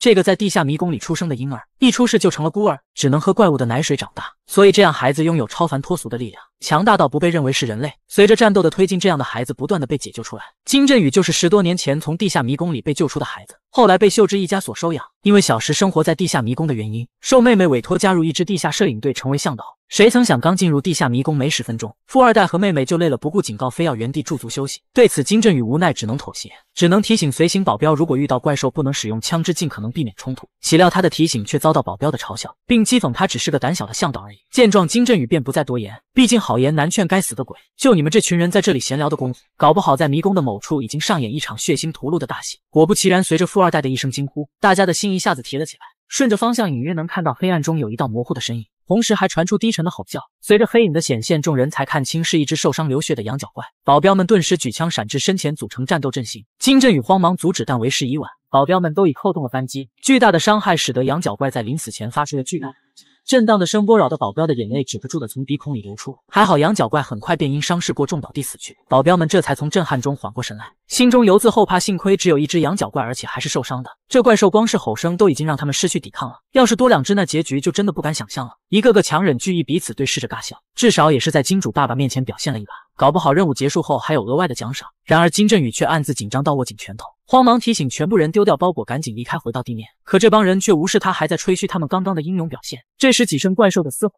这个在地下迷宫里出生的婴儿。一出世就成了孤儿，只能喝怪物的奶水长大，所以这样孩子拥有超凡脱俗的力量，强大到不被认为是人类。随着战斗的推进，这样的孩子不断的被解救出来。金振宇就是十多年前从地下迷宫里被救出的孩子，后来被秀智一家所收养。因为小时生活在地下迷宫的原因，受妹妹委托加入一支地下摄影队，成为向导。谁曾想刚进入地下迷宫没十分钟，富二代和妹妹就累了，不顾警告非要原地驻足休息。对此，金振宇无奈只能妥协，只能提醒随行保镖，如果遇到怪兽不能使用枪支，尽可能避免冲突。岂料他的提醒却遭。遭到保镖的嘲笑，并讥讽他只是个胆小的向导而已。见状，金振宇便不再多言，毕竟好言难劝该死的鬼。就你们这群人在这里闲聊的功夫，搞不好在迷宫的某处已经上演一场血腥屠戮的大戏。果不其然，随着富二代的一声惊呼，大家的心一下子提了起来，顺着方向隐约能看到黑暗中有一道模糊的身影。同时还传出低沉的吼叫，随着黑影的显现，众人才看清是一只受伤流血的羊角怪。保镖们顿时举枪闪至身前，组成战斗阵型。金振宇慌忙阻止，但为时已晚，保镖们都已扣动了扳机。巨大的伤害使得羊角怪在临死前发出了巨大。震荡的声波扰得保镖的眼泪止不住的从鼻孔里流出，还好羊角怪很快便因伤势过重倒地死去，保镖们这才从震撼中缓过神来，心中犹自后怕，幸亏只有一只羊角怪，而且还是受伤的，这怪兽光是吼声都已经让他们失去抵抗了，要是多两只，那结局就真的不敢想象了，一个个强忍惧意，彼此对视着尬笑，至少也是在金主爸爸面前表现了一把，搞不好任务结束后还有额外的奖赏，然而金振宇却暗自紧张到握紧拳头。慌忙提醒全部人丢掉包裹，赶紧离开，回到地面。可这帮人却无视他，还在吹嘘他们刚刚的英勇表现。这时几声怪兽的嘶吼，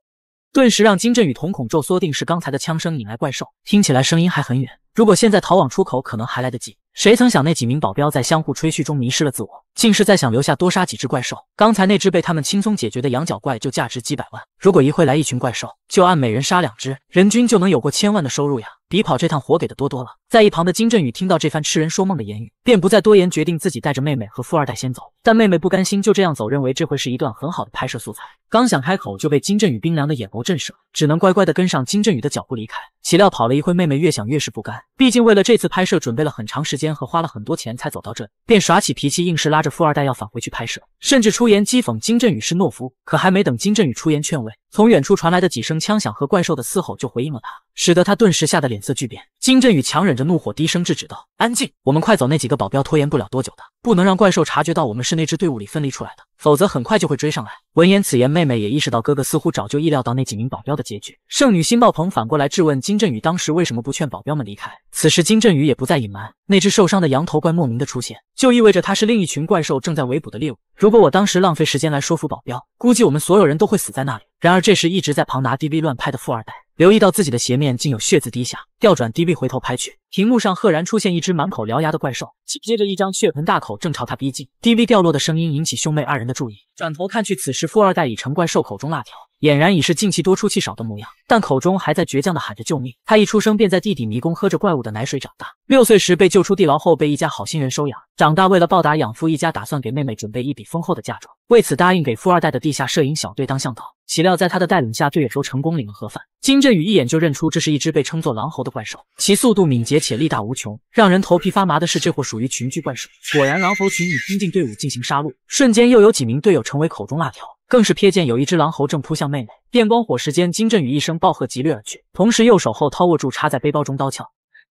顿时让金振宇瞳孔骤缩，定是刚才的枪声引来怪兽，听起来声音还很远。如果现在逃往出口，可能还来得及。谁曾想那几名保镖在相互吹嘘中迷失了自我，竟是在想留下多杀几只怪兽。刚才那只被他们轻松解决的羊角怪就价值几百万，如果一会来一群怪兽，就按每人杀两只，人均就能有过千万的收入呀！比跑这趟活给的多多了。在一旁的金振宇听到这番痴人说梦的言语，便不再多言，决定自己带着妹妹和富二代先走。但妹妹不甘心就这样走，认为这会是一段很好的拍摄素材。刚想开口，就被金振宇冰凉的眼眸震慑，只能乖乖的跟上金振宇的脚步离开。岂料跑了一会，妹妹越想越是不甘，毕竟为了这次拍摄准备了很长时间和花了很多钱才走到这，便耍起脾气，硬是拉着富二代要返回去拍摄，甚至出言讥讽金振宇是懦夫。可还没等金振宇出言劝慰，从远处传来的几声枪响和怪兽的嘶吼就回应了他，使得他顿时吓得脸。色巨变，金振宇强忍着怒火，低声制止道：“安静，我们快走。那几个保镖拖延不了多久的，不能让怪兽察觉到我们是那支队伍里分离出来的，否则很快就会追上来。”闻言此言，妹妹也意识到哥哥似乎早就意料到那几名保镖的结局。圣女心爆棚，反过来质问金振宇：“当时为什么不劝保镖们离开？”此时金振宇也不再隐瞒，那只受伤的羊头怪莫名的出现，就意味着他是另一群怪兽正在围捕的猎物。如果我当时浪费时间来说服保镖，估计我们所有人都会死在那里。然而这时，一直在旁拿 DV 乱拍的富二代。留意到自己的鞋面竟有血渍滴下，调转 DV 回头拍去，屏幕上赫然出现一只满口獠牙的怪兽，紧接着一张血盆大口正朝他逼近。DV 掉落的声音引起兄妹二人的注意，转头看去，此时富二代已成怪兽口中辣条。俨然已是进气多出气少的模样，但口中还在倔强地喊着救命。他一出生便在地底迷宫喝着怪物的奶水长大。六岁时被救出地牢后，被一家好心人收养。长大为了报答养父一家，打算给妹妹准备一笔丰厚的嫁妆。为此答应给富二代的地下摄影小队当向导。岂料在他的带领下，队友成功领了盒饭。金振宇一眼就认出这是一只被称作狼猴的怪兽，其速度敏捷且力大无穷。让人头皮发麻的是，这货属于群居怪兽。果然，狼猴群已拼进队伍进行杀戮，瞬间又有几名队友成为口中辣条。更是瞥见有一只狼猴正扑向妹妹，电光火石间，金振宇一声暴喝，疾掠而去，同时右手后掏握住插在背包中刀鞘，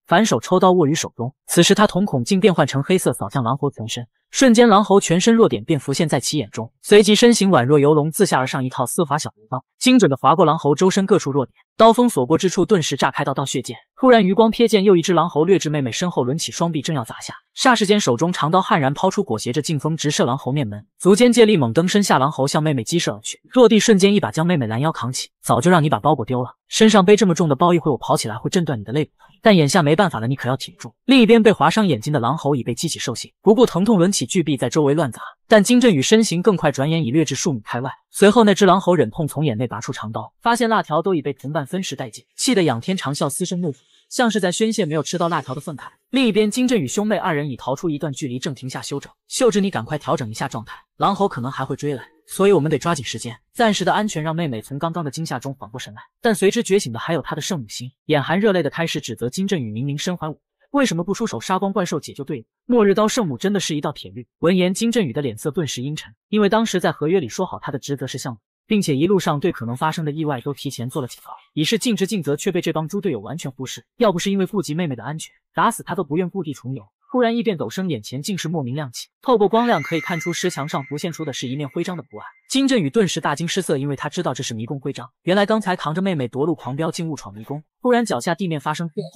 反手抽刀握于手中。此时他瞳孔竟变换成黑色，扫向狼猴全身，瞬间狼猴全身弱点便浮现在其眼中。随即身形宛若游龙，自下而上一套丝滑小刀，精准的划过狼猴周身各处弱点，刀锋所过之处顿时炸开道道血剑。突然，余光瞥见又一只狼猴掠至妹妹身后，抡起双臂正要砸下。霎时间，手中长刀悍然抛出，裹挟着劲风直射狼猴面门。足尖借力猛蹬身下，狼猴向妹妹激射而去。落地瞬间，一把将妹妹拦腰扛起。早就让你把包裹丢了，身上背这么重的包，一会我跑起来会震断你的肋骨。但眼下没办法了，你可要挺住。另一边被划伤眼睛的狼猴已被激起兽性，不顾疼痛抡起巨臂在周围乱砸。但金振宇身形更快，转眼已掠至数米开外。随后，那只狼猴忍痛从眼内拔出长刀，发现辣条都已被同伴分食殆尽，气得仰天长啸，嘶声怒吼。像是在宣泄没有吃到辣条的愤慨。另一边，金振宇兄妹二人已逃出一段距离，正停下休整。秀智，你赶快调整一下状态，狼吼可能还会追来，所以我们得抓紧时间。暂时的安全让妹妹从刚刚的惊吓中缓过神来，但随之觉醒的还有她的圣母心，眼含热泪的开始指责金振宇，明明身怀武，为什么不出手杀光怪兽，解救队友？末日刀圣母真的是一道铁律。闻言，金振宇的脸色顿时阴沉，因为当时在合约里说好，他的职责是向。并且一路上对可能发生的意外都提前做了警防，以示尽职尽责，却被这帮猪队友完全忽视。要不是因为顾及妹妹的安全，打死他都不愿故地重游。忽然异变陡生，眼前竟是莫名亮起，透过光亮可以看出石墙上浮现出的是一面徽章的图案。金振宇顿时大惊失色，因为他知道这是迷宫徽章。原来刚才扛着妹妹夺路狂飙，竟误闯迷宫。突然，脚下地面发生变化，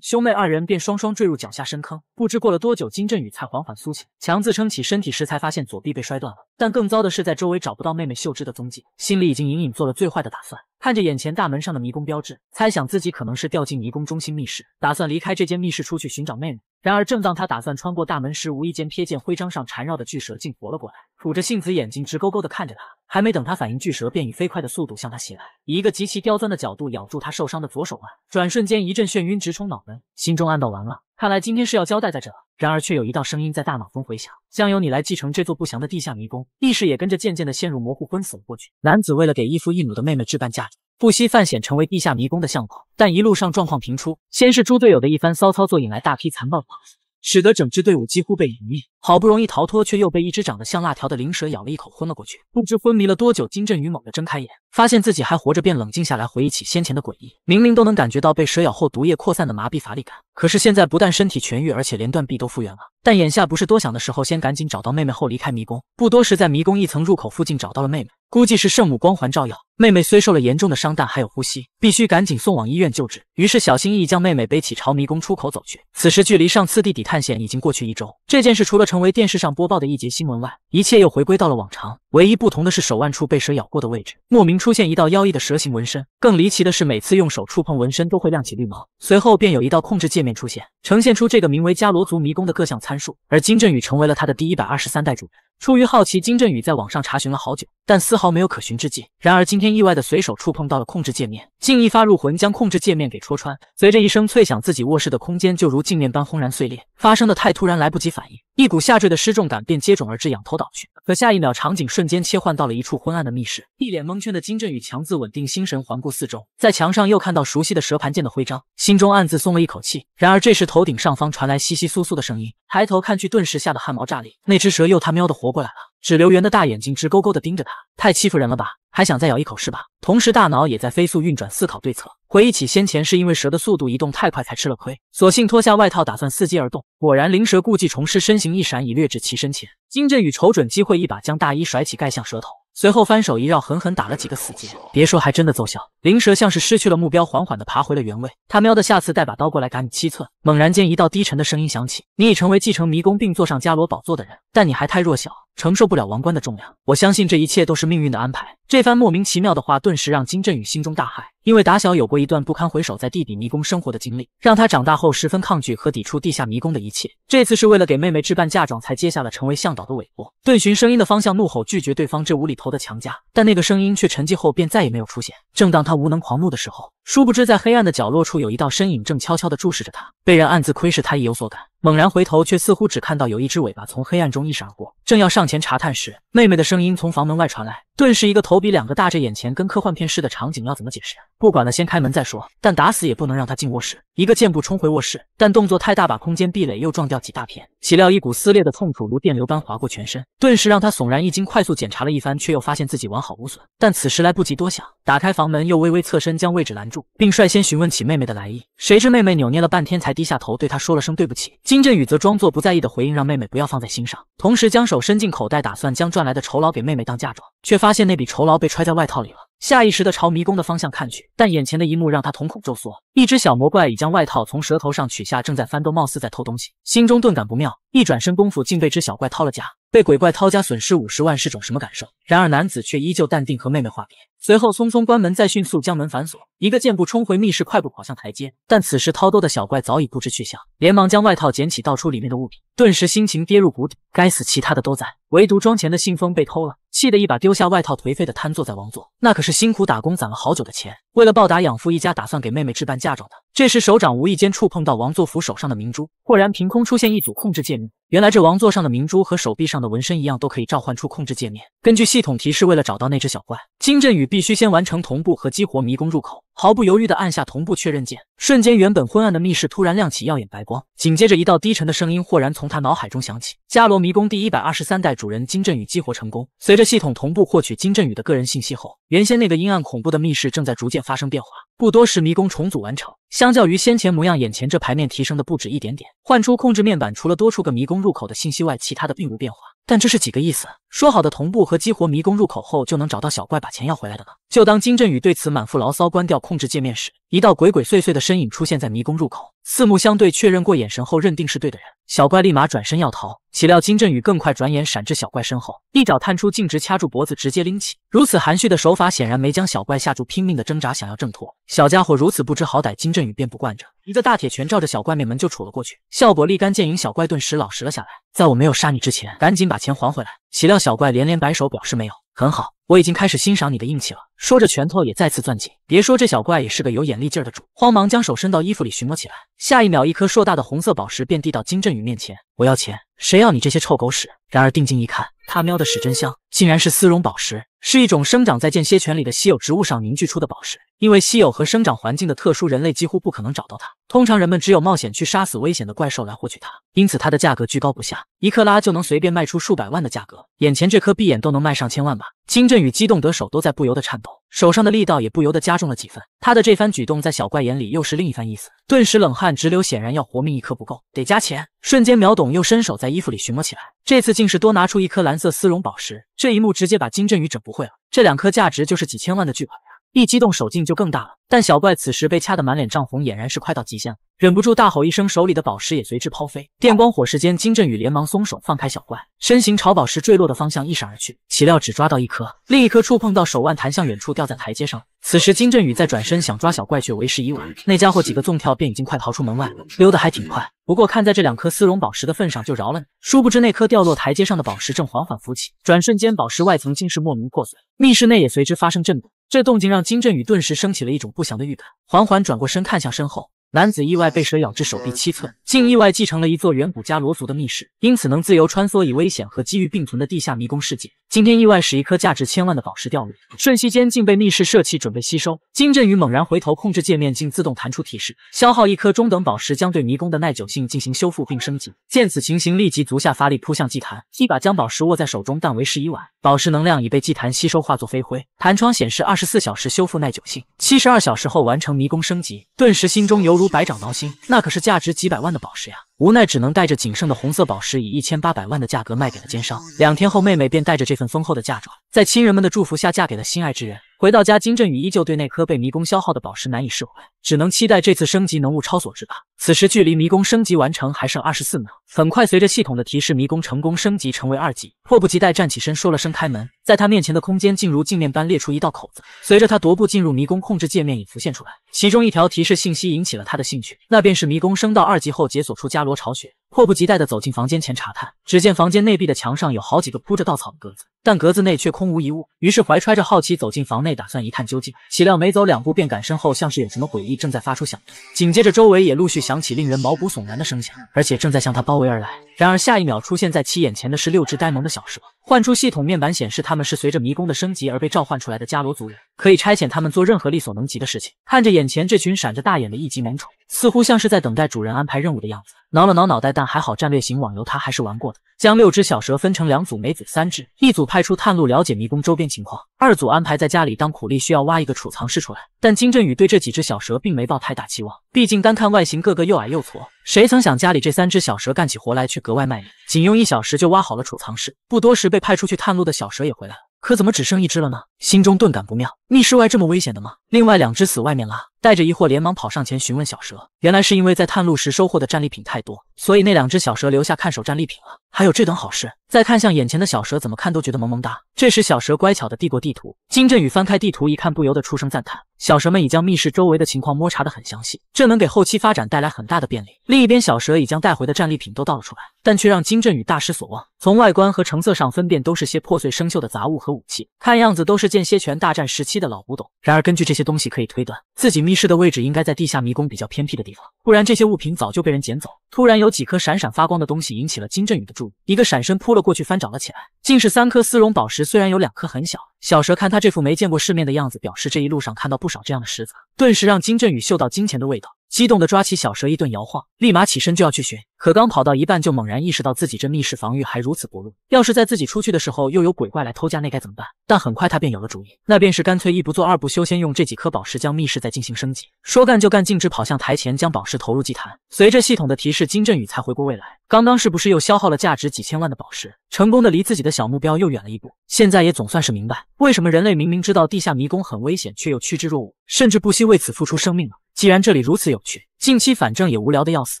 兄妹二人便双双坠入脚下深坑。不知过了多久，金振宇才缓缓苏醒，强自撑起身体时，才发现左臂被摔断了。但更糟的是，在周围找不到妹妹秀芝的踪迹，心里已经隐隐做了最坏的打算。看着眼前大门上的迷宫标志，猜想自己可能是掉进迷宫中心密室，打算离开这间密室出去寻找妹妹。然而，正当他打算穿过大门时，无意间瞥见徽章上缠绕的巨蛇竟活了过来，吐着杏子，眼睛直勾勾的看着他。还没等他反应，巨蛇便以飞快的速度向他袭来，以一个极其刁钻的角度咬住他受伤。的左手腕，转瞬间一阵眩晕直冲脑门，心中暗道完了，看来今天是要交代在这了。然而却有一道声音在大脑中回响，将由你来继承这座不祥的地下迷宫。意识也跟着渐渐的陷入模糊，昏死了过去。男子为了给异父异母的妹妹置办嫁妆，不惜犯险成为地下迷宫的向导，但一路上状况频出，先是猪队友的一番骚操作，引来大批残暴的狂。使得整支队伍几乎被隐匿，好不容易逃脱，却又被一只长得像辣条的灵蛇咬了一口，昏了过去。不知昏迷了多久，金振宇猛地睁开眼，发现自己还活着，便冷静下来，回忆起先前的诡异，明明都能感觉到被蛇咬后毒液扩散的麻痹乏力感。可是现在不但身体痊愈，而且连断臂都复原了。但眼下不是多想的时候，先赶紧找到妹妹后离开迷宫。不多时，在迷宫一层入口附近找到了妹妹，估计是圣母光环照耀。妹妹虽受了严重的伤，但还有呼吸，必须赶紧送往医院救治。于是小心翼翼将妹妹背起，朝迷宫出口走去。此时距离上次地底探险已经过去一周，这件事除了成为电视上播报的一节新闻外，一切又回归到了往常。唯一不同的是，手腕处被蛇咬过的位置，莫名出现一道妖异的蛇形纹身。更离奇的是，每次用手触碰纹身都会亮起绿毛，随后便有一道控制界。面出现，呈现出这个名为伽罗族迷宫的各项参数，而金振宇成为了他的第一百二十三代主人。出于好奇，金振宇在网上查询了好久，但丝毫没有可寻之迹。然而今天意外的随手触碰到了控制界面，竟一发入魂，将控制界面给戳穿。随着一声脆响，自己卧室的空间就如镜面般轰然碎裂。发生的太突然，来不及反应，一股下坠的失重感便接踵而至，仰头倒去。可下一秒，场景瞬间切换到了一处昏暗的密室，一脸蒙圈的金振宇强自稳定心神，环顾四周，在墙上又看到熟悉的蛇盘剑的徽章，心中暗自松了一口气。然而这时头顶上方传来窸窸窣窣的声音，抬头看去，顿时吓得汗毛炸立，那只蛇又他喵的活！活过来了，只留圆的大眼睛直勾勾的盯着他，太欺负人了吧？还想再咬一口是吧？同时大脑也在飞速运转，思考对策，回忆起先前是因为蛇的速度移动太快才吃了亏，索性脱下外套，打算伺机而动。果然灵蛇故技重施，身形一闪，已掠至其身前。金振宇瞅准机会，一把将大衣甩起，盖向蛇头。随后翻手一绕，狠狠打了几个死结。别说，还真的奏效。灵蛇像是失去了目标，缓缓地爬回了原位。他喵的，下次带把刀过来，嘎你七寸！猛然间，一道低沉的声音响起：“你已成为继承迷宫并坐上伽罗宝座的人，但你还太弱小。”承受不了王冠的重量，我相信这一切都是命运的安排。这番莫名其妙的话顿时让金振宇心中大骇，因为打小有过一段不堪回首在地底迷宫生活的经历，让他长大后十分抗拒和抵触地下迷宫的一切。这次是为了给妹妹置办嫁妆才接下了成为向导的委托。顿寻声音的方向，怒吼拒绝对方这无厘头的强加。但那个声音却沉寂后便再也没有出现。正当他无能狂怒的时候，殊不知在黑暗的角落处有一道身影正悄悄地注视着他，被人暗自窥视，他亦有所感。猛然回头，却似乎只看到有一只尾巴从黑暗中一闪而过。正要上前查探时，妹妹的声音从房门外传来。顿时一个头比两个大，这眼前跟科幻片似的场景要怎么解释？不管了，先开门再说。但打死也不能让他进卧室。一个箭步冲回卧室，但动作太大，把空间壁垒又撞掉几大片。岂料一股撕裂的痛楚如电流般划过全身，顿时让他悚然一惊。快速检查了一番，却又发现自己完好无损。但此时来不及多想，打开房门，又微微侧身将位置拦住，并率先询问起妹妹的来意。谁知妹妹扭捏了半天，才低下头对他说了声对不起。金振宇则装作不在意的回应，让妹妹不要放在心上，同时将手伸进口袋，打算将赚来的酬劳给妹妹当嫁妆，却发。发现那笔酬劳被揣在外套里了，下意识的朝迷宫的方向看去，但眼前的一幕让他瞳孔骤缩：一只小魔怪已将外套从蛇头上取下，正在翻兜，貌似在偷东西。心中顿感不妙，一转身功夫竟被只小怪掏了家。被鬼怪掏家损失五十万是种什么感受？然而男子却依旧淡定，和妹妹话别，随后匆匆关门，再迅速将门反锁，一个箭步冲回密室，快步跑向台阶。但此时掏兜的小怪早已不知去向，连忙将外套捡起，倒出里面的物品，顿时心情跌入谷底。该死，其他的都在，唯独装钱的信封被偷了。气得一把丢下外套，颓废的瘫坐在王座。那可是辛苦打工攒了好久的钱，为了报答养父一家，打算给妹妹置办嫁妆的。这时，手掌无意间触碰到王座福手上的明珠，忽然凭空出现一组控制界面。原来这王座上的明珠和手臂上的纹身一样，都可以召唤出控制界面。根据系统提示，为了找到那只小怪，金振宇必须先完成同步和激活迷宫入口。毫不犹豫地按下同步确认键，瞬间，原本昏暗的密室突然亮起耀眼白光。紧接着，一道低沉的声音豁然从他脑海中响起：“伽罗迷宫第一百二十三代主人金振宇激活成功。”随着系统同步获取金振宇的个人信息后，原先那个阴暗恐怖的密室正在逐渐发生变化。不多时，迷宫重组完成。相较于先前模样，眼前这牌面提升的不止一点点。换出控制面板，除了多出个迷宫入口的信息外，其他的并无变化。但这是几个意思？说好的同步和激活迷宫入口后就能找到小怪把钱要回来的呢？就当金振宇对此满腹牢骚，关掉控制界面时，一道鬼鬼祟祟的身影出现在迷宫入口，四目相对确认过眼神后，认定是对的人，小怪立马转身要逃，岂料金振宇更快，转眼闪至小怪身后，一爪探出，径直掐住脖子，直接拎起。如此含蓄的手法显然没将小怪吓住，拼命的挣扎想要挣脱。小家伙如此不知好歹，金振宇便不惯着。一个大铁拳照着小怪面门就杵了过去，效果立竿见影，小怪顿时老实了下来。在我没有杀你之前，赶紧把钱还回来。岂料小怪连连摆手，表示没有。很好，我已经开始欣赏你的硬气了。说着，拳头也再次攥紧。别说这小怪也是个有眼力劲儿的主，慌忙将手伸到衣服里寻摸起来。下一秒，一颗硕大的红色宝石便递到金振宇面前。我要钱，谁要你这些臭狗屎？然而定睛一看，他喵的屎真香，竟然是丝绒宝石。是一种生长在间歇泉里的稀有植物上凝聚出的宝石，因为稀有和生长环境的特殊，人类几乎不可能找到它。通常人们只有冒险去杀死危险的怪兽来获取它，因此它的价格居高不下，一克拉就能随便卖出数百万的价格。眼前这颗闭眼都能卖上千万吧？金振宇激动得手都在不由得颤抖，手上的力道也不由得加重了几分。他的这番举动在小怪眼里又是另一番意思，顿时冷汗直流，显然要活命一颗不够，得加钱。瞬间秒懂，又伸手在衣服里寻摸起来，这次竟是多拿出一颗蓝色丝绒宝石。这一幕直接把金振宇整不会了，这两颗价值就是几千万的巨款呀！一激动手劲就更大了，但小怪此时被掐得满脸涨红，俨然是快到极限了，忍不住大吼一声，手里的宝石也随之抛飞。电光火石间，金振宇连忙松手放开小怪，身形朝宝石坠落的方向一闪而去，岂料只抓到一颗，另一颗触碰到手腕弹向远处，掉在台阶上。此时金振宇在转身想抓小怪，却为时已晚。那家伙几个纵跳便已经快逃出门外，溜得还挺快。不过看在这两颗丝绒宝石的份上，就饶了你。殊不知那颗掉落台阶上的宝石正缓缓浮起，转瞬间宝石外层竟是莫名破碎，密室内也随之发生震动。这动静让金振宇顿时升起了一种不祥的预感，缓缓转过身看向身后。男子意外被蛇咬至手臂七寸，竟意外继承了一座远古伽罗族的密室，因此能自由穿梭以危险和机遇并存的地下迷宫世界。今天意外使一颗价值千万的宝石掉落，瞬息间竟被密室摄气准备吸收。金振宇猛然回头，控制界面竟自动弹出提示：消耗一颗中等宝石，将对迷宫的耐久性进行修复并升级。见此情形，立即足下发力扑向祭坛，一把将宝石握在手中。但为时已晚，宝石能量已被祭坛吸收，化作飞灰。弹窗显示：二十四小时修复耐久性，七十二小时后完成迷宫升级。顿时心中有。不如百爪挠心，那可是价值几百万的宝石呀！无奈只能带着仅剩的红色宝石，以一千八百万的价格卖给了奸商。两天后，妹妹便带着这份丰厚的嫁妆，在亲人们的祝福下，嫁给了心爱之人。回到家，金振宇依旧对那颗被迷宫消耗的宝石难以释怀，只能期待这次升级能物超所值吧。此时距离迷宫升级完成还剩二十四秒，很快随着系统的提示，迷宫成功升级成为二级，迫不及待站起身说了声开门，在他面前的空间竟如镜面般裂出一道口子。随着他踱步进入迷宫，控制界面也浮现出来，其中一条提示信息引起了他的兴趣，那便是迷宫升到二级后解锁出伽罗巢穴。迫不及待地走进房间前查探，只见房间内壁的墙上有好几个铺着稻草的格子，但格子内却空无一物。于是怀揣着好奇走进房内，打算一探究竟。岂料没走两步，便感身后像是有什么诡异正在发出响动，紧接着周围也陆续响起令人毛骨悚然的声响，而且正在向他包围而来。然而下一秒出现在其眼前的是六只呆萌的小蛇。唤出系统面板显示，他们是随着迷宫的升级而被召唤出来的伽罗族人，可以差遣他们做任何力所能及的事情。看着眼前这群闪着大眼的一级萌宠，似乎像是在等待主人安排任务的样子。挠了挠脑袋，但还好战略型网游他还是玩过的，将六只小蛇分成两组，每组三只，一组派出探路了解迷宫周边情况。二组安排在家里当苦力，需要挖一个储藏室出来。但金振宇对这几只小蛇并没抱太大期望，毕竟单看外形，个个又矮又矬。谁曾想家里这三只小蛇干起活来却格外卖力，仅用一小时就挖好了储藏室。不多时，被派出去探路的小蛇也回来了，可怎么只剩一只了呢？心中顿感不妙，密室外这么危险的吗？另外两只死外面拉，带着疑惑连忙跑上前询问小蛇，原来是因为在探路时收获的战利品太多，所以那两只小蛇留下看守战利品了。还有这等好事？再看向眼前的小蛇，怎么看都觉得萌萌哒。这时小蛇乖巧的递过地图，金振宇翻开地图一看，不由得出声赞叹，小蛇们已将密室周围的情况摸查的很详细，这能给后期发展带来很大的便利。另一边小蛇已将带回的战利品都倒了出来，但却让金振宇大失所望，从外观和成色上分辨都是些破碎生锈的杂物和武器，看样子都是。是剑蝎拳大战时期的老古董。然而，根据这些东西可以推断，自己密室的位置应该在地下迷宫比较偏僻的地方，不然这些物品早就被人捡走。突然，有几颗闪闪发光的东西引起了金振宇的注意，一个闪身扑了过去，翻找了起来，竟是三颗丝绒宝石。虽然有两颗很小，小蛇看他这副没见过世面的样子，表示这一路上看到不少这样的石子，顿时让金振宇嗅到金钱的味道。激动的抓起小蛇一顿摇晃，立马起身就要去寻，可刚跑到一半就猛然意识到自己这密室防御还如此薄弱，要是在自己出去的时候又有鬼怪来偷家那该怎么办？但很快他便有了主意，那便是干脆一不做二不休，先用这几颗宝石将密室再进行升级。说干就干，径直跑向台前将宝石投入祭坛。随着系统的提示，金振宇才回过未来，刚刚是不是又消耗了价值几千万的宝石，成功的离自己的小目标又远了一步？现在也总算是明白，为什么人类明明知道地下迷宫很危险，却又趋之若鹜，甚至不惜为此付出生命了。既然这里如此有趣，近期反正也无聊的要死，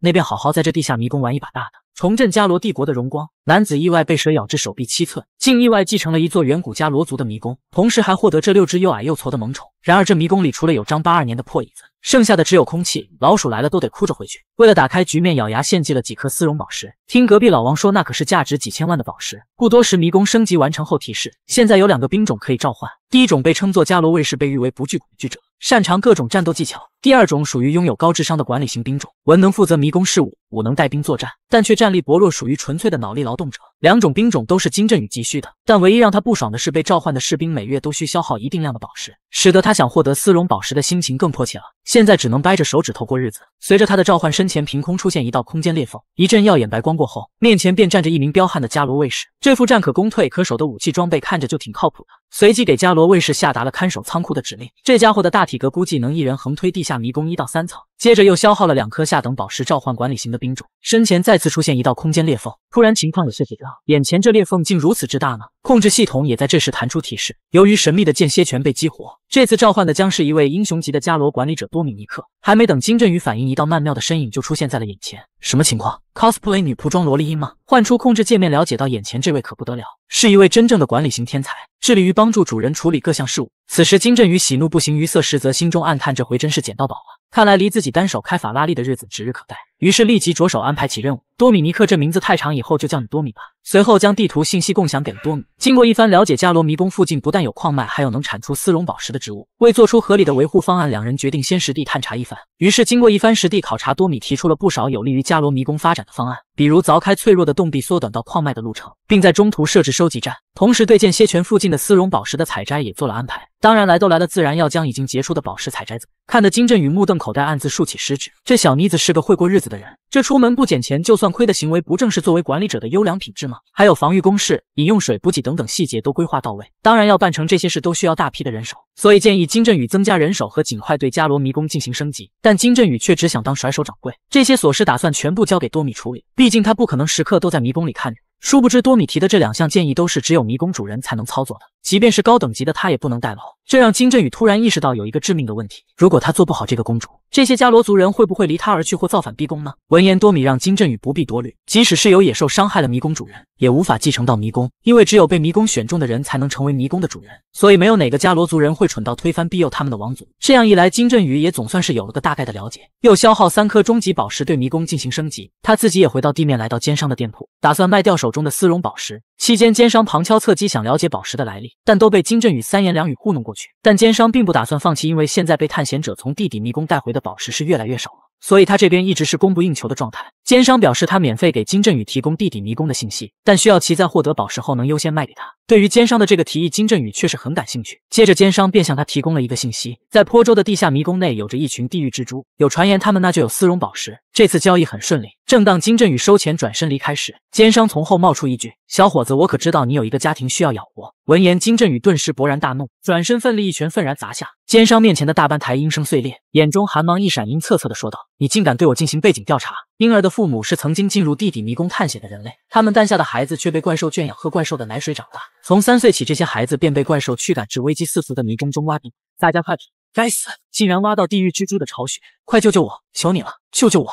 那便好好在这地下迷宫玩一把大的，重振伽罗帝国的荣光。男子意外被蛇咬至手臂七寸，竟意外继承了一座远古伽罗族的迷宫，同时还获得这六只又矮又矬的萌宠。然而这迷宫里除了有张八二年的破椅子，剩下的只有空气，老鼠来了都得哭着回去。为了打开局面，咬牙献祭了几颗丝绒宝石。听隔壁老王说，那可是价值几千万的宝石。不多时，迷宫升级完成后提示，现在有两个兵种可以召唤，第一种被称作伽罗卫士，被誉为不惧恐惧者。擅长各种战斗技巧。第二种属于拥有高智商的管理型兵种，文能负责迷宫事务。武能带兵作战，但却战力薄弱，属于纯粹的脑力劳动者。两种兵种都是金振宇急需的，但唯一让他不爽的是，被召唤的士兵每月都需消耗一定量的宝石，使得他想获得丝绒宝石的心情更迫切了。现在只能掰着手指头过日子。随着他的召唤，身前凭空出现一道空间裂缝，一阵耀眼白光过后，面前便站着一名彪悍的伽罗卫士。这副战可攻、退可守的武器装备看着就挺靠谱的。随即给伽罗卫士下达了看守仓库的指令。这家伙的大体格估计能一人横推地下迷宫一到三层。接着又消耗了两颗下等宝石，召唤管理型的兵种，身前再次出现一道空间裂缝。突然情况有些紧张。眼前这裂缝竟如此之大呢？控制系统也在这时弹出提示，由于神秘的间歇权被激活，这次召唤的将是一位英雄级的伽罗管理者多米尼克。还没等金振宇反应，一道曼妙的身影就出现在了眼前。什么情况？cosplay 女仆装萝莉音吗？换出控制界面，了解到眼前这位可不得了，是一位真正的管理型天才，致力于帮助主人处理各项事务。此时金振宇喜怒不形于色，实则心中暗叹，这回真是捡到宝了。看来离自己单手开法拉利的日子指日可待，于是立即着手安排起任务。多米尼克这名字太长，以后就叫你多米吧。随后将地图信息共享给了多米。经过一番了解，加罗迷宫附近不但有矿脉，还有能产出丝绒宝石的植物。为做出合理的维护方案，两人决定先实地探查一番。于是经过一番实地考察，多米提出了不少有利于加罗迷宫发展的方案，比如凿开脆弱的洞壁，缩短到矿脉的路程，并在中途设置收集站，同时对剑蝎泉附近的丝绒宝石的采摘也做了安排。当然来都来了，自然要将已经结出的宝石采摘走。看得金振宇目瞪口呆，暗自竖起食指，这小妮子是个会过日子的人，这出门不捡钱就算。犯亏的行为不正是作为管理者的优良品质吗？还有防御工事、饮用水补给等等细节都规划到位。当然要办成这些事都需要大批的人手，所以建议金振宇增加人手和尽快对伽罗迷宫进行升级。但金振宇却只想当甩手掌柜，这些琐事打算全部交给多米处理，毕竟他不可能时刻都在迷宫里看着。殊不知多米提的这两项建议都是只有迷宫主人才能操作的，即便是高等级的他也不能代劳。这让金振宇突然意识到有一个致命的问题：如果他做不好这个公主，这些伽罗族人会不会离他而去或造反逼宫呢？闻言，多米让金振宇不必多虑，即使是有野兽伤害了迷宫主人，也无法继承到迷宫，因为只有被迷宫选中的人才能成为迷宫的主人，所以没有哪个伽罗族人会蠢到推翻庇佑他们的王族。这样一来，金振宇也总算是有了个大概的了解，又消耗三颗终极宝石对迷宫进行升级，他自己也回到地面，来到奸商的店铺，打算卖掉手。手中的丝绒宝石，期间奸商旁敲侧击想了解宝石的来历，但都被金振宇三言两语糊弄过去。但奸商并不打算放弃，因为现在被探险者从地底迷宫带回的宝石是越来越少，了，所以他这边一直是供不应求的状态。奸商表示，他免费给金振宇提供地底迷宫的信息，但需要其在获得宝石后能优先卖给他。对于奸商的这个提议，金振宇确实很感兴趣。接着，奸商便向他提供了一个信息：在坡州的地下迷宫内有着一群地狱蜘蛛，有传言他们那就有丝绒宝石。这次交易很顺利。正当金振宇收钱转身离开时，奸商从后冒出一句：“小伙子，我可知道你有一个家庭需要养活。”闻言，金振宇顿时勃然大怒，转身奋力一拳，愤然砸下奸商面前的大班台，应声碎裂，眼中寒芒一闪，阴恻恻的说道。你竟敢对我进行背景调查！婴儿的父母是曾经进入地底迷宫探险的人类，他们诞下的孩子却被怪兽圈养，喝怪兽的奶水长大。从三岁起，这些孩子便被怪兽驱赶至危机四伏的迷宫中挖地。大家快该死，竟然挖到地狱蜘蛛的巢穴！快救救我！求你了，救救我！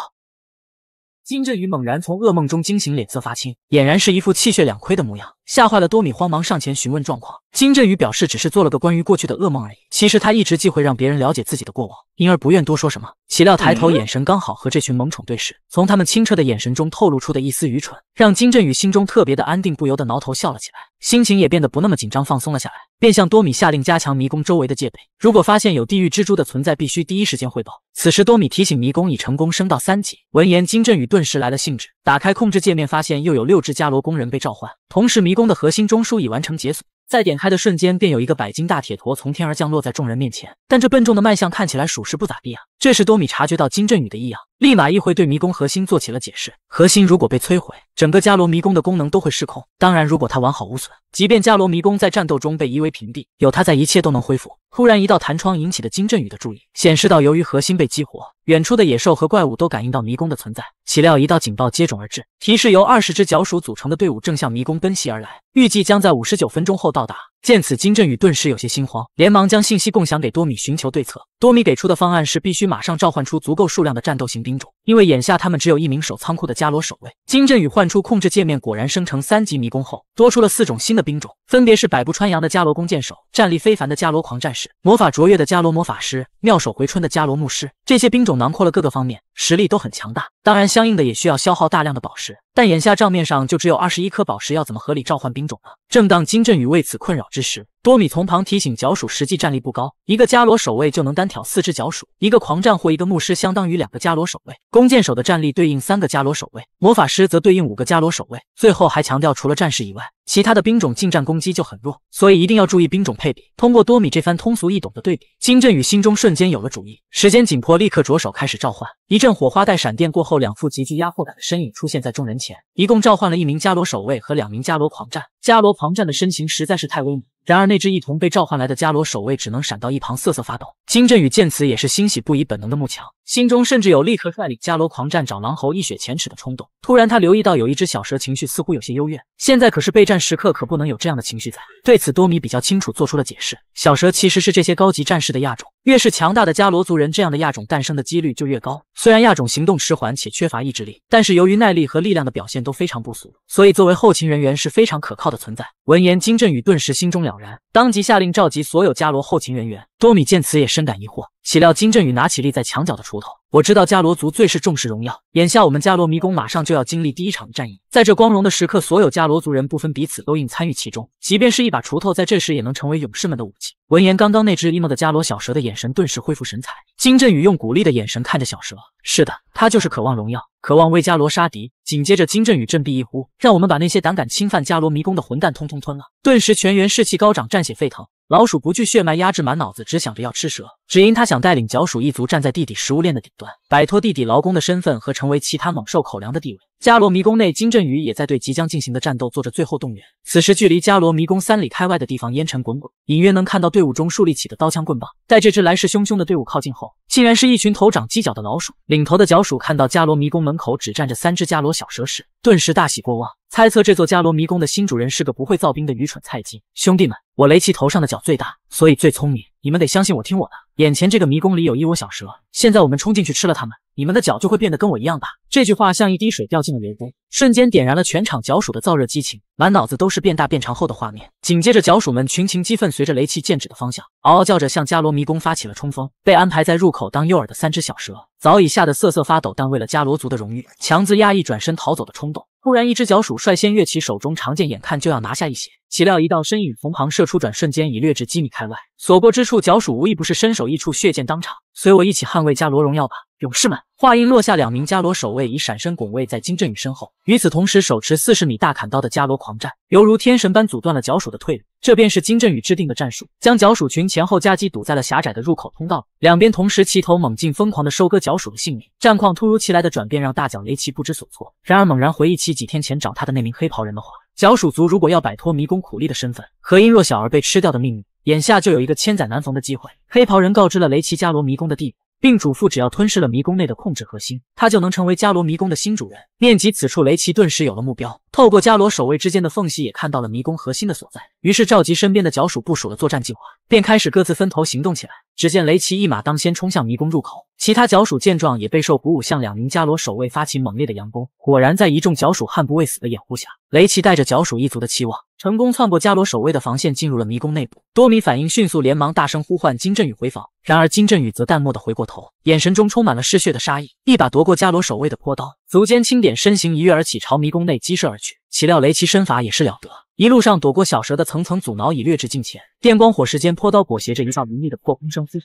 金振宇猛然从噩梦中惊醒，脸色发青，俨然是一副气血两亏的模样，吓坏了多米，慌忙上前询问状况。金振宇表示，只是做了个关于过去的噩梦而已。其实他一直忌讳让别人了解自己的过往，因而不愿多说什么。岂料抬头，眼神刚好和这群萌宠对视，从他们清澈的眼神中透露出的一丝愚蠢，让金振宇心中特别的安定，不由得挠头笑了起来，心情也变得不那么紧张，放松了下来。便向多米下令加强迷宫周围的戒备，如果发现有地狱蜘蛛的存在，必须第一时间汇报。此时多米提醒迷宫已成功升到三级。闻言，金振宇顿时来了兴致，打开控制界面，发现又有六只伽罗工人被召唤，同时迷宫的核心中枢已完成解锁。在点开的瞬间，便有一个百斤大铁坨从天而降，落在众人面前。但这笨重的卖相看起来，属实不咋地啊。这时，多米察觉到金振宇的异样。立马一回对迷宫核心做起了解释，核心如果被摧毁，整个伽罗迷宫的功能都会失控。当然，如果它完好无损，即便伽罗迷宫在战斗中被夷为平地，有它在，一切都能恢复。突然，一道弹窗引起的金振宇的注意，显示到由于核心被激活，远处的野兽和怪物都感应到迷宫的存在。岂料一道警报接踵而至，提示由二十只角鼠组成的队伍正向迷宫奔袭而来，预计将在五十九分钟后到达。见此，金振宇顿时有些心慌，连忙将信息共享给多米，寻求对策。多米给出的方案是：必须马上召唤出足够数量的战斗型兵种。因为眼下他们只有一名守仓库的伽罗守卫，金振宇唤出控制界面，果然生成三级迷宫后，多出了四种新的兵种，分别是百步穿杨的伽罗弓箭手、战力非凡的伽罗狂战士、魔法卓越的伽罗魔法师、妙手回春的伽罗牧师。这些兵种囊括了各个方面，实力都很强大。当然，相应的也需要消耗大量的宝石，但眼下账面上就只有二十一颗宝石，要怎么合理召唤兵种呢？正当金振宇为此困扰之时，多米从旁提醒角鼠，实际战力不高，一个伽罗守卫就能单挑四只角鼠，一个狂战或一个牧师相当于两个伽罗守卫，弓箭手的战力对应三个伽罗守卫，魔法师则对应五个伽罗守卫。最后还强调，除了战士以外，其他的兵种近战攻击就很弱，所以一定要注意兵种配比。通过多米这番通俗易懂的对比，金振宇心中瞬间有了主意。时间紧迫，立刻着手开始召唤。一阵火花带闪电过后，两副极具压迫感的身影出现在众人前，一共召唤了一名伽罗守卫和两名伽罗狂战。伽罗狂战的身形实在是太威猛。然而那只一同被召唤来的伽罗守卫只能闪到一旁瑟瑟发抖。金振宇见此也是欣喜不已，本能的慕强，心中甚至有立刻率领伽罗狂战找狼猴一雪前耻的冲动。突然他留意到有一只小蛇，情绪似乎有些幽怨。现在可是备战时刻，可不能有这样的情绪。在对此多米比较清楚，做出了解释。小蛇其实是这些高级战士的亚种。越是强大的伽罗族人，这样的亚种诞生的几率就越高。虽然亚种行动迟缓且缺乏意志力，但是由于耐力和力量的表现都非常不俗，所以作为后勤人员是非常可靠的存在。闻言，金振宇顿时心中了然，当即下令召集所有伽罗后勤人员。多米见此也深感疑惑。岂料金振宇拿起立在墙角的锄头。我知道伽罗族最是重视荣耀，眼下我们伽罗迷宫马上就要经历第一场战役，在这光荣的时刻，所有伽罗族人不分彼此都应参与其中，即便是一把锄头，在这时也能成为勇士们的武器。闻言，刚刚那只 emo 的伽罗小蛇的眼神顿时恢复神采。金振宇用鼓励的眼神看着小蛇，是的，他就是渴望荣耀，渴望为伽罗杀敌。紧接着，金振宇振臂一呼：“让我们把那些胆敢侵犯伽罗迷宫的混蛋通通吞了！”顿时全员士气高涨，战血沸腾。老鼠不惧血脉压制，满脑子只想着要吃蛇，只因他想带领角鼠一族站在地底食物链的顶端，摆脱地底劳工的身份和成为其他猛兽口粮的地位。伽罗迷宫内，金振宇也在对即将进行的战斗做着最后动员。此时，距离伽罗迷宫三里开外的地方，烟尘滚滚，隐约能看到队伍中竖立起的刀枪棍棒。待这支来势汹汹的队伍靠近后，竟然是一群头长犄角的老鼠。领头的角鼠看到伽罗迷宫门口只站着三只伽罗小蛇时，顿时大喜过望。猜测这座伽罗迷宫的新主人是个不会造兵的愚蠢菜鸡，兄弟们，我雷奇头上的角最大，所以最聪明，你们得相信我，听我的。眼前这个迷宫里有一窝小蛇，现在我们冲进去吃了它们，你们的脚就会变得跟我一样大。这句话像一滴水掉进了雷杯，瞬间点燃了全场脚鼠的燥热激情，满脑子都是变大变长后的画面。紧接着，脚鼠们群情激愤，随着雷奇剑指的方向，嗷嗷叫着向伽罗迷宫发起了冲锋。被安排在入口当诱饵的三只小蛇早已吓得瑟瑟发抖，但为了伽罗族的荣誉，强自压抑转身逃走的冲动。突然，一只脚鼠率先跃起，手中长剑，眼看就要拿下一血。岂料一道身影从旁射出，转瞬间已掠至几米开外，所过之处角鼠无一不是身首异处，血溅当场。随我一起捍卫伽罗荣耀吧，勇士们！话音落下，两名伽罗守卫已闪身拱卫在金振宇身后。与此同时，手持四十米大砍刀的伽罗狂战，犹如天神般阻断了脚鼠的退路。这便是金振宇制定的战术，将脚鼠群前后夹击，堵在了狭窄的入口通道里，两边同时齐头猛进，疯狂的收割脚鼠的性命。战况突如其来的转变让大脚雷奇不知所措，然而猛然回忆起几天前找他的那名黑袍人的话。角鼠族如果要摆脱迷宫苦力的身份和因弱小而被吃掉的命运，眼下就有一个千载难逢的机会。黑袍人告知了雷奇伽罗迷宫的地点，并嘱咐只要吞噬了迷宫内的控制核心，他就能成为伽罗迷宫的新主人。念及此处，雷奇顿时有了目标。透过伽罗守卫之间的缝隙，也看到了迷宫核心的所在。于是召集身边的角鼠，部署了作战计划，便开始各自分头行动起来。只见雷奇一马当先冲向迷宫入口，其他角鼠见状也备受鼓舞，向两名伽罗守卫发起猛烈的佯攻。果然，在一众角鼠悍不畏死的掩护下，雷奇带着角鼠一族的期望，成功窜过伽罗守卫的防线，进入了迷宫内部。多米反应迅速，连忙大声呼唤金振宇回防。然而金振宇则淡漠地回过头，眼神中充满了嗜血的杀意，一把夺过伽罗守卫的坡刀。足尖轻点，身形一跃而起，朝迷宫内激射而去。岂料雷奇身法也是了得，一路上躲过小蛇的层层阻挠，已掠至近前。电光火石间，坡刀裹挟着一道凌厉的破空声嘶，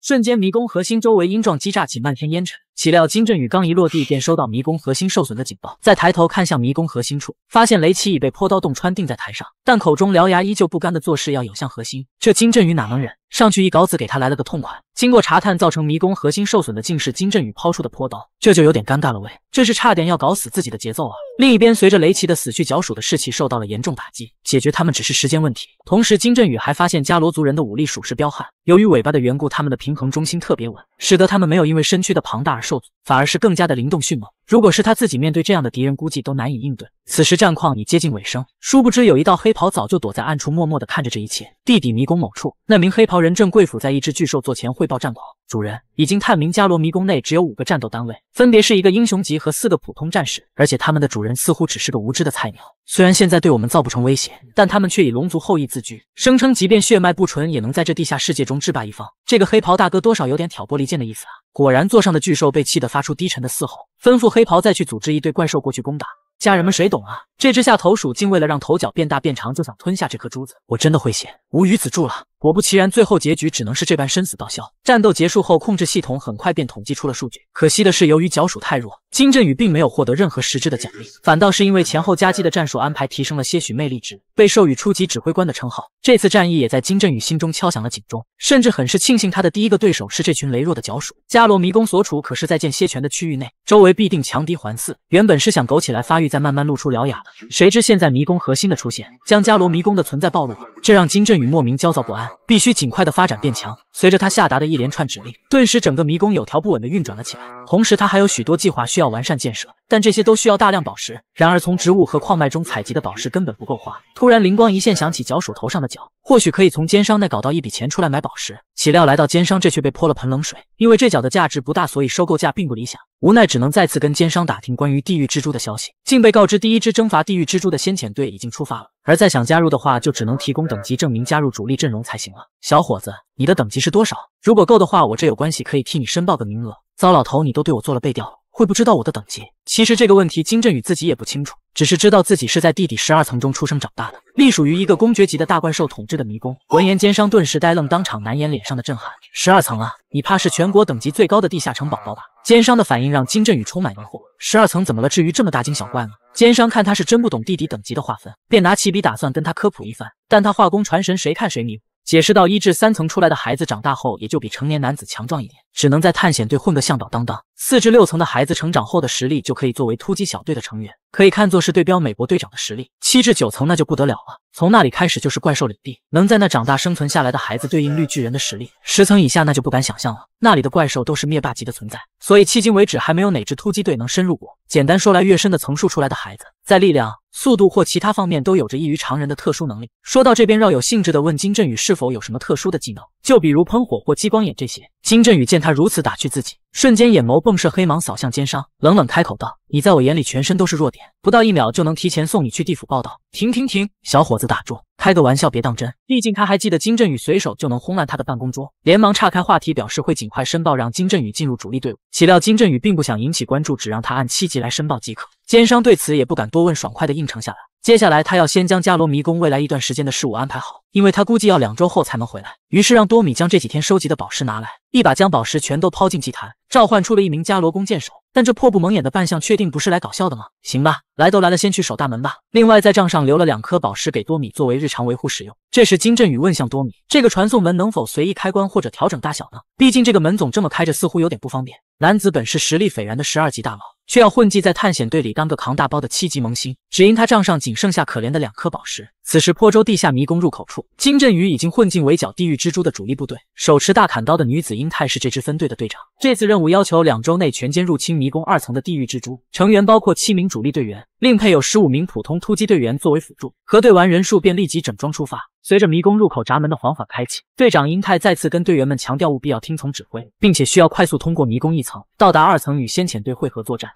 瞬间迷宫核心周围鹰状击炸起漫天烟尘。岂料金振宇刚一落地，便收到迷宫核心受损的警报。再抬头看向迷宫核心处，发现雷奇已被坡刀洞穿，钉在台上，但口中獠牙依旧不甘的作势要涌向核心。这金振宇哪能忍？上去一镐子给他来了个痛快。经过查探，造成迷宫核心受损的竟是金振宇抛出的坡刀，这就有点尴尬了。喂，这是差点要搞死自己的节奏啊！另一边，随着雷奇的死去，角鼠的士气受到了严重打击，解决他们只是时间问题。同时，金振宇还发现伽罗族人的武力属实彪悍，由于尾巴的缘故，他们的平衡中心特别稳，使得他们没有因为身躯的庞大而。受阻，反而是更加的灵动迅猛。如果是他自己面对这样的敌人，估计都难以应对。此时战况已接近尾声，殊不知有一道黑袍早就躲在暗处，默默的看着这一切。地底迷宫某处，那名黑袍人正跪伏在一只巨兽座前汇报战况：“主人，已经探明伽罗迷宫内只有五个战斗单位，分别是一个英雄级和四个普通战士，而且他们的主人似乎只是个无知的菜鸟。虽然现在对我们造不成威胁，但他们却以龙族后裔自居，声称即便血脉不纯也能在这地下世界中制霸一方。这个黑袍大哥多少有点挑拨离间的意思啊。”果然，座上的巨兽被气得发出低沉的嘶吼，吩咐黑袍再去组织一堆怪兽过去攻打。家人们，谁懂啊？这只下头鼠竟为了让头角变大变长，就想吞下这颗珠子。我真的会谢，无语子住了。果不其然，最后结局只能是这般生死道消。战斗结束后，控制系统很快便统计出了数据。可惜的是，由于角鼠太弱。金振宇并没有获得任何实质的奖励，反倒是因为前后夹击的战术安排，提升了些许魅力值，被授予初级指挥官的称号。这次战役也在金振宇心中敲响了警钟，甚至很是庆幸他的第一个对手是这群羸弱的角鼠。伽罗迷宫所处可是在剑蝎泉的区域内，周围必定强敌环伺。原本是想苟起来发育，再慢慢露出獠牙的，谁知现在迷宫核心的出现，将伽罗迷宫的存在暴露了，这让金振宇莫名焦躁不安，必须尽快的发展变强。随着他下达的一连串指令，顿时整个迷宫有条不紊的运转了起来。同时，他还有许多计划需要完善建设，但这些都需要大量宝石。然而，从植物和矿脉中采集的宝石根本不够花。突然灵光一现，想起脚鼠头上的角，或许可以从奸商那搞到一笔钱出来买宝石。岂料来到奸商这却被泼了盆冷水，因为这角的价值不大，所以收购价并不理想。无奈只能再次跟奸商打听关于地狱蜘蛛的消息，竟被告知第一支征伐地狱蜘蛛的先遣队已经出发了，而再想加入的话，就只能提供等级证明加入主力阵容才行了。小伙子，你的等级是多少？如果够的话，我这有关系可以替你申报个名额。糟老头，你都对我做了背调。会不知道我的等级？其实这个问题金振宇自己也不清楚，只是知道自己是在地底十二层中出生长大的，隶属于一个公爵级的大怪兽统治的迷宫。闻言，奸商顿时呆愣，当场难掩脸上的震撼。十二层啊，你怕是全国等级最高的地下城宝宝吧？奸商的反应让金振宇充满疑惑。十二层怎么了？至于这么大惊小怪吗？奸商看他是真不懂地底等级的划分，便拿起笔打算跟他科普一番，但他画工传神，谁看谁迷糊。解释到，一至三层出来的孩子长大后也就比成年男子强壮一点。只能在探险队混个向导当当。四至六层的孩子成长后的实力就可以作为突击小队的成员，可以看作是对标美国队长的实力。七至九层那就不得了了，从那里开始就是怪兽领地，能在那长大生存下来的孩子对应绿巨人的实力。十层以下那就不敢想象了，那里的怪兽都是灭霸级的存在。所以迄今为止还没有哪支突击队能深入过。简单说来，越深的层数出来的孩子，在力量、速度或其他方面都有着异于常人的特殊能力。说到这边，饶有兴致的问金振宇是否有什么特殊的技能，就比如喷火或激光眼这些。金振宇见。他如此打趣自己，瞬间眼眸迸射黑芒，扫向奸商，冷冷开口道：“你在我眼里全身都是弱点，不到一秒就能提前送你去地府报道。”停停停，小伙子打住，开个玩笑别当真。毕竟他还记得金振宇随手就能轰烂他的办公桌，连忙岔开话题，表示会尽快申报，让金振宇进入主力队伍。岂料金振宇并不想引起关注，只让他按七级来申报即可。奸商对此也不敢多问，爽快的应承下来。接下来他要先将加罗迷宫未来一段时间的事物安排好，因为他估计要两周后才能回来，于是让多米将这几天收集的宝石拿来，一把将宝石全都抛进祭坛，召唤出了一名加罗弓箭手。但这破布蒙眼的扮相，确定不是来搞笑的吗？行吧，来都来了，先去守大门吧。另外在账上留了两颗宝石给多米作为日常维护使用。这时金振宇问向多米：“这个传送门能否随意开关或者调整大小呢？毕竟这个门总这么开着，似乎有点不方便。”男子本是实力斐然的十二级大佬。却要混迹在探险队里当个扛大包的七级萌新，只因他账上仅剩下可怜的两颗宝石。此时，坡州地下迷宫入口处，金振宇已经混进围剿地狱蜘蛛的主力部队。手持大砍刀的女子英泰是这支分队的队长。这次任务要求两周内全歼入侵迷宫二层的地狱蜘蛛，成员包括七名主力队员，另配有十五名普通突击队员作为辅助。核对完人数，便立即整装出发。随着迷宫入口闸门的缓缓开启，队长英泰再次跟队员们强调，务必要听从指挥，并且需要快速通过迷宫一层，到达二层与先遣队汇合作战。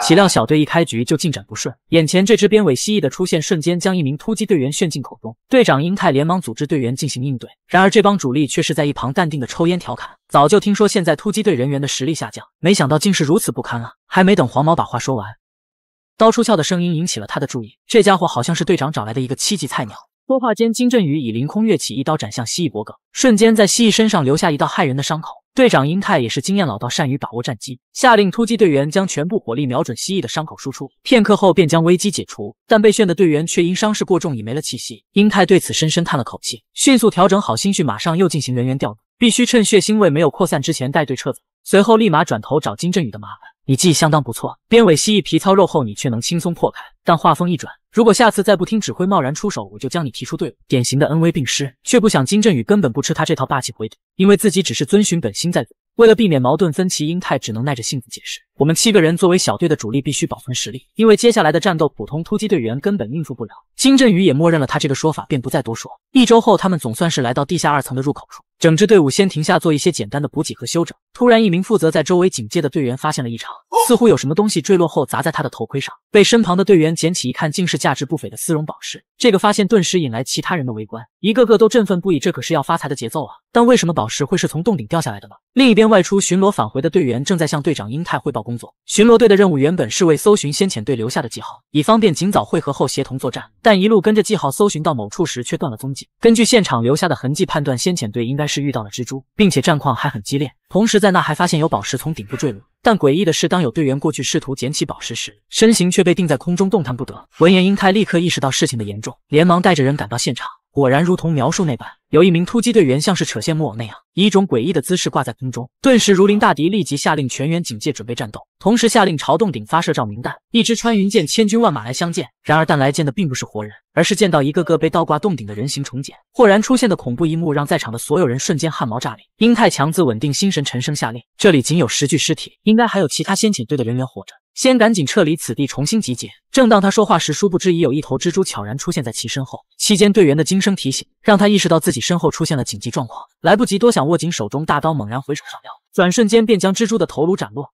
岂料小队一开局就进展不顺，眼前这只边尾蜥蜴的出现瞬间将一名突击队员炫进口中。队长英泰连忙组织队员进行应对，然而这帮主力却是在一旁淡定的抽烟调侃。早就听说现在突击队人员的实力下降，没想到竟是如此不堪啊！还没等黄毛把话说完，刀出鞘的声音引起了他的注意。这家伙好像是队长找来的一个七级菜鸟。说话间，金振宇已凌空跃起，一刀斩向蜥蜴脖颈，瞬间在蜥蜴身上留下一道骇人的伤口。队长英泰也是经验老道，善于把握战机，下令突击队员将全部火力瞄准蜥蜴的伤口输出。片刻后便将危机解除，但被炫的队员却因伤势过重已没了气息。英泰对此深深叹了口气，迅速调整好心绪，马上又进行人员调度，必须趁血腥味没有扩散之前带队撤走。随后立马转头找金振宇的麻烦。你记忆相当不错，边尾蜥蜴皮糙肉厚，你却能轻松破开。但话锋一转，如果下次再不听指挥，贸然出手，我就将你踢出队伍。典型的恩威并施，却不想金振宇根本不吃他这套霸气回怼，因为自己只是遵循本心在走。为了避免矛盾分歧，英泰只能耐着性子解释，我们七个人作为小队的主力，必须保存实力，因为接下来的战斗，普通突击队员根本应付不了。金振宇也默认了他这个说法，便不再多说。一周后，他们总算是来到地下二层的入口处。整支队伍先停下做一些简单的补给和休整。突然，一名负责在周围警戒的队员发现了异常，似乎有什么东西坠落后砸在他的头盔上。被身旁的队员捡起一看，竟是价值不菲的丝绒宝石。这个发现顿时引来其他人的围观，一个个都振奋不已。这可是要发财的节奏啊！但为什么宝石会是从洞顶掉下来的呢？另一边外出巡逻返回的队员正在向队长英泰汇报工作。巡逻队的任务原本是为搜寻先遣队留下的记号，以方便尽早汇合后协同作战。但一路跟着记号搜寻到某处时却断了踪迹。根据现场留下的痕迹判断，先遣队应该是遇到了蜘蛛，并且战况还很激烈。同时在那还发现有宝石从顶部坠落，但诡异的是，当有队员过去试图捡起宝石时，身形却被定在空中动弹不得。闻言，英泰立刻意识到事情的严重，连忙带着人赶到现场，果然如同描述那般。有一名突击队员像是扯线木偶那样，以一种诡异的姿势挂在空中，顿时如临大敌，立即下令全员警戒，准备战斗，同时下令朝洞顶发射照明弹。一支穿云箭，千军万马来相见。然而，弹来见的并不是活人，而是见到一个个被倒挂洞顶的人形虫茧。豁然出现的恐怖一幕，让在场的所有人瞬间汗毛炸裂。英泰强自稳定心神，沉声下令：这里仅有十具尸体，应该还有其他先遣队的人员活着。先赶紧撤离此地，重新集结。正当他说话时，殊不知已有一头蜘蛛悄然出现在其身后。期间队员的惊声提醒，让他意识到自己身后出现了紧急状况，来不及多想，握紧手中大刀，猛然回手上撩，转瞬间便将蜘蛛的头颅斩落。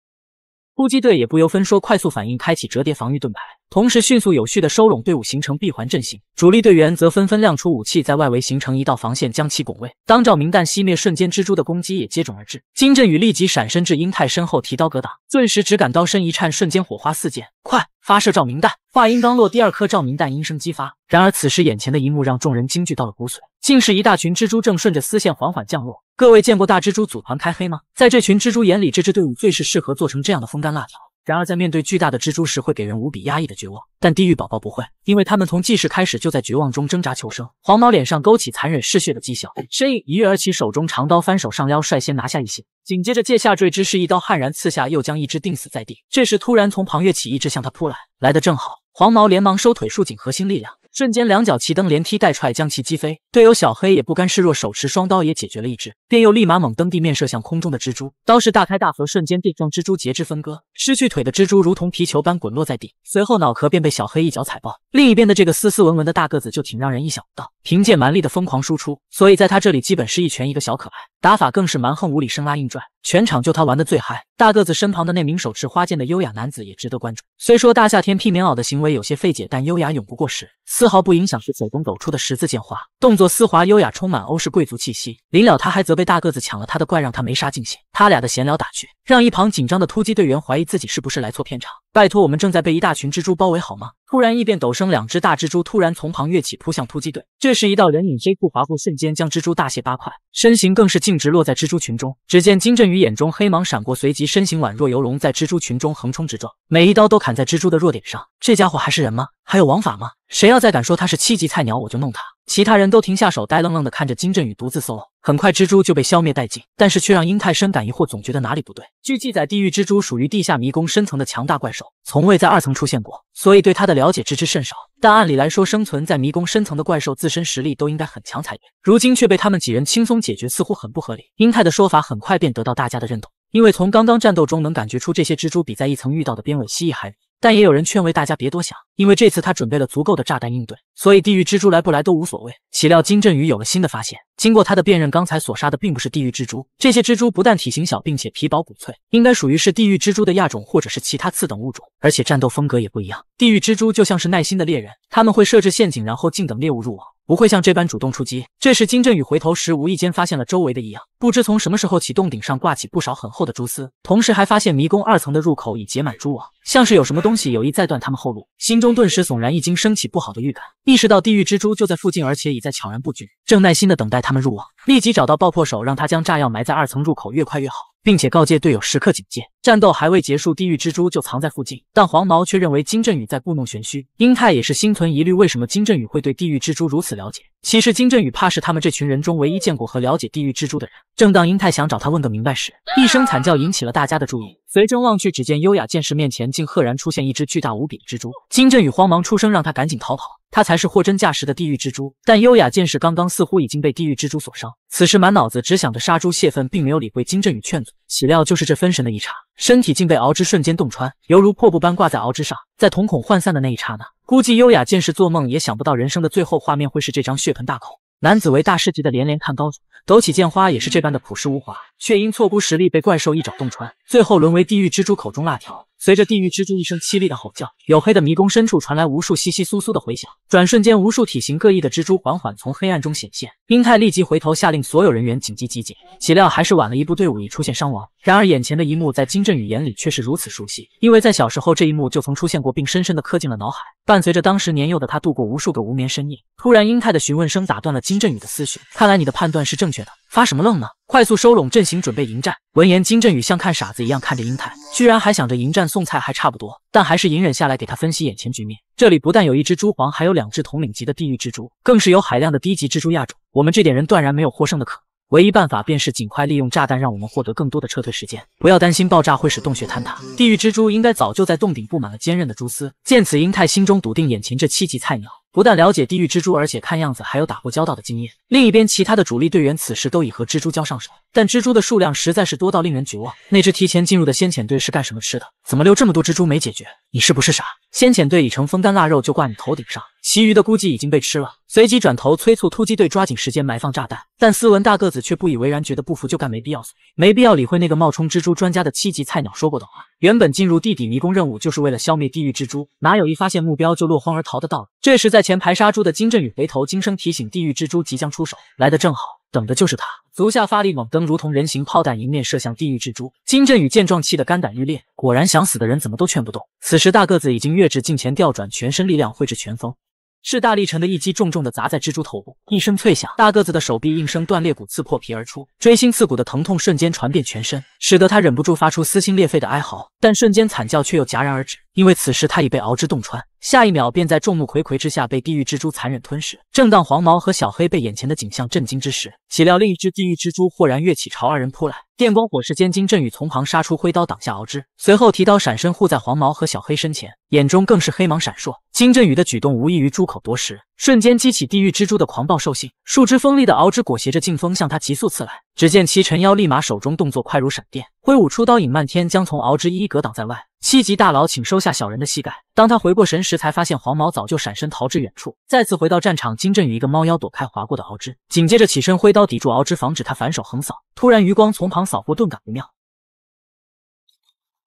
突击队也不由分说，快速反应，开启折叠防御盾牌。同时迅速有序的收拢队伍，形成闭环阵型。主力队员则纷纷亮出武器，在外围形成一道防线，将其拱卫。当照明弹熄灭瞬间，蜘蛛的攻击也接踵而至。金振宇立即闪身至英泰身后，提刀格挡，顿时只感刀身一颤，瞬间火花四溅。快发射照明弹！话音刚落，第二颗照明弹应声激发。然而此时眼前的一幕让众人惊惧到了骨髓，竟是一大群蜘蛛正顺着丝线缓缓降落。各位见过大蜘蛛组团开黑吗？在这群蜘蛛眼里，这支队伍最是适合做成这样的风干辣条。然而，在面对巨大的蜘蛛时，会给人无比压抑的绝望。但地狱宝宝不会，因为他们从记事开始就在绝望中挣扎求生。黄毛脸上勾起残忍嗜血的讥笑，身影一跃而起，手中长刀翻手上撩，率先拿下一血。紧接着借下坠之势，一刀悍然刺下，又将一只钉死在地。这时突然从旁跃起一只向他扑来，来得正好。黄毛连忙收腿束紧核心力量。瞬间，两脚齐蹬，连踢带踹，将其击飞。队友小黑也不甘示弱，手持双刀也解决了一只，便又立马猛蹬地面，射向空中的蜘蛛。刀势大开大合，瞬间地将蜘蛛截肢分割。失去腿的蜘蛛如同皮球般滚落在地，随后脑壳便被小黑一脚踩爆。另一边的这个斯斯文文的大个子就挺让人意想不到，凭借蛮力的疯狂输出，所以在他这里基本是一拳一个小可爱。打法更是蛮横无理，生拉硬拽，全场就他玩的最嗨。大个子身旁的那名手持花剑的优雅男子也值得关注。虽说大夏天披棉袄的行为有些费解，但优雅永不过时，丝毫不影响是手中抖出的十字剑花，动作丝滑优雅，充满欧式贵族气息。临了，他还责备大个子抢了他的怪，让他没杀尽兴。他俩的闲聊打趣，让一旁紧张的突击队员怀疑自己是不是来错片场。拜托，我们正在被一大群蜘蛛包围，好吗？突然异变陡生，两只大蜘蛛突然从旁跃起，扑向突击队。这时一道人影飞速划过，瞬间将蜘蛛大卸八块，身形更是径直落在蜘蛛群中。只见金振宇眼中黑芒闪过，随即身形宛若游龙，在蜘蛛群中横冲直撞，每一刀都砍在蜘蛛的弱点上。这家伙还是人吗？还有王法吗？谁要再敢说他是七级菜鸟，我就弄他！其他人都停下手，呆愣愣地看着金振宇独自搜 o 很快，蜘蛛就被消灭殆尽，但是却让英泰深感疑惑，总觉得哪里不对。据记载，地狱蜘蛛属于地下迷宫深层的强大怪兽，从未在二层出现过，所以对它的了解知之甚少。但按理来说，生存在迷宫深层的怪兽自身实力都应该很强才对，如今却被他们几人轻松解决，似乎很不合理。英泰的说法很快便得到大家的认同，因为从刚刚战斗中能感觉出，这些蜘蛛比在一层遇到的鞭尾蜥蜴还但也有人劝慰大家别多想，因为这次他准备了足够的炸弹应对，所以地狱蜘蛛来不来都无所谓。岂料金振宇有了新的发现，经过他的辨认，刚才所杀的并不是地狱蜘蛛，这些蜘蛛不但体型小，并且皮薄骨脆，应该属于是地狱蜘蛛的亚种或者是其他次等物种，而且战斗风格也不一样。地狱蜘蛛就像是耐心的猎人，他们会设置陷阱，然后静等猎物入网。不会像这般主动出击。这时，金振宇回头时，无意间发现了周围的一样，不知从什么时候起，洞顶上挂起不少很厚的蛛丝，同时还发现迷宫二层的入口已结满蛛网，像是有什么东西有意在断他们后路。心中顿时悚然一惊，升起不好的预感，意识到地狱蜘蛛就在附近，而且已在悄然布局，正耐心的等待他们入网。立即找到爆破手，让他将炸药埋在二层入口，越快越好。并且告诫队友时刻警戒，战斗还未结束，地狱蜘蛛就藏在附近。但黄毛却认为金振宇在故弄玄虚，英泰也是心存疑虑，为什么金振宇会对地狱蜘蛛如此了解？其实金振宇怕是他们这群人中唯一见过和了解地狱蜘蛛的人。正当英泰想找他问个明白时，一声惨叫引起了大家的注意。随身望去，只见优雅剑士面前竟赫然出现一只巨大无比的蜘蛛。金振宇慌忙出声，让他赶紧逃跑。他才是货真价实的地狱蜘蛛。但优雅剑士刚刚似乎已经被地狱蜘蛛所伤，此时满脑子只想着杀猪泄愤，并没有理会金振宇劝阻。岂料就是这分神的一刹，身体竟被鳌肢瞬间洞穿，犹如破布般挂在鳌肢上。在瞳孔涣散的那一刹那，估计优雅剑士做梦也想不到人生的最后画面会是这张血盆大口。男子为大师级的连连看高手，抖起剑花也是这般的朴实无华，却因错估实力被怪兽一爪洞穿，最后沦为地狱蜘蛛口中辣条。随着地狱蜘蛛一声凄厉的吼叫，黝黑的迷宫深处传来无数窸窸窣窣的回响。转瞬间，无数体型各异的蜘蛛缓缓从黑暗中显现。英泰立即回头下令，所有人员紧急集结。岂料还是晚了一步，队伍已出现伤亡。然而眼前的一幕，在金振宇眼里却是如此熟悉，因为在小时候这一幕就曾出现过，并深深的刻进了脑海。伴随着当时年幼的他度过无数个无眠深夜。突然，英泰的询问声打断了金振宇的思绪。看来你的判断是正确的。发什么愣呢？快速收拢阵型，准备迎战。闻言，金振宇像看傻子一样看着英泰，居然还想着迎战送菜，还差不多。但还是隐忍下来，给他分析眼前局面。这里不但有一只蛛皇，还有两只统领级的地狱蜘蛛，更是有海量的低级蜘蛛亚种。我们这点人断然没有获胜的可能。唯一办法便是尽快利用炸弹，让我们获得更多的撤退时间。不要担心爆炸会使洞穴坍塌，地狱蜘蛛应该早就在洞顶布满了坚韧的蛛丝。见此，英泰心中笃定，眼前这七级菜鸟。不但了解地狱蜘蛛，而且看样子还有打过交道的经验。另一边，其他的主力队员此时都已和蜘蛛交上手。但蜘蛛的数量实在是多到令人绝望。那只提前进入的先遣队是干什么吃的？怎么留这么多蜘蛛没解决？你是不是傻？先遣队已成风干腊肉，就挂你头顶上。其余的估计已经被吃了。随即转头催促突击队抓紧时间埋放炸弹。但斯文大个子却不以为然，觉得不服就干，没必要，没必要理会那个冒充蜘蛛专家的七级菜鸟说过的话。原本进入地底迷宫任务就是为了消灭地狱蜘蛛，哪有一发现目标就落荒而逃的道理？这时，在前排杀猪的金振宇回头惊声提醒：地狱蜘蛛即将出手，来得正好。等的就是他，足下发力猛蹬，如同人形炮弹，迎面射向地狱蜘蛛。金振宇见状，气得肝胆欲裂。果然，想死的人怎么都劝不动。此时，大个子已经跃至近前，调转全身力量，绘制拳风，势大力沉的一击，重重的砸在蜘蛛头部，一声脆响，大个子的手臂应声断裂，骨刺破皮而出，锥心刺骨的疼痛瞬间传遍全身，使得他忍不住发出撕心裂肺的哀嚎。但瞬间惨叫却又戛然而止，因为此时他已被熬汁冻穿。下一秒便在众目睽睽之下被地狱蜘蛛残忍吞噬。正当黄毛和小黑被眼前的景象震惊之时，岂料另一只地狱蜘蛛豁然跃起朝二人扑来。电光火石间，金振宇从旁杀出，挥刀挡下敖肢，随后提刀闪身护在黄毛和小黑身前，眼中更是黑芒闪烁。金振宇的举动无异于猪口夺食，瞬间激起地狱蜘蛛的狂暴兽性，数只锋利的敖之裹挟着劲风向他急速刺来。只见其沉妖立马手中动作快如闪电，挥舞出刀影漫天，将从敖肢一一格挡在外。七级大佬，请收下小人的膝盖。当他回过神时，才发现黄毛早就闪身逃至远处。再次回到战场，金振宇一个猫腰躲开划过的敖汁，紧接着起身挥刀抵住敖汁，防止他反手横扫。突然，余光从旁扫过，顿感不妙。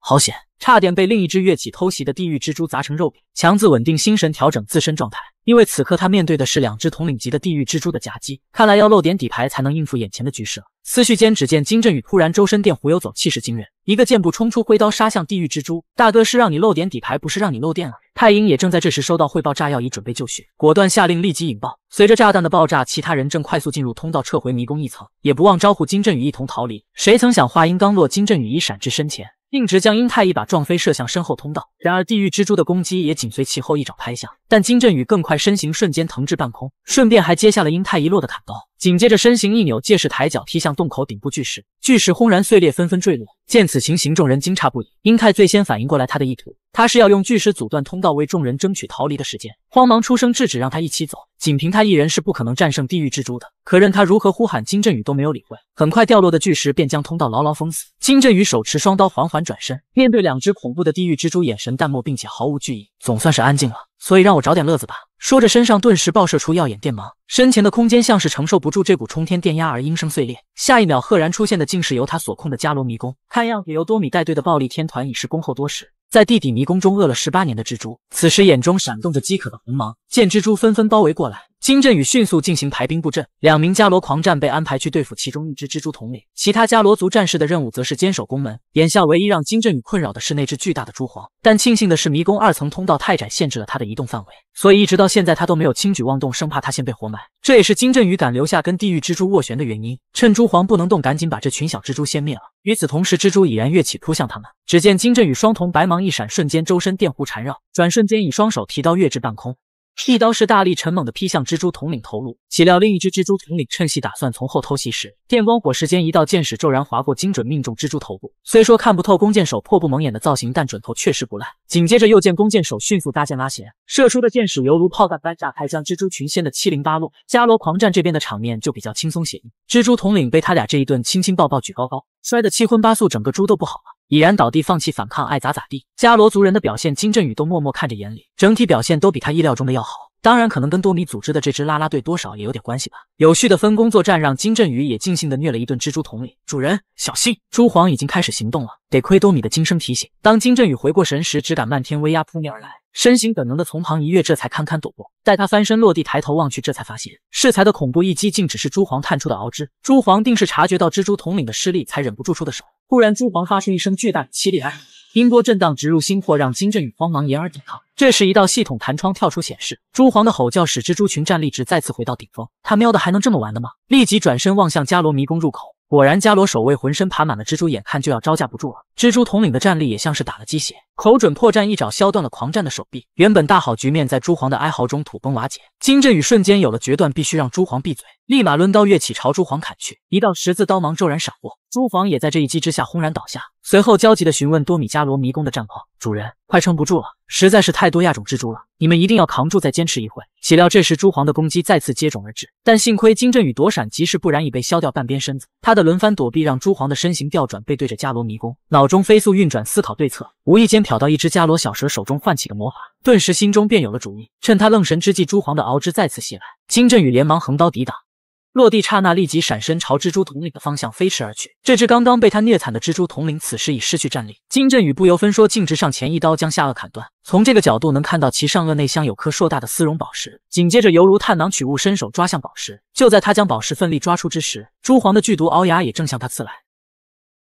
好险，差点被另一只跃起偷袭的地狱蜘蛛砸成肉饼。强子稳定心神，调整自身状态，因为此刻他面对的是两只统领级的地狱蜘蛛的夹击，看来要露点底牌才能应付眼前的局势了。思绪间，只见金振宇突然周身电弧游走，气势惊人，一个箭步冲出，挥刀杀向地狱蜘蛛。大哥是让你露点底牌，不是让你漏电啊！太英也正在这时收到汇报，炸药已准备就绪，果断下令立即引爆。随着炸弹的爆炸，其他人正快速进入通道撤回迷宫一层，也不忘招呼金振宇一同逃离。谁曾想，话音刚落，金振宇一闪至身前。硬直将英泰一把撞飞，射向身后通道。然而地狱蜘蛛的攻击也紧随其后，一掌拍下。但金振宇更快，身形瞬间腾至半空，顺便还接下了英泰遗落的砍刀。紧接着身形一扭，借势抬脚踢向洞口顶部巨石，巨石轰然碎裂，纷纷坠落。见此情形，众人惊诧不已。英泰最先反应过来他的意图，他是要用巨石阻断通道，为众人争取逃离的时间。慌忙出声制止，让他一起走。仅凭他一人是不可能战胜地狱蜘蛛的。可任他如何呼喊，金振宇都没有理会。很快掉落的巨石便将通道牢牢封死。金振宇手持双刀，缓缓转身，面对两只恐怖的地狱蜘蛛，眼神淡漠，并且毫无惧意。总算是安静了，所以让我找点乐子吧。说着，身上顿时爆射出耀眼电芒，身前的空间像是承受不住这股冲天电压而应声碎裂。下一秒，赫然出现的竟是由他所控的伽罗迷宫。看样子，由多米带队的暴力天团已是恭候多时。在地底迷宫中饿了十八年的蜘蛛，此时眼中闪动着饥渴的红芒，见蜘蛛纷纷包围过来。金振宇迅速进行排兵布阵，两名伽罗狂战被安排去对付其中一只蜘蛛统领，其他伽罗族战士的任务则是坚守宫门。眼下唯一让金振宇困扰的是那只巨大的蛛皇，但庆幸的是迷宫二层通道太窄，限制了他的移动范围，所以一直到现在他都没有轻举妄动，生怕他先被活埋。这也是金振宇敢留下跟地狱蜘蛛斡旋的原因。趁蛛皇不能动，赶紧把这群小蜘蛛先灭了。与此同时，蜘蛛已然跃起扑向他们。只见金振宇双瞳白芒一闪，瞬间周身电弧缠绕，转瞬间以双手提刀跃至半空。一刀是大力沉猛的劈向蜘蛛统领头颅，岂料另一只蜘蛛统领趁隙打算从后偷袭时，电光火石间一道箭矢骤然划过，精准命中蜘蛛头部。虽说看不透弓箭手破布蒙眼的造型，但准头确实不赖。紧接着又见弓箭手迅速搭箭拉弦，射出的箭矢犹如炮弹般炸开，将蜘蛛群掀得七零八落。伽罗狂战这边的场面就比较轻松些，蜘蛛统领被他俩这一顿亲亲抱抱举高高，摔得七荤八素，整个猪都不好了。已然倒地，放弃反抗，爱咋咋地。伽罗族人的表现，金振宇都默默看着眼里，整体表现都比他意料中的要好。当然，可能跟多米组织的这支拉拉队多少也有点关系吧。有序的分工作战，让金振宇也尽兴的虐了一顿蜘蛛统领。主人，小心！蛛皇已经开始行动了。得亏多米的惊声提醒。当金振宇回过神时，只感漫天威压扑面而来，身形本能的从旁一跃，这才堪堪躲过。待他翻身落地，抬头望去，这才发现适才的恐怖一击，竟只是蛛皇探出的螯肢。蛛皇定是察觉到蜘蛛统领的失利，才忍不住出的手。突然，朱皇发出一声巨大的凄厉哀音波震荡直入心魄，让金振宇慌忙掩耳抵抗。这时，一道系统弹窗跳出，显示朱皇的吼叫使蜘蛛群战力值再次回到顶峰。他喵的，还能这么玩的吗？立即转身望向伽罗迷宫入口，果然，伽罗守卫浑身爬满了蜘蛛，眼看就要招架不住了。蜘蛛统领的战力也像是打了鸡血，口准破绽，一爪削断了狂战的手臂。原本大好局面在朱皇的哀嚎中土崩瓦解。金振宇瞬间有了决断，必须让朱皇闭嘴，立马抡刀跃起朝朱皇砍去，一道十字刀芒骤然闪过。朱皇也在这一击之下轰然倒下，随后焦急地询问多米伽罗迷宫的战况：“主人，快撑不住了，实在是太多亚种蜘蛛了，你们一定要扛住，再坚持一会。”岂料这时朱皇的攻击再次接踵而至，但幸亏金振宇躲闪及时，不然已被削掉半边身子。他的轮番躲避让朱皇的身形调转，背对着伽罗迷宫，脑中飞速运转，思考对策。无意间瞟到一只伽罗小蛇手中唤起的魔法，顿时心中便有了主意。趁他愣神之际，朱皇的鏊之再次袭来，金振宇连忙横刀抵挡。落地刹那，立即闪身朝蜘蛛统领的方向飞驰而去。这只刚刚被他虐惨的蜘蛛统领，此时已失去战力。金振宇不由分说，径直上前一刀将下颚砍断。从这个角度能看到其上颚内镶有颗硕大的丝绒宝石。紧接着，犹如探囊取物，伸手抓向宝石。就在他将宝石奋力抓出之时，朱皇的剧毒鳌牙也正向他刺来。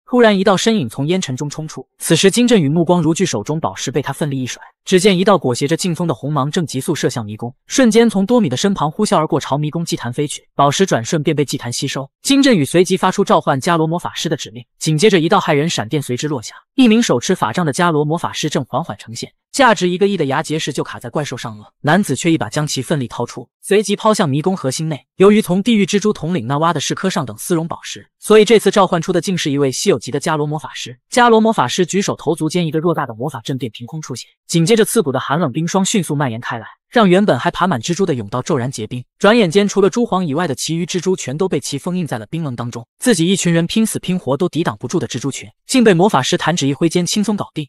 突然，一道身影从烟尘中冲出。此时，金振宇目光如炬，手中宝石被他奋力一甩。只见一道裹挟着劲风的红芒正急速射向迷宫，瞬间从多米的身旁呼啸而过，朝迷宫祭坛飞去。宝石转瞬便被祭坛吸收。金振宇随即发出召唤伽罗魔法师的指令，紧接着一道骇人闪电随之落下。一名手持法杖的伽罗魔法师正缓缓呈现，价值一个亿的牙结石就卡在怪兽上颚，男子却一把将其奋力掏出，随即抛向迷宫核心内。由于从地狱蜘蛛统领那挖的是颗上等丝绒宝石，所以这次召唤出的竟是一位稀有级的伽罗魔法师。伽罗魔法师举手投足间，一个偌大的魔法阵便凭空出现，紧接。接着刺骨的寒冷冰霜迅速蔓延开来，让原本还爬满蜘蛛的甬道骤然结冰。转眼间，除了蛛皇以外的其余蜘蛛全都被其封印在了冰冷当中。自己一群人拼死拼活都抵挡不住的蜘蛛群，竟被魔法师弹指一挥间轻松搞定。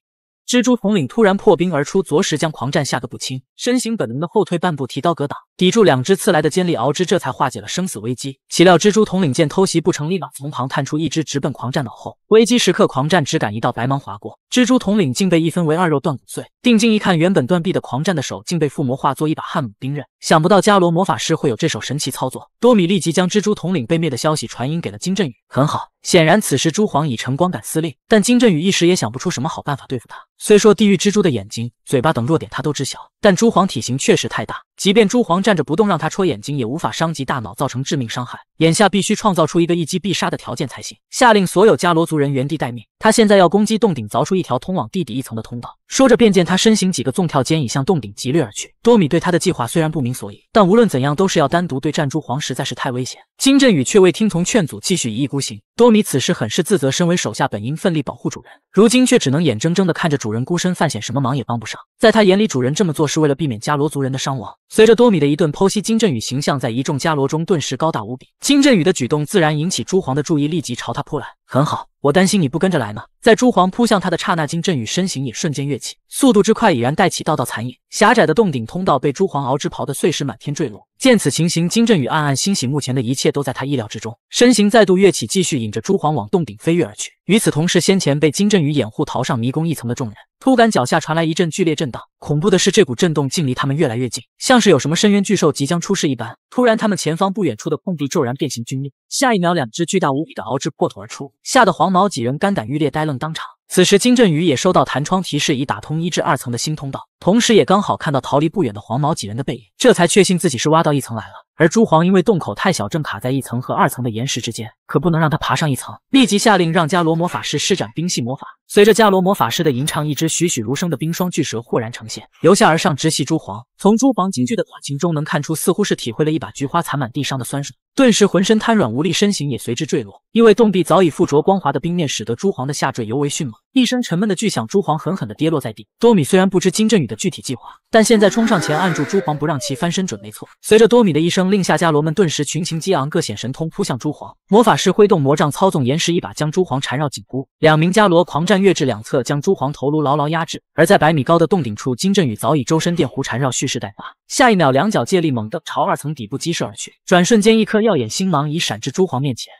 蜘蛛统领突然破冰而出，着实将狂战吓个不轻，身形本能的后退半步，提刀格挡。抵住两只刺来的尖利，鳌肢，这才化解了生死危机。岂料蜘蛛统领见偷袭不成立，马从旁探出一只，直奔狂战脑后。危机时刻，狂战只感一道白芒划过，蜘蛛统领竟被一分为二，肉断骨碎。定睛一看，原本断臂的狂战的手竟被附魔化作一把汉姆兵刃。想不到伽罗魔法师会有这手神奇操作。多米立即将蜘蛛统领被灭的消息传音给了金振宇。很好，显然此时蛛皇已成光杆司令，但金振宇一时也想不出什么好办法对付他。虽说地狱蜘蛛的眼睛、嘴巴等弱点他都知晓。但朱皇体型确实太大，即便朱皇站着不动，让他戳眼睛也无法伤及大脑，造成致命伤害。眼下必须创造出一个一击必杀的条件才行。下令所有伽罗族人原地待命，他现在要攻击洞顶，凿出一条通往地底一层的通道。说着，便见他身形几个纵跳间已向洞顶急掠而去。多米对他的计划虽然不明所以，但无论怎样都是要单独对战朱皇，实在是太危险。金振宇却未听从劝阻，继续一意孤行。多米此时很是自责，身为手下本应奋力保护主人，如今却只能眼睁睁地看着主人孤身犯险，什么忙也帮不上。在他眼里，主人这么做是为了避免伽罗族人的伤亡。随着多米的一顿剖析，金振宇形象在一众伽罗中顿时高大无比。金振宇的举动自然引起朱皇的注意，立即朝他扑来。很好，我担心你不跟着来呢。在朱皇扑向他的刹那金郑宇身形也瞬间跃起，速度之快已然带起道道残影。狭窄的洞顶通道被朱皇熬制袍的碎石满天坠落。见此情形，金振宇暗暗欣喜，目前的一切都在他意料之中。身形再度跃起，继续引着朱黄往洞顶飞跃而去。与此同时，先前被金振宇掩护逃上迷宫一层的众人，突感脚下传来一阵剧烈震荡。恐怖的是，这股震动竟离他们越来越近，像是有什么深渊巨兽即将出世一般。突然，他们前方不远处的空地骤然变形，军裂。下一秒，两只巨大无比的鳌肢破土而出，吓得黄毛几人肝胆欲裂，呆愣当场。此时，金振宇也收到弹窗提示，已打通一至二层的新通道。同时也刚好看到逃离不远的黄毛几人的背影，这才确信自己是挖到一层来了。而朱黄因为洞口太小，正卡在一层和二层的岩石之间，可不能让他爬上一层，立即下令让伽罗魔法师施展冰系魔法。随着伽罗魔法师的吟唱，一只栩栩如生的冰霜巨蛇豁然呈现，由下而上直袭朱黄。从朱黄紧聚的表情中能看出，似乎是体会了一把菊花残满地上的酸爽，顿时浑身瘫软无力，身形也随之坠落。因为洞壁早已附着光滑的冰面，使得朱黄的下坠尤为迅猛。一声沉闷的巨响，朱皇狠狠地跌落在地。多米虽然不知金振宇的具体计划，但现在冲上前按住朱皇，不让其翻身，准没错。随着多米的一声令下，伽罗们顿时群情激昂，各显神通，扑向朱皇。魔法师挥动魔杖，操纵岩石，一把将朱皇缠绕紧箍。两名伽罗狂战跃至两侧，将朱皇头颅牢牢压制。而在百米高的洞顶处，金振宇早已周身电弧缠绕，蓄势待发。下一秒，两脚借力猛地朝二层底部激射而去。转瞬间，一颗耀眼星芒已闪至朱皇面前，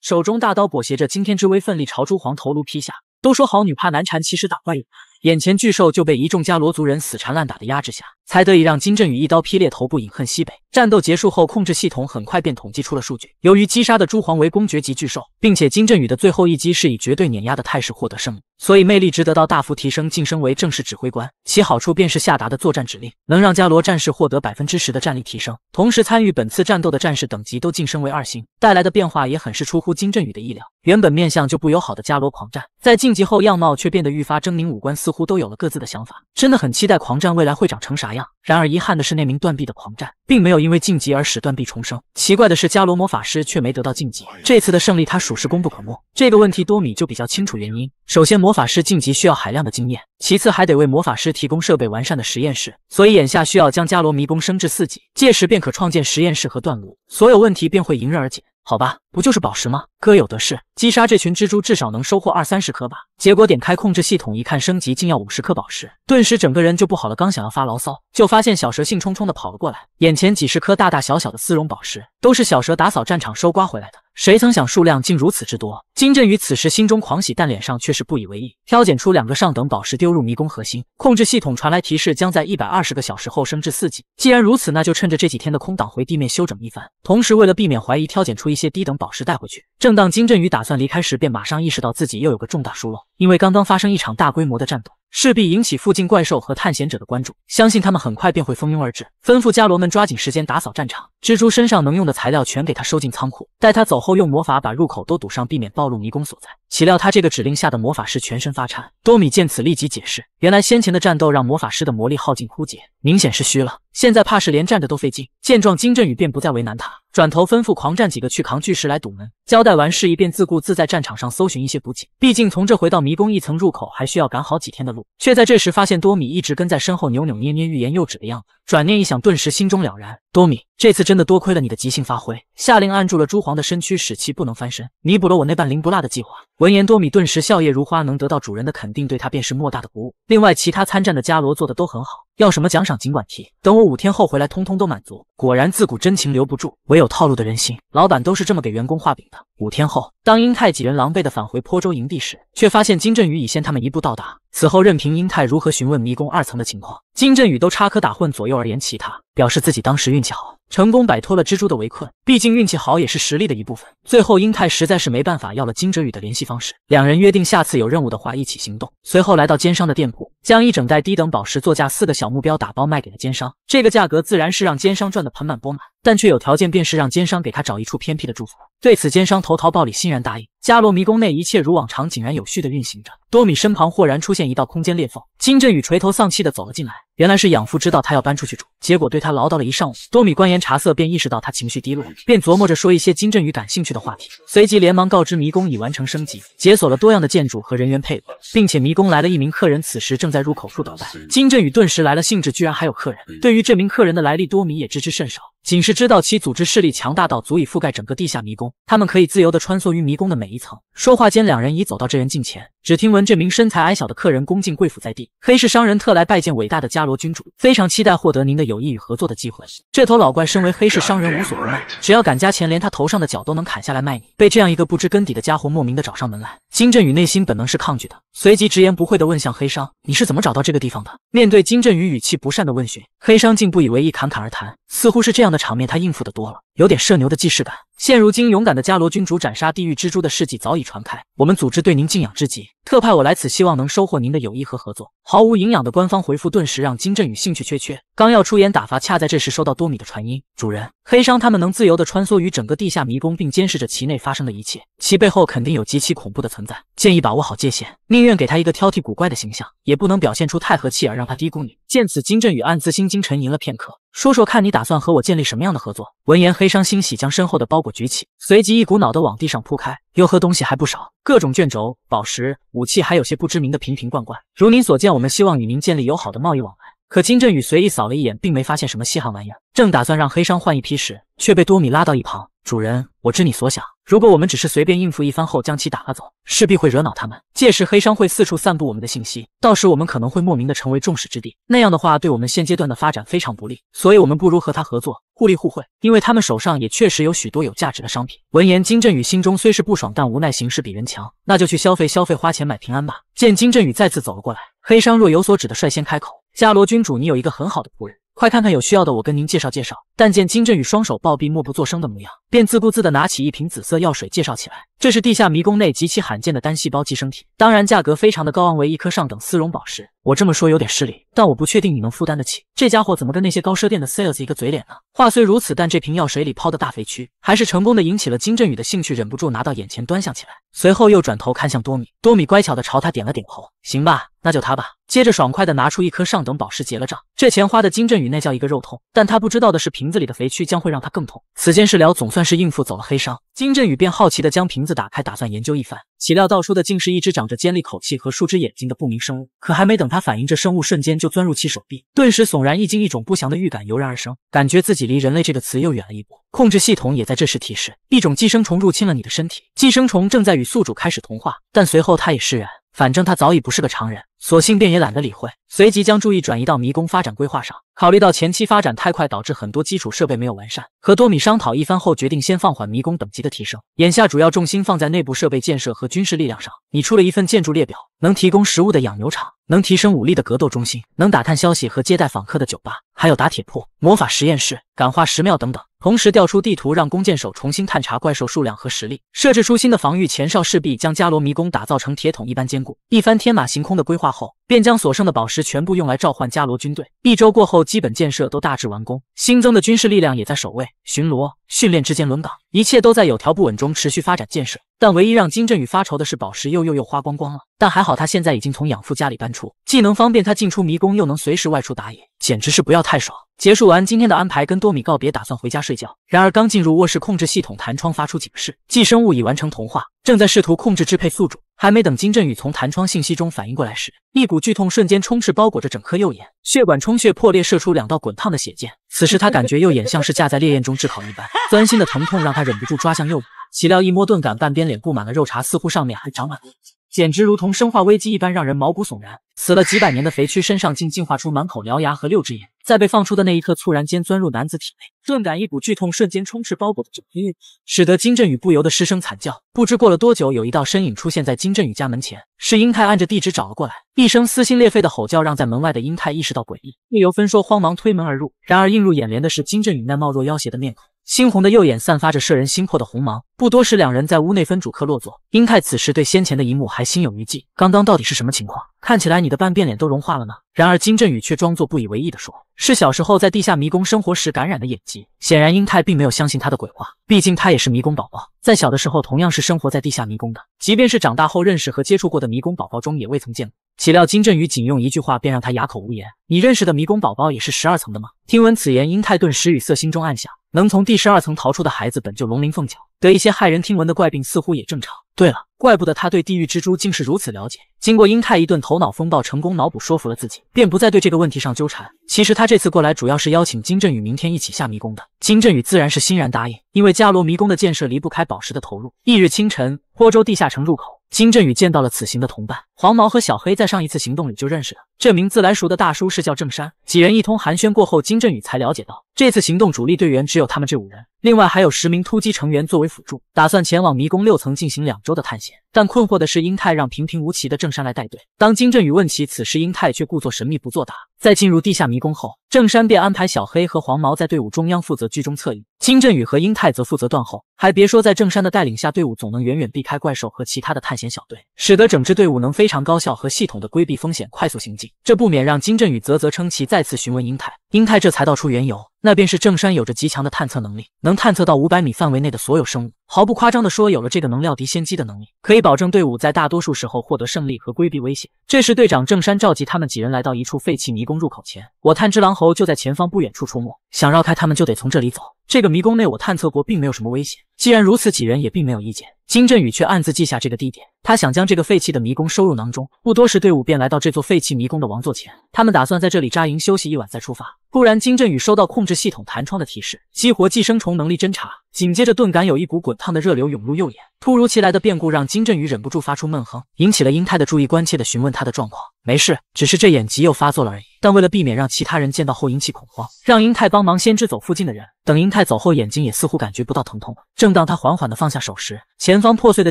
手中大刀裹挟着惊天之威，奋力朝朱皇头颅劈下。都说好女怕难缠，其实打坏难。眼前巨兽就被一众伽罗族人死缠烂打的压制下，才得以让金振宇一刀劈裂头部，饮恨西北。战斗结束后，控制系统很快便统计出了数据。由于击杀的猪皇为公爵级巨兽，并且金振宇的最后一击是以绝对碾压的态势获得胜利，所以魅力值得到大幅提升，晋升为正式指挥官。其好处便是下达的作战指令能让伽罗战士获得百分之十的战力提升，同时参与本次战斗的战士等级都晋升为二星，带来的变化也很是出乎金振宇的意料。原本面相就不友好的伽罗狂战，在晋级后样貌却变得愈发狰狞，五官似。似乎都有了各自的想法，真的很期待狂战未来会长成啥样。然而遗憾的是，那名断臂的狂战并没有因为晋级而使断臂重生。奇怪的是，伽罗魔法师却没得到晋级。这次的胜利他属实功不可没。这个问题多米就比较清楚原因。首先，魔法师晋级需要海量的经验；其次，还得为魔法师提供设备完善的实验室。所以眼下需要将伽罗迷宫升至四级，届时便可创建实验室和断炉，所有问题便会迎刃而解。好吧。不就是宝石吗？哥有得是，击杀这群蜘蛛至少能收获二三十颗吧。结果点开控制系统一看，升级竟要五十颗宝石，顿时整个人就不好了。刚想要发牢骚，就发现小蛇兴冲冲的跑了过来。眼前几十颗大大小小的丝绒宝石，都是小蛇打扫战场收刮回来的。谁曾想数量竟如此之多？金振宇此时心中狂喜，但脸上却是不以为意。挑拣出两个上等宝石，丢入迷宫核心。控制系统传来提示，将在一百二十个小时后升至四级。既然如此，那就趁着这几天的空档回地面休整一番。同时，为了避免怀疑，挑拣出一些低等。宝石带回去。正当金振宇打算离开时，便马上意识到自己又有个重大疏漏。因为刚刚发生一场大规模的战斗，势必引起附近怪兽和探险者的关注，相信他们很快便会蜂拥而至。吩咐伽罗们抓紧时间打扫战场，蜘蛛身上能用的材料全给他收进仓库。待他走后，用魔法把入口都堵上，避免暴露迷宫所在。岂料他这个指令吓得魔法师全身发颤。多米见此，立即解释，原来先前的战斗让魔法师的魔力耗尽枯竭，明显是虚了，现在怕是连站着都费劲。见状，金振宇便不再为难他，转头吩咐狂战几个去扛巨石来堵门。交代完事宜，便自顾自在战场上搜寻一些补给。毕竟从这回到迷。迷宫一层入口还需要赶好几天的路，却在这时发现多米一直跟在身后，扭扭捏捏、欲言又止的样子。转念一想，顿时心中了然。多米，这次真的多亏了你的即兴发挥，下令按住了朱皇的身躯，使其不能翻身，弥补了我那半灵不落的计划。闻言，多米顿时笑靥如花，能得到主人的肯定，对他便是莫大的鼓舞。另外，其他参战的伽罗做的都很好，要什么奖赏尽管提，等我五天后回来，通通都满足。果然，自古真情留不住，唯有套路的人心，老板都是这么给员工画饼的。五天后，当英泰几人狼狈的返回坡州营地时，却发现金振宇已先他们一步到达。此后，任凭英泰如何询问迷宫二层的情况，金振宇都插科打诨，左右而言其他，表示自己当时运气好。成功摆脱了蜘蛛的围困，毕竟运气好也是实力的一部分。最后，英泰实在是没办法要了金哲宇的联系方式，两人约定下次有任务的话一起行动。随后来到奸商的店铺，将一整袋低等宝石作价四个小目标打包卖给了奸商。这个价格自然是让奸商赚得盆满钵满，但却有条件，便是让奸商给他找一处偏僻的住所。对此，奸商投桃报李，欣然答应。加罗迷宫内一切如往常井然有序的运行着，多米身旁豁然出现一道空间裂缝，金振宇垂头丧气的走了进来。原来是养父知道他要搬出去住，结果对他唠叨了一上午。多米关言茶色便意识到他情绪低落，便琢磨着说一些金振宇感兴趣的话题，随即连忙告知迷宫已完成升级，解锁了多样的建筑和人员配置，并且迷宫来了一名客人，此时正在入口处等待。金振宇顿时来了兴致，居然还有客人。对于这名客人的来历，多米也知之甚少。仅是知道其组织势力强大到足以覆盖整个地下迷宫，他们可以自由地穿梭于迷宫的每一层。说话间，两人已走到这人近前，只听闻这名身材矮小的客人恭敬跪伏在地：“黑市商人特来拜见伟大的伽罗君主，非常期待获得您的友谊与合作的机会。”这头老怪身为黑市商人，无所不卖，只要敢加钱，连他头上的角都能砍下来卖你。被这样一个不知根底的家伙莫名的找上门来，金振宇内心本能是抗拒的，随即直言不讳地问向黑商：“你是怎么找到这个地方的？”面对金振宇语气不善的问询，黑商竟不以为意，侃侃而谈。似乎是这样的场面，他应付的多了。有点社牛的既视感。现如今，勇敢的伽罗君主斩杀地狱蜘蛛的事迹早已传开，我们组织对您敬仰之极，特派我来此，希望能收获您的友谊和合作。毫无营养的官方回复顿时让金振宇兴趣缺缺，刚要出言打发，恰在这时收到多米的传音：“主人，黑商他们能自由的穿梭于整个地下迷宫，并监视着其内发生的一切，其背后肯定有极其恐怖的存在。建议把握好界限，宁愿给他一个挑剔古怪的形象，也不能表现出太和气而让他低估你。”见此，金振宇暗自心惊，沉吟了片刻：“说说看你打算和我建立什么样的合作？”闻言，黑。商欣喜将身后的包裹举起，随即一股脑的往地上铺开。哟呵，东西还不少，各种卷轴、宝石、武器，还有些不知名的瓶瓶罐罐。如您所见，我们希望与您建立友好的贸易往来。可金振宇随意扫了一眼，并没发现什么稀罕玩意儿。正打算让黑商换一批时，却被多米拉到一旁：“主人，我知你所想。如果我们只是随便应付一番后将其打发走，势必会惹恼他们。届时黑商会四处散布我们的信息，到时我们可能会莫名的成为众矢之的。那样的话，对我们现阶段的发展非常不利。所以我们不如和他合作。”互利互惠，因为他们手上也确实有许多有价值的商品。闻言，金振宇心中虽是不爽，但无奈形势比人强，那就去消费消费，花钱买平安吧。见金振宇再次走了过来，黑商若有所指的率先开口：“伽罗君主，你有一个很好的仆人，快看看有需要的，我跟您介绍介绍。”但见金振宇双手抱臂，默不作声的模样，便自顾自的拿起一瓶紫色药水，介绍起来。这是地下迷宫内极其罕见的单细胞寄生体，当然价格非常的高昂，为一颗上等丝绒宝石。我这么说有点失礼，但我不确定你能负担得起。这家伙怎么跟那些高奢店的 sales 一个嘴脸呢？话虽如此，但这瓶药水里泡的大肥蛆，还是成功的引起了金振宇的兴趣，忍不住拿到眼前端详起来。随后又转头看向多米，多米乖巧的朝他点了点头。行吧，那就他吧。接着爽快的拿出一颗上等宝石结了账，这钱花的金振宇那叫一个肉痛。但他不知道的是，瓶子里的肥蛆将会让他更痛。此件事了，总算是应付走了黑商。金振宇便好奇的将瓶子。打开，打算研究一番，岂料倒出的竟是一只长着尖利口气和数只眼睛的不明生物。可还没等他反应，这生物瞬间就钻入其手臂，顿时悚然一惊，一种不祥的预感油然而生，感觉自己离人类这个词又远了一步。控制系统也在这时提示，一种寄生虫入侵了你的身体，寄生虫正在与宿主开始同化。但随后他也释然，反正他早已不是个常人。索性便也懒得理会，随即将注意转移到迷宫发展规划上。考虑到前期发展太快，导致很多基础设备没有完善，和多米商讨一番后，决定先放缓迷宫等级的提升。眼下主要重心放在内部设备建设和军事力量上。拟出了一份建筑列表：能提供食物的养牛场，能提升武力的格斗中心，能打探消息和接待访客的酒吧，还有打铁铺、魔法实验室、感化石庙等等。同时调出地图，让弓箭手重新探查怪兽数量和实力，设置出新的防御前哨，势必将伽罗迷宫打造成铁桶一般坚固。一番天马行空的规划。后便将所剩的宝石全部用来召唤伽罗军队。一周过后，基本建设都大致完工，新增的军事力量也在守卫、巡逻、训练之间轮岗，一切都在有条不紊中持续发展建设。但唯一让金振宇发愁的是宝石又又又花光光了。但还好他现在已经从养父家里搬出，既能方便他进出迷宫，又能随时外出打野，简直是不要太爽。结束完今天的安排，跟多米告别，打算回家睡觉。然而刚进入卧室，控制系统弹窗发出警示：寄生物已完成同化，正在试图控制支配宿主。还没等金振宇从弹窗信息中反应过来时，一股剧痛瞬间充斥包裹着整颗右眼，血管充血破裂，射出两道滚烫的血箭。此时他感觉右眼像是架在烈焰中炙烤一般，钻心的疼痛让他忍不住抓向右眼，岂料一摸顿感半边脸布满了肉茬，似乎上面还长满了。简直如同生化危机一般，让人毛骨悚然。死了几百年的肥蛆身上竟进化出满口獠牙和六只眼，在被放出的那一刻，猝然间钻入男子体内，顿感一股剧痛瞬间充斥包裹的整片肉体，使得金振宇不由得失声惨叫。不知过了多久，有一道身影出现在金振宇家门前，是英泰按着地址找了过来。一声撕心裂肺的吼叫让在门外的英泰意识到诡异，不由分说，慌忙推门而入。然而映入眼帘的是金振宇那貌若妖邪的面孔，猩红的右眼散发着摄人心魄的红芒。不多时，两人在屋内分主客落座。英泰此时对先前的一幕还心有余悸，刚刚到底是什么情况？看起来你的半边脸都融化了呢。然而金振宇却装作不以为意的说：“是小时候在地下迷宫生活时感染的眼疾。”显然，英泰并没有相信他的鬼话，毕竟他也是迷宫宝宝，在小的时候同样是生活在地下迷宫的，即便是长大后认识和接触过的迷宫宝宝中也未曾见过。岂料金振宇仅用一句话便让他哑口无言：“你认识的迷宫宝宝也是十二层的吗？”听闻此言，英泰顿时语塞，心中暗想：能从第十二层逃出的孩子本就龙鳞凤角。得一些骇人听闻的怪病似乎也正常。对了，怪不得他对地狱蜘蛛竟是如此了解。经过英泰一顿头脑风暴，成功脑补说服了自己，便不再对这个问题上纠缠。其实他这次过来主要是邀请金振宇明天一起下迷宫的。金振宇自然是欣然答应，因为伽罗迷宫的建设离不开宝石的投入。翌日清晨，霍州地下城入口，金振宇见到了此行的同伴。黄毛和小黑在上一次行动里就认识的，这名自来熟的大叔是叫郑山。几人一通寒暄过后，金振宇才了解到，这次行动主力队员只有他们这五人，另外还有十名突击成员作为辅助，打算前往迷宫六层进行两周的探险。但困惑的是，英泰让平平无奇的郑山来带队。当金振宇问起此事，英泰却故作神秘不作答。在进入地下迷宫后，郑山便安排小黑和黄毛在队伍中央负责居中策应，金振宇和英泰则负责断后。还别说，在郑山的带领下，队伍总能远远避开怪兽和其他的探险小队，使得整支队伍能非。非常高效和系统的规避风险，快速行进，这不免让金振宇啧啧称奇。再次询问英泰，英泰这才道出缘由。那便是郑山有着极强的探测能力，能探测到五百米范围内的所有生物。毫不夸张的说，有了这个能料敌先机的能力，可以保证队伍在大多数时候获得胜利和规避危险。这时，队长郑山召集他们几人来到一处废弃迷宫入口前，我探知狼猴就在前方不远处出没，想绕开他们就得从这里走。这个迷宫内我探测过，并没有什么危险。既然如此，几人也并没有意见。金振宇却暗自记下这个地点，他想将这个废弃的迷宫收入囊中。不多时，队伍便来到这座废弃迷宫的王座前，他们打算在这里扎营休息一晚再出发。突然，金振宇收到控制系统弹窗的提示，激活寄生虫能力侦查。紧接着，顿感有一股滚烫的热流涌入右眼。突如其来的变故让金振宇忍不住发出闷哼，引起了英泰的注意，关切地询问他的状况。没事，只是这眼疾又发作了而已。但为了避免让其他人见到后引起恐慌，让英泰帮忙先支走附近的人。等英泰走后，眼睛也似乎感觉不到疼痛了。正当他缓缓地放下手时，前方破碎的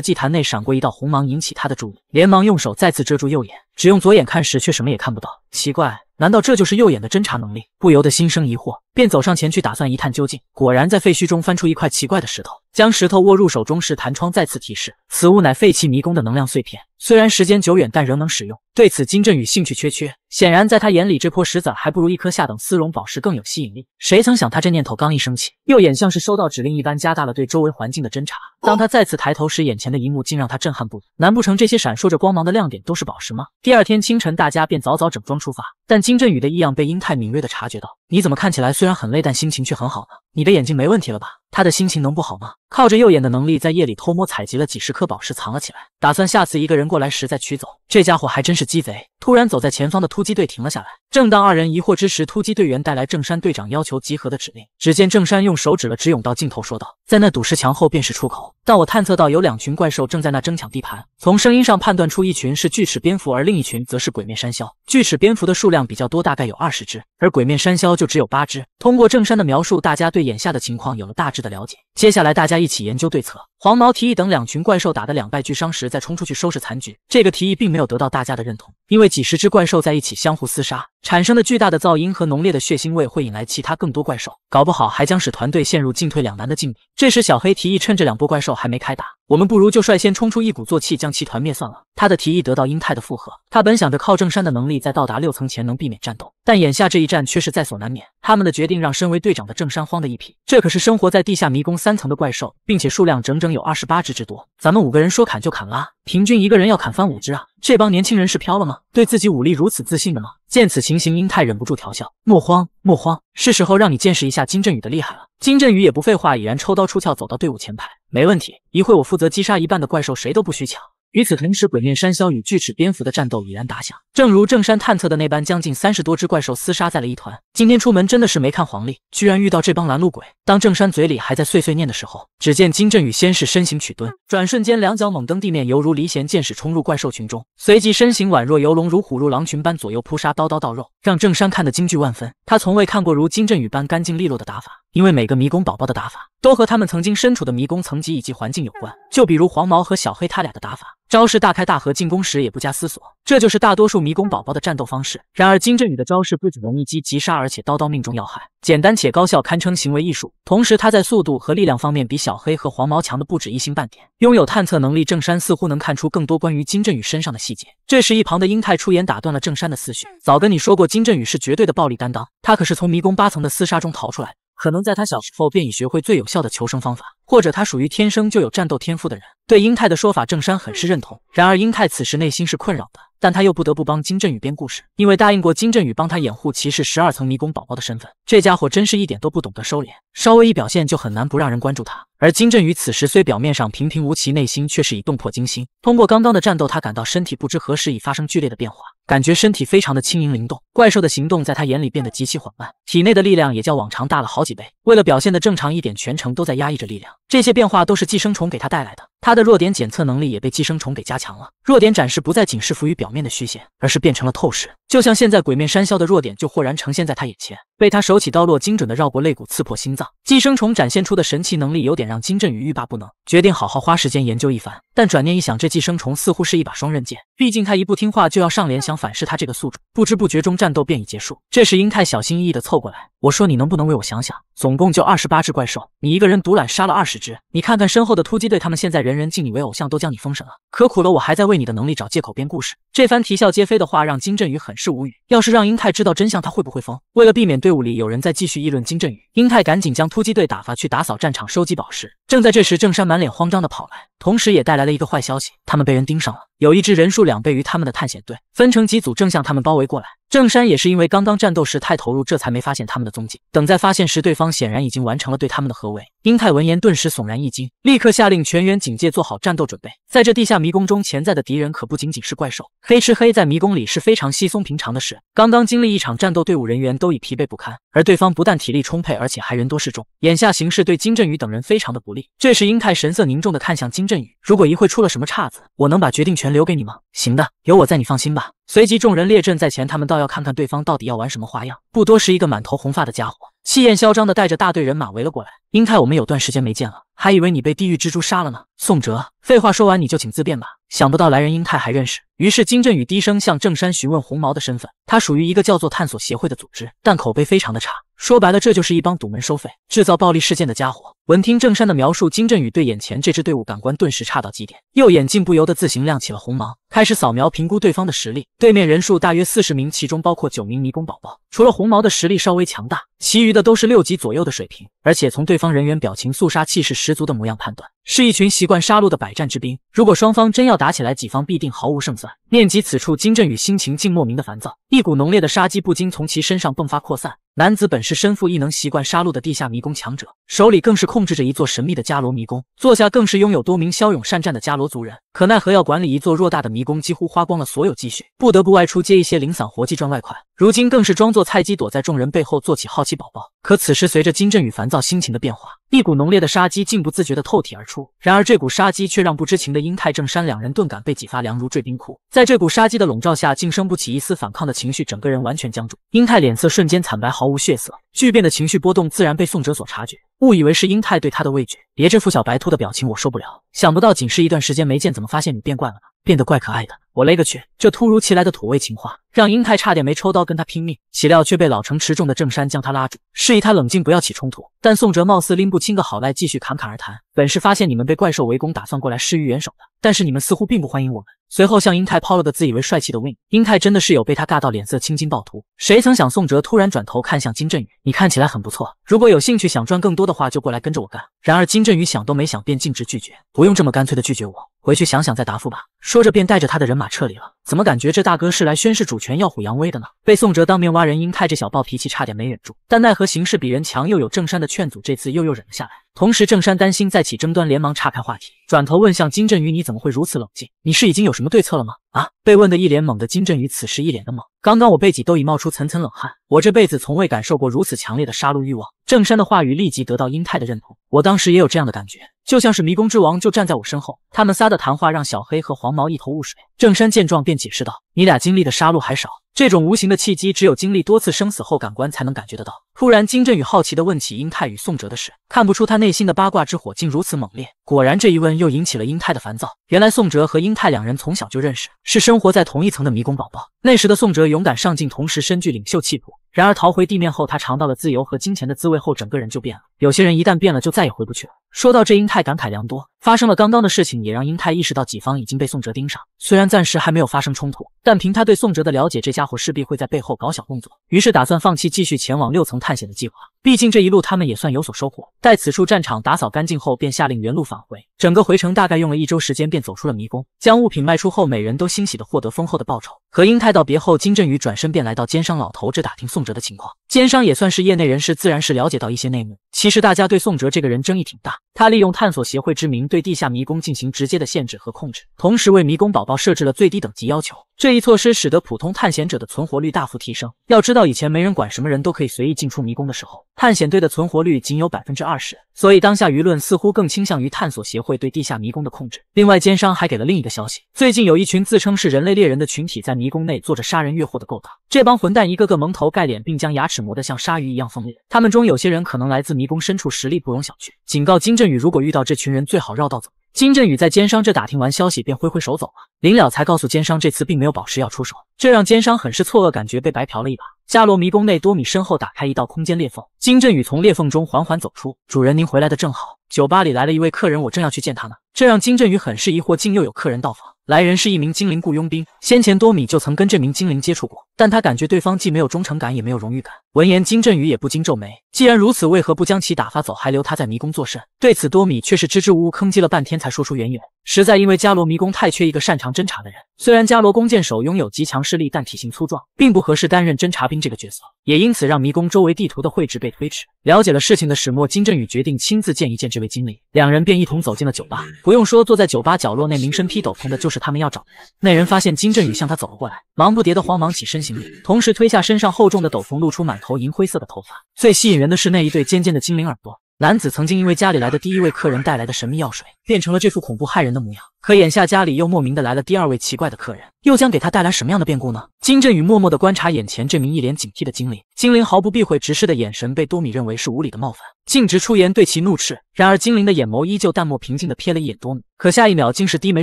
祭坛内闪过一道红芒，引起他的注意，连忙用手再次遮住右眼，只用左眼看时却什么也看不到。奇怪。难道这就是右眼的侦查能力？不由得心生疑惑，便走上前去，打算一探究竟。果然，在废墟中翻出一块奇怪的石头。将石头握入手中时，弹窗再次提示此物乃废弃迷宫的能量碎片，虽然时间久远，但仍能使用。对此，金振宇兴趣缺缺，显然在他眼里，这破石子还不如一颗下等丝绒宝石更有吸引力。谁曾想，他这念头刚一升起，右眼像是收到指令一般，加大了对周围环境的侦查。当他再次抬头时，眼前的一幕竟让他震撼不已。难不成这些闪烁着光芒的亮点都是宝石吗？第二天清晨，大家便早早整装出发，但金振宇的异样被英泰敏锐的察觉到。你怎么看起来虽然很累，但心情却很好呢？你的眼睛没问题了吧？他的心情能不好吗？靠着右眼的能力，在夜里偷摸采集了几十颗宝石，藏了起来。打算下次一个人过来时再取走，这家伙还真是鸡贼。突然，走在前方的突击队停了下来。正当二人疑惑之时，突击队员带来郑山队长要求集合的指令。只见郑山用手指了指甬道尽头，说道：“在那堵石墙后便是出口，但我探测到有两群怪兽正在那争抢地盘。从声音上判断出，一群是巨齿蝙蝠，而另一群则是鬼面山魈。巨齿蝙蝠的数量比较多，大概有二十只，而鬼面山魈就只有八只。通过郑山的描述，大家对眼下的情况有了大致的了解。接下来，大家一起研究对策。黄毛提议等两群怪兽打得两败俱伤时。”再冲出去收拾残局，这个提议并没有得到大家的认同，因为几十只怪兽在一起相互厮杀。产生的巨大的噪音和浓烈的血腥味会引来其他更多怪兽，搞不好还将使团队陷入进退两难的境地。这时，小黑提议趁这两波怪兽还没开打，我们不如就率先冲出，一鼓作气将其团灭算了。他的提议得到英泰的附和。他本想着靠正山的能力在到达六层前能避免战斗，但眼下这一战却是在所难免。他们的决定让身为队长的正山慌的一批。这可是生活在地下迷宫三层的怪兽，并且数量整整有二十八只之多。咱们五个人说砍就砍了，平均一个人要砍翻五只啊！这帮年轻人是飘了吗？对自己武力如此自信的吗？见此情形，英泰忍不住调笑：“莫慌，莫慌，是时候让你见识一下金振宇的厉害了。”金振宇也不废话，已然抽刀出鞘，走到队伍前排。没问题，一会我负责击杀一半的怪兽，谁都不许抢。与此同时，鬼面山魈与巨齿蝙蝠的战斗已然打响。正如郑山探测的那般，将近三十多只怪兽厮杀在了一团。今天出门真的是没看黄历，居然遇到这帮拦路鬼。当郑山嘴里还在碎碎念的时候，只见金振宇先是身形曲蹲，转瞬间两脚猛蹬地面，犹如离弦箭矢冲入怪兽群中。随即身形宛若游龙，如虎入狼群般左右扑杀，刀刀到肉，让郑山看得惊惧万分。他从未看过如金振宇般干净利落的打法。因为每个迷宫宝宝的打法都和他们曾经身处的迷宫层级以及环境有关，就比如黄毛和小黑他俩的打法，招式大开大合，进攻时也不加思索，这就是大多数迷宫宝宝的战斗方式。然而金振宇的招式不仅能一击击杀，而且刀刀命中要害，简单且高效，堪称行为艺术。同时他在速度和力量方面比小黑和黄毛强的不止一星半点，拥有探测能力，郑山似乎能看出更多关于金振宇身上的细节。这时一旁的英泰出言打断了郑山的思绪：“早跟你说过，金振宇是绝对的暴力担当，他可是从迷宫八层的厮杀中逃出来。”可能在他小时候便已学会最有效的求生方法，或者他属于天生就有战斗天赋的人。对英泰的说法，郑山很是认同。然而，英泰此时内心是困扰的，但他又不得不帮金振宇编故事，因为答应过金振宇帮他掩护骑士十二层迷宫宝宝的身份。这家伙真是一点都不懂得收敛，稍微一表现就很难不让人关注他。而金振宇此时虽表面上平平无奇，内心却是已动魄惊心。通过刚刚的战斗，他感到身体不知何时已发生剧烈的变化。感觉身体非常的轻盈灵动，怪兽的行动在他眼里变得极其缓慢，体内的力量也较往常大了好几倍。为了表现的正常一点，全程都在压抑着力量。这些变化都是寄生虫给他带来的。他的弱点检测能力也被寄生虫给加强了。弱点展示不再仅是浮于表面的虚线，而是变成了透视，就像现在鬼面山魈的弱点就豁然呈现在他眼前，被他手起刀落，精准的绕过肋骨，刺破心脏。寄生虫展现出的神奇能力，有点让金振宇欲罢不能，决定好好花时间研究一番。但转念一想，这寄生虫似乎是一把双刃剑，毕竟他一不听话就要上脸想反噬他这个宿主。不知不觉中，战斗便已结束。这时，英泰小心翼翼的凑过来。我说你能不能为我想想，总共就二十八只怪兽，你一个人独揽杀了二十只，你看看身后的突击队，他们现在人人敬你为偶像，都将你封神了，可苦了我还在为你的能力找借口编故事。这番啼笑皆非的话让金振宇很是无语。要是让英泰知道真相，他会不会疯？为了避免队伍里有人再继续议论金振宇，英泰赶紧将突击队打发去打扫战场，收集宝石。正在这时，郑山满脸慌张的跑来，同时也带来了一个坏消息：他们被人盯上了。有一支人数两倍于他们的探险队，分成几组，正向他们包围过来。郑山也是因为刚刚战斗时太投入，这才没发现他们的踪迹。等再发现时，对方显然已经完成了对他们的合围。英泰闻言顿时悚然一惊，立刻下令全员警戒，做好战斗准备。在这地下迷宫中，潜在的敌人可不仅仅是怪兽，黑吃黑在迷宫里是非常稀松平常的事。刚刚经历一场战斗，队伍人员都已疲惫不堪，而对方不但体力充沛，而且还人多势众，眼下形势对金振宇等人非常的不利。这时，英泰神色凝重的看向金振宇。如果一会出了什么岔子，我能把决定权留给你吗？行的，有我在，你放心吧。随即众人列阵在前，他们倒要看看对方到底要玩什么花样。不多时，一个满头红发的家伙，气焰嚣张的带着大队人马围了过来。英泰，我们有段时间没见了，还以为你被地狱蜘蛛杀了呢。宋哲，废话说完你就请自便吧。想不到来人英泰还认识。于是金振宇低声向郑山询问红毛的身份。他属于一个叫做探索协会的组织，但口碑非常的差。说白了，这就是一帮堵门收费、制造暴力事件的家伙。闻听郑山的描述，金振宇对眼前这支队伍感官顿时差到极点，右眼竟不由得自行亮起了红芒，开始扫描评估对方的实力。对面人数大约四十名，其中包括九名迷宫宝宝，除了红毛的实力稍微强大，其余的都是六级左右的水平。而且从对方人员表情肃杀、气势十足的模样判断，是一群习惯杀戮的百战之兵。如果双方真要打起来，己方必定毫无胜算。念及此处，金振宇心情竟莫名的烦躁，一股浓烈的杀机不禁从其身上迸发扩散。男子本是身负异能、习惯杀戮的地下迷宫强者。手里更是控制着一座神秘的伽罗迷宫，坐下更是拥有多名骁勇善战的伽罗族人。可奈何要管理一座偌大的迷宫，几乎花光了所有积蓄，不得不外出接一些零散活计赚外快。如今更是装作菜鸡，躲在众人背后做起好奇宝宝。可此时，随着金振宇烦躁心情的变化，一股浓烈的杀机竟不自觉的透体而出。然而这股杀机却让不知情的英泰、正山两人顿感被几发，凉如坠冰窟。在这股杀机的笼罩下，竟生不起一丝反抗的情绪，整个人完全僵住。英泰脸色瞬间惨白，毫无血色。巨变的情绪波动自然被宋哲所察觉，误以为是英泰对他的畏惧。别这副小白兔的表情，我受不了！想不到仅是一段时间没见，怎么发现你变怪了呢？变得怪可爱的，我勒个去！这突如其来的土味情话。让英泰差点没抽刀跟他拼命，岂料却被老成持重的郑山将他拉住，示意他冷静，不要起冲突。但宋哲貌似拎不清个好赖，继续侃侃而谈。本是发现你们被怪兽围攻，打算过来施予援手的，但是你们似乎并不欢迎我们。随后向英泰抛了个自以为帅气的 wink，英泰真的是有被他尬到脸色青筋暴突。谁曾想宋哲突然转头看向金振宇，你看起来很不错，如果有兴趣想赚更多的话，就过来跟着我干。然而金振宇想都没想便径直拒绝，不用这么干脆的拒绝我，回去想想再答复吧。说着便带着他的人马撤离了。怎么感觉这大哥是来宣誓主？全耀虎扬威的呢，被宋哲当面挖人，英泰这小暴脾气差点没忍住，但奈何形势比人强，又有郑山的劝阻，这次又又忍了下来。同时，郑山担心再起争端，连忙岔开话题，转头问向金振宇：“你怎么会如此冷静？你是已经有什么对策了吗？”啊，被问得一脸懵的金振宇，此时一脸的懵。刚刚我背脊都已冒出层层冷汗，我这辈子从未感受过如此强烈的杀戮欲望。郑山的话语立即得到英泰的认同，我当时也有这样的感觉，就像是迷宫之王就站在我身后。他们仨的谈话让小黑和黄毛一头雾水，郑山见状便解释道：“你俩经历的杀戮还少，这种无形的契机只有经历多次生死后，感官才能感觉得到。”突然，金振宇好奇的问起英泰与宋哲的事，看不出他内心的八卦之火竟如此猛烈。果然，这一问又引起了英泰的烦躁。原来，宋哲和英泰两人从小就认识，是生活在同一层的迷宫宝宝。那时的宋哲勇敢上进，同时身具领袖气魄。然而逃回地面后，他尝到了自由和金钱的滋味后，整个人就变了。有些人一旦变了，就再也回不去了。说到这，英泰感慨良多。发生了刚刚的事情，也让英泰意识到己方已经被宋哲盯上。虽然暂时还没有发生冲突，但凭他对宋哲的了解，这家伙势必会在背后搞小动作。于是，打算放弃继续前往六层探险的计划。毕竟这一路他们也算有所收获。待此处战场打扫干净后，便下令原路返回。整个回程大概用了一周时间，便走出了迷宫。将物品卖出后，每人都欣喜地获得丰厚的报酬。和英泰道别后，金振宇转身便来到奸商老头这打听宋哲的情况。奸商也算是业内人士，自然是了解到一些内幕。其实大家对宋哲这个人争议挺大。他利用探索协会之名对地下迷宫进行直接的限制和控制，同时为迷宫宝宝设置了最低等级要求。这一措施使得普通探险者的存活率大幅提升。要知道，以前没人管，什么人都可以随意进出迷宫的时候，探险队的存活率仅有百分之二十。所以当下舆论似乎更倾向于探索协会对地下迷宫的控制。另外，奸商还给了另一个消息：最近有一群自称是人类猎人的群体在。迷宫内做着杀人越货的勾当，这帮混蛋一个个蒙头盖脸，并将牙齿磨得像鲨鱼一样锋利。他们中有些人可能来自迷宫深处，实力不容小觑。警告金振宇，如果遇到这群人，最好绕道走。金振宇在奸商这打听完消息，便挥挥手走了。临了才告诉奸商，这次并没有宝石要出手，这让奸商很是错愕，感觉被白嫖了一把。下罗迷宫内，多米身后打开一道空间裂缝，金振宇从裂缝中缓缓走出。主人，您回来的正好。酒吧里来了一位客人，我正要去见他呢，这让金振宇很是疑惑，竟又有客人到访。来人是一名精灵雇佣兵，先前多米就曾跟这名精灵接触过，但他感觉对方既没有忠诚感，也没有荣誉感。闻言，金振宇也不禁皱眉，既然如此，为何不将其打发走，还留他在迷宫作甚？对此，多米却是支支吾吾，吭叽了半天才说出原因。实在因为伽罗迷宫太缺一个擅长侦查的人，虽然伽罗弓箭手拥有极强视力，但体型粗壮，并不合适担任侦察兵这个角色，也因此让迷宫周围地图的绘制被推迟。了解了事情的始末，金振宇决定亲自见一见这位精灵，两人便一同走进了酒吧。不用说，坐在酒吧角落那名身披斗篷的，就是他们要找的人。那人发现金振宇向他走了过来，忙不迭的慌忙起身行礼，同时推下身上厚重的斗篷，露出满头银灰色的头发。最吸引人的是那一对尖尖的精灵耳朵。男子曾经因为家里来的第一位客人带来的神秘药水，变成了这副恐怖骇人的模样。可眼下家里又莫名的来了第二位奇怪的客人，又将给他带来什么样的变故呢？金振宇默默地观察眼前这名一脸警惕的精灵，精灵毫不避讳直视的眼神被多米认为是无礼的冒犯，径直出言对其怒斥。然而精灵的眼眸依旧淡漠平静地瞥了一眼多米，可下一秒竟是低眉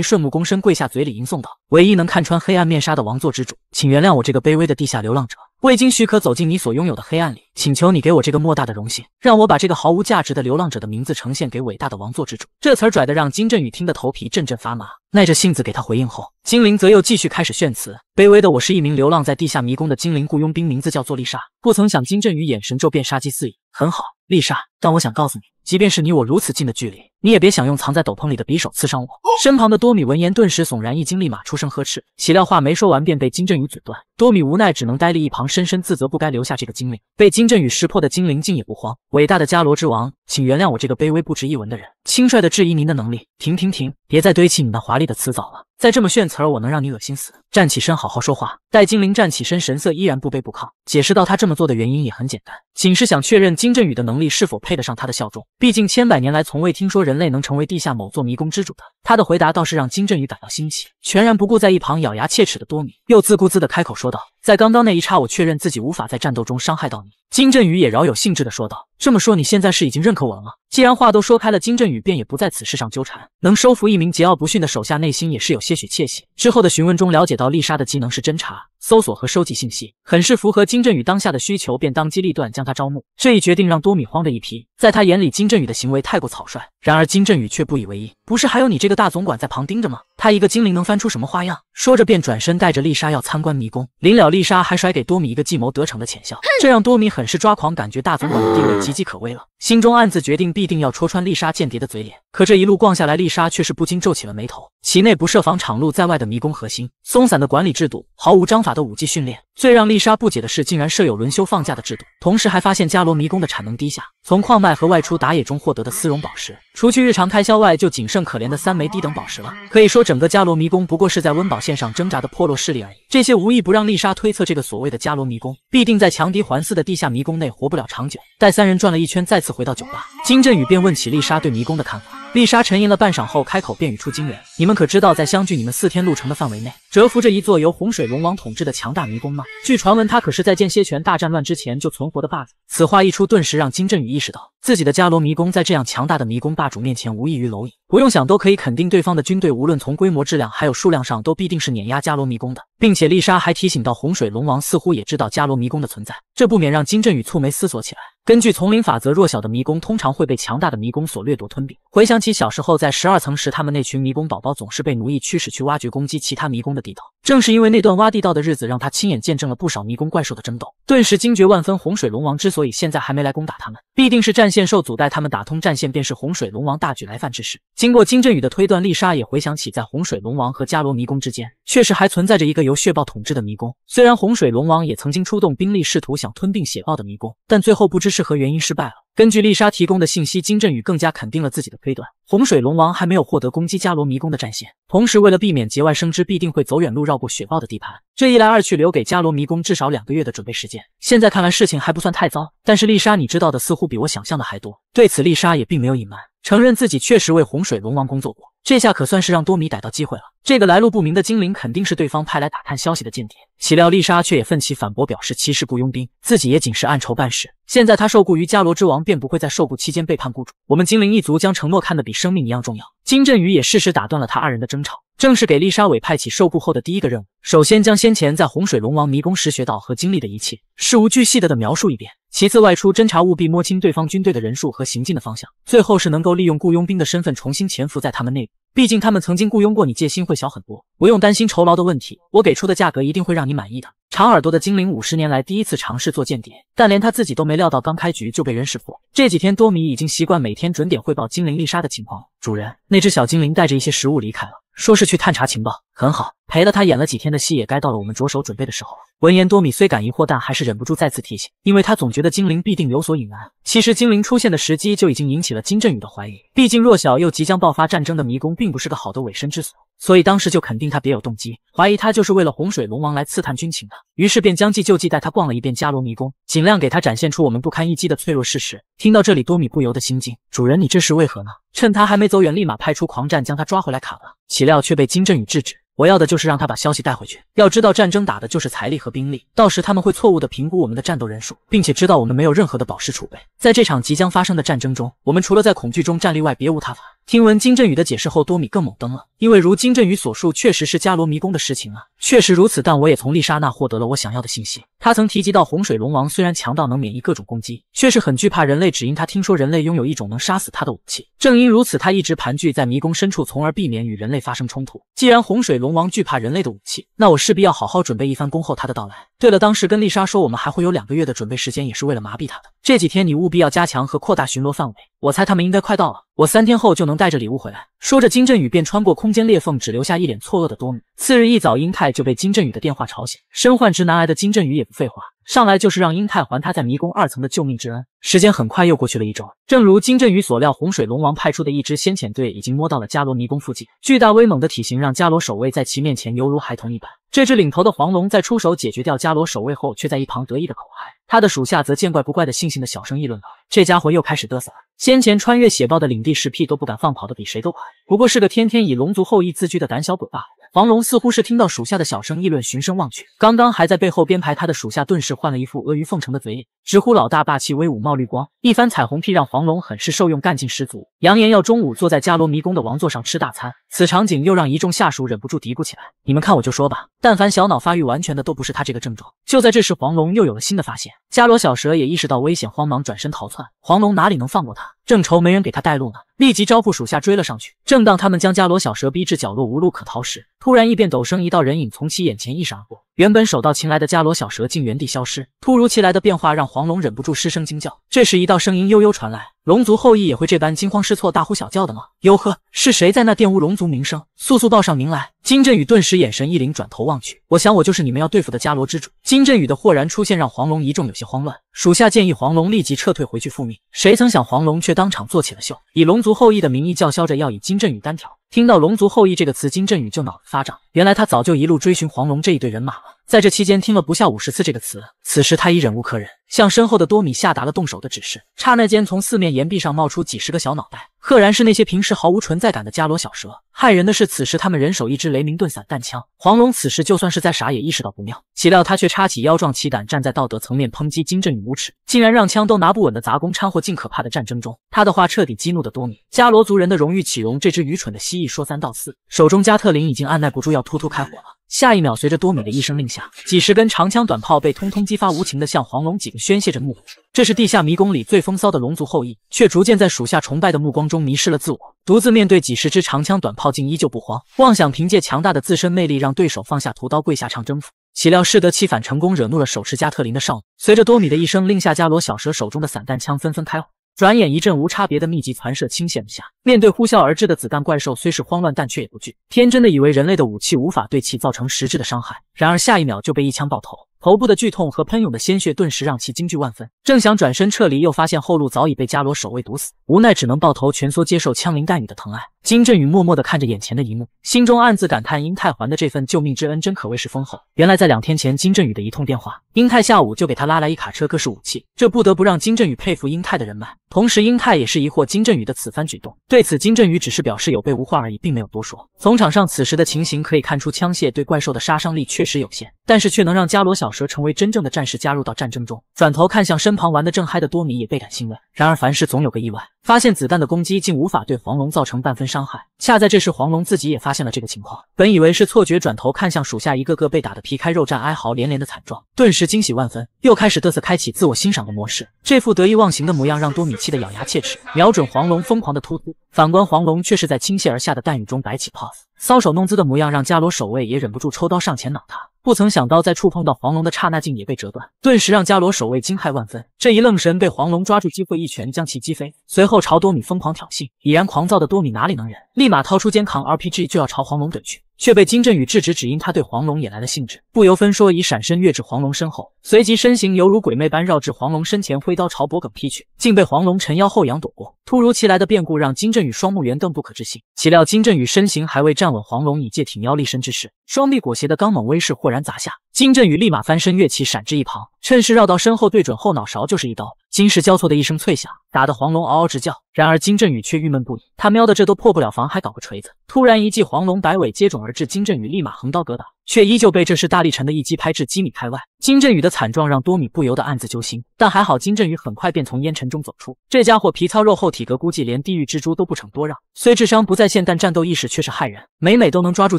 顺目躬身跪下，嘴里吟诵道：“唯一能看穿黑暗面纱的王座之主，请原谅我这个卑微的地下流浪者。”未经许可走进你所拥有的黑暗里，请求你给我这个莫大的荣幸，让我把这个毫无价值的流浪者的名字呈现给伟大的王座之主。这词儿拽得让金振宇听得头皮阵阵发麻。耐着性子给他回应后，精灵则又继续开始炫词。卑微的我是一名流浪在地下迷宫的精灵雇佣兵，名字叫做丽莎。不曾想，金振宇眼神骤变，杀机四溢。很好，丽莎，但我想告诉你，即便是你我如此近的距离，你也别想用藏在斗篷里的匕首刺伤我。身旁的多米闻言顿时悚然一惊，立马出声呵斥。岂料话没说完，便被金振宇阻断。多米无奈，只能呆立一旁，深深自责，不该留下这个精灵。被金振宇识破的精灵竟也不慌，伟大的伽罗之王，请原谅我这个卑微不值一文的人，轻率的质疑您的能力。停停停，别再堆砌你那华。华丽的辞藻了。再这么炫词儿，我能让你恶心死！站起身，好好说话。戴金玲站起身，神色依然不卑不亢，解释道：“他这么做的原因也很简单，仅是想确认金振宇的能力是否配得上他的效忠。毕竟千百年来，从未听说人类能成为地下某座迷宫之主的。”他的回答倒是让金振宇感到新奇，全然不顾在一旁咬牙切齿的多米，又自顾自的开口说道：“在刚刚那一刹，我确认自己无法在战斗中伤害到你。”金振宇也饶有兴致的说道：“这么说，你现在是已经认可我了？吗？”既然话都说开了，金振宇便也不在此事上纠缠。能收服一名桀骜不驯的手下，内心也是有些……”些许窃喜之后的询问中了解到，丽莎的技能是侦查、搜索和收集信息，很是符合金振宇当下的需求，便当机立断将她招募。这一决定让多米慌的一批，在他眼里金振宇的行为太过草率，然而金振宇却不以为意，不是还有你这个大总管在旁盯着吗？他一个精灵能翻出什么花样？说着便转身带着丽莎要参观迷宫。临了，丽莎还甩给多米一个计谋得逞的浅笑，这让多米很是抓狂，感觉大总管的地位岌岌可危了，心中暗自决定必定要戳穿丽莎间谍的嘴脸。可这一路逛下来，丽莎却是不禁皱起了眉头，其内不设防、场路在外的迷宫核心，松散的管理制度，毫无章法的武技训练，最让丽莎不解的是，竟然设有轮休放假的制度，同时还发现伽罗迷宫的产能低下，从矿脉和外出打野中获得的丝绒宝石。除去日常开销外，就仅剩可怜的三枚低等宝石了。可以说，整个伽罗迷宫不过是在温饱线上挣扎的破落势力而已。这些无一不让丽莎推测，这个所谓的伽罗迷宫必定在强敌环伺的地下迷宫内活不了长久。待三人转了一圈，再次回到酒吧，金振宇便问起丽莎对迷宫的看法。丽莎沉吟了半晌后，开口便语出惊人：“你们可知道，在相距你们四天路程的范围内，蛰伏着一座由洪水龙王统治的强大迷宫吗？据传闻，他可是在剑歇泉大战乱之前就存活的 b 把子。”此话一出，顿时让金振宇意识到。自己的伽罗迷宫在这样强大的迷宫霸主面前无异于蝼蚁，不用想都可以肯定，对方的军队无论从规模、质量还有数量上，都必定是碾压伽罗迷宫的。并且丽莎还提醒到，洪水龙王似乎也知道伽罗迷宫的存在，这不免让金振宇蹙眉思索起来。根据丛林法则，弱小的迷宫通常会被强大的迷宫所掠夺吞并。回想起小时候在十二层时，他们那群迷宫宝宝总是被奴役驱使去挖掘攻击其他迷宫的地道。正是因为那段挖地道的日子，让他亲眼见证了不少迷宫怪兽的争斗，顿时惊觉万分。洪水龙王之所以现在还没来攻打他们，必定是战线受阻，待他们打通战线，便是洪水龙王大举来犯之时。经过金振宇的推断，丽莎也回想起在洪水龙王和伽罗迷宫之间，确实还存在着一个由血豹统治的迷宫。虽然洪水龙王也曾经出动兵力试图想吞并血豹的迷宫，但最后不知是何原因失败了。根据丽莎提供的信息，金振宇更加肯定了自己的推断。洪水龙王还没有获得攻击伽罗迷宫的战线，同时为了避免节外生枝，必定会走远路绕过雪豹的地盘。这一来二去，留给伽罗迷宫至少两个月的准备时间。现在看来，事情还不算太糟。但是丽莎，你知道的似乎比我想象的还多。对此，丽莎也并没有隐瞒，承认自己确实为洪水龙王工作过。这下可算是让多米逮到机会了。这个来路不明的精灵肯定是对方派来打探消息的间谍，岂料丽莎却也奋起反驳，表示骑士雇佣兵自己也仅是按筹办事，现在他受雇于伽罗之王，便不会在受雇期间背叛雇主。我们精灵一族将承诺看得比生命一样重要。金振宇也适时打断了他二人的争吵，正是给丽莎委派起受雇后的第一个任务：首先将先前在洪水龙王迷宫时学到和经历的一切事无巨细的的描述一遍；其次外出侦查，务必摸清对方军队的人数和行进的方向；最后是能够利用雇佣兵的身份重新潜伏在他们内部。毕竟他们曾经雇佣过你，戒心会小很多，不用担心酬劳的问题。我给出的价格一定会让你满意的。长耳朵的精灵五十年来第一次尝试做间谍，但连他自己都没料到，刚开局就被人识破。这几天多米已经习惯每天准点汇报精灵丽莎的情况。主人，那只小精灵带着一些食物离开了，说是去探查情报。很好。陪了他演了几天的戏，也该到了我们着手准备的时候了。闻言，多米虽感疑惑，但还是忍不住再次提醒，因为他总觉得精灵必定有所隐瞒。其实精灵出现的时机就已经引起了金振宇的怀疑，毕竟弱小又即将爆发战争的迷宫并不是个好的委身之所，所以当时就肯定他别有动机，怀疑他就是为了洪水龙王来刺探军情的。于是便将计就计，带他逛了一遍加罗迷宫，尽量给他展现出我们不堪一击的脆弱事实。听到这里，多米不由得心惊：“主人，你这是为何呢？”趁他还没走远，立马派出狂战将他抓回来砍了。岂料却被金振宇制止。我要的就是让他把消息带回去。要知道，战争打的就是财力和兵力，到时他们会错误的评估我们的战斗人数，并且知道我们没有任何的宝石储备。在这场即将发生的战争中，我们除了在恐惧中战力外，别无他法。听闻金振宇的解释后，多米更猛登了。因为如金振宇所述，确实是伽罗迷宫的事情啊，确实如此。但我也从丽莎那获得了我想要的信息。他曾提及到洪水龙王虽然强到能免疫各种攻击，却是很惧怕人类，只因他听说人类拥有一种能杀死他的武器。正因如此，他一直盘踞在迷宫深处，从而避免与人类发生冲突。既然洪水龙王惧怕人类的武器，那我势必要好好准备一番，恭候他的到来。对了，当时跟丽莎说我们还会有两个月的准备时间，也是为了麻痹他的。这几天你务必要加强和扩大巡逻范围。我猜他们应该快到了，我三天后就能带着礼物回来。说着，金振宇便穿过空间裂缝，只留下一脸错愕的多米。次日一早，英泰就被金振宇的电话吵醒。身患直男癌的金振宇也不废话，上来就是让英泰还他在迷宫二层的救命之恩。时间很快又过去了一周，正如金振宇所料，洪水龙王派出的一支先遣队已经摸到了伽罗迷宫附近。巨大威猛的体型让伽罗守卫在其面前犹如孩童一般。这只领头的黄龙在出手解决掉伽罗守卫后，却在一旁得意的口嗨，他的属下则见怪不怪的悻悻的小声议论道：“这家伙又开始嘚瑟了。先前穿越血豹的领地时屁都不敢放，跑的比谁都快，不过是个天天以龙族后裔自居的胆小鬼罢了。”黄龙似乎是听到属下的小声议论，循声望去，刚刚还在背后编排他的属下，顿时换了一副阿谀奉承的嘴脸，直呼老大霸气威武冒绿光。一番彩虹屁让黄龙很是受用，干劲十足，扬言要中午坐在伽罗迷宫的王座上吃大餐。此场景又让一众下属忍不住嘀咕起来：“你们看，我就说吧，但凡小脑发育完全的，都不是他这个症状。”就在这时，黄龙又有了新的发现，伽罗小蛇也意识到危险，慌忙转身逃窜。黄龙哪里能放过他？正愁没人给他带路呢，立即招呼属下追了上去。正当他们将伽罗小蛇逼至角落无路可逃时，突然异变陡生，一道人影从其眼前一闪而过。原本手到擒来的伽罗小蛇竟原地消失，突如其来的变化让黄龙忍不住失声惊叫。这时，一道声音悠悠传来：“龙族后裔也会这般惊慌失措、大呼小叫的吗？”“哟呵，是谁在那玷污龙族名声？速速报上名来！”金振宇顿时眼神一凛，转头望去。我想，我就是你们要对付的伽罗之主。金振宇的豁然出现让黄龙一众有些慌乱，属下建议黄龙立即撤退回去复命。谁曾想，黄龙却当场做起了秀，以龙族后裔的名义叫嚣着要以金振宇单挑。听到“龙族后裔”这个词，金振宇就脑袋发胀。原来他早就一路追寻黄龙这一队人马了。在这期间，听了不下五十次这个词。此时他已忍无可忍，向身后的多米下达了动手的指示。刹那间，从四面岩壁上冒出几十个小脑袋，赫然是那些平时毫无存在感的伽罗小蛇。骇人的是，此时他们人手一支雷明顿散弹枪。黄龙此时就算是再傻，也意识到不妙。岂料他却叉起腰，壮起胆，站在道德层面抨击金振宇无耻，竟然让枪都拿不稳的杂工掺和进可怕的战争中。他的话彻底激怒了多米，伽罗族人的荣誉岂容这只愚蠢的蜥蜴说三道四？手中加特林已经按耐不住要突突开火了。下一秒，随着多米的一声令下，几十根长枪短炮被通通激发，无情的向黄龙几个宣泄着怒火。这是地下迷宫里最风骚的龙族后裔，却逐渐在属下崇拜的目光中迷失了自我，独自面对几十支长枪短炮，竟依旧不慌，妄想凭借强大的自身魅力让对手放下屠刀跪下唱征服。岂料适得其反，成功惹怒了手持加特林的少。女。随着多米的一声令下，伽罗小蛇手中的散弹枪纷纷开火。转眼一阵无差别的密集弹射倾泻而下，面对呼啸而至的子弹，怪兽虽是慌乱，但却也不惧，天真的以为人类的武器无法对其造成实质的伤害。然而下一秒就被一枪爆头，头部的剧痛和喷涌的鲜血顿时让其惊惧万分，正想转身撤离，又发现后路早已被伽罗守卫堵死，无奈只能抱头蜷缩，接受枪林弹雨的疼爱。金振宇默默地看着眼前的一幕，心中暗自感叹：英泰环的这份救命之恩真可谓是丰厚。原来在两天前，金振宇的一通电话，英泰下午就给他拉来一卡车各式武器，这不得不让金振宇佩服英泰的人脉。同时，英泰也是疑惑金振宇的此番举动。对此，金振宇只是表示有备无患而已，并没有多说。从场上此时的情形可以看出，枪械对怪兽的杀伤力确实有限，但是却能让伽罗小蛇成为真正的战士，加入到战争中。转头看向身旁玩得正嗨的多米，也倍感欣慰。然而，凡事总有个意外，发现子弹的攻击竟无法对黄龙造成半分。伤害恰在这时，黄龙自己也发现了这个情况，本以为是错觉，转头看向属下，一个个被打得皮开肉绽、哀嚎连连的惨状，顿时惊喜万分，又开始嘚瑟，开启自我欣赏的模式。这副得意忘形的模样让多米气得咬牙切齿，瞄准黄龙疯狂的突突。反观黄龙却是在倾泻而下的弹雨中摆起 pose，搔首弄姿的模样让伽罗守卫也忍不住抽刀上前挠他。不曾想到，在触碰到黄龙的刹那竟也被折断，顿时让伽罗守卫惊骇万分。这一愣神，被黄龙抓住机会，一拳将其击飞，随后朝多米疯狂挑衅。已然狂躁的多米哪里能忍？立马掏出肩扛 RPG 就要朝黄龙怼去。却被金振宇制止，只因他对黄龙也来了兴致，不由分说，以闪身跃至黄龙身后，随即身形犹如鬼魅般绕至黄龙身前，挥刀朝脖梗劈去，竟被黄龙沉腰后仰躲过。突如其来的变故让金振宇双目圆瞪，不可置信。岂料金振宇身形还未站稳，黄龙以借挺腰立身之势，双臂裹挟的刚猛威势豁然砸下，金振宇立马翻身跃起，闪至一旁，趁势绕到身后，对准后脑勺就是一刀。金石交错的一声脆响，打得黄龙嗷嗷直叫。然而金振宇却郁闷不已，他喵的这都破不了防，还搞个锤子！突然一记黄龙摆尾接踵而至，金振宇立马横刀格挡，却依旧被这是大力沉的一击拍至几米开外。金振宇的惨状让多米不由得暗自揪心，但还好金振宇很快便从烟尘中走出。这家伙皮糙肉厚，体格估计连地狱蜘蛛都不逞多让，虽智商不在线，但战斗意识却是骇人，每每都能抓住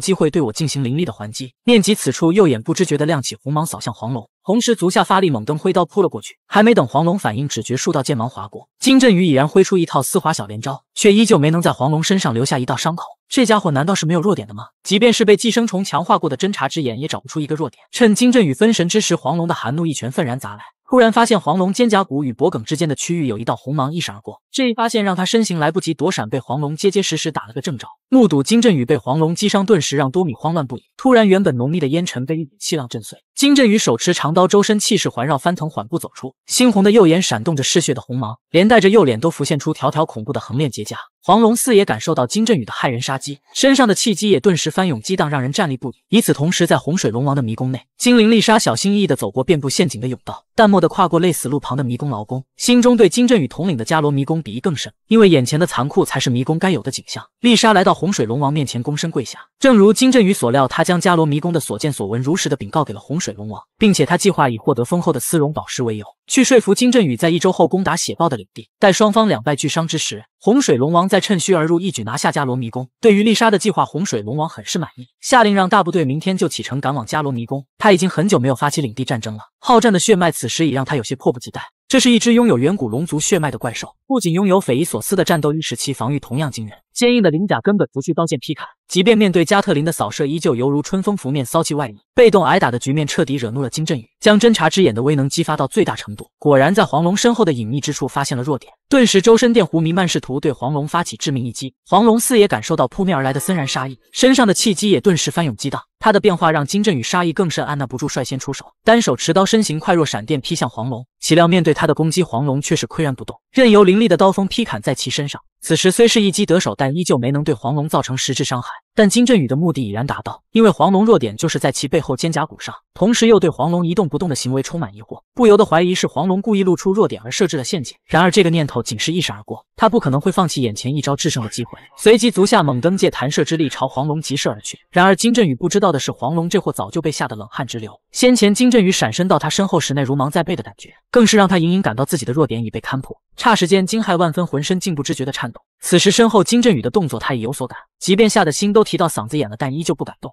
机会对我进行凌厉的还击。念及此处，右眼不知觉的亮起红芒，扫向黄龙。同时足下发力猛蹬挥刀扑了过去，还没等黄龙反应，只觉数道剑芒划过，金振宇已然挥出一套丝滑小连招，却依旧没能在黄龙身上留下一道伤口。这家伙难道是没有弱点的吗？即便是被寄生虫强化过的侦察之眼，也找不出一个弱点。趁金振宇分神之时，黄龙的寒怒一拳愤然砸来，突然发现黄龙肩胛骨与脖梗之间的区域有一道红芒一闪而过，这一发现让他身形来不及躲闪，被黄龙结结实实打了个正着。目睹金振宇被黄龙击伤，顿时让多米慌乱不已。突然，原本浓密的烟尘被一股气浪震碎。金振宇手持长刀，周身气势环绕翻腾，缓步走出。猩红的右眼闪动着嗜血的红芒，连带着右脸都浮现出条条恐怖的横链结痂。黄龙四也感受到金振宇的骇人杀机，身上的气机也顿时翻涌激荡，让人战栗不已。与此同时，在洪水龙王的迷宫内，精灵丽莎小心翼翼地走过遍布陷阱的甬道，淡漠地跨过累死路旁的迷宫劳工，心中对金振宇统领的伽罗迷宫鄙夷更甚，因为眼前的残酷才是迷宫该有的景象。丽莎来到。洪水龙王面前躬身跪下，正如金振宇所料，他将加罗迷宫的所见所闻如实的禀告给了洪水龙王，并且他计划以获得丰厚的丝绒宝石为由，去说服金振宇在一周后攻打血豹的领地。待双方两败俱伤之时，洪水龙王再趁虚而入，一举拿下加罗迷宫。对于丽莎的计划，洪水龙王很是满意，下令让大部队明天就启程赶往加罗迷宫。他已经很久没有发起领地战争了，好战的血脉此时已让他有些迫不及待。这是一只拥有远古龙族血脉的怪兽，不仅拥有匪夷所思的战斗意识，其防御同样惊人。坚硬的鳞甲根本无需刀剑劈砍，即便面对加特林的扫射，依旧犹如春风拂面，骚气外溢。被动挨打的局面彻底惹怒了金振宇，将侦察之眼的威能激发到最大程度。果然，在黄龙身后的隐秘之处发现了弱点，顿时周身电弧弥漫，试图对黄龙发起致命一击。黄龙四也感受到扑面而来的森然杀意，身上的气机也顿时翻涌激荡。他的变化让金振宇杀意更甚，按捺不住率先出手，单手持刀，身形快若闪电，劈向黄龙。岂料面对他的攻击，黄龙却是岿然不动，任由凌厉的刀锋劈砍在其身上。此时虽是一击得手，但依旧没能对黄龙造成实质伤害。但金振宇的目的已然达到，因为黄龙弱点就是在其背后肩胛骨上。同时又对黄龙一动不动的行为充满疑惑，不由得怀疑是黄龙故意露出弱点而设置了陷阱。然而这个念头仅是一闪而过，他不可能会放弃眼前一招制胜的机会。随即足下猛蹬，借弹射之力朝黄龙疾射而去。然而金振宇不知道的是，黄龙这货早就被吓得冷汗直流。先前金振宇闪身到他身后时，那如芒在背的感觉，更是让他隐隐感到自己的弱点已被看破。霎时间惊骇万分，浑身竟不知觉的颤抖。此时身后金振宇的动作，他也有所感。即便吓得心都提到嗓子眼了，但依旧不敢动。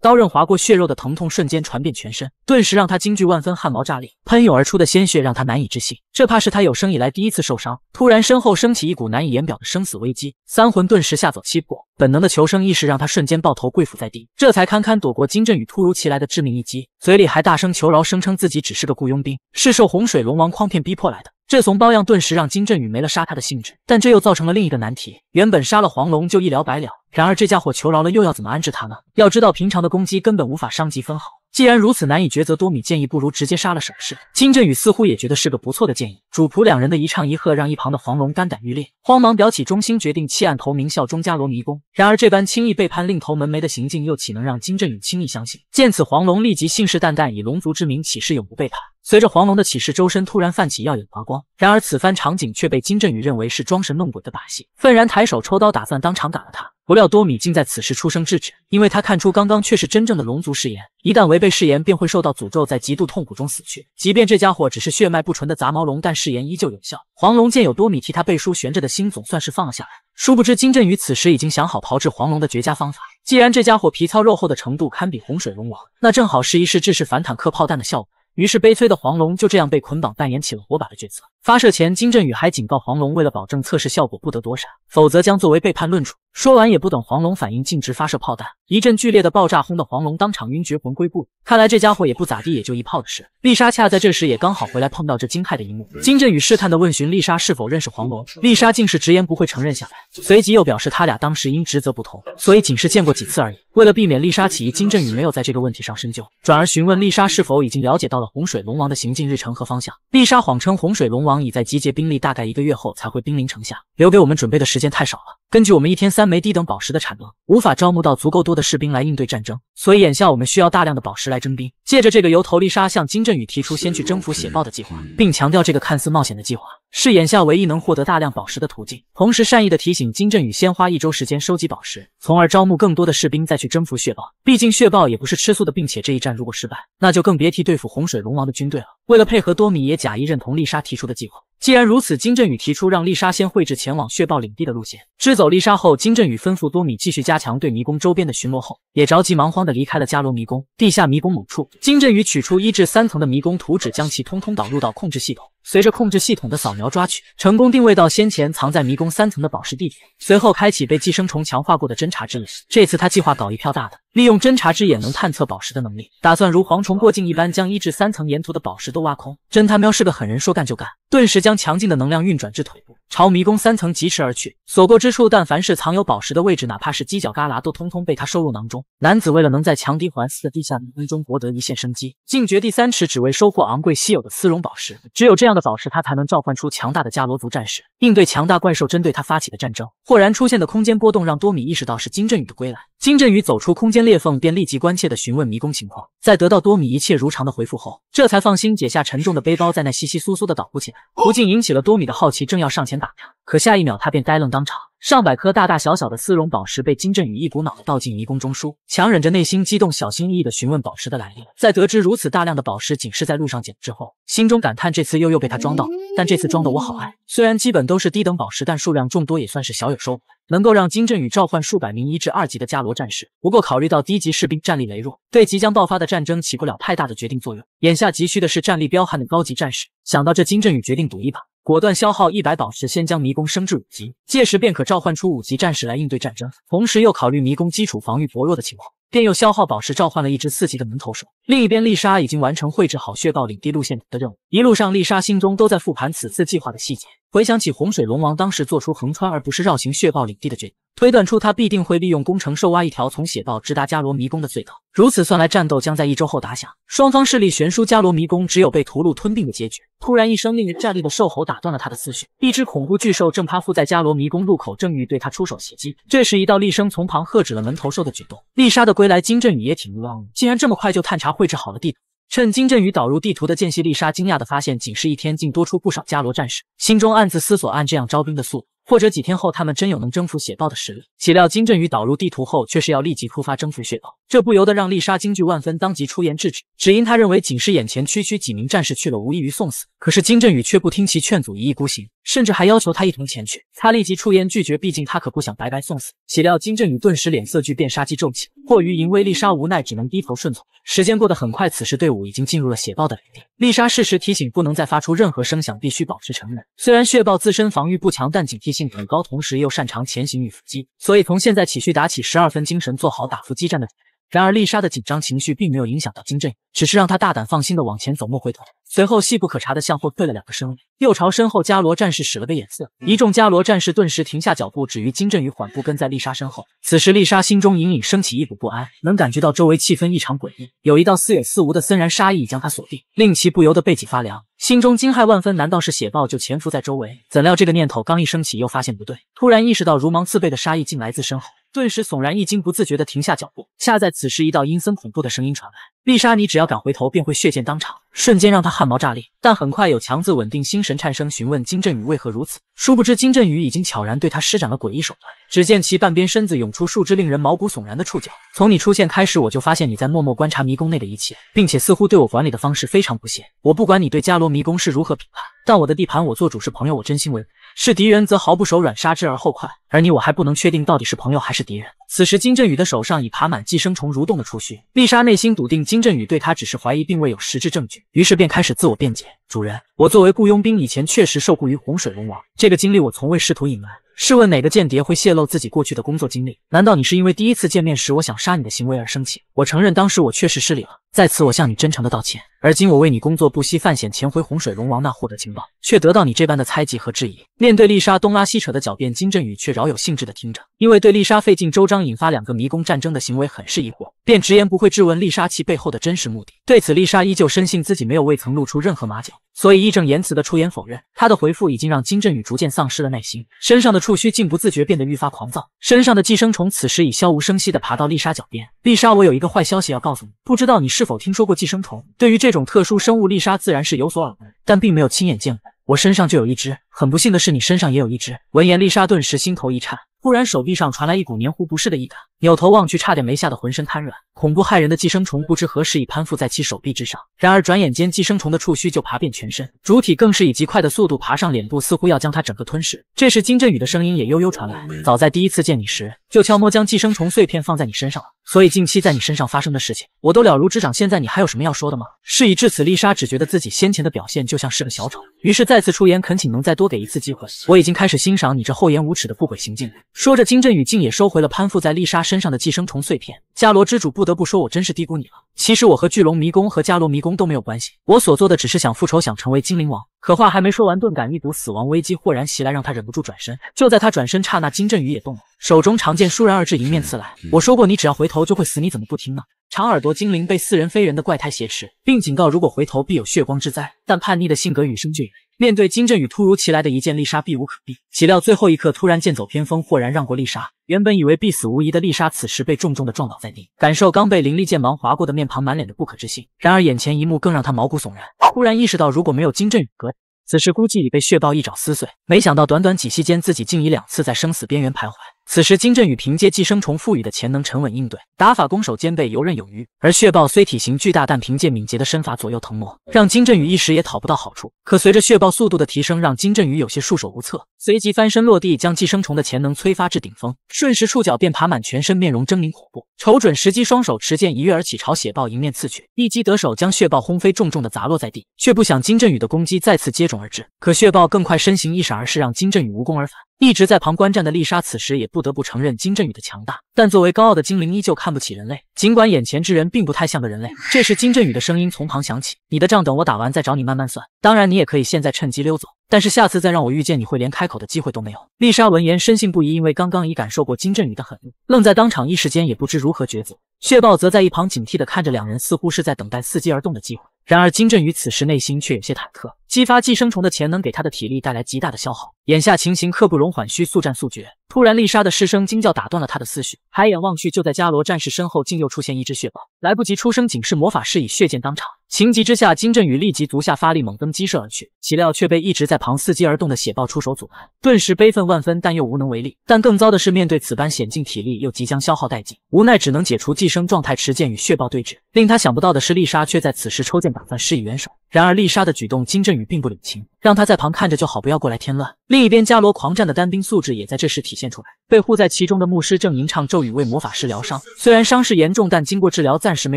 刀刃划过血肉的疼痛瞬间传遍全身，顿时让他惊惧万分，汗毛炸裂，喷涌而出的鲜血让他难以置信。这怕是他有生以来第一次受伤。突然身后升起一股难以言表的生死危机，三魂顿时吓走七魄，本能的求生意识让他瞬间抱头跪伏在地，这才堪堪躲过金振宇突如其来的致命一击。嘴里还大声求饶，声称自己只是个雇佣兵，是受洪水龙王诓骗逼迫来的。这怂包样顿时让金振宇没了杀他的兴致，但这又造成了另一个难题。原本杀了黄龙就一了百了，然而这家伙求饶了，又要怎么安置他呢？要知道平常的攻击根本无法伤及分毫。既然如此难以抉择，多米建议不如直接杀了省事。金振宇似乎也觉得是个不错的建议。主仆两人的一唱一和，让一旁的黄龙肝胆欲裂，慌忙表起忠心，决定弃暗投明，效忠伽罗迷宫。然而这般轻易背叛、另投门楣的行径，又岂能让金振宇轻易相信？见此，黄龙立即信誓旦旦，以龙族之名起誓，永不背叛。随着黄龙的起势，周身突然泛起耀眼华光。然而此番场景却被金振宇认为是装神弄鬼的把戏，愤然抬手抽刀，打算当场斩了他。不料多米竟在此时出声制止，因为他看出刚刚却是真正的龙族誓言，一旦违背誓言便会受到诅咒，在极度痛苦中死去。即便这家伙只是血脉不纯的杂毛龙，但誓言依旧有效。黄龙见有多米替他背书，悬着的心总算是放了下来。殊不知金振宇此时已经想好炮制黄龙的绝佳方法。既然这家伙皮糙肉厚的程度堪比洪水龙王，那正好试一试制式反坦克炮弹的效果。于是，悲催的黄龙就这样被捆绑，扮演起了火把的角色。发射前，金振宇还警告黄龙，为了保证测试效果，不得躲闪，否则将作为背叛论处。说完也不等黄龙反应，径直发射炮弹，一阵剧烈的爆炸轰得黄龙当场晕厥，魂归故里。看来这家伙也不咋地，也就一炮的事。丽莎恰在这时也刚好回来，碰到这惊骇的一幕。金振宇试探的问询丽莎是否认识黄龙，丽莎竟是直言不讳承认下来，随即又表示他俩当时因职责不同，所以仅是见过几次而已。为了避免丽莎起疑，金振宇没有在这个问题上深究，转而询问丽莎是否已经了解到了洪水龙王的行进日程和方向。丽莎谎称洪水龙王已在集结兵力，大概一个月后才会兵临城下，留给我们准备的时间太少了。根据我们一天三。没低等宝石的产能，无法招募到足够多的士兵来应对战争，所以眼下我们需要大量的宝石来征兵。借着这个由头，丽莎向金振宇提出先去征服血豹的计划，并强调这个看似冒险的计划是眼下唯一能获得大量宝石的途径。同时善意的提醒金振宇先花一周时间收集宝石，从而招募更多的士兵再去征服血豹。毕竟血豹也不是吃素的，并且这一战如果失败，那就更别提对付洪水龙王的军队了。为了配合多米，也假意认同丽莎提出的计划。既然如此，金振宇提出让丽莎先绘制前往血豹领地的路线。支走丽莎后，金振宇吩咐多米继续加强对迷宫周边的巡逻，后也着急忙慌的离开了加罗迷宫地下迷宫某处。金振宇取出一至三层的迷宫图纸，将其通通导入到控制系统。随着控制系统的扫描抓取，成功定位到先前藏在迷宫三层的宝石地点。随后开启被寄生虫强化过的侦察之眼，这次他计划搞一票大的，利用侦察之眼能探测宝石的能力，打算如蝗虫过境一般，将一至三层沿途的宝石都挖空。真他喵是个狠人，说干就干，顿时将强劲的能量运转至腿部，朝迷宫三层疾驰而去。所过之处，但凡是藏有宝石的位置，哪怕是犄角旮旯，都通通被他收入囊中。男子为了能在强敌环伺的地下迷宫中博得一线生机，竟掘地三尺，只为收获昂贵稀有的丝绒宝石。只有这样。早时，他才能召唤出强大的伽罗族战士，应对强大怪兽针对他发起的战争。豁然出现的空间波动，让多米意识到是金振宇的归来。金振宇走出空间裂缝，便立即关切地询问迷宫情况。在得到多米一切如常的回复后，这才放心解下沉重的背包，在那窸窸窣窣的捣鼓起来，不禁引起了多米的好奇，正要上前打量，可下一秒他便呆愣当场。上百颗大大小小的丝绒宝石被金振宇一股脑的倒进迷宫中枢，强忍着内心激动，小心翼翼地询问宝石的来历。在得知如此大量的宝石仅是在路上捡之后，心中感叹这次又又被他装到，但这次装的我好爱。虽然基本都是低等宝石，但数量众多也算是小有收获，能够让金振宇召唤数百名一至二级的加罗。战士。不过考虑到低级士兵战力羸弱，对即将爆发的战争起不了太大的决定作用。眼下急需的是战力彪悍的高级战士。想到这，金振宇决定赌一把，果断消耗一百宝石，先将迷宫升至五级，届时便可召唤出五级战士来应对战争。同时又考虑迷宫基础防御薄弱的情况，便又消耗宝石召唤了一只四级的门投手。另一边，丽莎已经完成绘制好血豹领地路线图的任务。一路上，丽莎心中都在复盘此次计划的细节，回想起洪水龙王当时做出横穿而不是绕行血豹领地的决。推断出他必定会利用工程兽挖一条从血道直达伽罗迷宫的隧道。如此算来，战斗将在一周后打响。双方势力悬殊，伽罗迷宫只有被屠戮吞并的结局。突然，一声令人战栗的兽吼打断了他的思绪。一只恐怖巨兽正趴伏在伽罗迷宫入口，正欲对他出手袭击。这时，一道厉声从旁喝止了门头兽的举动。丽莎的归来，金振宇也挺忙，竟然这么快就探查绘制好了地图。趁金振宇导入地图的间隙，丽莎惊讶的发现，仅是一天，竟多出不少伽罗战士。心中暗自思索，按这样招兵的速度。或者几天后，他们真有能征服雪豹的实力？岂料金振宇导入地图后，却是要立即突发征服雪豹。这不由得让丽莎惊惧万分，当即出言制止，只因她认为仅是眼前区区几名战士去了，无异于送死。可是金振宇却不听其劝阻，一意孤行，甚至还要求他一同前去。他立即出言拒绝，毕竟他可不想白白送死。岂料金振宇顿时脸色剧变，杀机骤起，迫于淫威，丽莎无奈只能低头顺从。时间过得很快，此时队伍已经进入了血豹的领地。丽莎适时提醒，不能再发出任何声响，必须保持沉稳。虽然血豹自身防御不强，但警惕性很高，同时又擅长潜行与伏击，所以从现在起需打起十二分精神，做好打伏击战的。准备。然而，丽莎的紧张情绪并没有影响到金振宇，只是让他大胆放心的往前走，莫回头。随后，细不可查的向后退了两个身位，又朝身后伽罗战士使了个眼色。一众伽罗战士顿时停下脚步，止于金振宇缓步跟在丽莎身后。此时，丽莎心中隐隐升起一股不安，能感觉到周围气氛异常诡异，有一道似有似无的森然杀意已将她锁定，令其不由得背脊发凉，心中惊骇万分。难道是血豹就潜伏在周围？怎料这个念头刚一升起，又发现不对，突然意识到如芒刺背的杀意竟来自身后。顿时悚然一惊，不自觉的停下脚步。恰在此时，一道阴森恐怖的声音传来：“丽莎你只要敢回头，便会血溅当场。”瞬间让他汗毛炸裂，但很快有强子稳定心神，颤声询问金振宇为何如此。殊不知金振宇已经悄然对他施展了诡异手段。只见其半边身子涌出数只令人毛骨悚然的触角。从你出现开始，我就发现你在默默观察迷宫内的一切，并且似乎对我管理的方式非常不屑。我不管你对伽罗迷宫是如何评判，但我的地盘我做主，是朋友我真心为。是敌人，则毫不手软，杀之而后快。而你我还不能确定到底是朋友还是敌人。此时，金振宇的手上已爬满寄生虫蠕动的触须。丽莎内心笃定，金振宇对她只是怀疑，并未有实质证据，于是便开始自我辩解。主人，我作为雇佣兵，以前确实受雇于洪水龙王，这个经历我从未试图隐瞒。试问哪个间谍会泄露自己过去的工作经历？难道你是因为第一次见面时我想杀你的行为而生气？我承认当时我确实失礼了，在此我向你真诚的道歉。而今我为你工作，不惜犯险潜回洪水龙王那获得情报，却得到你这般的猜忌和质疑。面对丽莎东拉西扯的狡辩，金振宇却饶有兴致的听着。因为对丽莎费尽周章引发两个迷宫战争的行为很是疑惑，便直言不讳质问丽莎其背后的真实目的。对此，丽莎依旧深信自己没有未曾露出任何马脚，所以义正言辞的出言否认。她的回复已经让金振宇逐渐丧失了耐心，身上的触须竟不自觉变得愈发狂躁，身上的寄生虫此时已悄无声息的爬到丽莎脚边。丽莎，我有一个坏消息要告诉你，不知道你是否听说过寄生虫？对于这种特殊生物，丽莎自然是有所耳闻，但并没有亲眼见过。我身上就有一只，很不幸的是，你身上也有一只。闻言，丽莎顿时心头一颤。突然，手臂上传来一股黏糊不适的异感。扭头望去，差点没吓得浑身瘫软。恐怖骇人的寄生虫不知何时已攀附在其手臂之上，然而转眼间，寄生虫的触须就爬遍全身，主体更是以极快的速度爬上脸部，似乎要将它整个吞噬。这时，金振宇的声音也悠悠传来：“早在第一次见你时，就悄摸将寄生虫碎片放在你身上了，所以近期在你身上发生的事情，我都了如指掌。现在你还有什么要说的吗？”事已至此，丽莎只觉得自己先前的表现就像是个小丑，于是再次出言恳请能再多给一次机会。我已经开始欣赏你这厚颜无耻的不轨行径了。”说着，金振宇竟也收回了攀附在丽莎。身上的寄生虫碎片，伽罗之主不得不说我真是低估你了。其实我和巨龙迷宫和伽罗迷宫都没有关系，我所做的只是想复仇，想成为精灵王。可话还没说完，顿感一股死亡危机豁然袭来，让他忍不住转身。就在他转身刹那，金振宇也动了，手中长剑倏然而至，迎面刺来。我说过，你只要回头就会死，你怎么不听呢？长耳朵精灵被似人非人的怪胎挟持，并警告如果回头必有血光之灾。但叛逆的性格与生俱来，面对金振宇突如其来的一剑，丽莎避无可避。岂料最后一刻突然剑走偏锋，豁然让过丽莎。原本以为必死无疑的丽莎，此时被重重的撞倒在地，感受刚被凌厉剑芒划过的面庞，满脸的不可置信。然而眼前一幕更让他毛骨悚然，忽然意识到如果没有金振宇哥。此时估计已被血豹一爪撕碎，没想到短短几息间，自己竟已两次在生死边缘徘徊。此时金振宇凭借寄生虫赋予的潜能，沉稳应对，打法攻守兼备，游刃有余。而血豹虽体型巨大，但凭借敏捷的身法左右腾挪，让金振宇一时也讨不到好处。可随着血豹速度的提升，让金振宇有些束手无策。随即翻身落地，将寄生虫的潜能催发至顶峰，瞬时触角便爬满全身，面容狰狞恐怖。瞅准时机，双手持剑一跃而起，朝血豹迎面刺去，一击得手，将血豹轰飞，重重的砸落在地。却不想金振宇的攻击再次接踵而至，可血豹更快，身形一闪而逝，让金振宇无功而返。一直在旁观战的丽莎，此时也不得不承认金振宇的强大。但作为高傲的精灵，依旧看不起人类。尽管眼前之人并不太像个人类。这时，金振宇的声音从旁响起：“你的账等我打完再找你慢慢算。当然，你也可以现在趁机溜走。但是下次再让我遇见你，会连开口的机会都没有。”丽莎闻言深信不疑，因为刚刚已感受过金振宇的狠怒，愣在当场，一时间也不知如何抉择。血豹则在一旁警惕的看着两人，似乎是在等待伺机而动的机会。然而，金振宇此时内心却有些忐忑。激发寄生虫的潜能，给他的体力带来极大的消耗。眼下情形刻不容缓，需速战速决。突然，丽莎的失声惊叫打断了他的思绪。抬眼望去，就在伽罗战士身后，竟又出现一只血豹。来不及出声警示，魔法师以血剑当场。情急之下，金振宇立即足下发力，猛蹬击射而去。岂料却被一直在旁伺机而动的血豹出手阻拦，顿时悲愤万分，但又无能为力。但更糟的是，面对此般险境，体力又即将消耗殆尽，无奈只能解除寄生状态，持剑与血豹对峙。令他想不到的是，丽莎却在此时抽剑打算施以援手。然而丽莎的举动，金振宇。女并不领情，让他在旁看着就好，不要过来添乱。另一边，伽罗狂战的单兵素质也在这时体现出来。被护在其中的牧师正吟唱咒语为魔法师疗伤，虽然伤势严重，但经过治疗，暂时没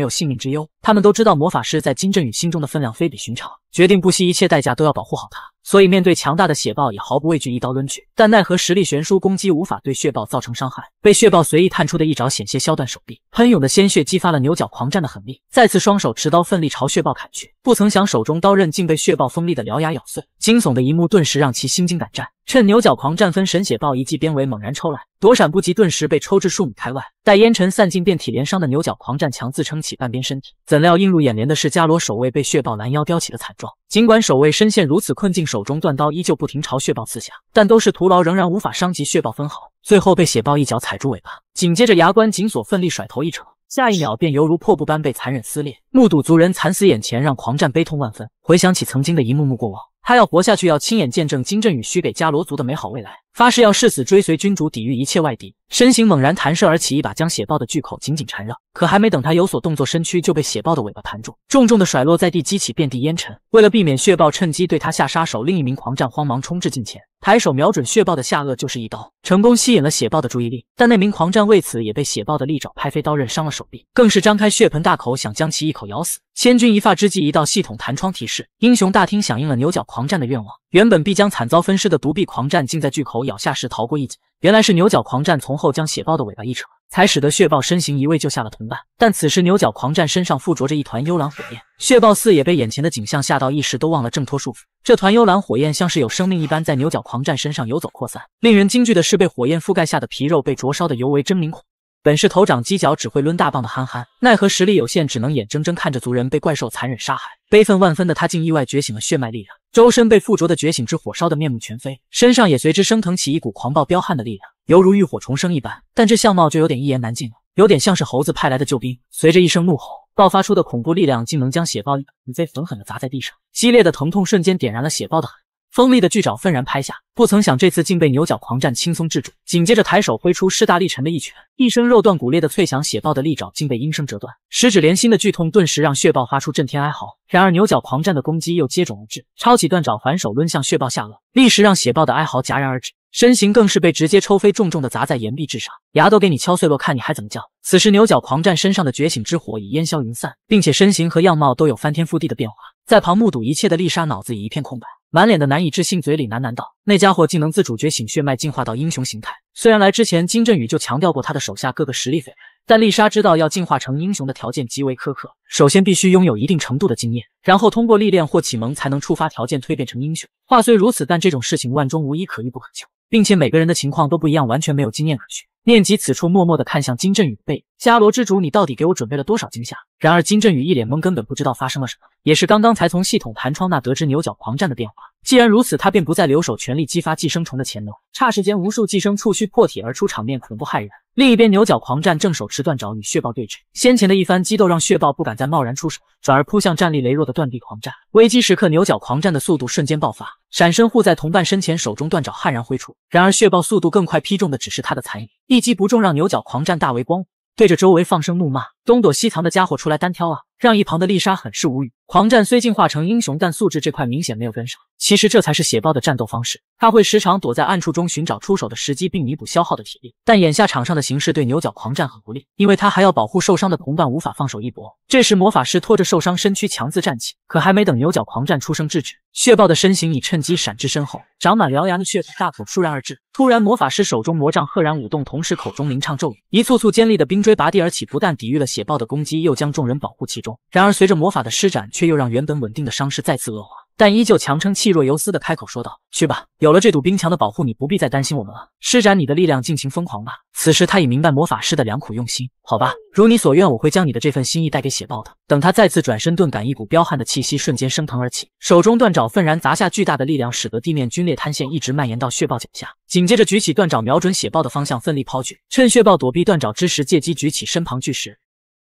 有性命之忧。他们都知道魔法师在金振宇心中的分量非比寻常，决定不惜一切代价都要保护好他。所以面对强大的血豹也毫不畏惧，一刀抡去。但奈何实力悬殊，攻击无法对血豹造成伤害，被血豹随意探出的一爪险些削断手臂。喷涌的鲜血激发了牛角狂战的狠力，再次双手持刀奋力朝血豹砍去。不曾想，手中刀刃竟被血豹锋利的獠牙咬碎，惊悚的一幕顿时让其心惊胆战。趁牛角狂战分神，血豹一记鞭尾猛然抽来，躲闪不及，顿时被抽至数米开外。待烟尘散尽，遍体连伤的牛角狂战强自撑起半边身体，怎料映入眼帘的是伽罗守卫被血豹拦腰叼起的惨状。尽管守卫身陷如此困境，手中断刀依旧不停朝血豹刺下，但都是徒劳，仍然无法伤及血豹分毫。最后被血豹一脚踩住尾巴，紧接着牙关紧锁，奋力甩头一扯。下一秒便犹如破布般被残忍撕裂，目睹族人惨死眼前，让狂战悲痛万分。回想起曾经的一幕幕过往，他要活下去，要亲眼见证金振宇许给伽罗族的美好未来。发誓要誓死追随君主，抵御一切外敌。身形猛然弹射而起，一把将血豹的巨口紧紧缠绕。可还没等他有所动作，身躯就被血豹的尾巴盘住，重重的甩落在地，激起遍地烟尘。为了避免血豹趁机对他下杀手，另一名狂战慌忙冲至近前，抬手瞄准血豹的下颚就是一刀，成功吸引了血豹的注意力。但那名狂战为此也被血豹的利爪拍飞，刀刃伤了手臂，更是张开血盆大口想将其一口咬死。千钧一发之际，一道系统弹窗提示：英雄大厅响应了牛角狂战的愿望。原本必将惨遭分尸的独臂狂战，竟在巨口咬下时逃过一劫。原来是牛角狂战从后将血豹的尾巴一扯，才使得血豹身形移位救下了同伴。但此时牛角狂战身上附着着一团幽蓝火焰，血豹四也被眼前的景象吓到，一时都忘了挣脱束缚。这团幽蓝火焰像是有生命一般，在牛角狂战身上游走扩散。令人惊惧的是，被火焰覆盖下的皮肉被灼烧的尤为狰狞恐本是头长犄角、只会抡大棒的憨憨，奈何实力有限，只能眼睁睁看着族人被怪兽残忍杀害，悲愤万分的他竟意外觉醒了血脉力量，周身被附着的觉醒之火烧得面目全非，身上也随之升腾起一股狂暴彪悍的力量，犹如浴火重生一般。但这相貌就有点一言难尽了，有点像是猴子派来的救兵。随着一声怒吼，爆发出的恐怖力量竟能将血豹一飞狠狠地砸在地上，激烈的疼痛瞬间点燃了血豹的狠。锋利的巨爪愤然拍下，不曾想这次竟被牛角狂战轻松制住。紧接着抬手挥出势大力沉的一拳，一声肉断骨裂的脆响，血豹的利爪竟被应声折断。十指连心的剧痛顿时让血豹发出震天哀嚎。然而牛角狂战的攻击又接踵而至，抄起断爪反手抡向血豹下颚，立时让血豹的哀嚎戛然而止，身形更是被直接抽飞，重重的砸在岩壁之上，牙都给你敲碎了，看你还怎么叫！此时牛角狂战身上的觉醒之火已烟消云散，并且身形和样貌都有翻天覆地的变化。在旁目睹一切的丽莎脑子已一片空白。满脸的难以置信，嘴里喃喃道：“那家伙竟能自主觉醒血脉，进化到英雄形态。虽然来之前金振宇就强调过他的手下各个实力匪，但丽莎知道要进化成英雄的条件极为苛刻。首先必须拥有一定程度的经验，然后通过历练或启蒙才能触发条件蜕变成英雄。话虽如此，但这种事情万中无一，可遇不可求，并且每个人的情况都不一样，完全没有经验可循。”念及此处，默默的看向金振宇背影。伽罗之主，你到底给我准备了多少惊吓？然而金振宇一脸懵，根本不知道发生了什么。也是刚刚才从系统弹窗那得知牛角狂战的变化。既然如此，他便不再留守，全力激发寄生虫的潜能。霎时间，无数寄生触须破体而出，场面恐怖骇人。另一边，牛角狂战正手持断爪与血豹对峙。先前的一番激斗让血豹不敢再贸然出手，转而扑向战力羸弱的断臂狂战。危机时刻，牛角狂战的速度瞬间爆发，闪身护在同伴身前，手中断爪悍然挥出。然而血豹速度更快，劈中的只是他的残影，一击不中，让牛角狂战大为光火，对着周围放声怒骂：“东躲西藏的家伙出来单挑啊！”让一旁的丽莎很是无语。狂战虽进化成英雄，但素质这块明显没有跟上。其实这才是血豹的战斗方式，他会时常躲在暗处中寻找出手的时机，并弥补消耗的体力。但眼下场上的形势对牛角狂战很不利，因为他还要保护受伤的同伴，无法放手一搏。这时，魔法师拖着受伤身躯强自站起，可还没等牛角狂战出声制止，血豹的身形已趁机闪至身后，长满獠牙的血嘴大口倏然而至。突然，魔法师手中魔杖赫然舞动，同时口中吟唱咒语，一簇簇尖利的冰锥拔地而起，不但抵御了血豹的攻击，又将众人保护其中。然而，随着魔法的施展，却又让原本稳定的伤势再次恶化。但依旧强撑，气若游丝的开口说道：“去吧，有了这堵冰墙的保护，你不必再担心我们了。施展你的力量，尽情疯狂吧。”此时，他已明白魔法师的良苦用心。好吧，如你所愿，我会将你的这份心意带给血豹的。等他再次转身，顿感一股彪悍的气息瞬间升腾而起，手中断爪愤然砸下，巨大的力量使得地面龟裂坍陷，一直蔓延到血豹脚下。紧接着，举起断爪，瞄准血豹的方向，奋力抛去。趁血豹躲避断爪之时，借机举起身旁巨石。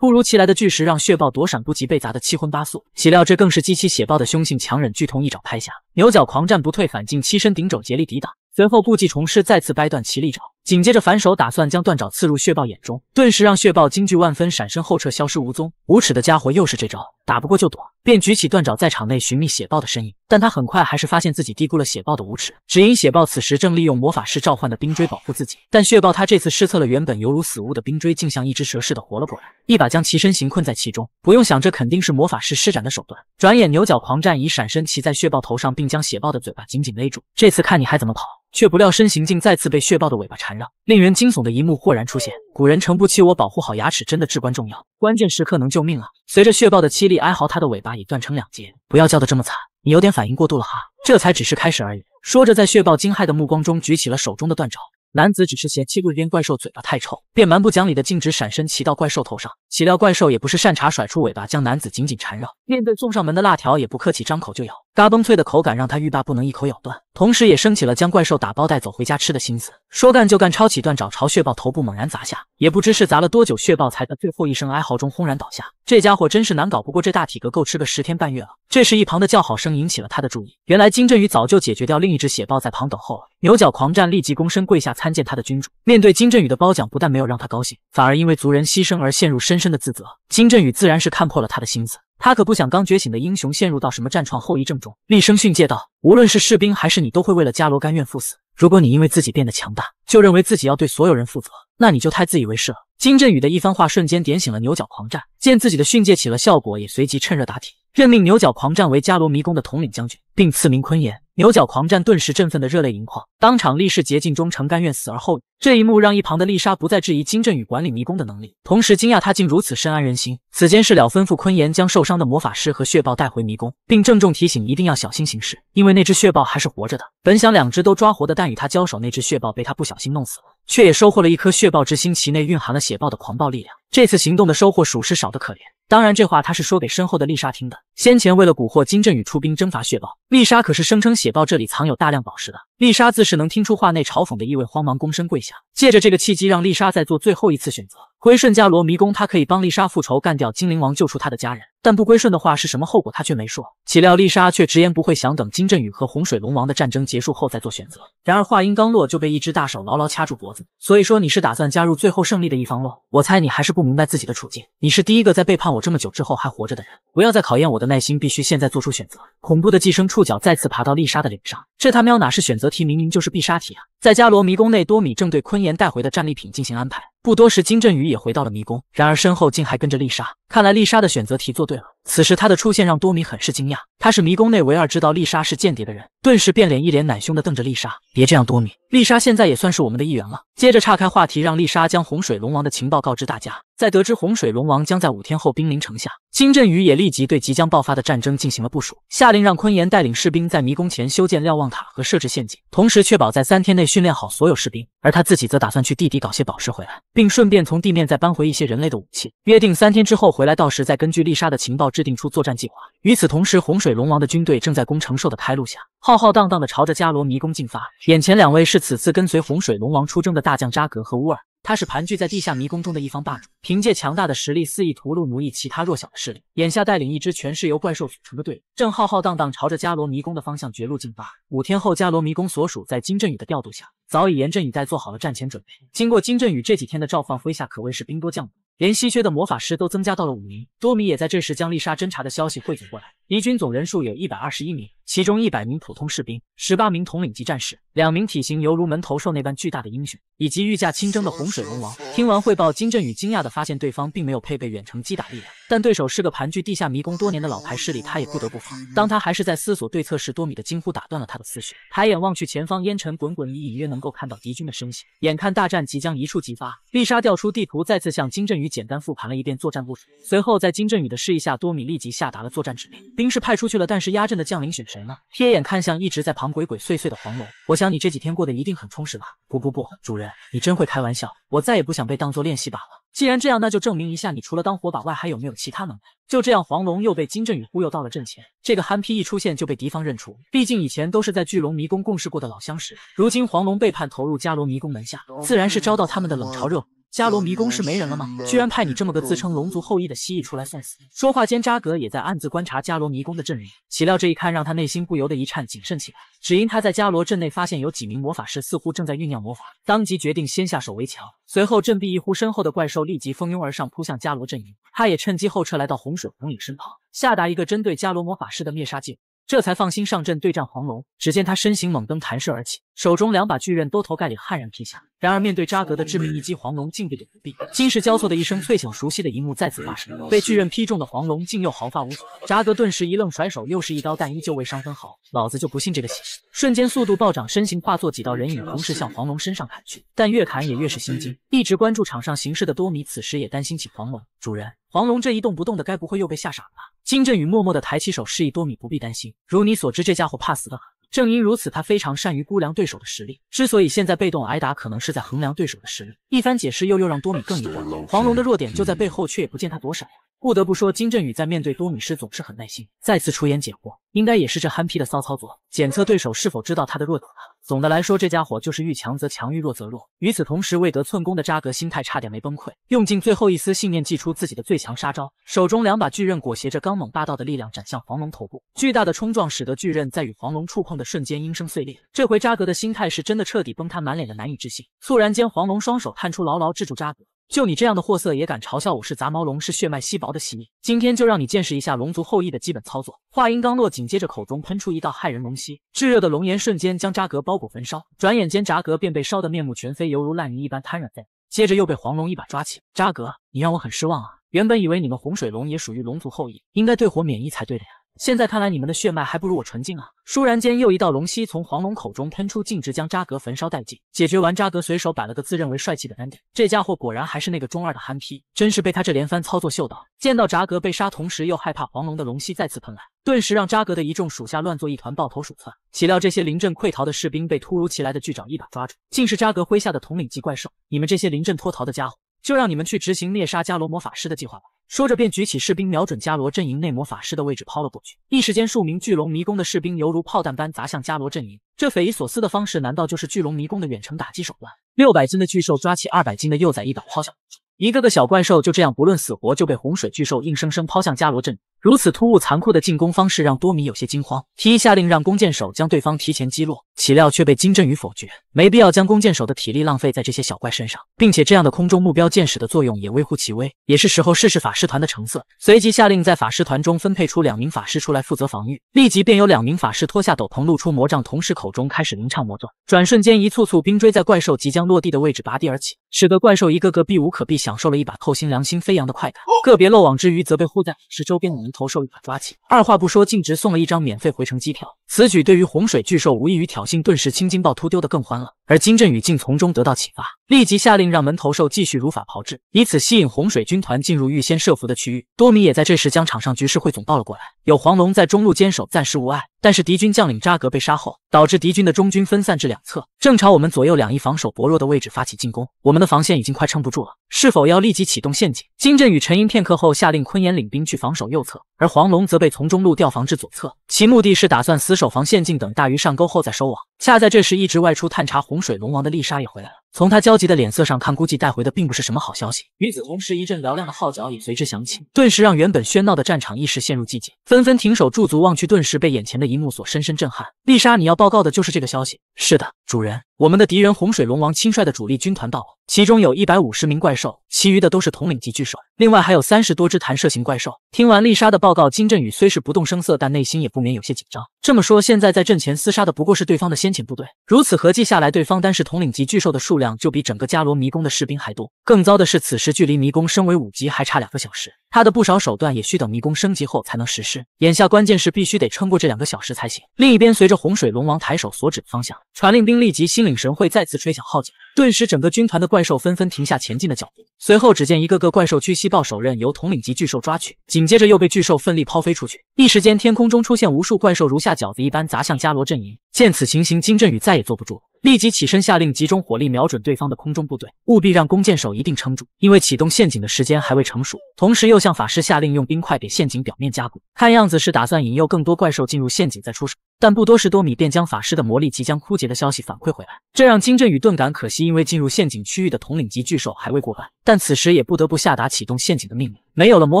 突如其来的巨石让血豹躲闪不及，被砸得七荤八素。岂料这更是激起血豹的凶性，强忍剧痛一爪拍下，牛角狂战不退反进，栖身顶肘竭力抵挡，随后故技重施，再次掰断其利爪。紧接着反手打算将断爪刺入血豹眼中，顿时让血豹惊惧万分，闪身后撤，消失无踪。无耻的家伙又是这招，打不过就躲，便举起断爪在场内寻觅血豹的身影。但他很快还是发现自己低估了血豹的无耻，只因血豹此时正利用魔法师召唤的冰锥保护自己。但血豹他这次失策了，原本犹如死物的冰锥竟像一只蛇似的活了过来，一把将其身形困在其中。不用想，这肯定是魔法师施展的手段。转眼牛角狂战已闪身骑在血豹头上，并将血豹的嘴巴紧紧勒住。这次看你还怎么跑！却不料身形竟再次被血豹的尾巴缠绕，令人惊悚的一幕豁然出现。古人诚不欺我，保护好牙齿真的至关重要，关键时刻能救命啊！随着血豹的凄厉哀嚎，它的尾巴已断成两截。不要叫得这么惨，你有点反应过度了哈。这才只是开始而已。说着，在血豹惊骇的目光中，举起了手中的断爪。男子只是嫌弃路边怪兽嘴巴太臭，便蛮不讲理的径直闪身骑到怪兽头上。岂料怪兽也不是善茬，甩出尾巴将男子紧紧缠绕。面对送上门的辣条，也不客气，张口就咬，嘎嘣脆的口感让他欲罢不能，一口咬断。同时也升起了将怪兽打包带走回家吃的心思。说干就干，抄起断爪朝血豹头部猛然砸下。也不知是砸了多久，血豹才在最后一声哀嚎中轰然倒下。这家伙真是难搞，不过这大体格够吃个十天半月了。这时一旁的叫好声引起了他的注意，原来金振宇早就解决掉另一只血豹，在旁等候了。牛角狂战立即躬身跪下参见他的君主。面对金振宇的褒奖，不但没有让他高兴，反而因为族人牺牲而陷入深。深深的自责，金振宇自然是看破了他的心思，他可不想刚觉醒的英雄陷入到什么战创后遗症中，厉声训诫道：“无论是士兵还是你，都会为了伽罗甘愿赴死。如果你因为自己变得强大，就认为自己要对所有人负责，那你就太自以为是了。”金振宇的一番话瞬间点醒了牛角狂战，见自己的训诫起了效果，也随即趁热打铁，任命牛角狂战为伽罗迷宫的统领将军，并赐名坤岩。牛角狂战顿时振奋的热泪盈眶，当场立誓竭尽忠诚，甘愿死而后已。这一幕让一旁的丽莎不再质疑金振宇管理迷宫的能力，同时惊讶他竟如此深谙人心。此间事了，吩咐坤言将受伤的魔法师和血豹带回迷宫，并郑重提醒一定要小心行事，因为那只血豹还是活着的。本想两只都抓活的，但与他交手，那只血豹被他不小心弄死了，却也收获了一颗血豹之心，其内蕴含了血豹的狂暴力量。这次行动的收获属实少得可怜。当然，这话他是说给身后的丽莎听的。先前为了蛊惑金振宇出兵征伐血豹，丽莎可是声称血豹这里藏有大量宝石的。丽莎自是能听出话内嘲讽的意味，慌忙躬身跪下，借着这个契机，让丽莎再做最后一次选择：归顺伽罗迷宫，他可以帮丽莎复仇，干掉精灵王，救出她的家人。但不归顺的话是什么后果，他却没说。岂料丽莎却直言不讳，想等金振宇和洪水龙王的战争结束后再做选择。然而话音刚落，就被一只大手牢牢掐住脖子。所以说你是打算加入最后胜利的一方喽？我猜你还是不明白自己的处境。你是第一个在背叛我这么久之后还活着的人。不要再考验我的耐心，必须现在做出选择。恐怖的寄生触角再次爬到丽莎的脸上，这他喵哪是选择题，明明就是必杀题啊！在伽罗迷宫内，多米正对坤岩带回的战利品进行安排。不多时，金振宇也回到了迷宫，然而身后竟还跟着丽莎。看来丽莎的选择题做对了。此时他的出现让多米很是惊讶，他是迷宫内唯二知道丽莎是间谍的人，顿时变脸，一脸奶凶的瞪着丽莎。别这样，多米，丽莎现在也算是我们的一员了。接着岔开话题，让丽莎将洪水龙王的情报告知大家。在得知洪水龙王将在五天后兵临城下，金振宇也立即对即将爆发的战争进行了部署，下令让坤岩带领士兵在迷宫前修建瞭望塔和设置陷阱，同时确保在三天内训练好所有士兵。而他自己则打算去地底搞些宝石回来，并顺便从地面再搬回一些人类的武器，约定三天之后回来，到时再根据丽莎的情报指。制定出作战计划。与此同时，洪水龙王的军队正在攻城兽的开路下，浩浩荡荡地朝着伽罗迷宫进发。眼前两位是此次跟随洪水龙王出征的大将扎格和乌尔，他是盘踞在地下迷宫中的一方霸主，凭借强大的实力肆意屠戮、奴役其他弱小的势力。眼下带领一支全是由怪兽组成的队伍，正浩浩荡荡朝着伽罗迷宫的方向绝路进发。五天后，伽罗迷宫所属在金振宇的调度下，早已严阵以待，做好了战前准备。经过金振宇这几天的召唤，麾下可谓是兵多将广。连稀缺的魔法师都增加到了五名。多米也在这时将丽莎侦查的消息汇总过来，敌军总人数有一百二十一名。其中一百名普通士兵，十八名统领级战士，两名体型犹如门头兽那般巨大的英雄，以及御驾亲征的洪水龙王。听完汇报，金振宇惊讶地发现对方并没有配备远程击打力量，但对手是个盘踞地下迷宫多年的老牌势力，他也不得不防。当他还是在思索对策时，多米的惊呼打断了他的思绪。抬眼望去，前方烟尘滚滚，已隐约能够看到敌军的身形。眼看大战即将一触即发，丽莎调出地图，再次向金振宇简单复盘了一遍作战部署。随后，在金振宇的示意下，多米立即下达了作战指令。兵士派出去了，但是压阵的将领选谁？呢？瞥眼看向一直在旁鬼鬼祟祟的黄龙，我想你这几天过得一定很充实吧？不不不，主人，你真会开玩笑，我再也不想被当做练习靶了。既然这样，那就证明一下，你除了当火把外，还有没有其他能耐？就这样，黄龙又被金振宇忽悠到了阵前。这个憨批一出现就被敌方认出，毕竟以前都是在巨龙迷宫共事过的老相识。如今黄龙背叛投入伽罗迷宫门下，自然是招到他们的冷嘲热讽。伽罗迷宫是没人了吗？居然派你这么个自称龙族后裔的蜥蜴出来送死。说话间，扎格也在暗自观察伽罗迷宫的阵容，岂料这一看让他内心不由得一颤，谨慎起来。只因他在伽罗阵内发现有几名魔法师似乎正在酝酿魔法，当即决定先下手为强。随后振臂一呼，身后的怪兽立即蜂拥而上，扑向伽罗阵营。他也趁机后撤，来到洪水红影身旁，下达一个针对伽罗魔法师的灭杀计这才放心上阵对战黄龙。只见他身形猛蹬，弹射而起，手中两把巨刃兜头盖脸悍然劈下。然而，面对扎格的致命一击，黄龙竟不躲不避，金石交错的一声脆响，熟悉的一幕再次发生。被巨刃劈中的黄龙竟又毫发无损。扎格顿时一愣，甩手又是一刀，但依旧未伤分毫。老子就不信这个邪！瞬间速度暴涨，身形化作几道人影，同时向黄龙身上砍去。但越砍也越是心惊。一直关注场上形势的多米，此时也担心起黄龙。主人，黄龙这一动不动的，该不会又被吓傻了吧？金振宇默默地抬起手，示意多米不必担心。如你所知，这家伙怕死的很。正因如此，他非常善于估量对手的实力。之所以现在被动挨打，可能是在衡量对手的实力。一番解释又又让多米更疑惑：黄龙的弱点就在背后，却也不见他躲闪呀。不得不说，金振宇在面对多米师总是很耐心，再次出言解惑，应该也是这憨批的骚操作，检测对手是否知道他的弱点了。总的来说，这家伙就是遇强则强，遇弱则弱。与此同时，未得寸功的扎格心态差点没崩溃，用尽最后一丝信念祭出自己的最强杀招，手中两把巨刃裹挟着刚猛霸道的力量斩向黄龙头部，巨大的冲撞使得巨刃在与黄龙触碰的瞬间应声碎裂。这回扎格的心态是真的彻底崩塌，满脸的难以置信。猝然间，黄龙双手探出，牢牢制住扎格。就你这样的货色，也敢嘲笑我？是杂毛龙，是血脉稀薄的蜥蜴。今天就让你见识一下龙族后裔的基本操作。话音刚落，紧接着口中喷出一道骇人龙息，炙热的龙炎瞬间将扎格包裹焚烧。转眼间，扎格便被烧得面目全非，犹如烂泥一般瘫软在。接着又被黄龙一把抓起。扎格，你让我很失望啊！原本以为你们洪水龙也属于龙族后裔，应该对火免疫才对的呀。现在看来，你们的血脉还不如我纯净啊！倏然间，又一道龙息从黄龙口中喷出，径直将扎格焚烧殆尽。解决完扎格，随手摆了个自认为帅气的 ending。这家伙果然还是那个中二的憨批，真是被他这连番操作秀到。见到扎格被杀，同时又害怕黄龙的龙息再次喷来，顿时让扎格的一众属下乱作一团，抱头鼠窜。岂料这些临阵溃逃的士兵被突如其来的巨爪一把抓住，竟是扎格麾下的统领级怪兽。你们这些临阵脱逃的家伙，就让你们去执行灭杀伽罗魔法师的计划吧。说着，便举起士兵，瞄准伽罗阵营内魔法师的位置抛了过去。一时间，数名巨龙迷宫的士兵犹如炮弹般砸向伽罗阵营。这匪夷所思的方式，难道就是巨龙迷宫的远程打击手段？六百斤的巨兽抓起二百斤的幼崽，一倒，抛向，一个个小怪兽就这样不论死活就被洪水巨兽硬生生抛向伽罗阵。如此突兀残酷的进攻方式让多米有些惊慌，提议下令让弓箭手将对方提前击落，岂料却被金振宇否决，没必要将弓箭手的体力浪费在这些小怪身上，并且这样的空中目标箭矢的作用也微乎其微，也是时候试试法师团的成色。随即下令在法师团中分配出两名法师出来负责防御，立即便有两名法师脱下斗篷露出魔杖，同时口中开始吟唱魔咒，转瞬间一簇簇冰锥在怪兽即将落地的位置拔地而起，使得怪兽一个个避无可避，享受了一把透心凉、心飞扬的快感。个别漏网之鱼则被护在法师周边的。头兽一把抓起，二话不说，径直送了一张免费回程机票。此举对于洪水巨兽无异于挑衅，顿时青筋暴突，丢得更欢了。而金振宇竟从中得到启发，立即下令让门头兽继续如法炮制，以此吸引洪水军团进入预先设伏的区域。多米也在这时将场上局势汇总报了过来：有黄龙在中路坚守，暂时无碍；但是敌军将领扎格被杀后，导致敌军的中军分散至两侧，正朝我们左右两翼防守薄弱的位置发起进攻。我们的防线已经快撑不住了，是否要立即启动陷阱？金振宇沉吟片刻后，下令坤岩领兵去防守右侧，而黄龙则被从中路调防至左侧，其目的是打算撕。守防陷阱等大鱼上钩后再收网。恰在这时，一直外出探查洪水龙王的丽莎也回来了。从她焦急的脸色上看，估计带回的并不是什么好消息。与此同时，一阵嘹亮的号角也随之响起，顿时让原本喧闹的战场一时陷入寂静，纷纷停手驻足望去，顿时被眼前的一幕所深深震撼。丽莎，你要报告的就是这个消息。是的，主人，我们的敌人洪水龙王亲率的主力军团到了，其中有一百五十名怪兽，其余的都是统领级巨兽，另外还有三十多只弹射型怪兽。听完丽莎的报告，金振宇虽是不动声色，但内心也不免有些紧张。这么说，现在在阵前厮杀的不过是对方的先遣部队。如此合计下来，对方单是统领级巨兽的数量就比整个伽罗迷宫的士兵还多。更糟的是，此时距离迷宫升为五级还差两个小时。他的不少手段也需等迷宫升级后才能实施，眼下关键是必须得撑过这两个小时才行。另一边，随着洪水龙王抬手所指的方向，传令兵立即心领神会，再次吹响号角。顿时，整个军团的怪兽纷纷停下前进的脚步。随后，只见一个个怪兽屈膝抱手刃，由统领级巨兽抓取，紧接着又被巨兽奋力抛飞出去。一时间，天空中出现无数怪兽，如下饺子一般砸向伽罗阵营。见此情形，金振宇再也坐不住。立即起身下令，集中火力瞄准对方的空中部队，务必让弓箭手一定撑住，因为启动陷阱的时间还未成熟。同时又向法师下令，用冰块给陷阱表面加固，看样子是打算引诱更多怪兽进入陷阱再出手。但不多时，多米，便将法师的魔力即将枯竭的消息反馈回来，这让金振宇顿感可惜。因为进入陷阱区域的统领级巨兽还未过半，但此时也不得不下达启动陷阱的命令。没有了魔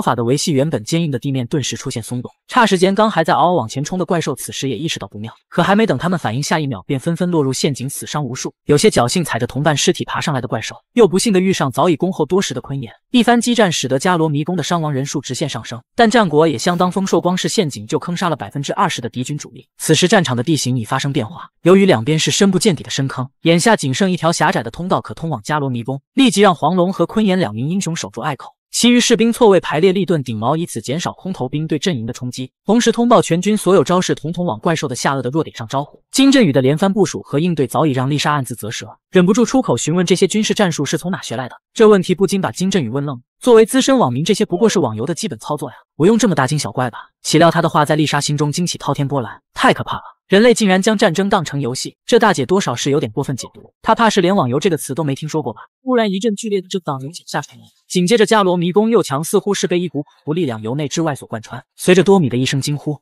法的维系，原本坚硬的地面顿时出现松动。霎时间，刚还在嗷嗷往前冲的怪兽，此时也意识到不妙。可还没等他们反应，下一秒便纷纷落入陷阱，死伤无数。有些侥幸踩着同伴尸体爬上来的怪兽，又不幸的遇上早已恭候多时的昆眼，一番激战使得伽罗迷宫的伤亡人数直线上升。但战果也相当丰硕，光是陷阱就坑杀了百分之二十的敌军主力。此时战场的地形已发生变化，由于两边是深不见底的深坑，眼下仅剩一条狭窄的通道可通往加罗迷宫。立即让黄龙和坤岩两名英雄守住隘口，其余士兵错位排列立盾顶矛，以此减少空投兵对阵营的冲击。同时通报全军，所有招式统统往怪兽的下颚的弱点上招呼。金振宇的连番部署和应对早已让丽莎暗自咋舌，忍不住出口询问这些军事战术是从哪学来的。这问题不禁把金振宇问愣。作为资深网民，这些不过是网游的基本操作呀，不用这么大惊小怪吧？岂料他的话在丽莎心中惊起滔天波澜，太可怕了！人类竟然将战争当成游戏，这大姐多少是有点过分解读。她怕是连网游这个词都没听说过吧？忽然一阵剧烈的震荡涌起下沉，紧接着加罗迷宫右墙似乎是被一股恐怖力量由内至外所贯穿。随着多米的一声惊呼。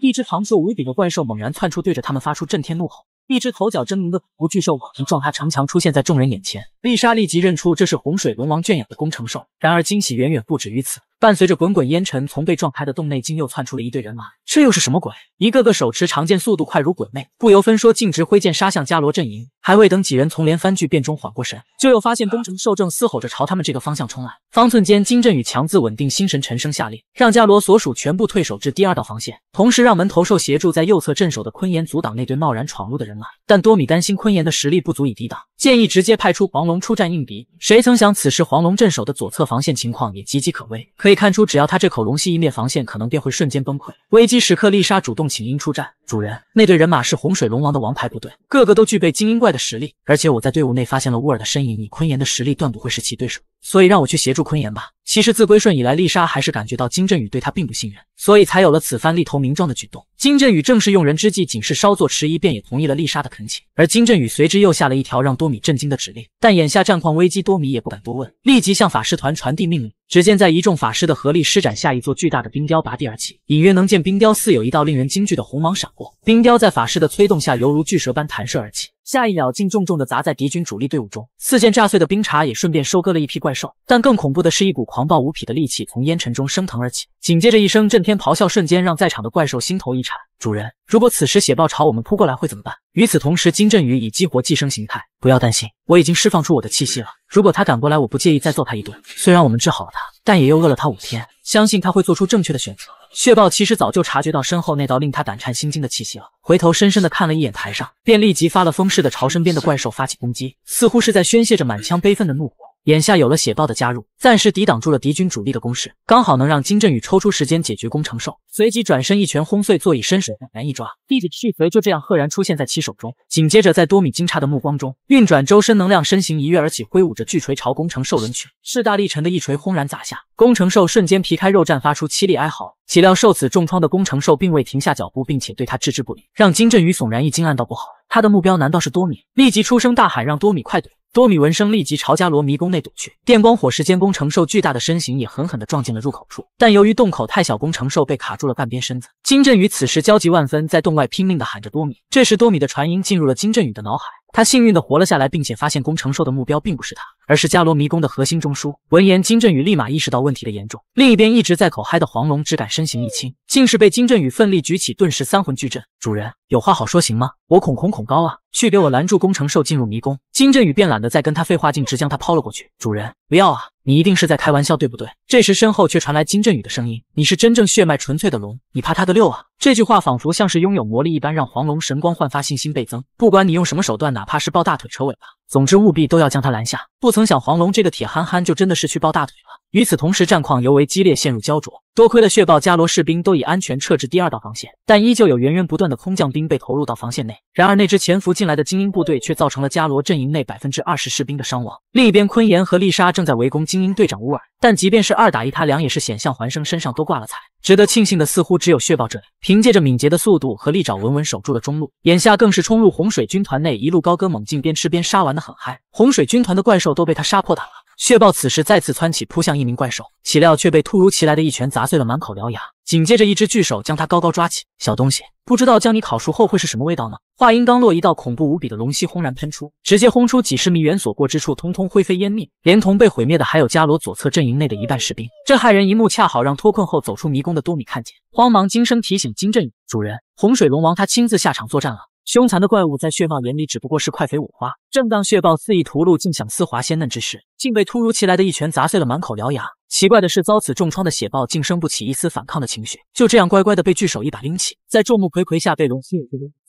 一只庞硕无比的怪兽猛然窜出，对着他们发出震天怒吼。一只头角狰狞的古巨兽猛地撞塌城墙，出现在众人眼前。丽莎立即认出这是洪水龙王圈养的工城兽，然而惊喜远远不止于此。伴随着滚滚烟尘，从被撞开的洞内，竟又窜出了一队人马。这又是什么鬼？一个个手持长剑，速度快如鬼魅，不由分说，径直挥剑杀向伽罗阵营。还未等几人从连番剧变中缓过神，就又发现工城兽正嘶吼着朝他们这个方向冲来。方寸间，金振宇强自稳定心神，沉声下令，让伽罗所属全部退守至第二道防线，同时让门头兽协助在右侧镇守的坤岩阻挡那队贸然闯入的人马。但多米担心坤岩的实力不足以抵挡，建议直接派出黄龙。龙出战应敌，谁曾想此时黄龙镇守的左侧防线情况也岌岌可危。可以看出，只要他这口龙息一灭，防线可能便会瞬间崩溃。危机时刻，丽莎主动请缨出战。主人，那队人马是洪水龙王的王牌部队，个个都具备精英怪的实力。而且我在队伍内发现了乌尔的身影，以坤言的实力，断不会是其对手。所以让我去协助坤言吧。其实自归顺以来，丽莎还是感觉到金振宇对她并不信任，所以才有了此番力投名状的举动。金振宇正是用人之际，仅是稍作迟疑，便也同意了丽莎的恳请。而金振宇随之又下了一条让多米震惊的指令，但眼下战况危机，多米也不敢多问，立即向法师团传递命令。只见在一众法师的合力施展下，一座巨大的冰雕拔地而起，隐约能见冰雕似有一道令人惊惧的红芒闪过。冰雕在法师的催动下，犹如巨蛇般弹射而起，下一秒竟重重地砸在敌军主力队伍中。四溅炸碎的冰碴也顺便收割了一批怪兽，但更恐怖的是一股狂暴无匹的力气从烟尘中升腾而起。紧接着一声震天咆哮，瞬间让在场的怪兽心头一颤。主人，如果此时血豹朝我们扑过来，会怎么办？与此同时，金振宇已激活寄生形态，不要担心，我已经释放出我的气息了。如果他敢过来，我不介意再揍他一顿。虽然我们治好了他，但也又饿了他五天，相信他会做出正确的选择。血豹其实早就察觉到身后那道令他胆颤心惊的气息了，回头深深地看了一眼台上，便立即发了疯似的朝身边的怪兽发起攻击，似乎是在宣泄着满腔悲愤的怒火。眼下有了血豹的加入，暂时抵挡住了敌军主力的攻势，刚好能让金振宇抽出时间解决攻城兽。随即转身一拳轰碎座椅，身水猛然一抓，弟弟，巨锤就这样赫然出现在其手中。紧接着，在多米惊诧的目光中，运转周身能量，身形一跃而起，挥舞着巨锤朝攻城兽抡去。势大力沉的一锤轰然砸下，攻城兽瞬间皮开肉绽，发出凄厉哀嚎。岂料受此重创的攻城兽并未停下脚步，并且对他置之不理，让金振宇悚然一惊，暗道不好，他的目标难道是多米？立即出声大喊，让多米快怼。多米闻声立即朝伽罗迷宫内躲去，电光火石间，工承受巨大的身形也狠狠撞进了入口处，但由于洞口太小，工承受被卡住了半边身子。金振宇此时焦急万分，在洞外拼命的喊着多米。这时，多米的传音进入了金振宇的脑海。他幸运的活了下来，并且发现攻城兽的目标并不是他，而是伽罗迷宫的核心中枢。闻言，金振宇立马意识到问题的严重。另一边一直在口嗨的黄龙只敢身形一轻，竟是被金振宇奋力举起，顿时三魂俱震。主人，有话好说行吗？我恐恐恐高啊！去给我拦住攻城兽进入迷宫。金振宇便懒得再跟他废话，径直将他抛了过去。主人，不要啊！你一定是在开玩笑对不对？这时身后却传来金振宇的声音：“你是真正血脉纯粹的龙，你怕他的六啊？”这句话仿佛像是拥有魔力一般，让黄龙神光焕发，信心倍增。不管你用什么手段，哪怕是抱大腿扯尾巴，总之务必都要将他拦下。不曾想，黄龙这个铁憨憨就真的是去抱大腿了。与此同时，战况尤为激烈，陷入焦灼。多亏了血豹加罗士兵都已安全撤至第二道防线，但依旧有源源不断的空降兵被投入到防线内。然而，那支潜伏进来的精英部队却造成了加罗阵营内百分之二十士兵的伤亡。另一边，昆岩和丽莎正在围攻精英队长乌尔。但即便是二打一，他俩也是险象环生，身上都挂了彩。值得庆幸的似乎只有血豹这里，凭借着敏捷的速度和利爪，稳稳守住了中路。眼下更是冲入洪水军团内，一路高歌猛进，边吃边杀，玩得很嗨。洪水军团的怪兽都被他杀破胆了。血豹此时再次窜起，扑向一名怪兽，岂料却被突如其来的一拳砸碎了满口獠牙。紧接着，一只巨手将他高高抓起。小东西，不知道将你烤熟后会是什么味道呢？话音刚落，一道恐怖无比的龙息轰然喷出，直接轰出几十米远，所过之处，通通灰飞烟灭。连同被毁灭的，还有伽罗左侧阵营内的一半士兵。这骇人一幕恰好让脱困后走出迷宫的多米看见，慌忙惊声提醒金振宇：“主人，洪水龙王他亲自下场作战了。凶残的怪物在血豹眼里只不过是块肥五花。”正当血豹肆意屠戮，尽享丝滑鲜嫩之时，竟被突如其来的一拳砸碎了满口獠牙。奇怪的是，遭此重创的血豹竟生不起一丝反抗的情绪，就这样乖乖的被巨手一把拎起，在众目睽睽下被龙吸。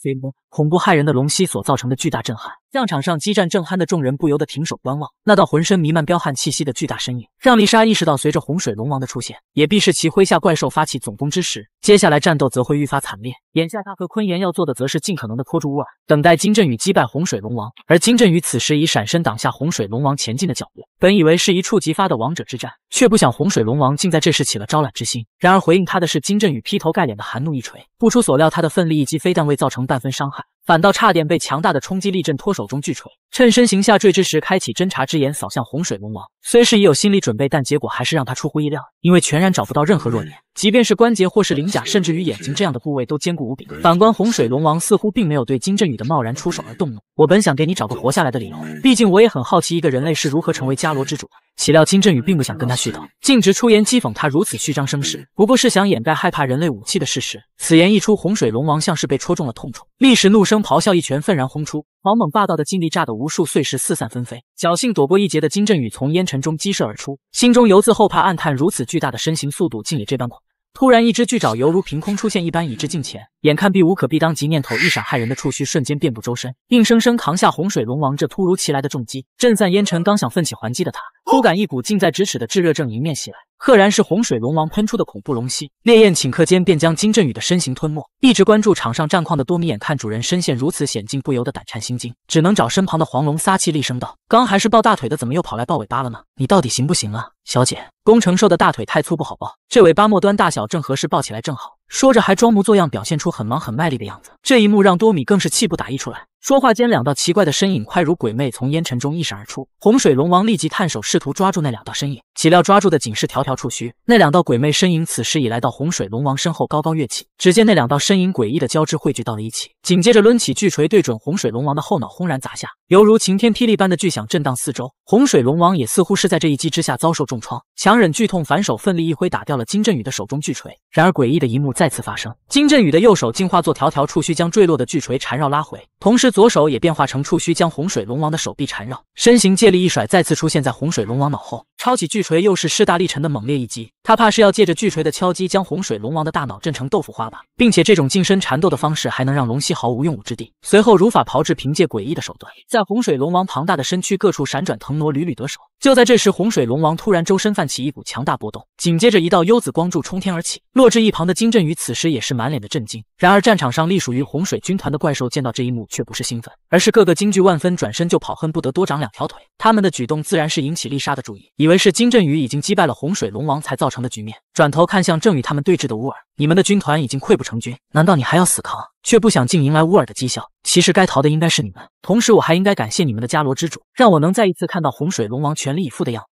被恐怖骇人的龙吸所造成的巨大震撼，让场上激战正酣的众人不由得停手观望。那道浑身弥漫彪悍气息的巨大身影，让丽莎意识到，随着洪水龙王的出现，也必是其麾下怪兽发起总攻之时。接下来战斗则会愈发惨烈。眼下他和坤言要做的，则是尽可能的拖住乌尔，等待金振宇击败洪水龙王。而金振宇此时已闪身挡下洪水龙王前进的脚步。本以为是一触即发的王者之战，却不想洪水龙王竟在这时起了招揽之心。然而回应他的是金振宇劈头盖脸的寒怒一锤。不出所料，他的奋力一击非但未造成半分伤害。反倒差点被强大的冲击力震脱手中巨锤，趁身形下坠之时，开启侦查之眼扫向洪水龙王。虽是已有心理准备，但结果还是让他出乎意料，因为全然找不到任何弱点，即便是关节或是鳞甲，甚至于眼睛这样的部位都坚固无比。反观洪水龙王，似乎并没有对金振宇的贸然出手而动怒。我本想给你找个活下来的理由，毕竟我也很好奇一个人类是如何成为伽罗之主的。岂料金振宇并不想跟他絮叨，径直出言讥讽他如此虚张声势，不过是想掩盖害怕人类武器的事实。此言一出，洪水龙王像是被戳中了痛处，立时怒声咆哮，一拳愤然轰出，狂猛霸道的劲力炸得无数碎石四散纷飞。侥幸躲过一劫的金振宇从烟尘中激射而出，心中犹自后怕，暗叹如此巨大的身形，速度竟也这般快。突然，一只巨爪犹如凭空出现一般，已至近前。眼看避无可避，当即念头一闪，骇人的触须瞬间遍布周身，硬生生扛下洪水龙王这突如其来的重击，震散烟尘。刚想奋起还击的他，忽感一股近在咫尺的炙热正迎面袭来，赫然是洪水龙王喷出的恐怖龙息，烈焰顷刻间便将金振宇的身形吞没。一直关注场上战况的多米眼看主人身陷如此险境，不由得胆颤心惊，只能找身旁的黄龙撒气，厉声道：“刚还是抱大腿的，怎么又跑来抱尾巴了呢？你到底行不行啊，小姐？工程兽的大腿太粗，不好抱，这尾巴末端大小正合适，抱起来正好。”说着，还装模作样表现出很忙很卖力的样子。这一幕让多米更是气不打一出来。说话间，两道奇怪的身影快如鬼魅，从烟尘中一闪而出。洪水龙王立即探手试图抓住那两道身影，岂料抓住的仅是条条触须。那两道鬼魅身影此时已来到洪水龙王身后，高高跃起。只见那两道身影诡异的交织汇聚到了一起，紧接着抡起巨锤对准洪水龙王的后脑轰然砸下，犹如晴天霹雳般的巨响震荡四周。洪水龙王也似乎是在这一击之下遭受重创，强忍剧痛反手奋力一挥，打掉了金振宇的手中巨锤。然而诡异的一幕再次发生，金振宇的右手竟化作条条触须，将坠落的巨锤缠绕拉回。同时，左手也变化成触须，将洪水龙王的手臂缠绕，身形借力一甩，再次出现在洪水龙王脑后，抄起巨锤，又是势大力沉的猛烈一击。他怕是要借着巨锤的敲击，将洪水龙王的大脑震成豆腐花吧，并且这种近身缠斗的方式，还能让龙息毫无用武之地。随后如法炮制，凭借诡异的手段，在洪水龙王庞大的身躯各处闪转腾挪，屡屡得手。就在这时，洪水龙王突然周身泛起一股强大波动，紧接着一道幽紫光柱冲天而起，落至一旁的金振宇此时也是满脸的震惊。然而战场上隶属于洪水军团的怪兽见到这一幕，却不是兴奋，而是个个惊惧万分，转身就跑，恨不得多长两条腿。他们的举动自然是引起丽莎的注意，以为是金振宇已经击败了洪水龙王，才造。成的局面，转头看向正与他们对峙的乌尔，你们的军团已经溃不成军，难道你还要死扛？却不想竟迎来乌尔的讥笑。其实该逃的应该是你们，同时我还应该感谢你们的伽罗之主，让我能再一次看到洪水龙王全力以赴的样子。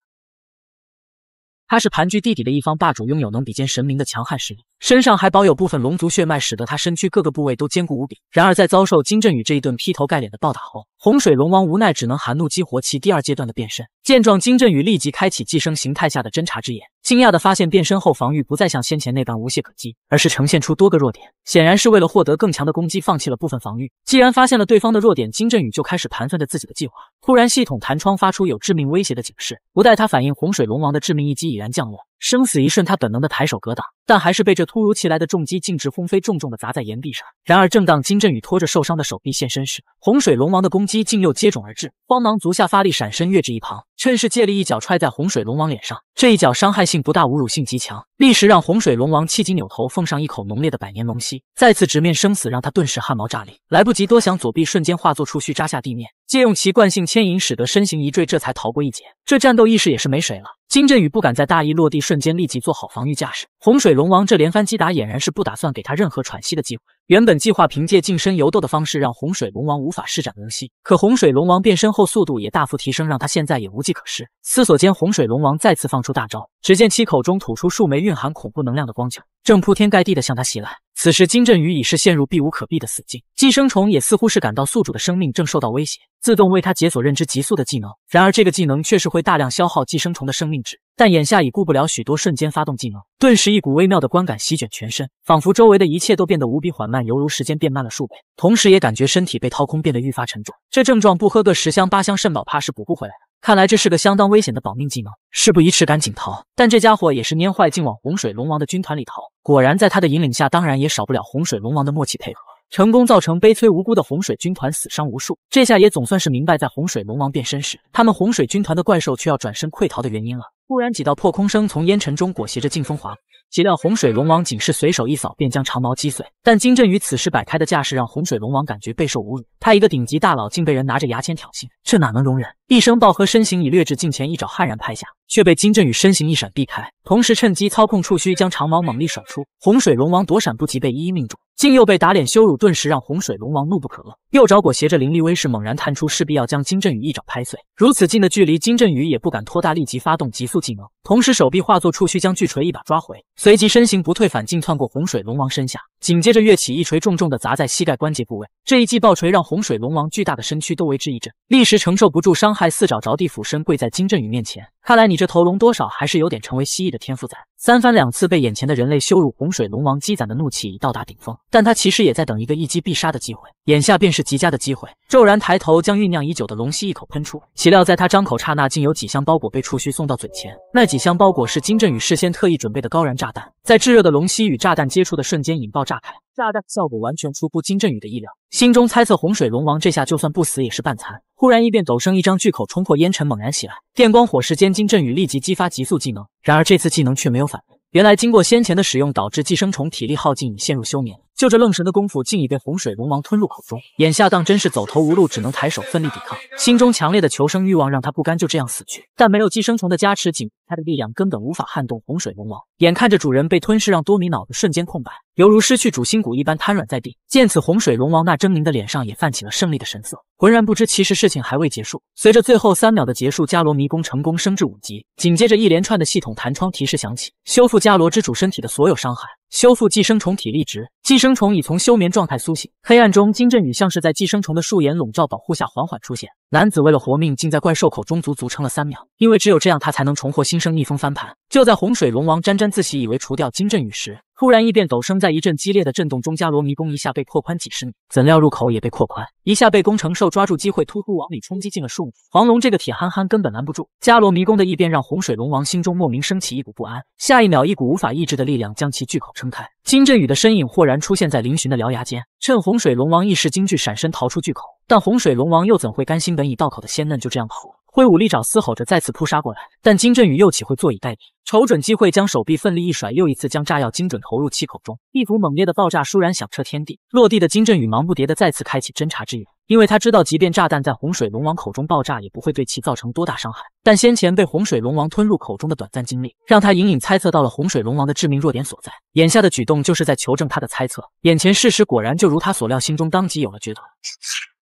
他是盘踞地底的一方霸主，拥有能比肩神明的强悍实力，身上还保有部分龙族血脉，使得他身躯各个部位都坚固无比。然而在遭受金振宇这一顿劈头盖脸的暴打后，洪水龙王无奈，只能含怒激活其第二阶段的变身。见状，金振宇立即开启寄生形态下的侦察之眼，惊讶的发现变身后防御不再像先前那般无懈可击，而是呈现出多个弱点。显然是为了获得更强的攻击，放弃了部分防御。既然发现了对方的弱点，金振宇就开始盘算着自己的计划。突然，系统弹窗发出有致命威胁的警示，不待他反应，洪水龙王的致命一击已然降落。生死一瞬，他本能的抬手格挡，但还是被这突如其来的重击径直轰飞，重重的砸在岩壁上。然而，正当金振宇拖着受伤的手臂现身时，洪水龙王的攻击竟又接踵而至。慌忙足下发力闪身跃至一旁，趁势借力一脚踹在洪水龙王脸上。这一脚伤害性不大，侮辱性极强，立时让洪水龙王气急扭头，奉上一口浓烈的百年龙息。再次直面生死，让他顿时汗毛炸立，来不及多想，左臂瞬间化作触须扎下地面。借用其惯性牵引，使得身形一坠，这才逃过一劫。这战斗意识也是没谁了。金振宇不敢在大意落地瞬间立即做好防御架势。洪水龙王这连番击打，俨然是不打算给他任何喘息的机会。原本计划凭借近身游斗的方式，让洪水龙王无法施展龙息。可洪水龙王变身后速度也大幅提升，让他现在也无计可施。思索间，洪水龙王再次放出大招，只见其口中吐出数枚蕴含恐怖能量的光球，正铺天盖地的向他袭来。此时，金振宇已是陷入避无可避的死境，寄生虫也似乎是感到宿主的生命正受到威胁，自动为他解锁认知极速的技能。然而，这个技能却是会大量消耗寄生虫的生命值。但眼下已顾不了许多，瞬间发动技能，顿时一股微妙的观感席卷全身，仿佛周围的一切都变得无比缓慢，犹如时间变慢了数倍。同时也感觉身体被掏空，变得愈发沉重。这症状不喝个十箱八箱肾宝，怕是补不回来的。看来这是个相当危险的保命技能，事不宜迟，赶紧逃！但这家伙也是蔫坏，竟往洪水龙王的军团里逃。果然，在他的引领下，当然也少不了洪水龙王的默契配合，成功造成悲催无辜的洪水军团死伤无数。这下也总算是明白，在洪水龙王变身时，他们洪水军团的怪兽却要转身溃逃的原因了。忽然几道破空声从烟尘中裹挟着劲风划过。岂料洪水龙王仅是随手一扫，便将长矛击碎。但金振宇此时摆开的架势，让洪水龙王感觉备受侮辱。他一个顶级大佬，竟被人拿着牙签挑衅，这哪能容忍？一声暴喝，身形已掠至近前，一爪悍然拍下。却被金振宇身形一闪避开，同时趁机操控触须将长矛猛力甩出。洪水龙王躲闪不及，被一一命中，竟又被打脸羞辱，顿时让洪水龙王怒不可遏。右爪裹挟着凌厉威势猛然探出，势必要将金振宇一掌拍碎。如此近的距离，金振宇也不敢拖大，立即发动急速技能，同时手臂化作触须将巨锤一把抓回，随即身形不退反进，窜过洪水龙王身下，紧接着跃起一锤重重的砸在膝盖关节部位。这一击爆锤让洪水龙王巨大的身躯都为之一震，立时承受不住伤害，四爪着地俯身跪在金振宇面前。看来你这头龙多少还是有点成为蜥蜴的天赋在。三番两次被眼前的人类羞辱，洪水龙王积攒的怒气已到达顶峰，但他其实也在等一个一击必杀的机会，眼下便是极佳的机会。骤然抬头，将酝酿已久的龙息一口喷出，岂料在他张口刹那，竟有几箱包裹被触须送到嘴前。那几箱包裹是金振宇事先特意准备的高燃炸弹，在炙热的龙息与炸弹接触的瞬间引爆炸开，炸弹效果完全出乎金振宇的意料，心中猜测洪水龙王这下就算不死也是半残。忽然一变，陡生一张巨口冲破烟尘猛然袭来，电光火石间，金振宇立即激发急速技能，然而这次技能却没有。原来，经过先前的使用，导致寄生虫体力耗尽，陷入休眠。就这愣神的功夫，竟已被洪水龙王吞入口中。眼下当真是走投无路，只能抬手奋力抵抗。心中强烈的求生欲望让他不甘就这样死去，但没有寄生虫的加持，仅他的力量根本无法撼动洪水龙王。眼看着主人被吞噬，让多米脑子瞬间空白，犹如失去主心骨一般瘫软在地。见此，洪水龙王那狰狞的脸上也泛起了胜利的神色，浑然不知其实事情还未结束。随着最后三秒的结束，伽罗迷宫成功升至五级，紧接着一连串的系统弹窗提示响起：修复伽罗之主身体的所有伤害，修复寄生虫体力值。寄生虫已从休眠状态苏醒，黑暗中金振宇像是在寄生虫的树眼笼罩保护下缓缓出现。男子为了活命，竟在怪兽口中足足撑了三秒，因为只有这样他才能重获新生、逆风翻盘。就在洪水龙王沾沾自喜，以为除掉金振宇时，突然异变陡生，在一阵激烈的震动中，伽罗迷宫一下被扩宽几十米，怎料入口也被扩宽，一下被攻程兽抓住机会，突突往里冲击进了树木。黄龙这个铁憨憨根本拦不住。伽罗迷宫的异变让洪水龙王心中莫名升起一股不安，下一秒，一股无法抑制的力量将其巨口撑开，金振宇的身影豁然。出现在嶙峋的獠牙间，趁洪水龙王一时惊惧，闪身逃出巨口。但洪水龙王又怎会甘心？本已道口的鲜嫩就这样跑？挥舞利爪，嘶吼着再次扑杀过来，但金振宇又岂会坐以待毙？瞅准机会，将手臂奋力一甩，又一次将炸药精准投入其口中。一股猛烈的爆炸倏然响彻天地。落地的金振宇忙不迭地再次开启侦查之眼，因为他知道，即便炸弹在洪水龙王口中爆炸，也不会对其造成多大伤害。但先前被洪水龙王吞入口中的短暂经历，让他隐隐猜测到了洪水龙王的致命弱点所在。眼下的举动就是在求证他的猜测。眼前事实果然就如他所料，心中当即有了决断。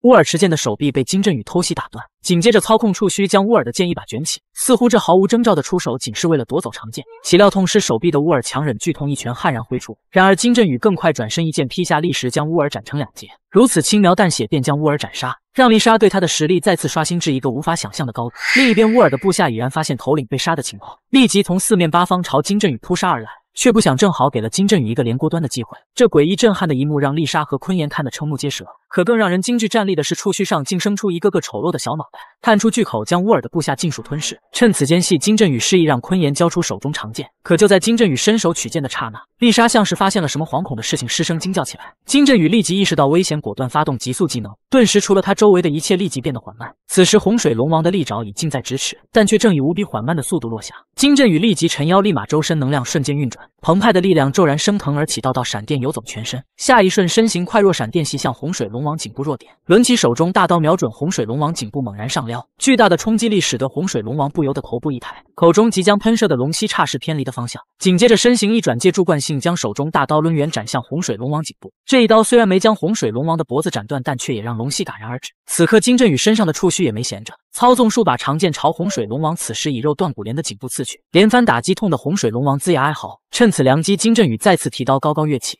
乌尔持剑的手臂被金振宇偷袭打断，紧接着操控触须将乌尔的剑一把卷起，似乎这毫无征兆的出手仅是为了夺走长剑。岂料痛失手臂的乌尔强忍剧痛，一拳悍然挥出。然而金振宇更快转身，一剑劈下，立时将乌尔斩成两截。如此轻描淡写便将乌尔斩杀，让丽莎对他的实力再次刷新至一个无法想象的高度。另一边，乌尔的部下已然发现头领被杀的情况，立即从四面八方朝金振宇扑杀而来，却不想正好给了金振宇一个连锅端的机会。这诡异震撼的一幕让丽莎和坤言看得瞠目结舌，可更让人惊惧战栗的是，触须上竟生出一个个丑陋的小脑袋，探出巨口将沃尔的部下尽数吞噬。趁此间隙，金振宇示意让坤言交出手中长剑。可就在金振宇伸手取剑的刹那，丽莎像是发现了什么惶恐的事情，失声惊叫起来。金振宇立即意识到危险，果断发动急速技能，顿时除了他周围的一切立即变得缓慢。此时洪水龙王的利爪已近在咫尺，但却正以无比缓慢的速度落下。金振宇立即沉腰，立马周身能量瞬间运转，澎湃的力量骤然升腾而起，道道闪电。游走全身，下一瞬身形快若闪电袭向洪水龙王颈部弱点，抡起手中大刀瞄准洪水龙王颈部猛然上撩，巨大的冲击力使得洪水龙王不由得头部一抬，口中即将喷射的龙息差是偏离的方向。紧接着身形一转，借助惯性将手中大刀抡圆斩向洪水龙王颈部。这一刀虽然没将洪水龙王的脖子斩断，但却也让龙息戛然而止。此刻金振宇身上的触须也没闲着，操纵数把长剑朝洪水龙王此时以肉断骨连的颈部刺去，连番打击痛的洪水龙王龇牙哀嚎。趁此良机，金振宇再次提刀高高跃起。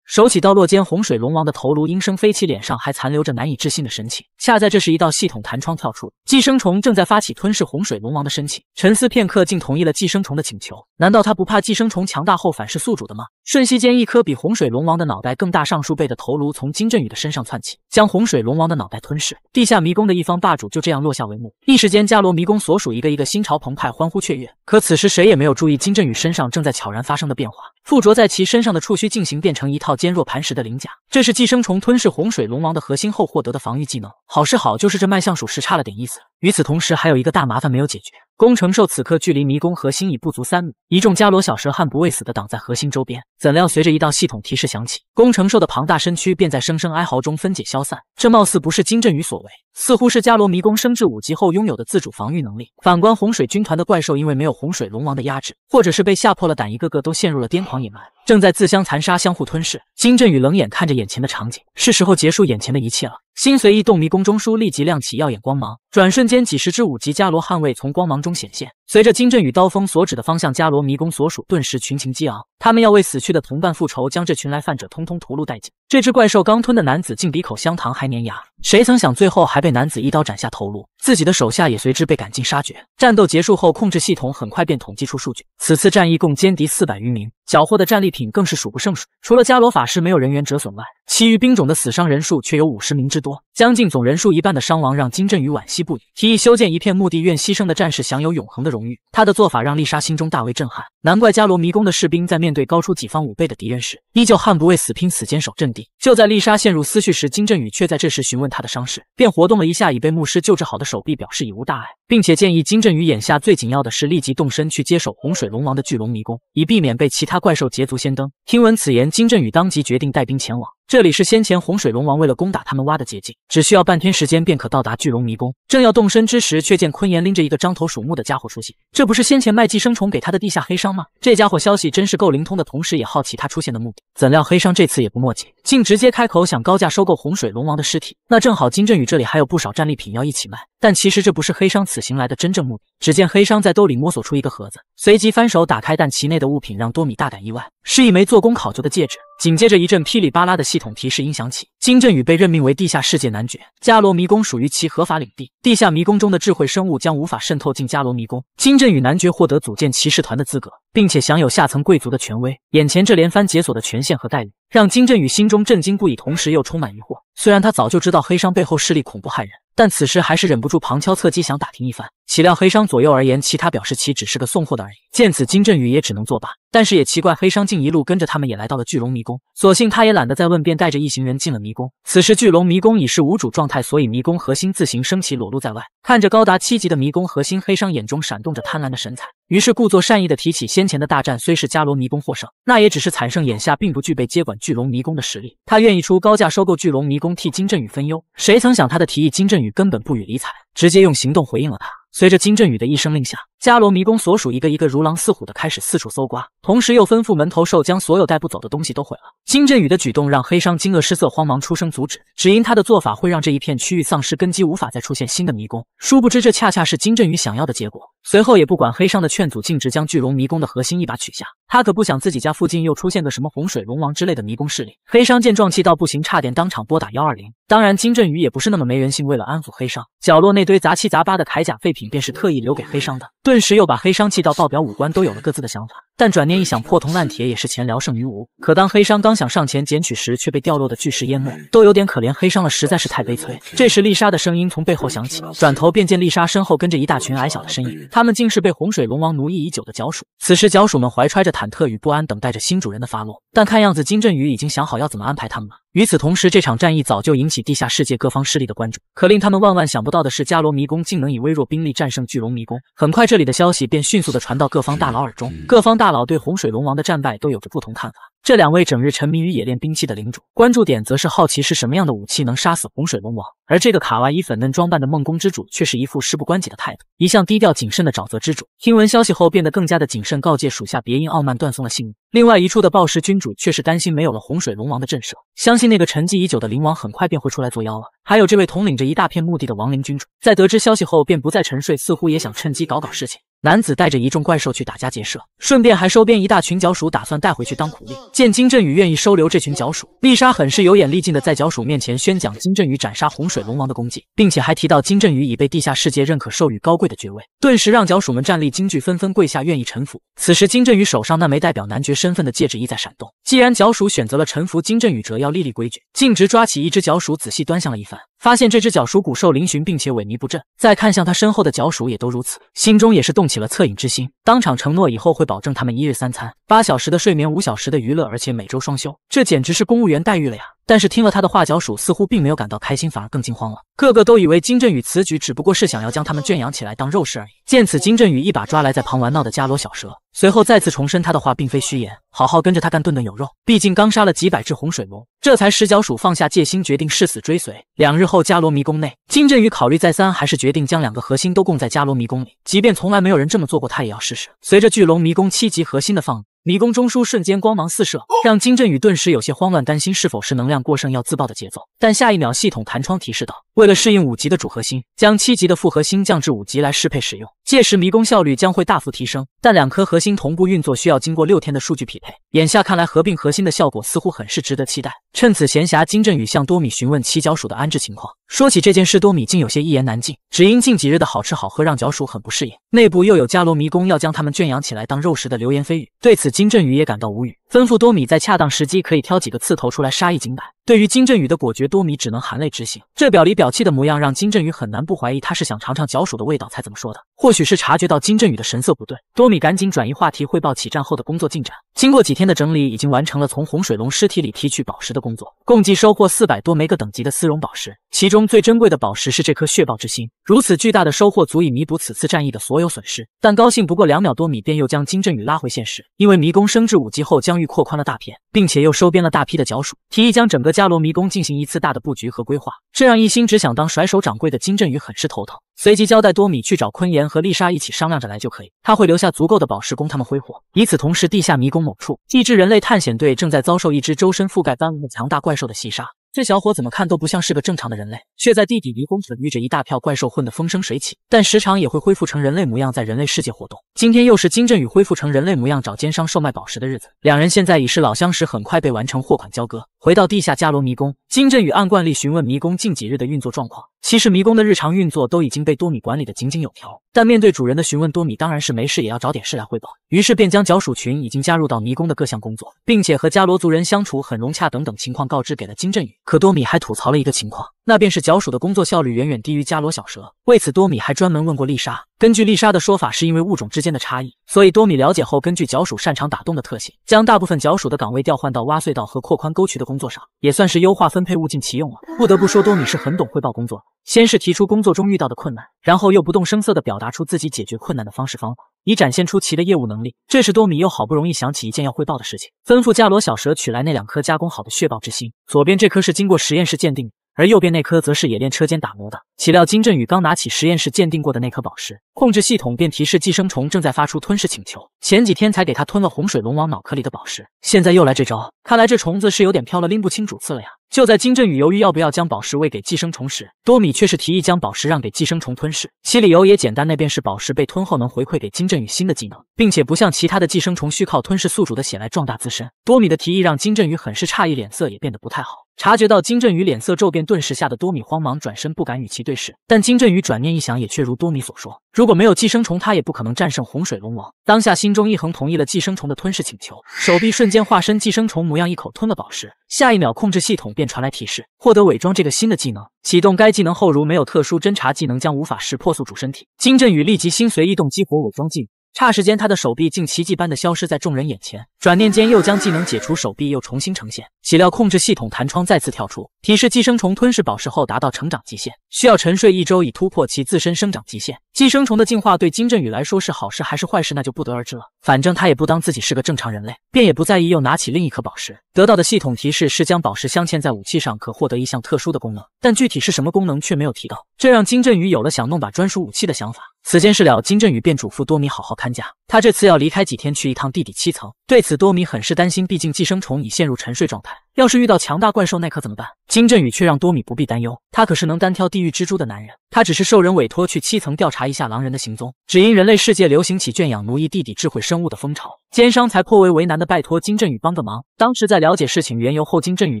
手起刀落间，洪水龙王的头颅应声飞起，脸上还残留着难以置信的神情。恰在这时，一道系统弹窗跳出：“寄生虫正在发起吞噬洪水龙王的申请。”沉思片刻，竟同意了寄生虫的请求。难道他不怕寄生虫强大后反噬宿主的吗？瞬息间，一颗比洪水龙王的脑袋更大上数倍的头颅从金振宇的身上窜起，将洪水龙王的脑袋吞噬。地下迷宫的一方霸主就这样落下帷幕。一时间，伽罗迷宫所属一个一个心潮澎湃，欢呼雀跃。可此时谁也没有注意金振宇身上正在悄然发生的变化，附着在其身上的触须进行变成一套坚若磐石的鳞甲。这是寄生虫吞噬洪水龙王的核心后获得的防御技能。好是好，就是这脉象属实差了点意思。与此同时，还有一个大麻烦没有解决。工程兽此刻距离迷宫核心已不足三米，一众伽罗小蛇悍不畏死的挡在核心周边。怎料，随着一道系统提示响起。工程兽的庞大身躯便在声声哀嚎中分解消散，这貌似不是金振宇所为，似乎是伽罗迷宫升至五级后拥有的自主防御能力。反观洪水军团的怪兽，因为没有洪水龙王的压制，或者是被吓破了胆，一个个都陷入了癫狂野蛮，正在自相残杀、相互吞噬。金振宇冷眼看着眼前的场景，是时候结束眼前的一切了。心随意动，迷宫中枢立即亮起耀眼光芒，转瞬间几十只五级伽罗捍卫从光芒中显现。随着金振宇刀锋所指的方向，伽罗迷宫所属顿时群情激昂，他们要为死去的同伴复仇，将这群来犯者通通屠戮殆尽。这只怪兽刚吞的男子竟比口香糖还粘牙，谁曾想最后还被男子一刀斩下头颅，自己的手下也随之被赶尽杀绝。战斗结束后，控制系统很快便统计出数据，此次战役共歼敌四百余名，缴获的战利品更是数不胜数。除了伽罗法师没有人员折损外，其余兵种的死伤人数却有五十名之多，将近总人数一半的伤亡让金振宇惋惜不已，提议修建一片墓地，愿牺牲的战士享有永恒的荣誉。他的做法让丽莎心中大为震撼，难怪伽罗迷宫的士兵在面对高出己方五倍的敌人时，依旧悍不畏死，拼死坚守阵地。就在丽莎陷入思绪时，金振宇却在这时询问她的伤势，便活动了一下已被牧师救治好的手臂，表示已无大碍，并且建议金振宇眼下最紧要的是立即动身去接手洪水龙王的巨龙迷宫，以避免被其他怪兽捷足先登。听闻此言，金振宇当即决定带兵前往。这里是先前洪水龙王为了攻打他们挖的捷径，只需要半天时间便可到达巨龙迷宫。正要动身之时，却见坤岩拎着一个獐头鼠目的家伙出现，这不是先前卖寄生虫给他的地下黑商吗？这家伙消息真是够灵通的，同时也好奇他出现的目的。怎料黑商这次也不墨迹，竟直接开口想高价收购洪水龙王的尸体，那正好金振宇这里还有不少战利品要一起卖。但其实这不是黑商此行来的真正目的。只见黑商在兜里摸索出一个盒子，随即翻手打开，但其内的物品让多米大感意外，是一枚做工考究的戒指。紧接着一阵噼里啪啦的系统提示音响起，金振宇被任命为地下世界男爵，伽罗迷宫属于其合法领地。地下迷宫中的智慧生物将无法渗透进伽罗迷宫。金振宇男爵获得组建骑士团的资格，并且享有下层贵族的权威。眼前这连番解锁的权限和待遇，让金振宇心中震惊不已，同时又充满疑惑。虽然他早就知道黑商背后势力恐怖骇人。但此时还是忍不住旁敲侧击想打听一番，岂料黑商左右而言，其他表示其只是个送货的而已。见此，金振宇也只能作罢。但是也奇怪，黑商竟一路跟着他们，也来到了巨龙迷宫。索性他也懒得再问，便带着一行人进了迷宫。此时巨龙迷宫已是无主状态，所以迷宫核心自行升起，裸露在外。看着高达七级的迷宫核心，黑商眼中闪动着贪婪的神采。于是故作善意的提起先前的大战，虽是伽罗迷宫获胜，那也只是惨胜。眼下并不具备接管巨龙迷宫的实力，他愿意出高价收购巨龙迷宫，替金振宇分忧。谁曾想他的提议，金振宇根本不予理睬，直接用行动回应了他。随着金振宇的一声令下，伽罗迷宫所属一个一个如狼似虎的开始四处搜刮，同时又吩咐门头兽将所有带不走的东西都毁了。金振宇的举动让黑商惊愕失色，慌忙出声阻止，只因他的做法会让这一片区域丧失根基，无法再出现新的迷宫。殊不知，这恰恰是金振宇想要的结果。随后也不管黑商的劝阻，径直将巨龙迷宫的核心一把取下。他可不想自己家附近又出现个什么洪水龙王之类的迷宫势力。黑商见状气到不行，差点当场拨打幺二零。当然，金振宇也不是那么没人性，为了安抚黑商，角落那堆杂七杂八的铠甲废品便是特意留给黑商的。顿时又把黑商气到爆表，五官都有了各自的想法。但转念一想，破铜烂铁也是钱，聊胜于无。可当黑商刚想上前捡取时，却被掉落的巨石淹没，都有点可怜黑商了，实在是太悲催。这时丽莎的声音从背后响起，转头便见丽莎身后跟着一大群矮小的身影，他们竟是被洪水龙王奴役已久的角鼠。此时角鼠们怀揣着忐忑与不安，等待着新主人的发落。但看样子金振宇已经想好要怎么安排他们了。与此同时，这场战役早就引起地下世界各方势力的关注。可令他们万万想不到的是，伽罗迷宫竟能以微弱兵力战胜巨龙迷宫。很快，这里的消息便迅速的传到各方大佬耳中。各方大佬对洪水龙王的战败都有着不同看法。这两位整日沉迷于冶炼兵器的领主，关注点则是好奇是什么样的武器能杀死洪水龙王。而这个卡哇伊粉嫩装扮的梦宫之主，却是一副事不关己的态度。一向低调谨慎的沼泽之主，听闻消息后变得更加的谨慎，告诫属下别因傲慢断送了性命。另外一处的暴食君主，却是担心没有了洪水龙王的震慑，相信那个沉寂已久的灵王很快便会出来作妖了。还有这位统领着一大片墓地的亡灵君主，在得知消息后便不再沉睡，似乎也想趁机搞搞事情。男子带着一众怪兽去打家劫舍，顺便还收编一大群角鼠，打算带回去当苦力。见金振宇愿意收留这群角鼠，丽莎很是有眼力劲的在角鼠面前宣讲金振宇斩杀洪水龙王的功绩，并且还提到金振宇已被地下世界认可授予高贵的爵位，顿时让角鼠们站立惊惧，纷纷跪下愿意臣服。此时金振宇手上那枚代表男爵身份的戒指一在闪动，既然角鼠选择了臣服，金振宇则要立立规矩，径直抓起一只角鼠仔细端详了一番。发现这只角鼠骨瘦嶙峋，并且萎靡不振。再看向他身后的角鼠，也都如此，心中也是动起了恻隐之心。当场承诺以后会保证他们一日三餐、八小时的睡眠、五小时的娱乐，而且每周双休。这简直是公务员待遇了呀！但是听了他的话，角鼠似乎并没有感到开心，反而更惊慌了，个个都以为金振宇此举只不过是想要将他们圈养起来当肉食而已。见此，金振宇一把抓来在旁玩闹的伽罗小蛇，随后再次重申他的话并非虚言，好好跟着他干，顿顿有肉。毕竟刚杀了几百只洪水龙，这才使角鼠放下戒心，决定誓死追随。两日后，伽罗迷宫内，金振宇考虑再三，还是决定将两个核心都供在伽罗迷宫里，即便从来没有人这么做过，他也要试试。随着巨龙迷宫七级核心的放。迷宫中枢瞬间光芒四射，让金振宇顿时有些慌乱，担心是否是能量过剩要自爆的节奏。但下一秒，系统弹窗提示道：“为了适应五级的主核心，将七级的副核心降至五级来适配使用，届时迷宫效率将会大幅提升。但两颗核心同步运作需要经过六天的数据匹配。眼下看来，合并核心的效果似乎很是值得期待。”趁此闲暇，金振宇向多米询问七角鼠的安置情况。说起这件事，多米竟有些一言难尽，只因近几日的好吃好喝让角鼠很不适应。内部又有伽罗迷宫要将他们圈养起来当肉食的流言蜚语，对此金振宇也感到无语。吩咐多米在恰当时机可以挑几个刺头出来杀一儆百。对于金振宇的果决，多米只能含泪执行。这表里表气的模样让金振宇很难不怀疑他是想尝尝脚鼠的味道才怎么说的。或许是察觉到金振宇的神色不对，多米赶紧转移话题，汇报起战后的工作进展。经过几天的整理，已经完成了从洪水龙尸体里提取宝石的工作，共计收获四百多枚各等级的丝绒宝石，其中最珍贵的宝石是这颗血豹之心。如此巨大的收获足以弥补此次战役的所有损失，但高兴不过两秒，多米便又将金振宇拉回现实，因为迷宫升至五级后将。疆域扩宽了大片，并且又收编了大批的脚鼠，提议将整个加罗迷宫进行一次大的布局和规划，这让一心只想当甩手掌柜的金振宇很是头疼。随即交代多米去找坤岩和丽莎一起商量着来就可以，他会留下足够的宝石供他们挥霍。与此同时，地下迷宫某处，一支人类探险队正在遭受一只周身覆盖斑纹的强大怪兽的袭杀。这小伙怎么看都不像是个正常的人类，却在地底迷宫培遇着一大票怪兽，混得风生水起。但时常也会恢复成人类模样，在人类世界活动。今天又是金振宇恢复成人类模样找奸商售卖宝石的日子。两人现在已是老相识，很快被完成货款交割，回到地下伽罗迷宫，金振宇按惯例询问迷宫近几日的运作状况。其实迷宫的日常运作都已经被多米管理的井井有条，但面对主人的询问，多米当然是没事也要找点事来汇报，于是便将角鼠群已经加入到迷宫的各项工作，并且和伽罗族人相处很融洽等等情况告知给了金振宇。可多米还吐槽了一个情况。那便是角鼠的工作效率远远低于伽罗小蛇。为此，多米还专门问过丽莎。根据丽莎的说法，是因为物种之间的差异。所以多米了解后，根据角鼠擅长打洞的特性，将大部分角鼠的岗位调换到挖隧道和扩宽沟渠的工作上，也算是优化分配，物尽其用了。不得不说，多米是很懂汇报工作。先是提出工作中遇到的困难，然后又不动声色地表达出自己解决困难的方式方法，以展现出其的业务能力。这时，多米又好不容易想起一件要汇报的事情，吩咐伽罗小蛇取来那两颗加工好的血豹之心。左边这颗是经过实验室鉴定。而右边那颗则是冶炼车间打磨的。岂料金振宇刚拿起实验室鉴定过的那颗宝石，控制系统便提示寄生虫正在发出吞噬请求。前几天才给他吞了洪水龙王脑壳里的宝石，现在又来这招，看来这虫子是有点飘了，拎不清主次了呀。就在金振宇犹豫要不要将宝石喂给寄生虫时，多米却是提议将宝石让给寄生虫吞噬，其理由也简单，那便是宝石被吞后能回馈给金振宇新的技能，并且不像其他的寄生虫需靠吞噬宿主的血来壮大自身。多米的提议让金振宇很是诧异，脸色也变得不太好。察觉到金振宇脸色骤变，顿时吓得多米慌忙转身，不敢与其对视。但金振宇转念一想，也却如多米所说，如果没有寄生虫，他也不可能战胜洪水龙王。当下心中一横，同意了寄生虫的吞噬请求，手臂瞬间化身寄生虫模样，一口吞了宝石。下一秒，控制系统便传来提示，获得伪装这个新的技能。启动该技能后，如没有特殊侦查技能，将无法识破宿主身体。金振宇立即心随意动，激活伪装技能。霎时间，他的手臂竟奇迹般的消失在众人眼前。转念间，又将技能解除，手臂又重新呈现。岂料控制系统弹窗再次跳出，提示寄生虫吞噬宝石后达到成长极限，需要沉睡一周以突破其自身生长极限。寄生虫的进化对金振宇来说是好事还是坏事，那就不得而知了。反正他也不当自己是个正常人类，便也不在意。又拿起另一颗宝石，得到的系统提示是将宝石镶嵌在武器上，可获得一项特殊的功能，但具体是什么功能却没有提到。这让金振宇有了想弄把专属武器的想法。此件事了，金振宇便嘱咐多米好好看家。他这次要离开几天，去一趟地底七层。对此，多米很是担心，毕竟寄生虫已陷入沉睡状态。that 要是遇到强大怪兽，那可怎么办？金振宇却让多米不必担忧，他可是能单挑地狱蜘蛛的男人。他只是受人委托去七层调查一下狼人的行踪，只因人类世界流行起圈养奴役地底智慧生物的风潮，奸商才颇为为难的拜托金振宇帮个忙。当时在了解事情缘由后，金振宇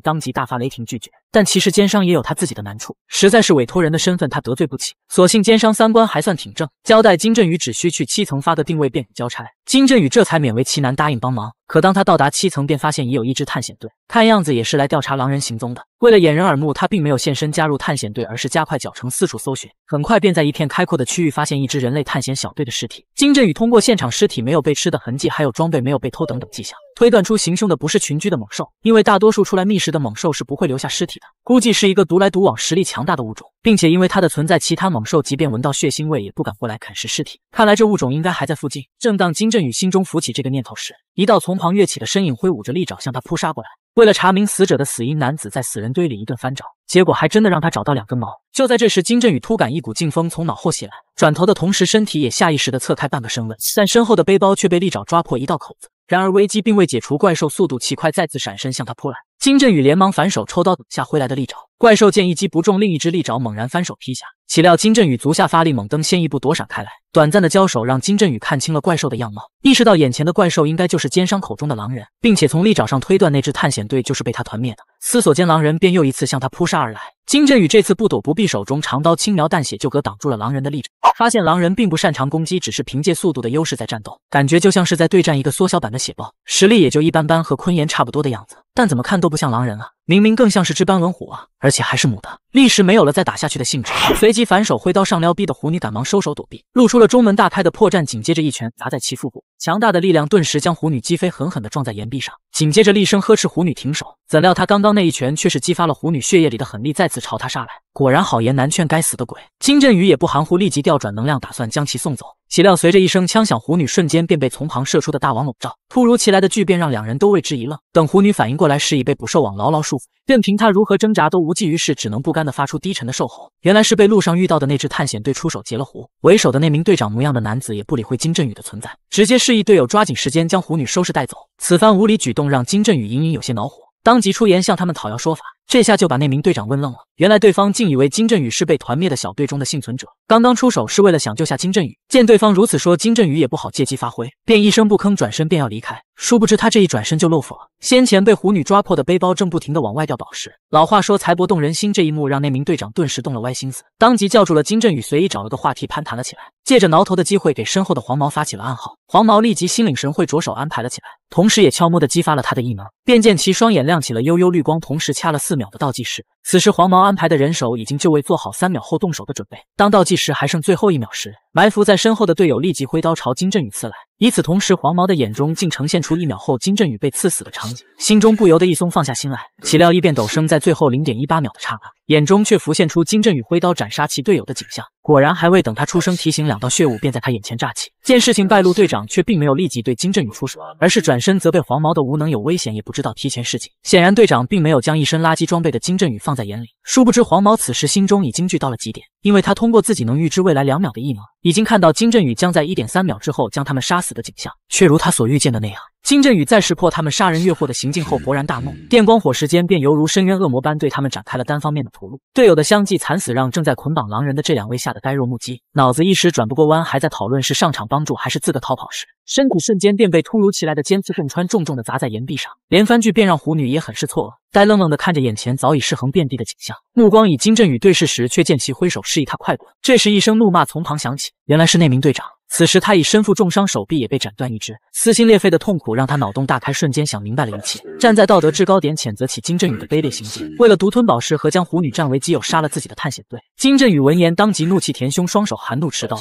当即大发雷霆拒绝。但其实奸商也有他自己的难处，实在是委托人的身份他得罪不起。所幸奸商三观还算挺正，交代金振宇只需去七层发个定位便可交差。金振宇这才勉为其难答应帮忙。可当他到达七层，便发现已有一支探险队，看样。子。子也是来调查狼人行踪的。为了掩人耳目，他并没有现身加入探险队，而是加快脚程四处搜寻。很快便在一片开阔的区域发现一支人类探险小队的尸体。金振宇通过现场尸体没有被吃的痕迹，还有装备没有被偷等等迹象，推断出行凶的不是群居的猛兽，因为大多数出来觅食的猛兽是不会留下尸体的。估计是一个独来独往、实力强大的物种，并且因为它的存在，其他猛兽即便闻到血腥味也不敢过来啃食尸体。看来这物种应该还在附近。正当金振宇心中浮起这个念头时，一道从旁跃起的身影挥舞着利爪向他扑杀过来。为了查明死者的死因，男子在死人堆里一顿翻找，结果还真的让他找到两根毛。就在这时，金振宇突感一股劲风从脑后袭来，转头的同时，身体也下意识的侧开半个身位，但身后的背包却被利爪抓破一道口子。然而危机并未解除，怪兽速度奇快，再次闪身向他扑来。金振宇连忙反手抽刀等下挥来的利爪，怪兽见一击不中，另一只利爪猛然翻手劈下。岂料金振宇足下发力猛蹬，先一步躲闪开来。短暂的交手让金振宇看清了怪兽的样貌，意识到眼前的怪兽应该就是奸商口中的狼人，并且从利爪上推断，那支探险队就是被他团灭的。思索间，狼人便又一次向他扑杀而来。金振宇这次不躲不避，手中长刀轻描淡写就格挡住了狼人的利爪，发现狼人并不擅长攻击，只是凭借速度的优势在战斗，感觉就像是在对战一个缩小版的血豹，实力也就一般般，和坤岩差不多的样子，但怎么看都不像狼人啊！明明更像是只斑纹虎啊，而且还是母的，立时没有了再打下去的兴致，随即反手挥刀上撩，逼的虎女赶忙收手躲避，露出了中门大开的破绽，紧接着一拳砸在其腹部，强大的力量顿时将虎女击飞，狠狠地撞在岩壁上。紧接着厉声呵斥虎女停手，怎料他刚刚那一拳却是激发了虎女血液里的狠力，再次朝他杀来。果然好言难劝，该死的鬼！金振宇也不含糊，立即调转能量，打算将其送走。岂料随着一声枪响，虎女瞬间便被从旁射出的大网笼罩。突如其来的巨变让两人都为之一愣。等虎女反应过来时，已被捕兽网牢牢束缚，任凭她如何挣扎都无济于事，只能不甘地发出低沉的兽吼。原来是被路上遇到的那支探险队出手截了胡。为首的那名队长模样的男子也不理会金振宇的存在，直接示意队友抓紧时间将虎女收拾带走。此番无理举动让金振宇隐隐有些恼火，当即出言向他们讨要说法。这下就把那名队长问愣了，原来对方竟以为金振宇是被团灭的小队中的幸存者，刚刚出手是为了想救下金振宇。见对方如此说，金振宇也不好借机发挥，便一声不吭，转身便要离开。殊不知他这一转身就露富了，先前被狐女抓破的背包正不停的往外掉宝石。老话说财帛动人心，这一幕让那名队长顿时动了歪心思，当即叫住了金振宇，随意找了个话题攀谈了起来。借着挠头的机会，给身后的黄毛发起了暗号，黄毛立即心领神会，着手安排了起来，同时也悄摸的激发了他的异能，便见其双眼亮起了幽幽绿光，同时掐了四秒的倒计时。此时，黄毛安排的人手已经就位，做好三秒后动手的准备。当倒计时还剩最后一秒时，埋伏在身后的队友立即挥刀朝金振宇刺来。与此同时，黄毛的眼中竟呈现出一秒后金振宇被刺死的场景，心中不由得一松，放下心来。岂料异变陡生，在最后零点一八秒的刹那，眼中却浮现出金振宇挥刀斩杀其队友的景象。果然，还未等他出声提醒，两道血雾便在他眼前炸起。见事情败露，队长却并没有立即对金振宇出手，而是转身责备黄毛的无能。有危险也不知道提前示警，显然队长并没有将一身垃圾装备的金振宇放在眼里。殊不知，黄毛此时心中已经惧到了极点，因为他通过自己能预知未来两秒的异能，已经看到金振宇将在一点三秒之后将他们杀死的景象，却如他所预见的那样。金振宇在识破他们杀人越货的行径后勃然大怒，电光火石间便犹如深渊恶魔般对他们展开了单方面的屠戮。队友的相继惨死让正在捆绑狼人的这两位吓得呆若木鸡，脑子一时转不过弯，还在讨论是上场帮助还是自个逃跑时，身体瞬间便被突如其来的尖刺洞穿，重重的砸在岩壁上，连番剧便让虎女也很是错愕，呆愣愣的看着眼前早已尸横遍地的景象，目光与金振宇对视时，却见其挥手示意他快滚。这时一声怒骂从旁响起，原来是那名队长。此时他已身负重伤，手臂也被斩断一只，撕心裂肺的痛苦让他脑洞大开，瞬间想明白了一切，站在道德制高点谴责起金振宇的卑劣行径。为了独吞宝石和将虎女占为己有，杀了自己的探险队。金振宇闻言，当即怒气填胸，双手含怒持刀。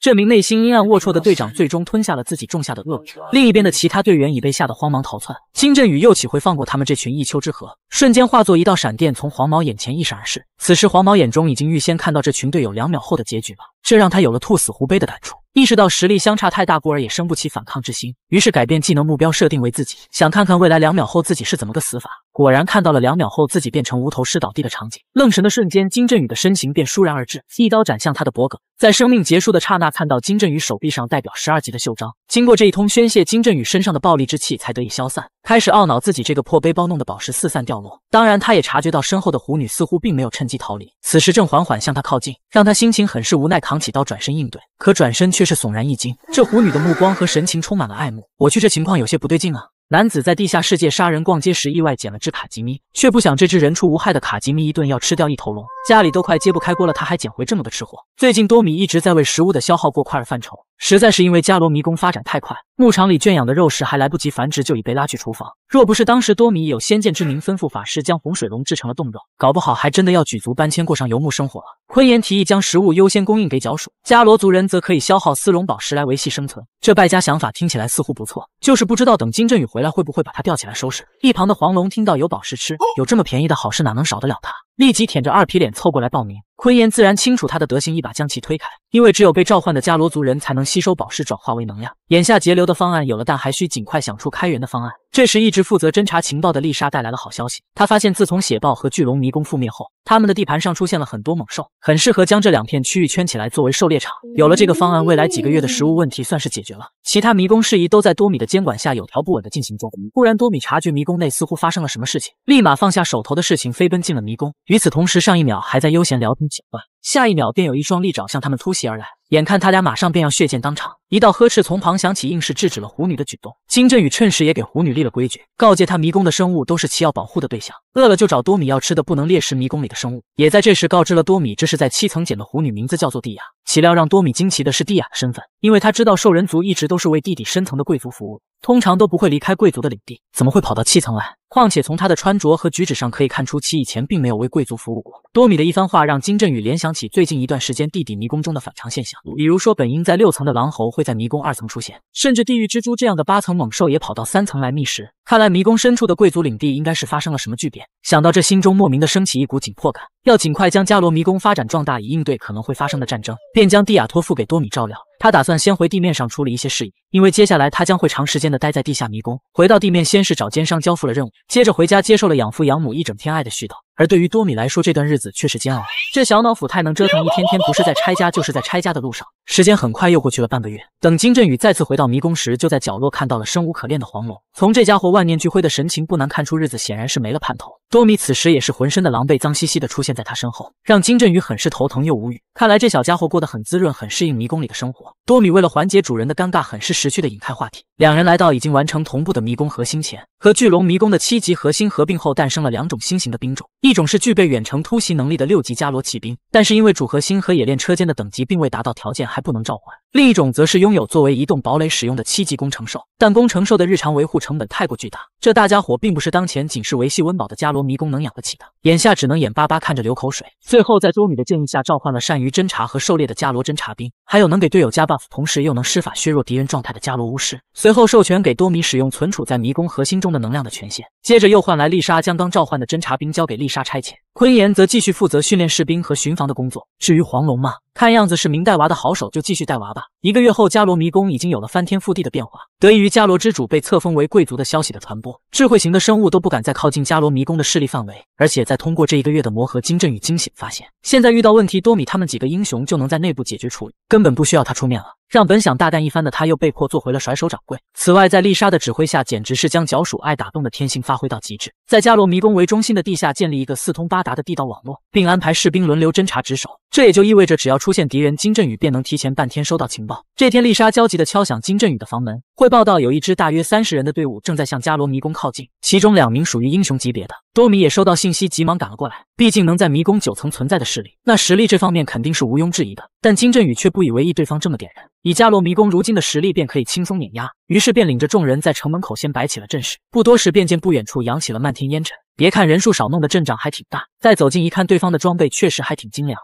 这名内心阴暗龌龊的队长，最终吞下了自己种下的恶果。另一边的其他队员已被吓得慌忙逃窜，金振宇又岂会放过他们这群一丘之貉？瞬间化作一道闪电，从黄毛眼前一闪而逝。此时黄毛眼中已经预先看到这群队友两秒后的结局了。这让他有了兔死狐悲的感触，意识到实力相差太大，故而也生不起反抗之心。于是改变技能目标设定为自己，想看看未来两秒后自己是怎么个死法。果然看到了两秒后自己变成无头尸倒地的场景。愣神的瞬间，金振宇的身形便倏然而至，一刀斩向他的脖颈。在生命结束的刹那，看到金振宇手臂上代表十二级的袖章。经过这一通宣泄，金振宇身上的暴力之气才得以消散，开始懊恼自己这个破背包弄的宝石四散掉落。当然，他也察觉到身后的狐女似乎并没有趁机逃离，此时正缓缓向他靠近，让他心情很是无奈。扛起刀转身应对，可转身却是悚然一惊。这狐女的目光和神情充满了爱慕，我去，这情况有些不对劲啊！男子在地下世界杀人逛街时意外捡了只卡吉咪，却不想这只人畜无害的卡吉咪一顿要吃掉一头龙，家里都快揭不开锅了，他还捡回这么个吃货。最近多米一直在为食物的消耗过快而犯愁，实在是因为伽罗迷宫发展太快，牧场里圈养的肉食还来不及繁殖，就已被拉去厨房。若不是当时多米有先见之明，吩咐法师将洪水龙制成了冻肉，搞不好还真的要举族搬迁，过上游牧生活了。坤言提议将食物优先供应给角鼠，伽罗族人则可以消耗丝绒宝石来维系生存。这败家想法听起来似乎不错，就是不知道等金振宇回来会不会把他吊起来收拾。一旁的黄龙听到有宝石吃，有这么便宜的好事哪能少得了他？立即舔着二皮脸凑过来报名。昆岩自然清楚他的德行，一把将其推开。因为只有被召唤的伽罗族人才能吸收宝石转化为能量。眼下截流的方案有了，但还需尽快想出开源的方案。这时，一直负责侦查情报的丽莎带来了好消息。她发现，自从血豹和巨龙迷宫覆灭后，他们的地盘上出现了很多猛兽，很适合将这两片区域圈起来作为狩猎场。有了这个方案，未来几个月的食物问题算是解决了。其他迷宫事宜都在多米的监管下有条不紊的进行中。忽然，多米察觉迷宫内似乎发生了什么事情，立马放下手头的事情，飞奔进了迷宫。与此同时，上一秒还在悠闲聊天。想办下一秒便有一双利爪向他们突袭而来，眼看他俩马上便要血溅当场，一道呵斥从旁响起，硬是制止了狐女的举动。金振宇趁势也给狐女立了规矩，告诫她迷宫的生物都是其要保护的对象，饿了就找多米要吃的，不能猎食迷宫里的生物。也在这时告知了多米，这是在七层捡的狐女，名字叫做蒂亚。岂料让多米惊奇的是蒂亚的身份，因为他知道兽人族一直都是为地底深层的贵族服务，通常都不会离开贵族的领地，怎么会跑到七层来？况且从他的穿着和举止上可以看出，其以前并没有为贵族服务过。多米的一番话让金振宇联想。想起最近一段时间地底迷宫中的反常现象，比如说本应在六层的狼猴会在迷宫二层出现，甚至地狱蜘蛛这样的八层猛兽也跑到三层来觅食。看来迷宫深处的贵族领地应该是发生了什么巨变。想到这，心中莫名的升起一股紧迫感，要尽快将伽罗迷宫发展壮大，以应对可能会发生的战争。便将蒂亚托付给多米照料。他打算先回地面上处理一些事宜，因为接下来他将会长时间的待在地下迷宫。回到地面，先是找奸商交付了任务，接着回家接受了养父养母一整天爱的絮叨。而对于多米来说，这段日子却是煎熬。这小脑斧太能折腾，一天天不是在拆家就是在拆家的路上。时间很快又过去了半个月。等金振宇再次回到迷宫时，就在角落看到了生无可恋的黄龙。从这家伙万念俱灰的神情，不难看出日子显然是没了盼头。多米此时也是浑身的狼狈、脏兮兮的出现在他身后，让金振宇很是头疼又无语。看来这小家伙过得很滋润，很适应迷宫里的生活。は。多米为了缓解主人的尴尬，很是识趣的引开话题。两人来到已经完成同步的迷宫核心前，和巨龙迷宫的七级核心合并后，诞生了两种新型的兵种，一种是具备远程突袭能力的六级伽罗骑兵，但是因为主核心和冶炼车间的等级并未达到条件，还不能召唤。另一种则是拥有作为移动堡垒使用的七级工程兽，但工程兽的日常维护成本太过巨大，这大家伙并不是当前仅是维系温饱的伽罗迷宫能养得起的，眼下只能眼巴巴看着流口水。最后在多米的建议下，召唤了善于侦察和狩猎的伽罗侦察兵，还有能给队友加 buff。同时又能施法削弱敌人状态的伽罗巫师，随后授权给多米使用存储在迷宫核心中的能量的权限。接着又换来丽莎将刚召唤的侦察兵交给丽莎差遣，昆岩则继续负责训练士兵和巡防的工作。至于黄龙吗？看样子是明带娃的好手，就继续带娃吧。一个月后，伽罗迷宫已经有了翻天覆地的变化，得益于伽罗之主被册封为贵族的消息的传播，智慧型的生物都不敢再靠近伽罗迷宫的势力范围。而且在通过这一个月的磨合，金振宇惊喜发现，现在遇到问题，多米他们几个英雄就能在内部解决处理，根本不需要他出面了。让本想大干一番的他，又被迫做回了甩手掌柜。此外，在丽莎的指挥下，简直是将脚鼠爱打洞的天性发挥到极致。在加罗迷宫为中心的地下建立一个四通八达的地道网络，并安排士兵轮流侦查值守。这也就意味着，只要出现敌人，金振宇便能提前半天收到情报。这天，丽莎焦急的敲响金振宇的房门，汇报道：“有一支大约三十人的队伍正在向加罗迷宫靠近，其中两名属于英雄级别的。”多米也收到信息，急忙赶了过来。毕竟能在迷宫九层存在的势力，那实力这方面肯定是毋庸置疑的。但金振宇却不以为意，对方这么点人，以加罗迷宫如今的实力，便可以轻松碾压。于是便领着众人在城门口先摆起了阵势。不多时，便见不远处扬起了漫天烟尘。别看人数少，弄的阵仗还挺大。再走近一看，对方的装备确实还挺精良。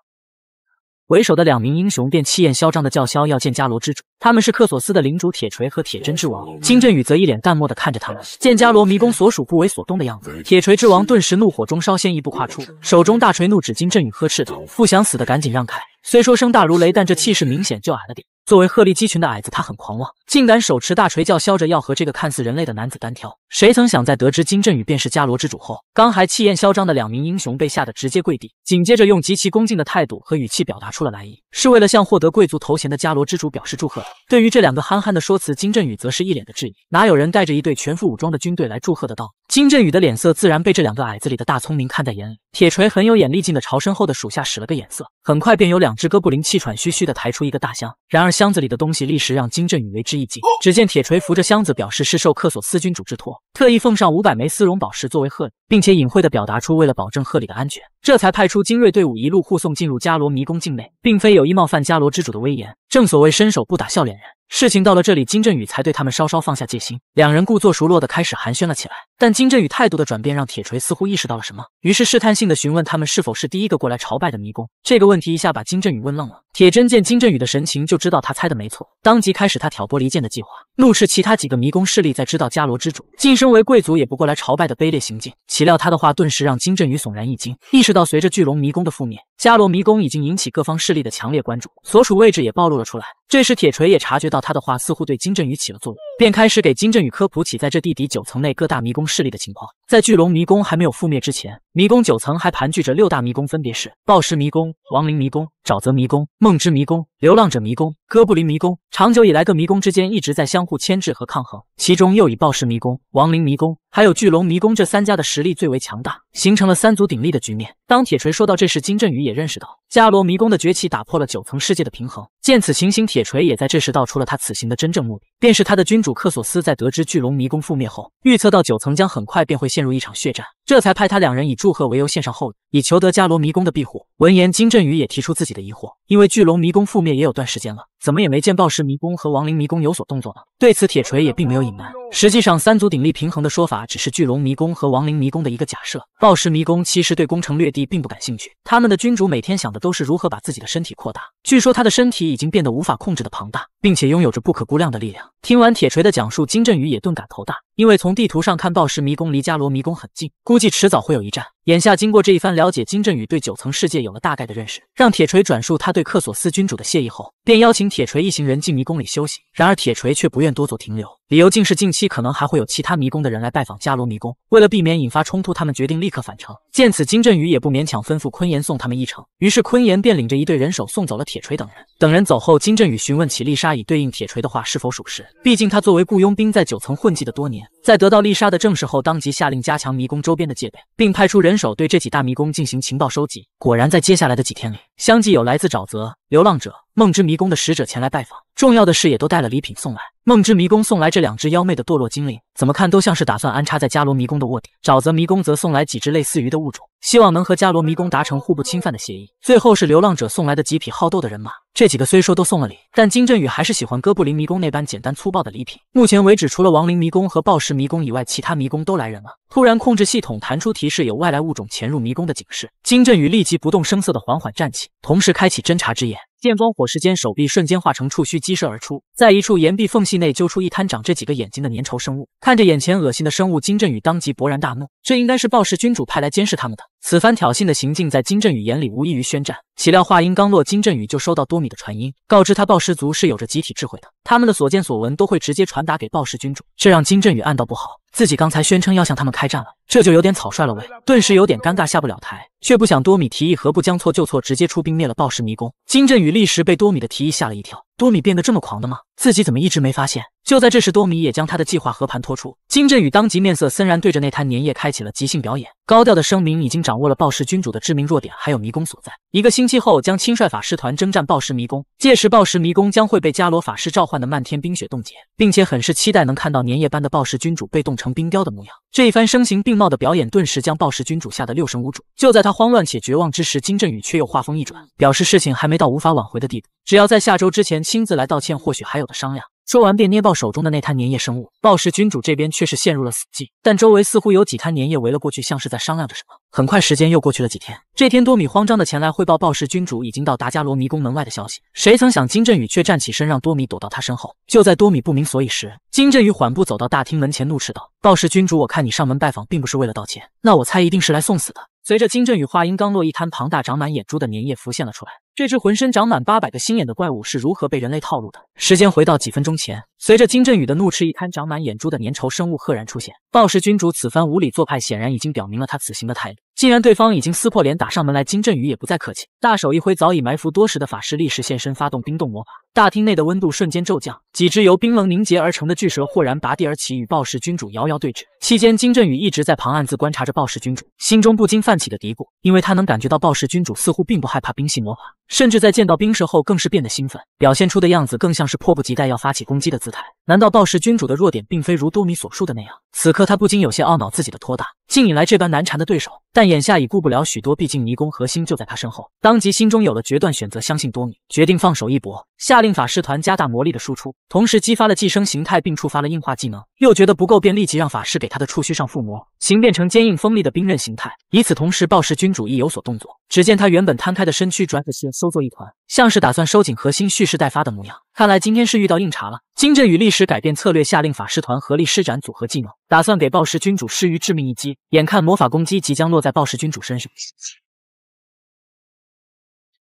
为首的两名英雄便气焰嚣张的叫嚣要见伽罗之主，他们是克索斯的领主铁锤和铁针之王。金振宇则一脸淡漠的看着他们，见伽罗迷宫所属不为所动的样子，铁锤之王顿时怒火中烧，先一步跨出，手中大锤怒指金振宇呵斥道：“不想死的赶紧让开！”虽说声大如雷，但这气势明显就矮了点。作为鹤立鸡群的矮子，他很狂妄，竟敢手持大锤叫嚣着要和这个看似人类的男子单挑。谁曾想，在得知金振宇便是伽罗之主后，刚还气焰嚣张的两名英雄被吓得直接跪地，紧接着用极其恭敬的态度和语气表达出了来意，是为了向获得贵族头衔的伽罗之主表示祝贺。对于这两个憨憨的说辞，金振宇则是一脸的质疑，哪有人带着一队全副武装的军队来祝贺的道？金振宇的脸色自然被这两个矮子里的大聪明看在眼里。铁锤很有眼力劲的朝身后的属下使了个眼色，很快便有两只哥布林气喘吁吁的抬出一个大箱。然而箱子里的东西立时让金振宇为之一惊，只见铁锤扶着箱子，表示是受克索斯君主之托。特意奉上五百枚丝绒宝石作为贺礼，并且隐晦地表达出，为了保证贺礼的安全，这才派出精锐队伍一路护送进入伽罗迷宫境内，并非有意冒犯伽罗之主的威严。正所谓伸手不打笑脸人。事情到了这里，金振宇才对他们稍稍放下戒心，两人故作熟络的开始寒暄了起来。但金振宇态度的转变让铁锤似乎意识到了什么，于是试探性的询问他们是否是第一个过来朝拜的迷宫。这个问题一下把金振宇问愣了。铁真见金振宇的神情就知道他猜的没错，当即开始他挑拨离间的计划，怒斥其他几个迷宫势力在知道伽罗之主晋升为贵族也不过来朝拜的卑劣行径。岂料他的话顿时让金振宇悚然一惊，意识到随着巨龙迷宫的覆灭。伽罗迷宫已经引起各方势力的强烈关注，所处位置也暴露了出来。这时，铁锤也察觉到他的话似乎对金振宇起了作用。便开始给金振宇科普起在这地底九层内各大迷宫势力的情况。在巨龙迷宫还没有覆灭之前，迷宫九层还盘踞着六大迷宫，分别是暴食迷宫、亡灵迷宫、沼泽迷宫、梦之迷宫、流浪者迷宫、哥布林迷宫。长久以来，各迷宫之间一直在相互牵制和抗衡，其中又以暴食迷宫、亡灵迷宫还有巨龙迷宫这三家的实力最为强大，形成了三足鼎立的局面。当铁锤说到这时，金振宇也认识到伽罗迷宫的崛起打破了九层世界的平衡。见此情形，铁锤也在这时道出了他此行的真正目的，便是他的君主克索斯在得知巨龙迷宫覆灭后，预测到九层将很快便会陷入一场血战。这才派他两人以祝贺为由献上厚礼，以求得伽罗迷宫的庇护。闻言，金振宇也提出自己的疑惑：因为巨龙迷宫覆灭也有段时间了，怎么也没见暴食迷宫和亡灵迷宫有所动作呢？对此，铁锤也并没有隐瞒。实际上，三足鼎立平衡的说法只是巨龙迷宫和亡灵迷宫的一个假设。暴食迷宫其实对攻城略地并不感兴趣，他们的君主每天想的都是如何把自己的身体扩大。据说他的身体已经变得无法控制的庞大，并且拥有着不可估量的力量。听完铁锤的讲述，金振宇也顿感头大。因为从地图上看，暴食迷宫离伽罗迷宫很近，估计迟早会有一战。眼下经过这一番了解，金振宇对九层世界有了大概的认识。让铁锤转述他对克索斯君主的谢意后，便邀请铁锤一行人进迷宫里休息。然而铁锤却不愿多做停留，理由竟是近期可能还会有其他迷宫的人来拜访加罗迷宫。为了避免引发冲突，他们决定立刻返程。见此，金振宇也不勉强，吩咐坤岩送他们一程。于是坤岩便领着一队人手送走了铁锤等人。等人走后，金振宇询问起丽莎已对应铁锤的话是否属实。毕竟他作为雇佣兵在九层混迹的多年，在得到丽莎的证实后，当即下令加强迷宫周边的戒备，并派出人。手对这几大迷宫进行情报收集，果然在接下来的几天里，相继有来自沼泽、流浪者、梦之迷宫的使者前来拜访。重要的事也都带了礼品送来。梦之迷宫送来这两只妖媚的堕落精灵，怎么看都像是打算安插在伽罗迷宫的卧底。沼泽迷宫则送来几只类似的物种。希望能和伽罗迷宫达成互不侵犯的协议。最后是流浪者送来的几匹好斗的人马。这几个虽说都送了礼，但金振宇还是喜欢哥布林迷宫那般简单粗暴的礼品。目前为止，除了亡灵迷宫和暴食迷宫以外，其他迷宫都来人了。突然，控制系统弹出提示，有外来物种潜入迷宫的警示。金振宇立即不动声色的缓缓站起，同时开启侦查之眼。电光火石间，手臂瞬间化成触须激射而出，在一处岩壁缝隙内揪出一滩长着几个眼睛的粘稠生物。看着眼前恶心的生物，金振宇当即勃然大怒：“这应该是暴氏君主派来监视他们的。此番挑衅的行径，在金振宇眼里无异于宣战。”岂料话音刚落，金振宇就收到多米的传音，告知他暴氏族是有着集体智慧的，他们的所见所闻都会直接传达给暴氏君主，这让金振宇暗道不好。自己刚才宣称要向他们开战了，这就有点草率了喂，顿时有点尴尬下不了台，却不想多米提议何不将错就错，直接出兵灭了暴食迷宫。金振宇立时被多米的提议吓了一跳。多米变得这么狂的吗？自己怎么一直没发现？就在这时，多米也将他的计划和盘托出。金振宇当即面色森然，对着那滩粘液开启了即兴表演。高调的声明已经掌握了暴食君主的致命弱点，还有迷宫所在。一个星期后将亲率法师团征战暴食迷宫，届时暴食迷宫将会被伽罗法师召唤的漫天冰雪冻结，并且很是期待能看到粘液般的暴食君主被冻成冰雕的模样。这一番声形并茂的表演，顿时将暴食君主吓得六神无主。就在他慌乱且绝望之时，金振宇却又话锋一转，表示事情还没到无法挽回的地步，只要在下周之前亲自来道歉，或许还有的商量。说完便捏爆手中的那滩粘液生物，暴食君主这边却是陷入了死寂，但周围似乎有几滩粘液围了过去，像是在商量着什么。很快时间又过去了几天，这天多米慌张的前来汇报暴食君主已经到达加罗迷宫门外的消息，谁曾想金振宇却站起身让多米躲到他身后。就在多米不明所以时，金振宇缓步走到大厅门前，怒斥道：“暴食君主，我看你上门拜访并不是为了道歉，那我猜一定是来送死的。”随着金振宇话音刚落，一滩庞大长满眼珠的粘液浮现了出来。这只浑身长满八百个心眼的怪物是如何被人类套路的？时间回到几分钟前，随着金振宇的怒斥，一滩长满眼珠的粘稠生物赫然出现。暴食君主此番无理做派，显然已经表明了他此行的态度。既然对方已经撕破脸打上门来，金振宇也不再客气，大手一挥，早已埋伏多时的法师立时现身，发动冰冻魔法，大厅内的温度瞬间骤降，几只由冰冷凝结而成的巨蛇豁然拔地而起，与暴食君主遥遥对峙。期间，金振宇一直在旁暗自观察着暴食君主，心中不禁泛起的嘀咕，因为他能感觉到暴食君主似乎并不害怕冰系魔法。甚至在见到冰蛇后，更是变得兴奋，表现出的样子更像是迫不及待要发起攻击的姿态。难道暴食君主的弱点并非如多米所述的那样？此刻他不禁有些懊恼自己的拖大，竟引来这般难缠的对手。但眼下已顾不了许多，毕竟迷宫核心就在他身后。当即心中有了决断，选择相信多米，决定放手一搏。下令法师团加大魔力的输出，同时激发了寄生形态，并触发了硬化技能。又觉得不够，便立即让法师给他的触须上附魔，形变成坚硬锋利的冰刃形态。与此同时，暴食君主亦有所动作。只见他原本摊开的身躯转收作一团，像是打算收紧核心、蓄势待发的模样。看来今天是遇到硬茬了。金振宇立时改变策略，下令法师团合力施展组合技能，打算给暴食君主施于致命一击。眼看魔法攻击即将落在暴食君主身上，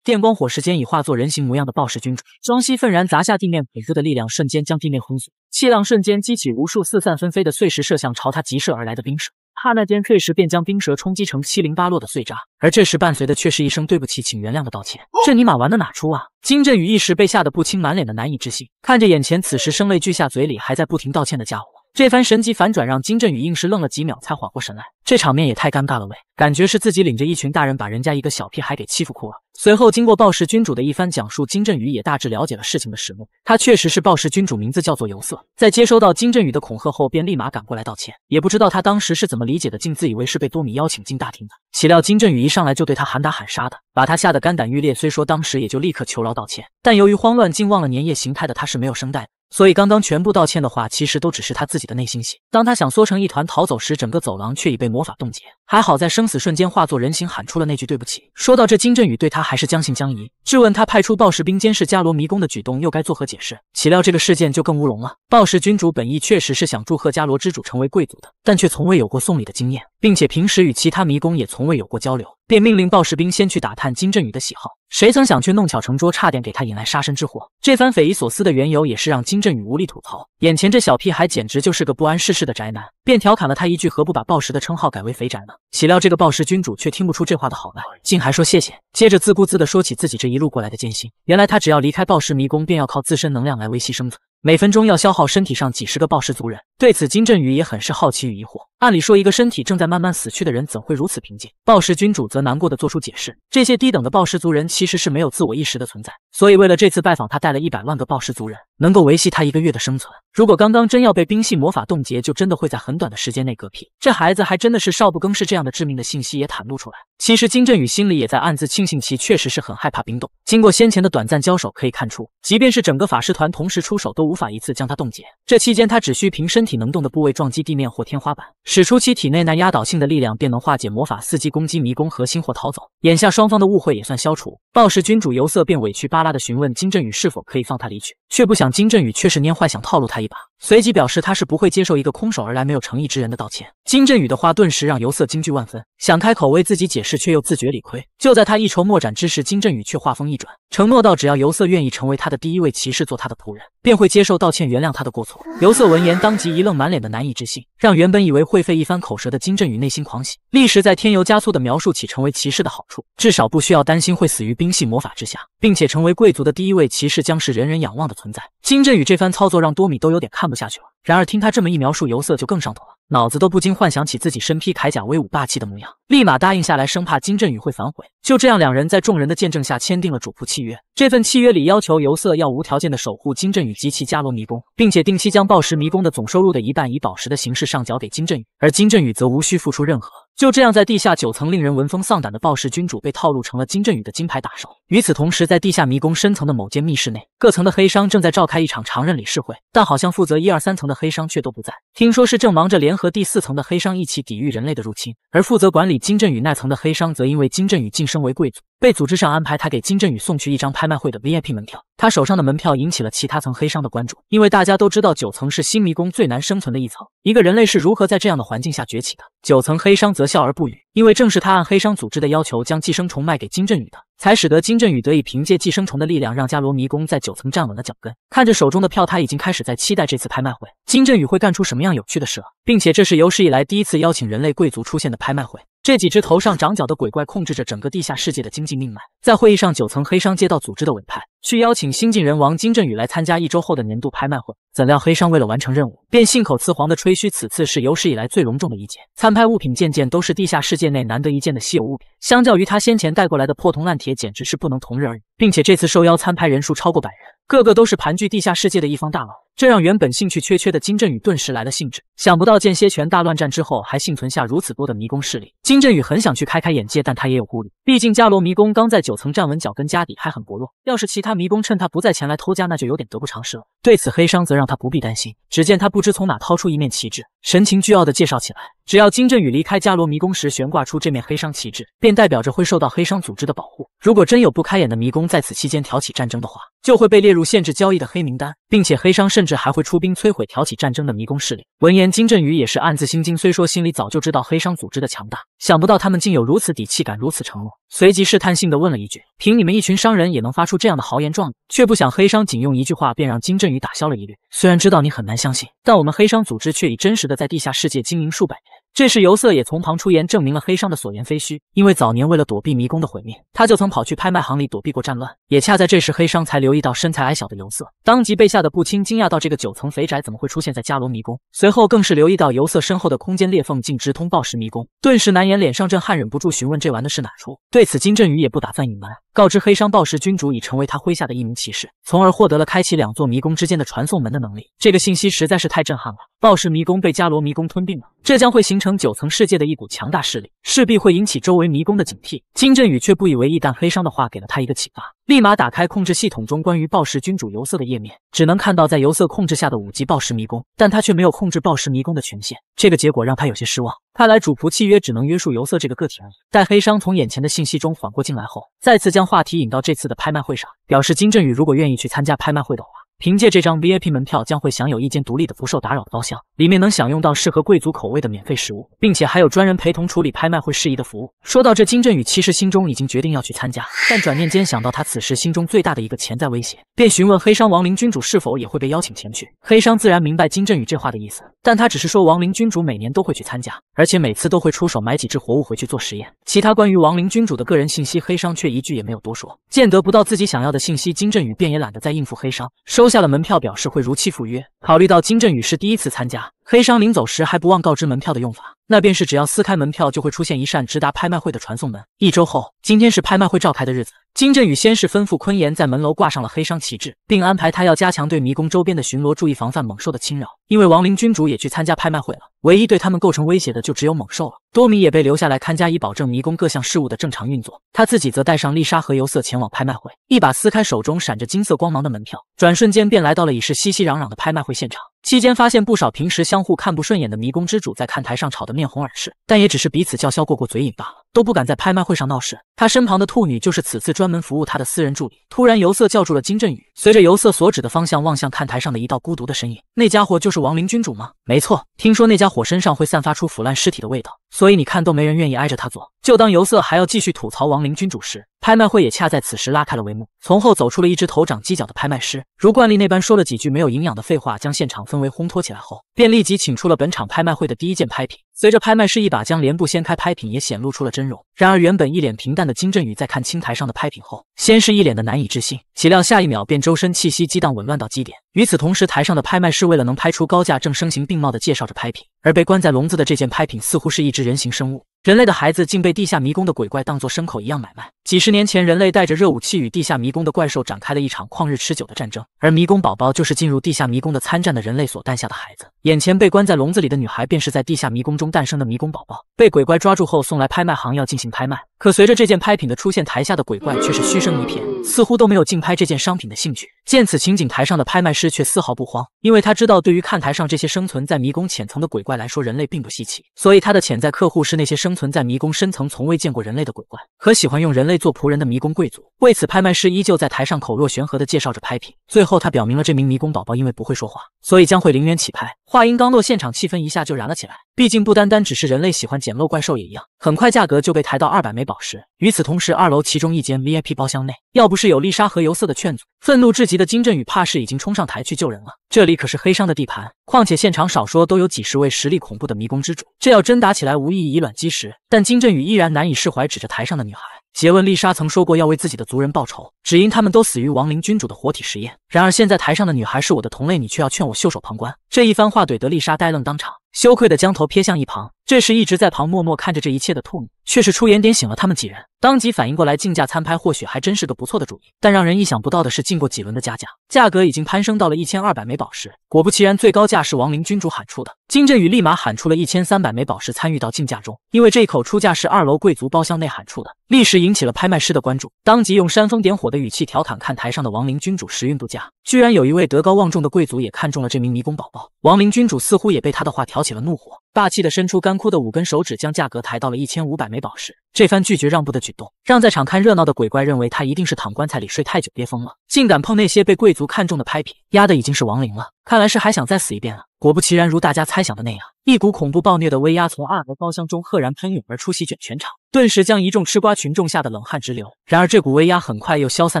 电光火石间已化作人形模样的暴食君主双膝愤然砸下地面，鬼子的力量瞬间将地面轰碎，气浪瞬间激起无数四散纷飞的碎石，射向朝他急射而来的冰矢。刹那间，碎石便将冰蛇冲击成七零八落的碎渣，而这时伴随的却是一声“对不起，请原谅”的道歉。这尼玛玩的哪出啊？金振宇一时被吓得不轻，满脸的难以置信，看着眼前此时声泪俱下、嘴里还在不停道歉的家伙。这番神级反转让金振宇硬是愣了几秒，才缓过神来。这场面也太尴尬了，喂，感觉是自己领着一群大人把人家一个小屁孩给欺负哭了。随后，经过暴食君主的一番讲述，金振宇也大致了解了事情的始末。他确实是暴食君主，名字叫做尤瑟。在接收到金振宇的恐吓后，便立马赶过来道歉。也不知道他当时是怎么理解的，竟自以为是被多米邀请进大厅的。岂料金振宇一上来就对他喊打喊杀的，把他吓得肝胆欲裂。虽说当时也就立刻求饶道歉，但由于慌乱，竟忘了粘液形态的他是没有声带。所以刚刚全部道歉的话，其实都只是他自己的内心戏。当他想缩成一团逃走时，整个走廊却已被魔法冻结。还好在生死瞬间化作人形，喊出了那句对不起。说到这，金振宇对他还是将信将疑，质问他派出暴食兵监视伽罗迷宫的举动又该作何解释？岂料这个事件就更乌龙了。暴食君主本意确实是想祝贺伽罗之主成为贵族的，但却从未有过送礼的经验。并且平时与其他迷宫也从未有过交流，便命令暴食兵先去打探金振宇的喜好。谁曾想却弄巧成拙，差点给他引来杀身之祸。这番匪夷所思的缘由也是让金振宇无力吐槽，眼前这小屁孩简直就是个不谙世事的宅男，便调侃了他一句：“何不把暴食的称号改为肥宅呢？”岂料这个暴食君主却听不出这话的好赖，竟还说谢谢，接着自顾自地说起自己这一路过来的艰辛。原来他只要离开暴食迷宫，便要靠自身能量来维系生存，每分钟要消耗身体上几十个暴食族人。对此，金振宇也很是好奇与疑惑。按理说，一个身体正在慢慢死去的人，怎会如此平静？暴食君主则难过的做出解释：这些低等的暴食族人其实是没有自我意识的存在，所以为了这次拜访，他带了一百万个暴食族人，能够维系他一个月的生存。如果刚刚真要被冰系魔法冻结，就真的会在很短的时间内嗝屁。这孩子还真的是少不更事，这样的致命的信息也袒露出来。其实金振宇心里也在暗自庆幸，其确实是很害怕冰冻。经过先前的短暂交手可以看出，即便是整个法师团同时出手，都无法一次将他冻结。这期间，他只需凭身体。体能动的部位撞击地面或天花板，使出其体内那压倒性的力量，便能化解魔法，伺机攻击迷宫核心或逃走。眼下双方的误会也算消除。暴食君主尤瑟便委屈巴拉的询问金振宇是否可以放他离去，却不想金振宇却是蔫坏想套路他一把，随即表示他是不会接受一个空手而来没有诚意之人的道歉。金振宇的话顿时让尤瑟惊惧万分，想开口为自己解释，却又自觉理亏。就在他一筹莫展之时，金振宇却话锋一转，承诺到只要尤瑟愿意成为他的第一位骑士，做他的仆人，便会接受道歉，原谅他的过错。尤瑟闻言当即一愣，满脸的难以置信，让原本以为会费一番口舌的金振宇内心狂喜，立时在添油加醋的描述起成为骑士的好处，至少不需要担心会死于。冰系魔法之下，并且成为贵族的第一位骑士，将是人人仰望的存在。金振宇这番操作让多米都有点看不下去了。然而听他这么一描述，尤瑟就更上头了，脑子都不禁幻想起自己身披铠甲、威武霸气的模样，立马答应下来，生怕金振宇会反悔。就这样，两人在众人的见证下签订了主仆契约。这份契约里要求尤瑟要无条件的守护金振宇及其加罗迷宫，并且定期将暴食迷宫的总收入的一半以宝石的形式上缴给金振宇，而金振宇则无需付出任何。就这样，在地下九层令人闻风丧胆的暴食君主被套路成了金振宇的金牌打手。与此同时，在地下迷宫深层的某间密室内，各层的黑商正在召开一场常任理事会，但好像负责一二三层的黑商却都不在。听说是正忙着联合第四层的黑商一起抵御人类的入侵，而负责管理金振宇那层的黑商则因为金振宇晋升为贵族。被组织上安排，他给金振宇送去一张拍卖会的 VIP 门票。他手上的门票引起了其他层黑商的关注，因为大家都知道九层是新迷宫最难生存的一层。一个人类是如何在这样的环境下崛起的？九层黑商则笑而不语。因为正是他按黑商组织的要求将寄生虫卖给金振宇的，才使得金振宇得以凭借寄生虫的力量让伽罗迷宫在九层站稳了脚跟。看着手中的票，他已经开始在期待这次拍卖会金振宇会干出什么样有趣的事了。并且这是有史以来第一次邀请人类贵族出现的拍卖会。这几只头上长角的鬼怪控制着整个地下世界的经济命脉。在会议上，九层黑商接到组织的委派。去邀请新晋人王金振宇来参加一周后的年度拍卖会，怎料黑商为了完成任务，便信口雌黄的吹嘘此次是有史以来最隆重的一届，参拍物品件件都是地下世界内难得一见的稀有物品，相较于他先前带过来的破铜烂铁，简直是不能同日而语，并且这次受邀参拍人数超过百人，个个都是盘踞地下世界的一方大佬。这让原本兴趣缺缺的金振宇顿时来了兴致。想不到间歇拳大乱战之后，还幸存下如此多的迷宫势力。金振宇很想去开开眼界，但他也有顾虑。毕竟伽罗迷宫刚在九层站稳脚跟，家底还很薄弱。要是其他迷宫趁他不在前来偷家，那就有点得不偿失了。对此，黑商则让他不必担心。只见他不知从哪掏出一面旗帜，神情倨傲的介绍起来。只要金振宇离开伽罗迷宫时悬挂出这面黑商旗帜，便代表着会受到黑商组织的保护。如果真有不开眼的迷宫在此期间挑起战争的话，就会被列入限制交易的黑名单，并且黑商甚至还会出兵摧毁挑起战争的迷宫势力。闻言，金振宇也是暗自心惊，虽说心里早就知道黑商组织的强大。想不到他们竟有如此底气，敢如此承诺。随即试探性的问了一句：“凭你们一群商人，也能发出这样的豪言壮语？”却不想黑商仅用一句话，便让金振宇打消了疑虑。虽然知道你很难相信，但我们黑商组织却已真实的在地下世界经营数百年。这时，尤瑟也从旁出言证明了黑商的所言非虚。因为早年为了躲避迷宫的毁灭，他就曾跑去拍卖行里躲避过战乱。也恰在这时，黑商才留意到身材矮小的尤瑟，当即被吓得不轻，惊讶到这个九层肥宅怎么会出现在伽罗迷宫。随后更是留意到尤瑟身后的空间裂缝竟直通暴食迷宫，顿时难掩脸上震撼，忍不住询问这玩的是哪出。对此，金振宇也不打算隐瞒，告知黑商暴食君主已成为他麾下的一名骑士，从而获得了开启两座迷宫之间的传送门的能力。这个信息实在是太震撼了，暴食迷宫被伽罗迷宫吞并了。这将会形成九层世界的一股强大势力，势必会引起周围迷宫的警惕。金振宇却不以为意，但黑商的话给了他一个启发，立马打开控制系统中关于暴食君主游色的页面，只能看到在游色控制下的五级暴食迷宫，但他却没有控制暴食迷宫的权限。这个结果让他有些失望。看来主仆契约只能约束游色这个个体。而已。待黑商从眼前的信息中缓过劲来后，再次将话题引到这次的拍卖会上，表示金振宇如果愿意去参加拍卖会的话。凭借这张 VIP 门票，将会享有一间独立的、不受打扰的包厢，里面能享用到适合贵族口味的免费食物，并且还有专人陪同处理拍卖会事宜的服务。说到这，金振宇其实心中已经决定要去参加，但转念间想到他此时心中最大的一个潜在威胁，便询问黑商亡灵君主是否也会被邀请前去。黑商自然明白金振宇这话的意思，但他只是说亡灵君主每年都会去参加，而且每次都会出手买几只活物回去做实验。其他关于亡灵君主的个人信息，黑商却一句也没有多说。见得不到自己想要的信息，金振宇便也懒得再应付黑商，收。下了门票，表示会如期赴约。考虑到金振宇是第一次参加。黑商临走时还不忘告知门票的用法，那便是只要撕开门票，就会出现一扇直达拍卖会的传送门。一周后，今天是拍卖会召开的日子。金振宇先是吩咐坤岩在门楼挂上了黑商旗帜，并安排他要加强对迷宫周边的巡逻，注意防范猛兽的侵扰，因为亡灵君主也去参加拍卖会了。唯一对他们构成威胁的就只有猛兽了。多米也被留下来看家，以保证迷宫各项事务的正常运作。他自己则带上丽莎和尤瑟前往拍卖会，一把撕开手中闪着金色光芒的门票，转瞬间便来到了已是熙熙攘攘的拍卖会现场。期间发现不少平时相互看不顺眼的迷宫之主在看台上吵得面红耳赤，但也只是彼此叫嚣过过嘴瘾罢了。都不敢在拍卖会上闹事。他身旁的兔女就是此次专门服务他的私人助理。突然，尤瑟叫住了金振宇，随着尤瑟所指的方向望向看台上的一道孤独的身影。那家伙就是亡灵君主吗？没错，听说那家伙身上会散发出腐烂尸体的味道，所以你看都没人愿意挨着他坐。就当尤瑟还要继续吐槽亡灵君主时，拍卖会也恰在此时拉开了帷幕。从后走出了一只头长犄角的拍卖师，如惯例那般说了几句没有营养的废话，将现场氛围烘托起来后，便立即请出了本场拍卖会的第一件拍品。随着拍卖师一把将帘布掀开，拍品也显露出了真容。然而原本一脸平淡的金振宇，在看青台上的拍品后，先是一脸的难以置信，岂料下一秒便周身气息激荡紊乱到极点。与此同时，台上的拍卖师为了能拍出高价，正声形并茂的介绍着拍品。而被关在笼子的这件拍品，似乎是一只人形生物，人类的孩子竟被地下迷宫的鬼怪当做牲口一样买卖。几十年前，人类带着热武器与地下迷宫的怪兽展开了一场旷日持久的战争。而迷宫宝宝就是进入地下迷宫的参战的人类所诞下的孩子。眼前被关在笼子里的女孩，便是在地下迷宫中诞生的迷宫宝宝。被鬼怪抓住后，送来拍卖行要进行拍卖。可随着这件拍品的出现，台下的鬼怪却是嘘声一片，似乎都没有竞拍这件商品的兴趣。见此情景，台上的拍卖师却丝毫不慌，因为他知道，对于看台上这些生存在迷宫浅层的鬼怪来说，人类并不稀奇。所以他的潜在客户是那些生存在迷宫深层、从未见过人类的鬼怪，和喜欢用人类。做仆人的迷宫贵族，为此拍卖师依旧在台上口若悬河的介绍着拍品。最后他表明了这名迷宫宝宝因为不会说话，所以将会零元起拍。话音刚落，现场气氛一下就燃了起来。毕竟不单单只是人类喜欢捡漏，怪兽也一样。很快价格就被抬到二百枚宝石。与此同时，二楼其中一间 VIP 包厢内，要不是有丽莎和尤瑟的劝阻，愤怒至极的金振宇怕是已经冲上台去救人了。这里可是黑商的地盘，况且现场少说都有几十位实力恐怖的迷宫之主，这要真打起来无异以卵击石。但金振宇依然难以释怀，指着台上的女孩。杰文丽莎曾说过要为自己的族人报仇，只因他们都死于亡灵君主的活体实验。然而现在台上的女孩是我的同类，你却要劝我袖手旁观。这一番话怼得丽莎呆愣当场。羞愧地将头撇向一旁，这时一直在旁默默看着这一切的兔女，却是出言点醒了他们几人，当即反应过来，竞价参拍或许还真是个不错的主意。但让人意想不到的是，经过几轮的加价，价格已经攀升到了一千二百枚宝石。果不其然，最高价是亡灵君主喊出的，金振宇立马喊出了一千三百枚宝石参与到竞价中，因为这一口出价是二楼贵族包厢内喊出的，立时引起了拍卖师的关注，当即用煽风点火的语气调侃看台上的亡灵君主时运不佳，居然有一位德高望重的贵族也看中了这名迷宫宝宝。亡灵君主似乎也被他的话调。起了怒火，霸气的伸出干枯的五根手指，将价格抬到了一千五百枚宝石。这番拒绝让步的举动，让在场看热闹的鬼怪认为他一定是躺棺材里睡太久憋疯了，竟敢碰那些被贵族看中的拍品，压的已经是亡灵了。看来是还想再死一遍啊！果不其然，如大家猜想的那样。一股恐怖暴虐的威压从二楼包厢中赫然喷涌而出，席卷全场，顿时将一众吃瓜群众吓得冷汗直流。然而这股威压很快又消散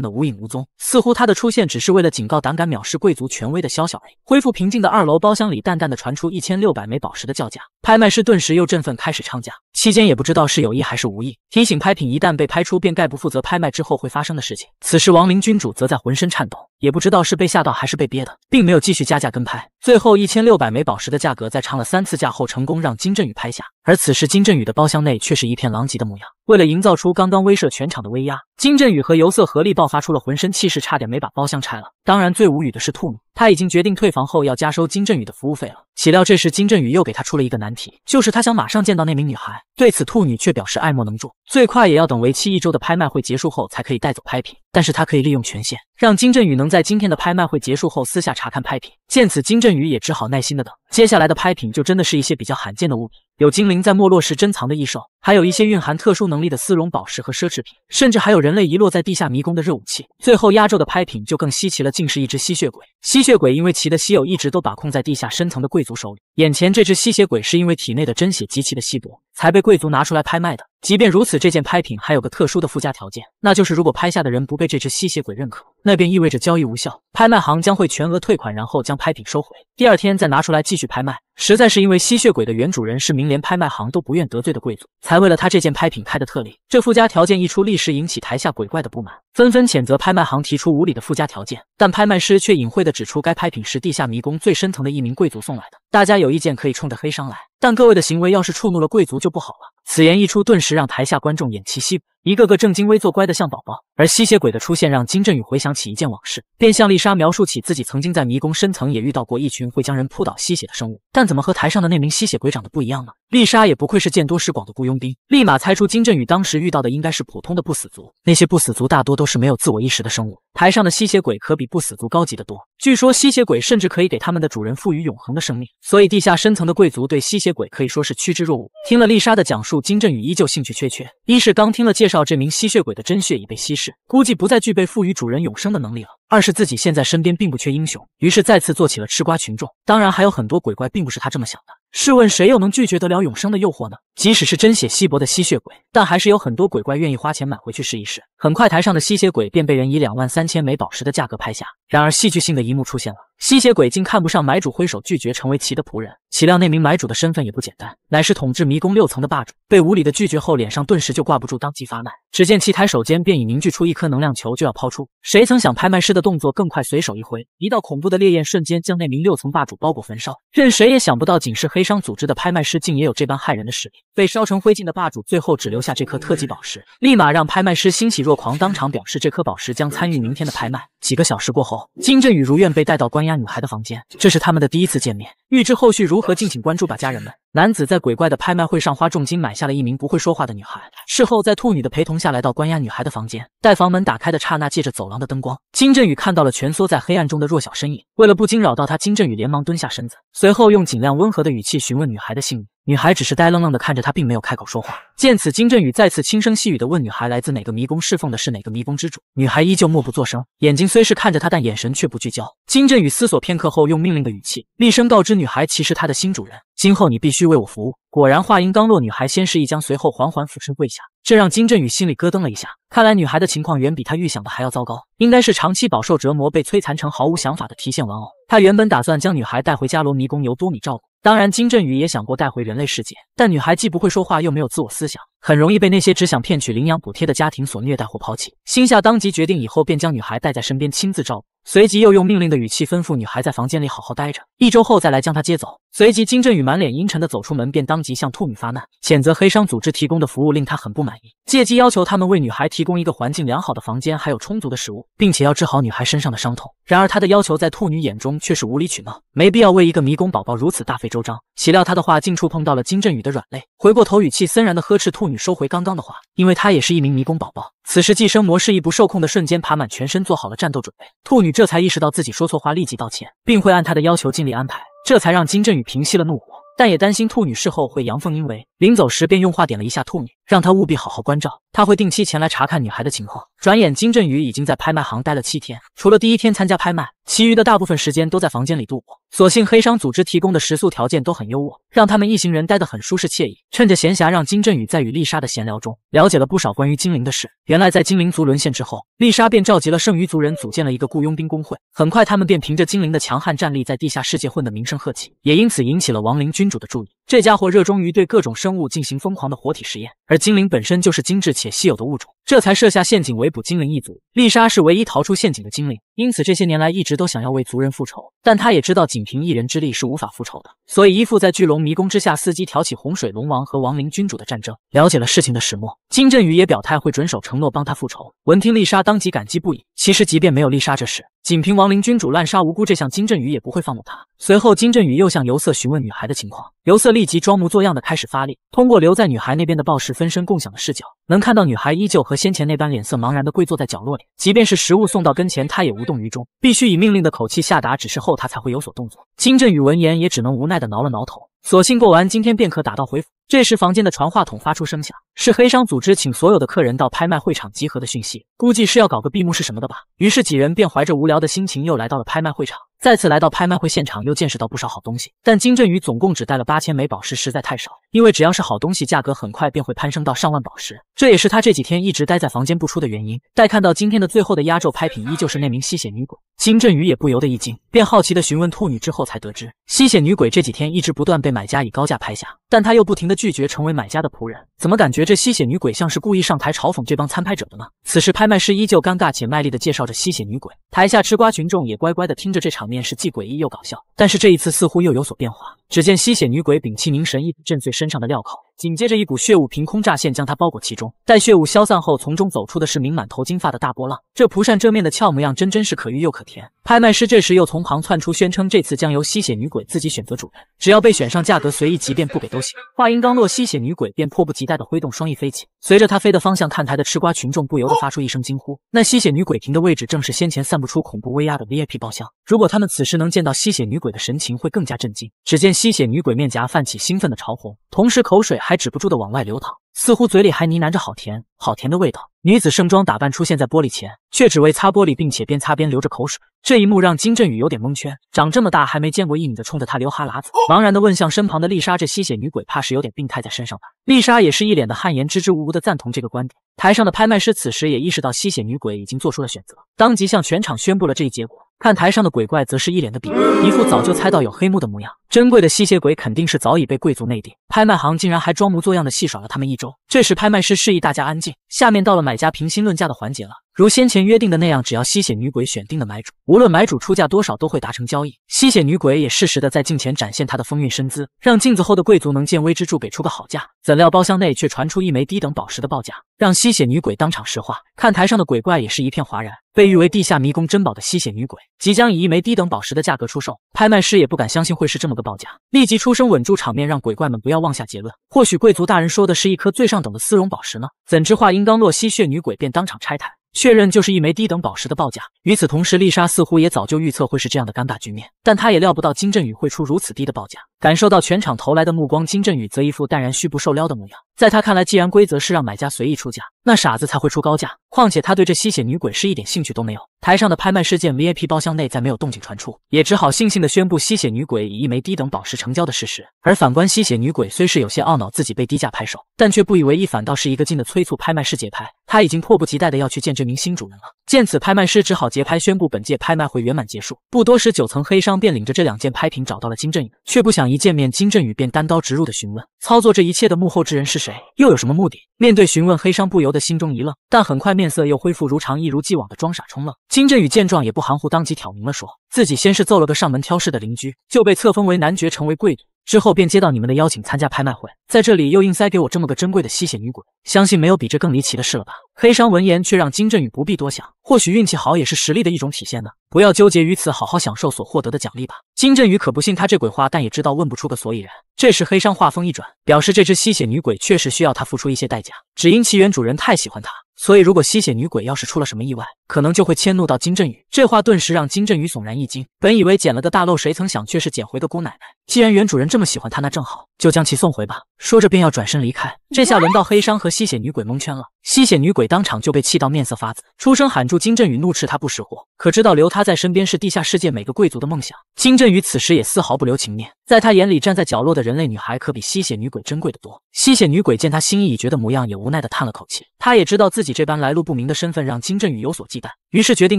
的无影无踪，似乎他的出现只是为了警告胆敢藐视贵族权威的萧小雷。恢复平静的二楼包厢里，淡淡的传出一千六百枚宝石的叫价，拍卖师顿时又振奋开始唱价。期间也不知道是有意还是无意提醒拍品一旦被拍出便概不负责拍卖之后会发生的事情。此时亡灵君主则在浑身颤抖，也不知道是被吓到还是被憋的，并没有继续加价跟拍。最后一千六百枚宝石的价格再唱了三次。自架后成功让金振宇拍下，而此时金振宇的包厢内却是一片狼藉的模样。为了营造出刚刚威慑全场的威压，金振宇和尤瑟合力爆发出了浑身气势，差点没把包厢拆了。当然，最无语的是兔女。他已经决定退房后要加收金振宇的服务费了，岂料这时金振宇又给他出了一个难题，就是他想马上见到那名女孩，对此兔女却表示爱莫能助，最快也要等为期一周的拍卖会结束后才可以带走拍品，但是他可以利用权限，让金振宇能在今天的拍卖会结束后私下查看拍品。见此，金振宇也只好耐心的等，接下来的拍品就真的是一些比较罕见的物品，有精灵在没落时珍藏的异兽。还有一些蕴含特殊能力的丝绒宝石和奢侈品，甚至还有人类遗落在地下迷宫的热武器。最后压轴的拍品就更稀奇了，竟是一只吸血鬼。吸血鬼因为其的稀有，一直都把控在地下深层的贵族手里。眼前这只吸血鬼是因为体内的真血极其的稀薄，才被贵族拿出来拍卖的。即便如此，这件拍品还有个特殊的附加条件，那就是如果拍下的人不被这只吸血鬼认可，那便意味着交易无效，拍卖行将会全额退款，然后将拍品收回，第二天再拿出来继续拍卖。实在是因为吸血鬼的原主人是名连拍卖行都不愿得罪的贵族，才为了他这件拍品拍的特例。这附加条件一出，立时引起台下鬼怪的不满。纷纷谴责拍卖行提出无理的附加条件，但拍卖师却隐晦地指出该拍品是地下迷宫最深层的一名贵族送来的，大家有意见可以冲着黑商来。但各位的行为要是触怒了贵族就不好了。此言一出，顿时让台下观众偃旗息鼓，一个个正襟危坐，乖的像宝宝。而吸血鬼的出现，让金振宇回想起一件往事，便向丽莎描述起自己曾经在迷宫深层也遇到过一群会将人扑倒吸血的生物。但怎么和台上的那名吸血鬼长得不一样呢？丽莎也不愧是见多识广的雇佣兵，立马猜出金振宇当时遇到的应该是普通的不死族。那些不死族大多都是没有自我意识的生物。台上的吸血鬼可比不死族高级的多，据说吸血鬼甚至可以给他们的主人赋予永恒的生命，所以地下深层的贵族对吸血鬼可以说是趋之若鹜。听了丽莎的讲述，金振宇依旧兴趣缺缺。一是刚听了介绍，这名吸血鬼的真血已被稀释，估计不再具备赋予主人永生的能力了；二是自己现在身边并不缺英雄，于是再次做起了吃瓜群众。当然，还有很多鬼怪并不是他这么想的。试问，谁又能拒绝得了永生的诱惑呢？即使是真血稀薄的吸血鬼，但还是有很多鬼怪愿意花钱买回去试一试。很快，台上的吸血鬼便被人以两万三千枚宝石的价格拍下。然而，戏剧性的一幕出现了，吸血鬼竟看不上买主，挥手拒绝成为其的仆人。岂料那名买主的身份也不简单，乃是统治迷宫六层的霸主。被无理的拒绝后，脸上顿时就挂不住，当即发难。只见其抬手间便已凝聚出一颗能量球，就要抛出。谁曾想，拍卖师的动作更快，随手一挥，一道恐怖的烈焰瞬间将那名六层霸主包裹焚烧。任谁也想不到，仅是黑商组织的拍卖师，竟也有这般骇人的实力。被烧成灰烬的霸主，最后只留下这颗特级宝石，立马让拍卖师欣喜若狂，当场表示这颗宝石将参与明天的拍卖。几个小时过后，金振宇如愿被带到关押女孩的房间，这是他们的第一次见面。预知后续如何，敬请关注吧，家人们！男子在鬼怪的拍卖会上花重金买下了一名不会说话的女孩，事后在兔女的陪同下来到关押女孩的房间，待房门打开的刹那，借着走廊的灯光。金振宇看到了蜷缩在黑暗中的弱小身影，为了不惊扰到他，金振宇连忙蹲下身子，随后用尽量温和的语气询问女孩的姓名。女孩只是呆愣愣的看着他，并没有开口说话。见此，金振宇再次轻声细语的问女孩来自哪个迷宫，侍奉的是哪个迷宫之主。女孩依旧默不作声，眼睛虽是看着他，但眼神却不聚焦。金振宇思索片刻后，用命令的语气厉声告知女孩，其实他的新主人。今后你必须为我服务。果然，话音刚落，女孩先是一僵，随后缓缓俯身跪下，这让金振宇心里咯噔了一下。看来女孩的情况远比他预想的还要糟糕，应该是长期饱受折磨，被摧残成毫无想法的提线玩偶。他原本打算将女孩带回伽罗迷宫，由多米照顾。当然，金振宇也想过带回人类世界，但女孩既不会说话，又没有自我思想，很容易被那些只想骗取领养补贴的家庭所虐待或抛弃。心下当即决定，以后便将女孩带在身边，亲自照顾。随即又用命令的语气吩咐女孩在房间里好好待着。一周后再来将她接走。随即，金振宇满脸阴沉的走出门，便当即向兔女发难，谴责黑商组织提供的服务令他很不满意，借机要求他们为女孩提供一个环境良好的房间，还有充足的食物，并且要治好女孩身上的伤痛。然而，他的要求在兔女眼中却是无理取闹，没必要为一个迷宫宝宝如此大费周章。岂料他的话竟触碰到了金振宇的软肋，回过头，语气森然的呵斥兔女收回刚刚的话，因为他也是一名迷宫宝宝。此时，寄生魔式一不受控的瞬间爬满全身，做好了战斗准备。兔女这才意识到自己说错话，立即道歉，并会按他的要求尽力。安排，这才让金振宇平息了怒火，但也担心兔女士后会阳奉阴违。临走时便用话点了一下兔女，让她务必好好关照，他会定期前来查看女孩的情况。转眼金振宇已经在拍卖行待了七天，除了第一天参加拍卖，其余的大部分时间都在房间里度过。所幸黑商组织提供的食宿条件都很优渥，让他们一行人待得很舒适惬意。趁着闲暇，让金振宇在与丽莎的闲聊中了解了不少关于精灵的事。原来在精灵族沦陷之后，丽莎便召集了剩余族人，组建了一个雇佣兵工会。很快，他们便凭着精灵的强悍战力，在地下世界混得名声赫起，也因此引起了亡灵君主的注意。这家伙热衷于对各种生物进行疯狂的活体实验，而精灵本身就是精致且稀有的物种，这才设下陷阱围捕精灵一族。丽莎是唯一逃出陷阱的精灵，因此这些年来一直都想要为族人复仇，但她也知道仅凭一人之力是无法复仇的，所以依附在巨龙迷宫之下，伺机挑起洪水龙王和亡灵君主的战争。了解了事情的始末，金振宇也表态会遵守承诺，帮他复仇。闻听丽莎当即感激不已。其实即便没有丽莎这事。仅凭亡灵君主滥杀无辜这项，金振宇也不会放过他。随后，金振宇又向尤瑟询问女孩的情况，尤瑟立即装模作样的开始发力。通过留在女孩那边的暴食分身共享的视角，能看到女孩依旧和先前那般脸色茫然的跪坐在角落里，即便是食物送到跟前，他也无动于衷。必须以命令的口气下达指示后，他才会有所动作。金振宇闻言也只能无奈的挠了挠头，索性过完今天便可打道回府。这时，房间的传话筒发出声响，是黑商组织请所有的客人到拍卖会场集合的讯息。估计是要搞个闭幕式什么的吧。于是几人便怀着无聊的心情又来到了拍卖会场。再次来到拍卖会现场，又见识到不少好东西。但金振宇总共只带了八千枚宝石，实在太少。因为只要是好东西，价格很快便会攀升到上万宝石。这也是他这几天一直待在房间不出的原因。待看到今天的最后的压轴拍品依旧是那名吸血女鬼，金振宇也不由得一惊，便好奇的询问兔女之后，才得知吸血女鬼这几天一直不断被买家以高价拍下，但他又不停的。拒绝成为买家的仆人，怎么感觉这吸血女鬼像是故意上台嘲讽这帮参拍者的呢？此时拍卖师依旧尴尬且卖力地介绍着吸血女鬼，台下吃瓜群众也乖乖地听着，这场面是既诡异又搞笑。但是这一次似乎又有所变化。只见吸血女鬼屏气凝神，一震碎身上的镣铐，紧接着一股血雾凭空乍现，将她包裹其中。待血雾消散后，从中走出的是名满头金发的大波浪，这蒲扇遮面的俏模样，真真是可遇又可甜。拍卖师这时又从旁窜出，宣称这次将由吸血女鬼自己选择主人，只要被选上，价格随意，即便不给都行。话音刚落，吸血女鬼便迫不及待地挥动双翼飞起。随着她飞的方向，看台的吃瓜群众不由得发出一声惊呼。那吸血女鬼停的位置正是先前散不出恐怖威压的 VIP 包厢。如果他们此时能见到吸血女鬼的神情，会更加震惊。只见。吸血女鬼面颊泛起兴奋的潮红，同时口水还止不住的往外流淌，似乎嘴里还呢喃着“好甜，好甜的味道”。女子盛装打扮出现在玻璃前，却只为擦玻璃，并且边擦边流着口水。这一幕让金振宇有点蒙圈，长这么大还没见过一女的冲着他流哈喇子，茫然的问向身旁的丽莎：“这吸血女鬼怕是有点病态在身上吧？”丽莎也是一脸的汗颜，支支吾吾的赞同这个观点。台上的拍卖师此时也意识到吸血女鬼已经做出了选择，当即向全场宣布了这一结果。看台上的鬼怪则是一脸的鄙夷，一副早就猜到有黑幕的模样。珍贵的吸血鬼肯定是早已被贵族内定，拍卖行竟然还装模作样的戏耍了他们一周。这时，拍卖师示意大家安静，下面到了买家平心论价的环节了。如先前约定的那样，只要吸血女鬼选定的买主，无论买主出价多少，都会达成交易。吸血女鬼也适时的在镜前展现她的风韵身姿，让镜子后的贵族能见微知著，给出个好价。怎料包厢内却传出一枚低等宝石的报价，让吸血女鬼当场石化。看台上的鬼怪也是一片哗然。被誉为地下迷宫珍宝的吸血女鬼，即将以一枚低等宝石的价格出售。拍卖师也不敢相信会是这么个报价，立即出声稳住场面，让鬼怪们不要妄下结论。或许贵族大人说的是一颗最上等的丝绒宝石呢？怎知话音刚落，吸血女鬼便当场拆台。确认就是一枚低等宝石的报价。与此同时，丽莎似乎也早就预测会是这样的尴尬局面，但她也料不到金振宇会出如此低的报价。感受到全场投来的目光，金振宇则一副淡然虚不受撩的模样。在他看来，既然规则是让买家随意出价，那傻子才会出高价。况且他对这吸血女鬼是一点兴趣都没有。台上的拍卖事件 VIP 包厢内再没有动静传出，也只好悻悻地宣布吸血女鬼以一枚低等宝石成交的事实。而反观吸血女鬼，虽是有些懊恼自己被低价拍手，但却不以为意，反倒是一个劲地催促拍卖师节拍。他已经迫不及待地要去见这名新主人了。见此，拍卖师只好节拍宣布本届拍卖会圆满结束。不多时，九层黑商便领着这两件拍品找到了金振宇，却不想一见面，金振宇便单刀直入地询问。操作这一切的幕后之人是谁，又有什么目的？面对询问，黑商不由得心中一愣，但很快面色又恢复如常，一如既往的装傻充愣。金振宇见状也不含糊，当即挑明了说：“自己先是揍了个上门挑事的邻居，就被册封为男爵，成为贵族。”之后便接到你们的邀请参加拍卖会，在这里又硬塞给我这么个珍贵的吸血女鬼，相信没有比这更离奇的事了吧？黑商闻言却让金振宇不必多想，或许运气好也是实力的一种体现呢。不要纠结于此，好好享受所获得的奖励吧。金振宇可不信他这鬼话，但也知道问不出个所以然。这时黑商话锋一转，表示这只吸血女鬼确实需要他付出一些代价，只因其原主人太喜欢他。所以，如果吸血女鬼要是出了什么意外，可能就会迁怒到金振宇。这话顿时让金振宇悚然一惊。本以为捡了个大漏，谁曾想却是捡回个姑奶奶。既然原主人这么喜欢他，那正好就将其送回吧。说着便要转身离开。这下轮到黑商和吸血女鬼蒙圈了。吸血女鬼当场就被气到面色发紫，出声喊住金振宇，怒斥他不识货。可知道留他在身边是地下世界每个贵族的梦想。金振宇此时也丝毫不留情面，在他眼里，站在角落的人类女孩可比吸血女鬼珍贵的多。吸血女鬼见他心意已决的模样，也无奈地叹了口气。他也知道自己这般来路不明的身份让金振宇有所忌惮，于是决定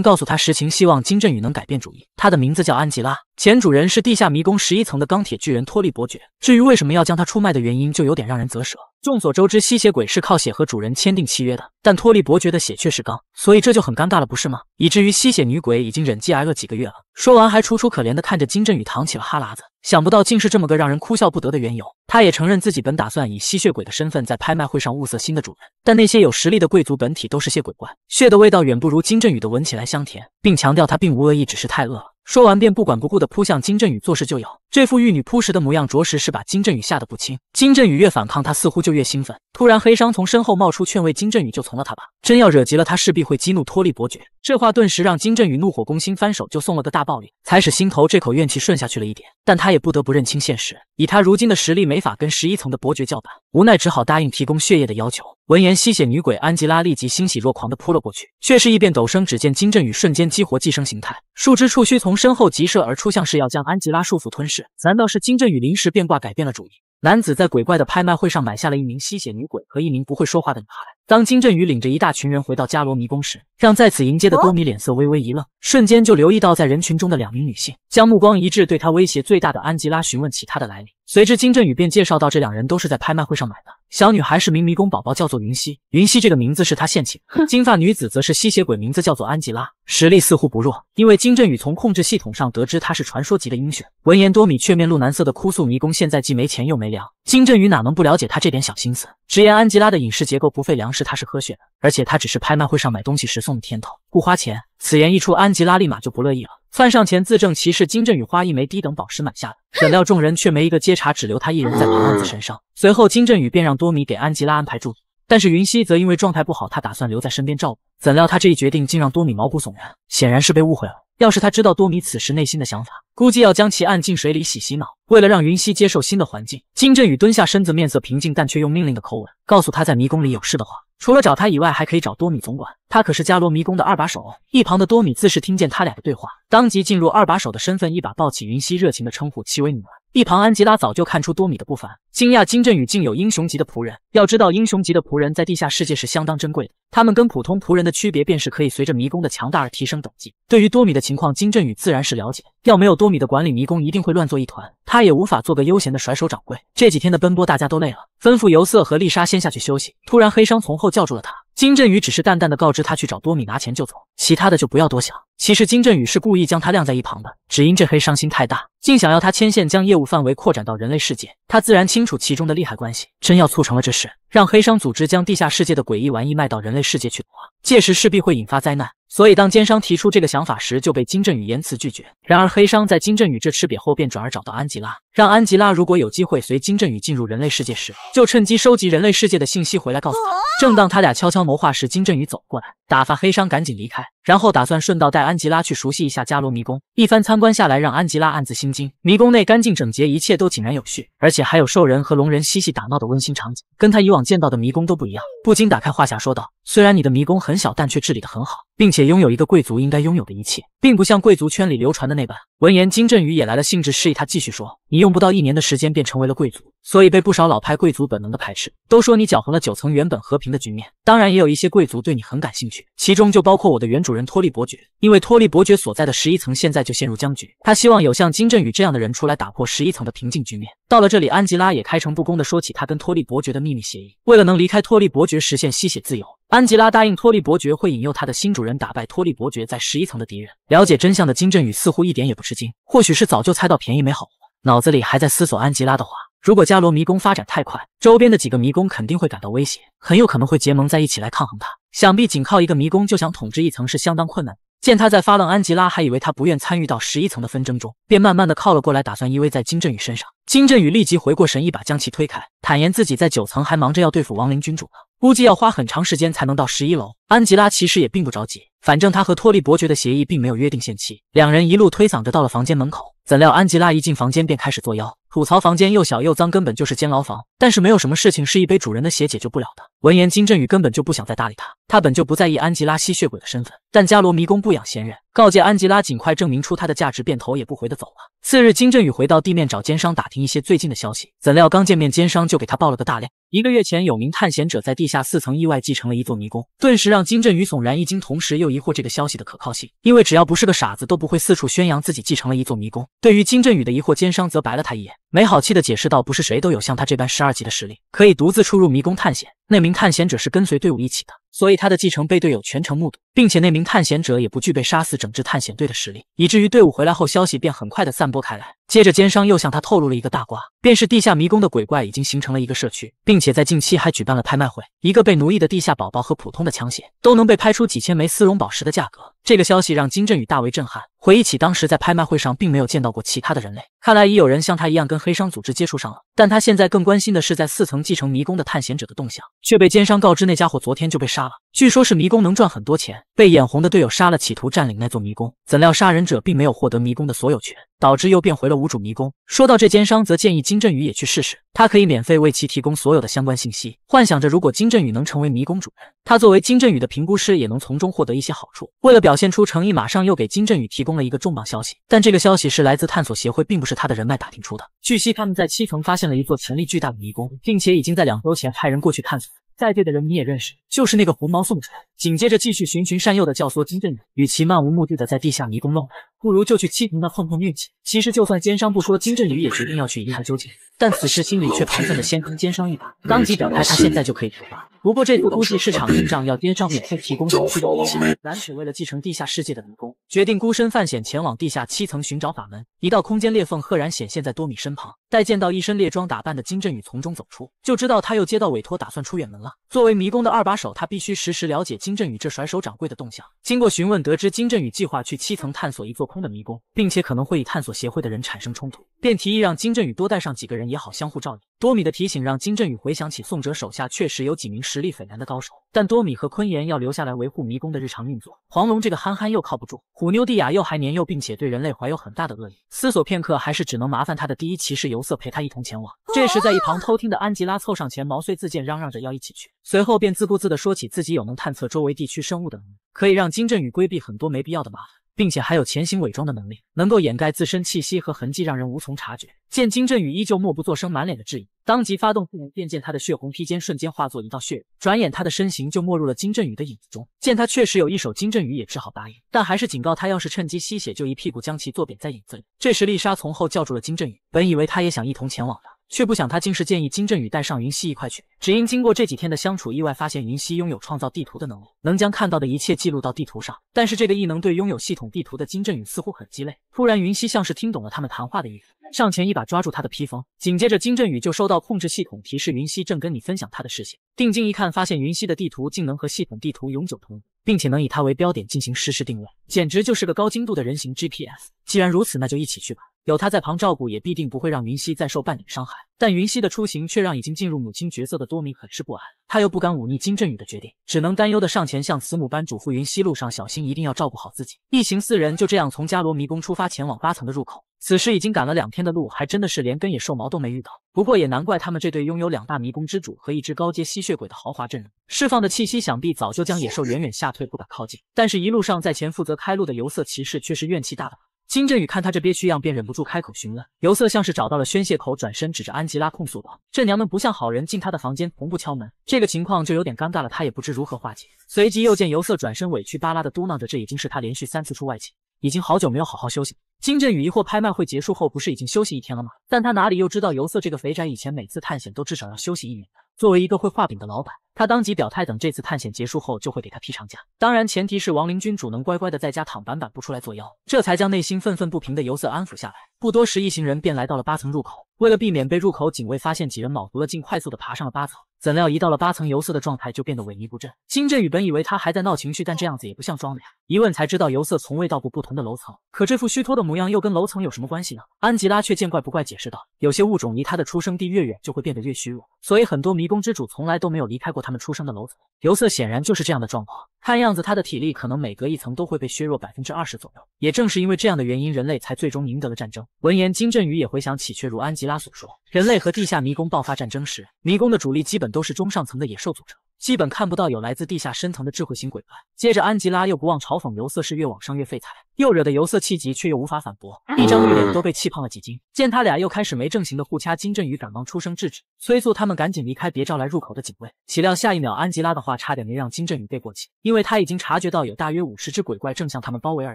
告诉他实情，希望金振宇能改变主意。他的名字叫安吉拉，前主人是地下迷宫十一层的钢铁巨人托利伯爵。至于为什么要将他出卖的原因，就有点让人啧舌。众所周知，吸血鬼是靠血和主人签订契约的，但托利伯爵的血却是钢，所以这就很尴尬了，不是吗？以至于吸血女鬼已经忍饥挨饿几个月了。说完，还楚楚可怜地看着金振宇，淌起了哈喇子。想不到竟是这么个让人哭笑不得的缘由。他也承认自己本打算以吸血鬼的身份在拍卖会上物色新的主人，但那些有实力的贵族本体都是些鬼怪，血的味道远不如金振宇的闻起来香甜，并强调他并无恶意，只是太饿了。说完，便不管不顾地扑向金振宇，做事就咬。这副玉女扑食的模样，着实是把金振宇吓得不轻。金振宇越反抗，他似乎就越兴奋。突然，黑商从身后冒出，劝慰金振宇：“就从了他吧，真要惹急了他，势必会激怒托利伯爵。”这话顿时让金振宇怒火攻心，翻手就送了个大暴力，才使心头这口怨气顺下去了一点。但他也不得不认清现实，以他如今的实力，没法跟十一层的伯爵叫板，无奈只好答应提供血液的要求。闻言，吸血女鬼安吉拉立即欣喜若狂地扑了过去，却是异变陡生。只见金振宇瞬间激活寄生形态，数只触须从身后急射而出，像是要将安吉拉束缚吞噬。难道是金振宇临时变卦，改变了主意？男子在鬼怪的拍卖会上买下了一名吸血女鬼和一名不会说话的女孩。当金振宇领着一大群人回到伽罗迷宫时，让在此迎接的多米脸色微微一愣，瞬间就留意到在人群中的两名女性，将目光一致对他威胁最大的安吉拉询问起她的来历。随之，金振宇便介绍到，这两人都是在拍卖会上买的。小女孩是名迷宫宝宝，叫做云溪。云溪这个名字是他献起。金发女子则是吸血鬼，名字叫做安吉拉，实力似乎不弱，因为金振宇从控制系统上得知她是传说级的英雄。闻言，多米却面露难色的哭诉迷宫现在既没钱又没。金振宇哪能不了解他这点小心思，直言安吉拉的饮食结构不费粮食，他是喝血的，而且他只是拍卖会上买东西时送的甜头，不花钱。此言一出，安吉拉立马就不乐意了，犯上前自证，其是金振宇花一枚低等宝石买下的。怎料众人却没一个接茬，只留他一人在旁暗自神伤。随后金振宇便让多米给安吉拉安排住，但是云溪则因为状态不好，他打算留在身边照顾。怎料他这一决定竟让多米毛骨悚然，显然是被误会了。要是他知道多米此时内心的想法，估计要将其按进水里洗洗脑。为了让云溪接受新的环境，金振宇蹲下身子，面色平静，但却用命令的口吻告诉他，在迷宫里有事的话，除了找他以外，还可以找多米总管，他可是加罗迷宫的二把手。一旁的多米自是听见他俩的对话，当即进入二把手的身份，一把抱起云溪，热情的称呼其为女儿。一旁安吉拉早就看出多米的不凡。惊讶，金振宇竟有英雄级的仆人。要知道，英雄级的仆人在地下世界是相当珍贵的。他们跟普通仆人的区别，便是可以随着迷宫的强大而提升等级。对于多米的情况，金振宇自然是了解。要没有多米的管理，迷宫一定会乱作一团，他也无法做个悠闲的甩手掌柜。这几天的奔波，大家都累了，吩咐尤瑟和丽莎先下去休息。突然，黑商从后叫住了他。金振宇只是淡淡的告知他去找多米拿钱就走，其他的就不要多想。其实金振宇是故意将他晾在一旁的，只因这黑商心太大，竟想要他牵线将业务范围扩展到人类世界，他自然清。楚其中的利害关系，真要促成了这事，让黑商组织将地下世界的诡异玩意卖到人类世界去的话，届时势必会引发灾难。所以当奸商提出这个想法时，就被金振宇严辞拒绝。然而黑商在金振宇这吃瘪后，便转而找到安吉拉，让安吉拉如果有机会随金振宇进入人类世界时，就趁机收集人类世界的信息回来告诉他。正当他俩悄悄谋划时，金振宇走过来，打发黑商赶紧离开。然后打算顺道带安吉拉去熟悉一下加罗迷宫。一番参观下来，让安吉拉暗自心惊。迷宫内干净整洁，一切都井然有序，而且还有兽人和龙人嬉戏打闹的温馨场景，跟她以往见到的迷宫都不一样。不禁打开话匣说道：“虽然你的迷宫很小，但却治理得很好，并且拥有一个贵族应该拥有的一切，并不像贵族圈里流传的那般。”闻言，金振宇也来了兴致，示意他继续说：“你用不到一年的时间便成为了贵族。”所以被不少老派贵族本能的排斥，都说你搅和了九层原本和平的局面。当然，也有一些贵族对你很感兴趣，其中就包括我的原主人托利伯爵。因为托利伯爵所在的十一层现在就陷入僵局，他希望有像金振宇这样的人出来打破十一层的平静局面。到了这里，安吉拉也开诚布公的说起他跟托利伯爵的秘密协议。为了能离开托利伯爵，实现吸血自由，安吉拉答应托利伯爵会引诱他的新主人打败托利伯爵在十一层的敌人。了解真相的金振宇似乎一点也不吃惊，或许是早就猜到便宜没好货，脑子里还在思索安吉拉的话。如果伽罗迷宫发展太快，周边的几个迷宫肯定会感到威胁，很有可能会结盟在一起来抗衡他。想必仅靠一个迷宫就想统治一层是相当困难。见他在发愣，安吉拉还以为他不愿参与到十一层的纷争中，便慢慢的靠了过来，打算依偎在金振宇身上。金振宇立即回过神，一把将其推开，坦言自己在九层还忙着要对付亡灵君主呢。估计要花很长时间才能到十一楼。安吉拉其实也并不着急，反正他和托利伯爵的协议并没有约定限期。两人一路推搡着到了房间门口，怎料安吉拉一进房间便开始作妖，吐槽房间又小又脏，根本就是间牢房。但是没有什么事情是一杯主人的血解决不了的。闻言，金振宇根本就不想再搭理他，他本就不在意安吉拉吸血鬼的身份，但伽罗迷宫不养闲人，告诫安吉拉尽快证明出他的价值，便头也不回的走了。次日，金振宇回到地面找奸商打听一些最近的消息，怎料刚见面，奸商就给他爆了个大料。一个月前，有名探险者在地下四层意外继承了一座迷宫，顿时让金振宇悚然一惊，同时又疑惑这个消息的可靠性，因为只要不是个傻子，都不会四处宣扬自己继承了一座迷宫。对于金振宇的疑惑，奸商则白了他一眼。没好气的解释道：“不是谁都有像他这般十二级的实力，可以独自出入迷宫探险。那名探险者是跟随队伍一起的，所以他的继承被队友全程目睹，并且那名探险者也不具备杀死整支探险队的实力，以至于队伍回来后，消息便很快的散播开来。接着，奸商又向他透露了一个大瓜，便是地下迷宫的鬼怪已经形成了一个社区，并且在近期还举办了拍卖会，一个被奴役的地下宝宝和普通的枪械都能被拍出几千枚丝绒宝石的价格。这个消息让金振宇大为震撼。”回忆起当时在拍卖会上，并没有见到过其他的人类。看来已有人像他一样跟黑商组织接触上了。但他现在更关心的是在四层继承迷宫的探险者的动向，却被奸商告知那家伙昨天就被杀了，据说是迷宫能赚很多钱，被眼红的队友杀了，企图占领那座迷宫。怎料杀人者并没有获得迷宫的所有权，导致又变回了无主迷宫。说到这，奸商则建议金振宇也去试试，他可以免费为其提供所有的相关信息。幻想着如果金振宇能成为迷宫主人，他作为金振宇的评估师也能从中获得一些好处。为了表现出诚意，马上又给金振宇提供了一个重磅消息，但这个消息是来自探索协会，并不是他的人脉打听出的。据悉他们在七层发现。建了一座潜力巨大的迷宫，并且已经在两周前派人过去探索。带队的人你也认识，就是那个狐毛宋出紧接着继续循循善诱的教唆金振宇，与其漫无目的的在地下迷宫弄，不如就去七平那碰碰运气。其实就算奸商不说，金振宇也决定要去一探究竟，但此时心里却盘算着先坑奸商一把，当即表态他现在就可以出发。不过这不估计市场硬仗，要跌上免费提供所需的武器。蓝雪为了继承地下世界的迷宫，决定孤身犯险前往地下七层寻找法门。一道空间裂缝赫然显现在多米身旁，待见到一身猎装打扮的金振宇从中走出，就知道他又接到委托，打算出远门了。作为迷宫的二把手，他必须实时了解金振宇这甩手掌柜的动向。经过询问，得知金振宇计划去七层探索一座空的迷宫，并且可能会与探索协会的人产生冲突，便提议让金振宇多带上几个人，也好相互照应。多米的提醒让金振宇回想起宋哲手下确实有几名实力斐然的高手，但多米和坤岩要留下来维护迷宫的日常运作。黄龙这个憨憨又靠不住，虎妞蒂亚又还年幼，并且对人类怀有很大的恶意。思索片刻，还是只能麻烦他的第一骑士尤瑟陪他一同前往。这时，在一旁偷听的安吉拉凑上前，毛遂自荐，嚷嚷着要一起去，随后便自顾自地说起自己有能探测周围地区生物的能力，可以让金振宇规避很多没必要的麻烦。并且还有潜行伪装的能力，能够掩盖自身气息和痕迹，让人无从察觉。见金振宇依旧默不作声，满脸的质疑，当即发动技能，便见他的血红披肩瞬间化作一道血雨。转眼他的身形就没入了金振宇的影子中。见他确实有一手，金振宇也只好答应，但还是警告他，要是趁机吸血，就一屁股将其坐扁在影子里。这时，丽莎从后叫住了金振宇，本以为他也想一同前往的。却不想他竟是建议金振宇带上云溪一块去，只因经过这几天的相处，意外发现云溪拥有创造地图的能力，能将看到的一切记录到地图上。但是这个异能对拥有系统地图的金振宇似乎很鸡肋。突然，云溪像是听懂了他们谈话的意思，上前一把抓住他的披风。紧接着，金振宇就收到控制系统提示：云溪正跟你分享他的视线。定睛一看，发现云溪的地图竟能和系统地图永久同步，并且能以他为标点进行实时定位，简直就是个高精度的人形 GPS。既然如此，那就一起去吧。有他在旁照顾，也必定不会让云溪再受半点伤害。但云溪的出行却让已经进入母亲角色的多米很是不安，他又不敢忤逆金振宇的决定，只能担忧的上前，向慈母般嘱咐云溪路上小心，一定要照顾好自己。一行四人就这样从伽罗迷宫出发，前往八层的入口。此时已经赶了两天的路，还真的是连根野兽毛都没遇到。不过也难怪，他们这对拥有两大迷宫之主和一只高阶吸血鬼的豪华阵容，释放的气息想必早就将野兽远远吓退，不敢靠近。但是，一路上在前负责开路的游色骑士却是怨气大的金振宇看他这憋屈样，便忍不住开口询问。尤瑟像是找到了宣泄口，转身指着安吉拉控诉道：“这娘们不像好人，进他的房间从不敲门。”这个情况就有点尴尬了，他也不知如何化解。随即又见尤瑟转身委屈巴拉的嘟囔着：“这已经是他连续三次出外勤，已经好久没有好好休息。”金振宇疑惑：拍卖会结束后不是已经休息一天了吗？但他哪里又知道尤瑟这个肥宅以前每次探险都至少要休息一年？作为一个会画饼的老板，他当即表态，等这次探险结束后就会给他批长假。当然，前提是亡灵君主能乖乖的在家躺板板，不出来作妖，这才将内心愤愤不平的尤色安抚下来。不多时，一行人便来到了八层入口。为了避免被入口警卫发现，几人卯足了劲，快速的爬上了八层。怎料一到了八层，尤瑟的状态就变得萎靡不振。金振宇本以为他还在闹情绪，但这样子也不像装的呀。一问才知道，尤瑟从未到过不同的楼层，可这副虚脱的模样又跟楼层有什么关系呢？安吉拉却见怪不怪，解释道：“有些物种离它的出生地越远，就会变得越虚弱，所以很多迷宫之主从来都没有离开过他们出生的楼层。尤瑟显然就是这样的状况，看样子他的体力可能每隔一层都会被削弱百分之二十左右。也正是因为这样的原因，人类才最终赢得了战争。”闻言，金振宇也回想起，却如安吉拉所说。人类和地下迷宫爆发战争时，迷宫的主力基本都是中上层的野兽组成。基本看不到有来自地下深层的智慧型鬼怪。接着，安吉拉又不忘嘲讽尤瑟是越往上越废材，又惹得尤瑟气急却又无法反驳，一张绿脸都被气胖了几斤。见他俩又开始没正形的互掐，金振宇赶忙出声制止，催促他们赶紧离开，别招来入口的警卫。岂料下一秒，安吉拉的话差点没让金振宇背过气，因为他已经察觉到有大约五十只鬼怪正向他们包围而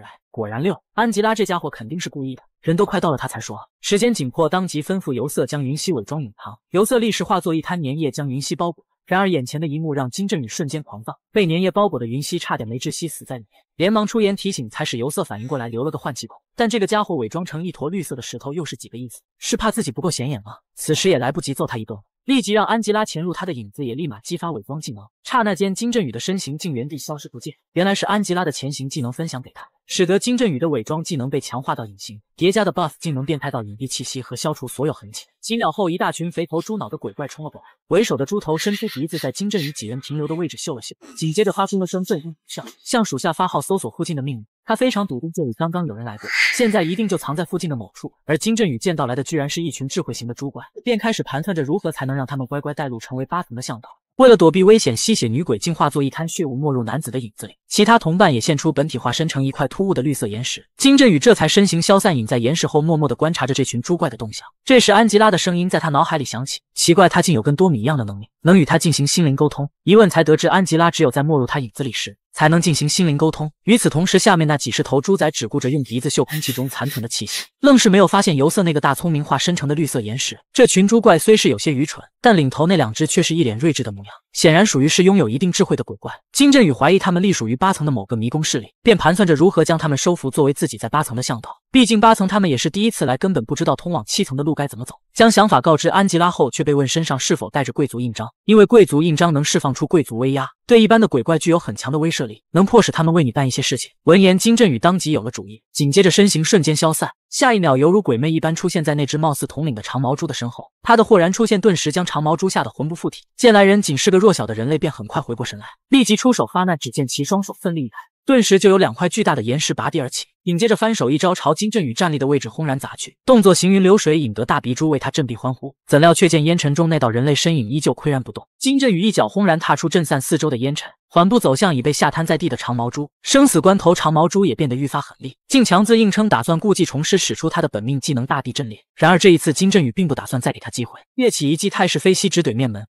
来。果然，六安吉拉这家伙肯定是故意的。人都快到了，他才说。时间紧迫，当即吩咐尤瑟将云溪伪装隐藏。尤瑟立时化作一滩粘液，将云溪包裹。然而眼前的一幕让金振宇瞬间狂躁，被粘液包裹的云溪差点没窒息死在里面，连忙出言提醒，才使尤瑟反应过来，留了个换气孔。但这个家伙伪装成一坨绿色的石头又是几个意思？是怕自己不够显眼吗？此时也来不及揍他一顿，立即让安吉拉潜入他的影子，也立马激发伪装技能。刹那间，金振宇的身形竟原地消失不见，原来是安吉拉的潜行技能分享给他。使得金振宇的伪装技能被强化到隐形，叠加的 buff 竟能变态到隐蔽气息和消除所有痕迹。几秒后，一大群肥头猪脑的鬼怪冲了过来，为首的猪头伸出鼻子，在金振宇几人停留的位置嗅了嗅，紧接着发出了声愤怒向向属下发号搜索附近的命令。他非常笃定这里刚刚有人来过，现在一定就藏在附近的某处。而金振宇见到来的居然是一群智慧型的猪怪，便开始盘算着如何才能让他们乖乖带路，成为巴层的向导。为了躲避危险，吸血女鬼竟化作一滩血雾，没入男子的影子里。其他同伴也现出本体，化身成一块突兀的绿色岩石。金振宇这才身形消散，隐在岩石后，默默的观察着这群猪怪的动向。这时，安吉拉的声音在他脑海里响起。奇怪，他竟有跟多米一样的能力，能与他进行心灵沟通。一问才得知，安吉拉只有在没入他影子里时。才能进行心灵沟通。与此同时，下面那几十头猪仔只顾着用鼻子嗅空气中残存的气息，愣是没有发现尤瑟那个大聪明化身成的绿色岩石。这群猪怪虽是有些愚蠢，但领头那两只却是一脸睿智的模样，显然属于是拥有一定智慧的鬼怪。金振宇怀疑他们隶属于八层的某个迷宫势力，便盘算着如何将他们收服，作为自己在八层的向导。毕竟八层他们也是第一次来，根本不知道通往七层的路该怎么走。将想法告知安吉拉后，却被问身上是否带着贵族印章，因为贵族印章能释放出贵族威压，对一般的鬼怪具有很强的威慑力，能迫使他们为你办一些事情。闻言，金振宇当即有了主意，紧接着身形瞬间消散，下一秒犹如鬼魅一般出现在那只貌似统领的长毛猪的身后。他的豁然出现，顿时将长毛猪吓得魂不附体。见来人仅是个弱小的人类，便很快回过神来，立即出手发难。只见其双手奋力一抬，顿时就有两块巨大的岩石拔地而起。紧接着，翻手一招朝金振宇站立的位置轰然砸去，动作行云流水，引得大鼻猪为他振臂欢呼。怎料却见烟尘中那道人类身影依旧岿然不动。金振宇一脚轰然踏出，震散四周的烟尘，缓步走向已被吓瘫在地的长毛猪。生死关头，长毛猪也变得愈发狠厉，竟强自硬撑，打算故技重施，使出他的本命技能大地震裂。然而这一次，金振宇并不打算再给他机会，跃起一记泰式飞膝，直怼面门。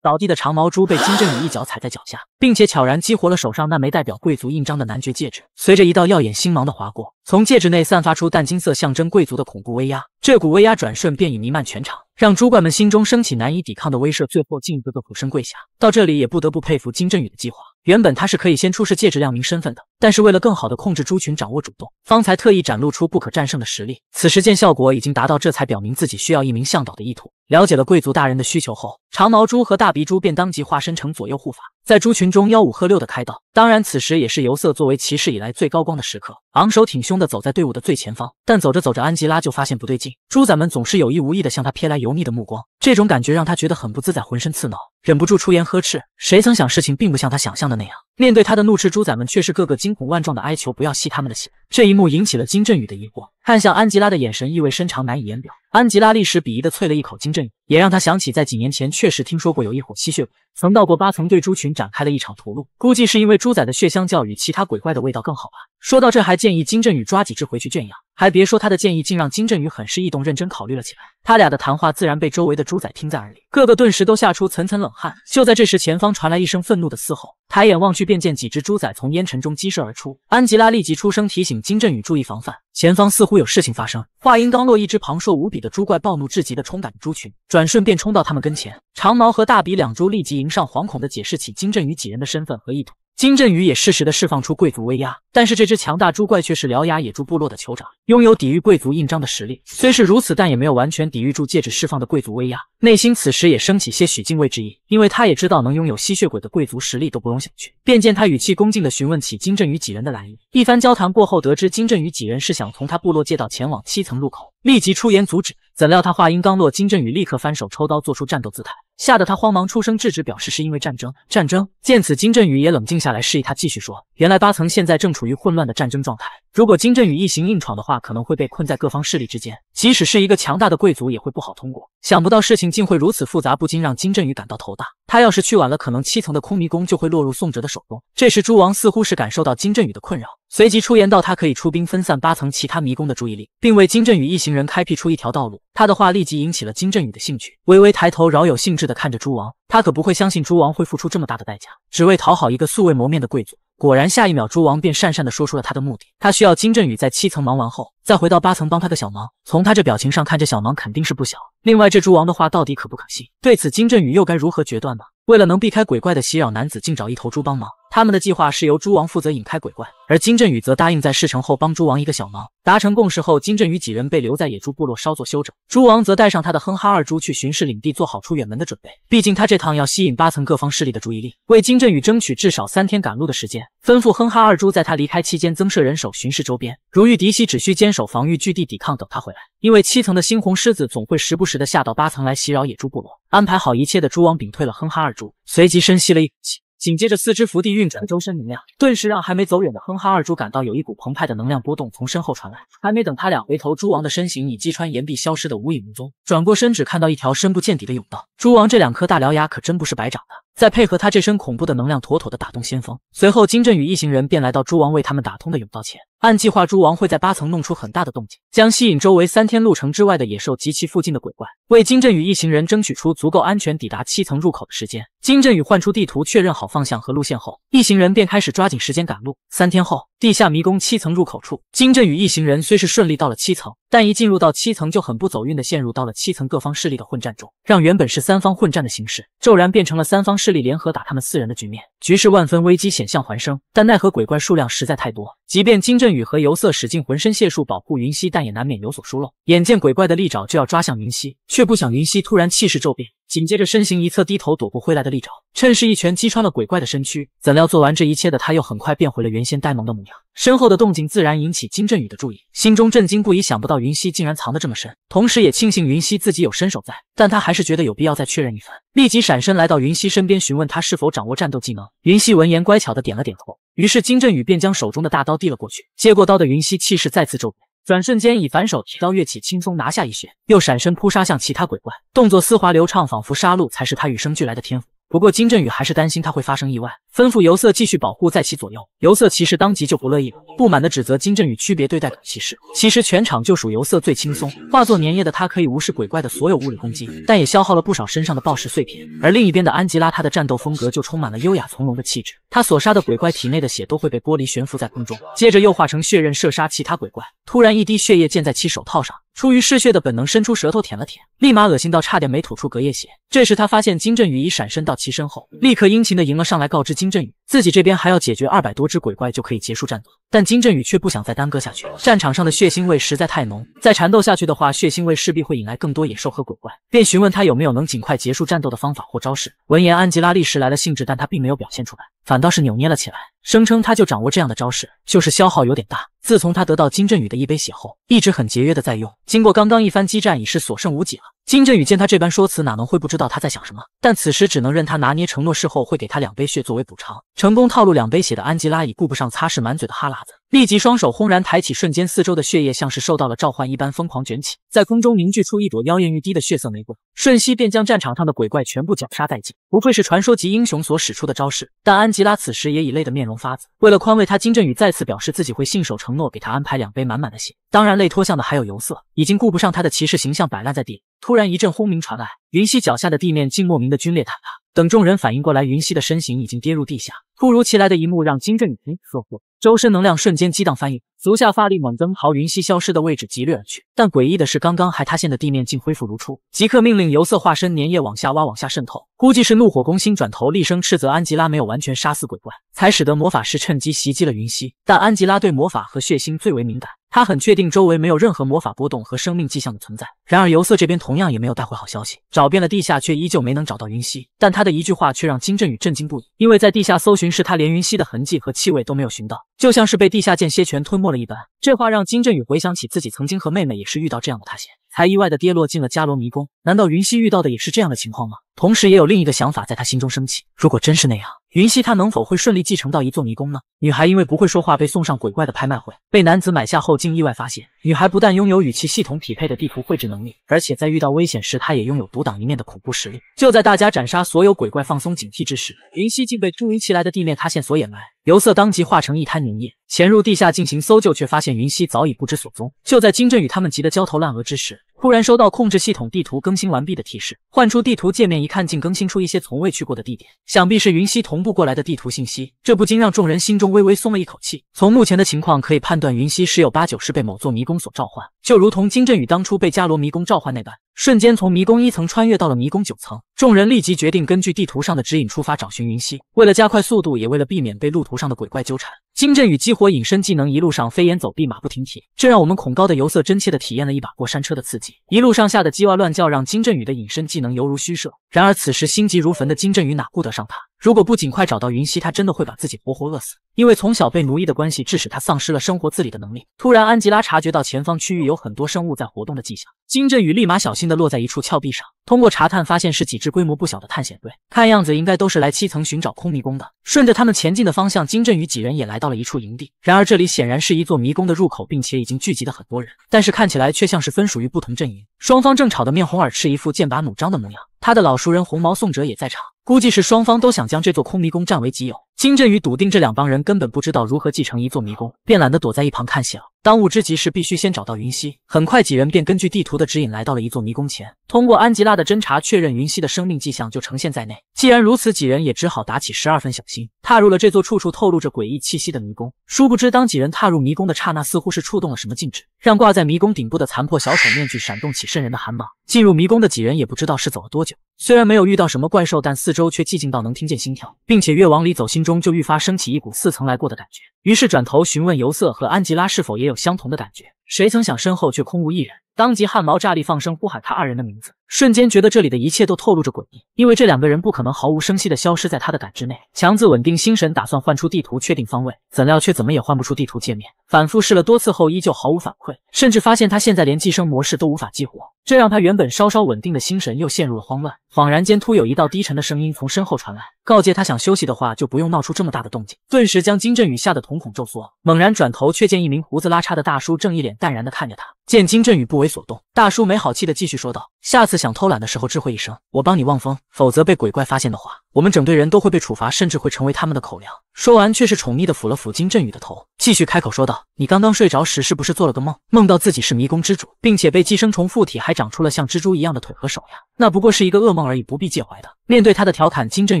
倒地的长毛猪被金振宇一脚踩在脚下，并且悄然激活了手上那枚代表贵族印章的男爵戒指。随着一道耀眼星芒的划过，从戒指内散发出淡金色，象征贵族的恐怖威压。这股威压转瞬便已弥漫全场，让猪怪们心中升起难以抵抗的威慑，最后一个个俯身跪下。到这里，也不得不佩服金振宇的计划。原本他是可以先出示戒指亮明身份的，但是为了更好的控制猪群、掌握主动，方才特意展露出不可战胜的实力。此时见效果已经达到，这才表明自己需要一名向导的意图。了解了贵族大人的需求后，长毛猪和大鼻猪便当即化身成左右护法，在猪群中吆五喝六的开道。当然，此时也是尤瑟作为骑士以来最高光的时刻，昂首挺胸的走在队伍的最前方。但走着走着，安吉拉就发现不对劲，猪仔们总是有意无意的向他瞥来油腻的目光，这种感觉让他觉得很不自在，浑身刺挠，忍不住出言呵斥。谁曾想，事情并不像他想象的那样。面对他的怒斥，猪仔们却是个个惊恐万状的哀求，不要吸他们的血。这一幕引起了金振宇的疑惑，看向安吉拉的眼神意味深长，难以言表。安吉拉立时鄙夷的啐了一口，金振宇也让他想起在几年前确实听说过有一伙吸血鬼曾到过八层，对猪群展开了一场屠戮。估计是因为猪仔的血香较与其他鬼怪的味道更好吧。说到这，还建议金振宇抓几只回去圈养。还别说，他的建议竟让金振宇很是异动，认真考虑了起来。他俩的谈话自然被周围的猪仔听在耳里，个个顿时都吓出层层冷汗。就在这时，前方传来一声愤怒的嘶吼，抬眼望去，便见几只猪仔从烟尘中激射而出。安吉拉立即出声提醒金振宇注意防范，前方似乎有事情发生。话音刚落，一只庞硕无比的猪怪暴怒至极的冲赶猪群，转瞬便冲到他们跟前。长毛和大鼻两猪立即迎上，惶恐的解释起金振宇几人的身份和意图。金振宇也适时的释放出贵族威压，但是这只强大猪怪却是獠牙野猪部落的酋长，拥有抵御贵族印章的实力。虽是如此，但也没有完全抵御住戒指释放的贵族威压，内心此时也升起些许敬畏之意，因为他也知道能拥有吸血鬼的贵族实力都不容小觑。便见他语气恭敬的询问起金振宇几人的来意，一番交谈过后，得知金振宇几人是想从他部落借道前往七层入口，立即出言阻止。怎料他话音刚落，金振宇立刻翻手抽刀，做出战斗姿态。吓得他慌忙出声制止，表示是因为战争。战争，见此，金振宇也冷静下来，示意他继续说。原来八层现在正处于混乱的战争状态，如果金振宇一行硬闯的话，可能会被困在各方势力之间，即使是一个强大的贵族，也会不好通过。想不到事情竟会如此复杂，不禁让金振宇感到头大。他要是去晚了，可能七层的空迷宫就会落入宋哲的手中。这时，诸王似乎是感受到金振宇的困扰，随即出言道：“他可以出兵分散八层其他迷宫的注意力，并为金振宇一行人开辟出一条道路。”他的话立即引起了金振宇的兴趣，微微抬头，饶有兴致地看着诸王。他可不会相信诸王会付出这么大的代价，只为讨好一个素未谋面的贵族。果然，下一秒猪王便讪讪地说出了他的目的。他需要金振宇在七层忙完后，再回到八层帮他个小忙。从他这表情上看，这小忙肯定是不小。另外，这猪王的话到底可不可信？对此，金振宇又该如何决断呢？为了能避开鬼怪的袭扰，男子竟找一头猪帮忙。他们的计划是由诸王负责引开鬼怪，而金振宇则答应在事成后帮诸王一个小忙。达成共识后，金振宇几人被留在野猪部落稍作休整，诸王则带上他的哼哈二猪去巡视领地，做好出远门的准备。毕竟他这趟要吸引八层各方势力的注意力，为金振宇争取至少三天赶路的时间。吩咐哼哈二猪在他离开期间增设人手巡视周边，如遇敌袭只需坚守防御据地抵抗，等他回来。因为七层的猩红狮子总会时不时的下到八层来袭扰野猪部落。安排好一切的诸王屏退了哼哈二猪，随即深吸了一口气。紧接着，四肢伏地运转，周身明亮，顿时让还没走远的哼哈二猪感到有一股澎湃的能量波动从身后传来。还没等他俩回头，猪王的身形已击穿岩壁，消失的无影无踪。转过身，只看到一条深不见底的甬道。猪王这两颗大獠牙可真不是白长的，再配合他这身恐怖的能量，妥妥的打动先锋。随后，金振宇一行人便来到猪王为他们打通的甬道前。按计划，猪王会在八层弄出很大的动静，将吸引周围三天路程之外的野兽及其附近的鬼怪，为金振宇一行人争取出足够安全抵达七层入口的时间。金振宇换出地图，确认好方向和路线后，一行人便开始抓紧时间赶路。三天后，地下迷宫七层入口处，金振宇一行人虽是顺利到了七层，但一进入到七层，就很不走运的陷入到了七层各方势力的混战中，让原本是三方混战的形势骤然变成了三方势力联合打他们四人的局面，局势万分危机，险象环生。但奈何鬼怪数量实在太多，即便金振宇和尤瑟使尽浑身解数保护云溪，但也难免有所疏漏。眼见鬼怪的利爪就要抓向云溪，却不想云溪突然气势骤变。紧接着身形一侧低头躲过挥来的利爪，趁势一拳击穿了鬼怪的身躯。怎料做完这一切的他又很快变回了原先呆萌的模样。身后的动静自然引起金振宇的注意，心中震惊不已，想不到云溪竟然藏得这么深，同时也庆幸云溪自己有身手在，但他还是觉得有必要再确认一番，立即闪身来到云溪身边询问他是否掌握战斗技能。云溪闻言乖巧的点了点头，于是金振宇便将手中的大刀递了过去。接过刀的云溪气势再次骤变。转瞬间，以反手提刀跃起，轻松拿下一血，又闪身扑杀向其他鬼怪，动作丝滑流畅，仿佛杀戮才是他与生俱来的天赋。不过金振宇还是担心他会发生意外。吩咐尤瑟继续保护在其左右。尤瑟骑士当即就不乐意了，不满地指责金振宇区别对待鬼骑士。其实全场就属尤瑟最轻松，化作粘液的他可以无视鬼怪的所有物理攻击，但也消耗了不少身上的暴食碎片。而另一边的安吉拉，她的战斗风格就充满了优雅从容的气质。她所杀的鬼怪体内的血都会被剥离悬浮在空中，接着又化成血刃射杀其他鬼怪。突然一滴血液溅在其手套上，出于嗜血的本能，伸出舌头舔了舔，立马恶心到差点没吐出隔夜血。这时他发现金振宇已闪身到其身后，立刻殷勤地迎了上来，告知金。金振宇自己这边还要解决二百多只鬼怪就可以结束战斗，但金振宇却不想再耽搁下去。战场上的血腥味实在太浓，再缠斗下去的话，血腥味势必会引来更多野兽和鬼怪。便询问他有没有能尽快结束战斗的方法或招式。闻言，安吉拉立时来了兴致，但他并没有表现出来，反倒是扭捏了起来，声称他就掌握这样的招式，就是消耗有点大。自从他得到金振宇的一杯血后，一直很节约的在用。经过刚刚一番激战，已是所剩无几了。金振宇见他这般说辞，哪能会不知道他在想什么？但此时只能任他拿捏，承诺事后会给他两杯血作为补偿。成功套路两杯血的安吉拉已顾不上擦拭满嘴的哈喇子，立即双手轰然抬起，瞬间四周的血液像是受到了召唤一般疯狂卷起，在空中凝聚出一朵妖艳欲滴的血色玫瑰，瞬息便将战场上的鬼怪全部绞杀殆尽。不愧是传说级英雄所使出的招式，但安吉拉此时也已累得面容发紫。为了宽慰他，金振宇再次表示自己会信守承。诺给他安排两杯满满的血，当然泪脱相的还有尤瑟，已经顾不上他的骑士形象，摆烂在地。突然一阵轰鸣传来，云溪脚下的地面竟莫名的龟裂坍塌。等众人反应过来，云溪的身形已经跌入地下。突如其来的一幕让金振宇惊怒周身能量瞬间激荡翻涌，足下发力猛增，朝云溪消失的位置急掠而去。但诡异的是，刚刚还塌陷的地面竟恢复如初。即刻命令游色化身粘液往下挖，往下渗透。估计是怒火攻心，转头厉声斥责安吉拉没有完全杀死鬼怪，才使得魔法师趁机袭击了云溪。但安吉拉对魔法和血腥最为敏感。他很确定周围没有任何魔法波动和生命迹象的存在，然而尤瑟这边同样也没有带回好消息，找遍了地下却依旧没能找到云溪，但他的一句话却让金振宇震惊不已，因为在地下搜寻时他连云溪的痕迹和气味都没有寻到，就像是被地下间歇泉吞没了一般。这话让金振宇回想起自己曾经和妹妹也是遇到这样的塌陷。才意外的跌落进了伽罗迷宫，难道云溪遇到的也是这样的情况吗？同时也有另一个想法在他心中升起：如果真是那样，云溪她能否会顺利继承到一座迷宫呢？女孩因为不会说话被送上鬼怪的拍卖会，被男子买下后，竟意外发现女孩不但拥有与其系统匹配的地图绘制能力，而且在遇到危险时，她也拥有独挡一面的恐怖实力。就在大家斩杀所有鬼怪、放松警惕之时，云溪竟被突如其来的地面塌陷所掩埋，油色当即化成一滩泥液，潜入地下进行搜救，却发现云溪早已不知所踪。就在金振宇他们急得焦头烂额之时，忽然收到控制系统地图更新完毕的提示，换出地图界面一看，竟更新出一些从未去过的地点，想必是云溪同步过来的地图信息。这不禁让众人心中微微松了一口气。从目前的情况可以判断，云溪十有八九是被某座迷宫所召唤，就如同金振宇当初被伽罗迷宫召唤那般，瞬间从迷宫一层穿越到了迷宫九层。众人立即决定根据地图上的指引出发找寻云溪。为了加快速度，也为了避免被路途上的鬼怪纠缠。金振宇激活隐身技能，一路上飞檐走壁，马不停蹄。这让我们恐高的尤瑟真切的体验了一把过山车的刺激。一路上吓得鸡哇乱叫，让金振宇的隐身技能犹如虚设。然而此时心急如焚的金振宇哪顾得上他？如果不尽快找到云溪，他真的会把自己活活饿死。因为从小被奴役的关系，致使他丧失了生活自理的能力。突然，安吉拉察觉到前方区域有很多生物在活动的迹象。金振宇立马小心的落在一处峭壁上，通过查探发现是几支规模不小的探险队，看样子应该都是来七层寻找空迷宫的。顺着他们前进的方向，金振宇几人也来到了一处营地。然而这里显然是一座迷宫的入口，并且已经聚集了很多人，但是看起来却像是分属于不同阵营，双方正吵得面红耳赤，一副剑拔弩张的模样。他的老熟人红毛宋哲也在场。估计是双方都想将这座空迷宫占为己有。金振宇笃定这两帮人根本不知道如何继承一座迷宫，便懒得躲在一旁看戏了。当务之急是必须先找到云溪。很快，几人便根据地图的指引来到了一座迷宫前。通过安吉拉的侦查确认，云溪的生命迹象就呈现在内。既然如此，几人也只好打起十二分小心，踏入了这座处处透露着诡异气息的迷宫。殊不知，当几人踏入迷宫的刹那，似乎是触动了什么禁制，让挂在迷宫顶部的残破小丑面具闪动起渗人的寒芒。进入迷宫的几人也不知道是走了多久。虽然没有遇到什么怪兽，但四周却寂静到能听见心跳，并且越往里走，心中就愈发升起一股似曾来过的感觉。于是转头询问尤瑟和安吉拉是否也有相同的感觉。谁曾想，身后却空无一人，当即汗毛炸立，放声呼喊他二人的名字，瞬间觉得这里的一切都透露着诡异，因为这两个人不可能毫无声息的消失在他的感知内。强子稳定心神，打算换出地图确定方位，怎料却怎么也换不出地图界面，反复试了多次后依旧毫无反馈，甚至发现他现在连寄生模式都无法激活，这让他原本稍稍稳定的心神又陷入了慌乱。恍然间，突有一道低沉的声音从身后传来，告诫他想休息的话就不用闹出这么大的动静。顿时将金振宇吓得瞳孔骤缩，猛然转头，却见一名胡子拉碴的大叔正一脸。淡然的看着他，见金振宇不为所动，大叔没好气的继续说道。下次想偷懒的时候，知会一声，我帮你望风，否则被鬼怪发现的话，我们整队人都会被处罚，甚至会成为他们的口粮。说完，却是宠溺的抚了抚金振宇的头，继续开口说道：“你刚刚睡着时，是不是做了个梦，梦到自己是迷宫之主，并且被寄生虫附体，还长出了像蜘蛛一样的腿和手呀？那不过是一个噩梦而已，不必介怀的。”面对他的调侃，金振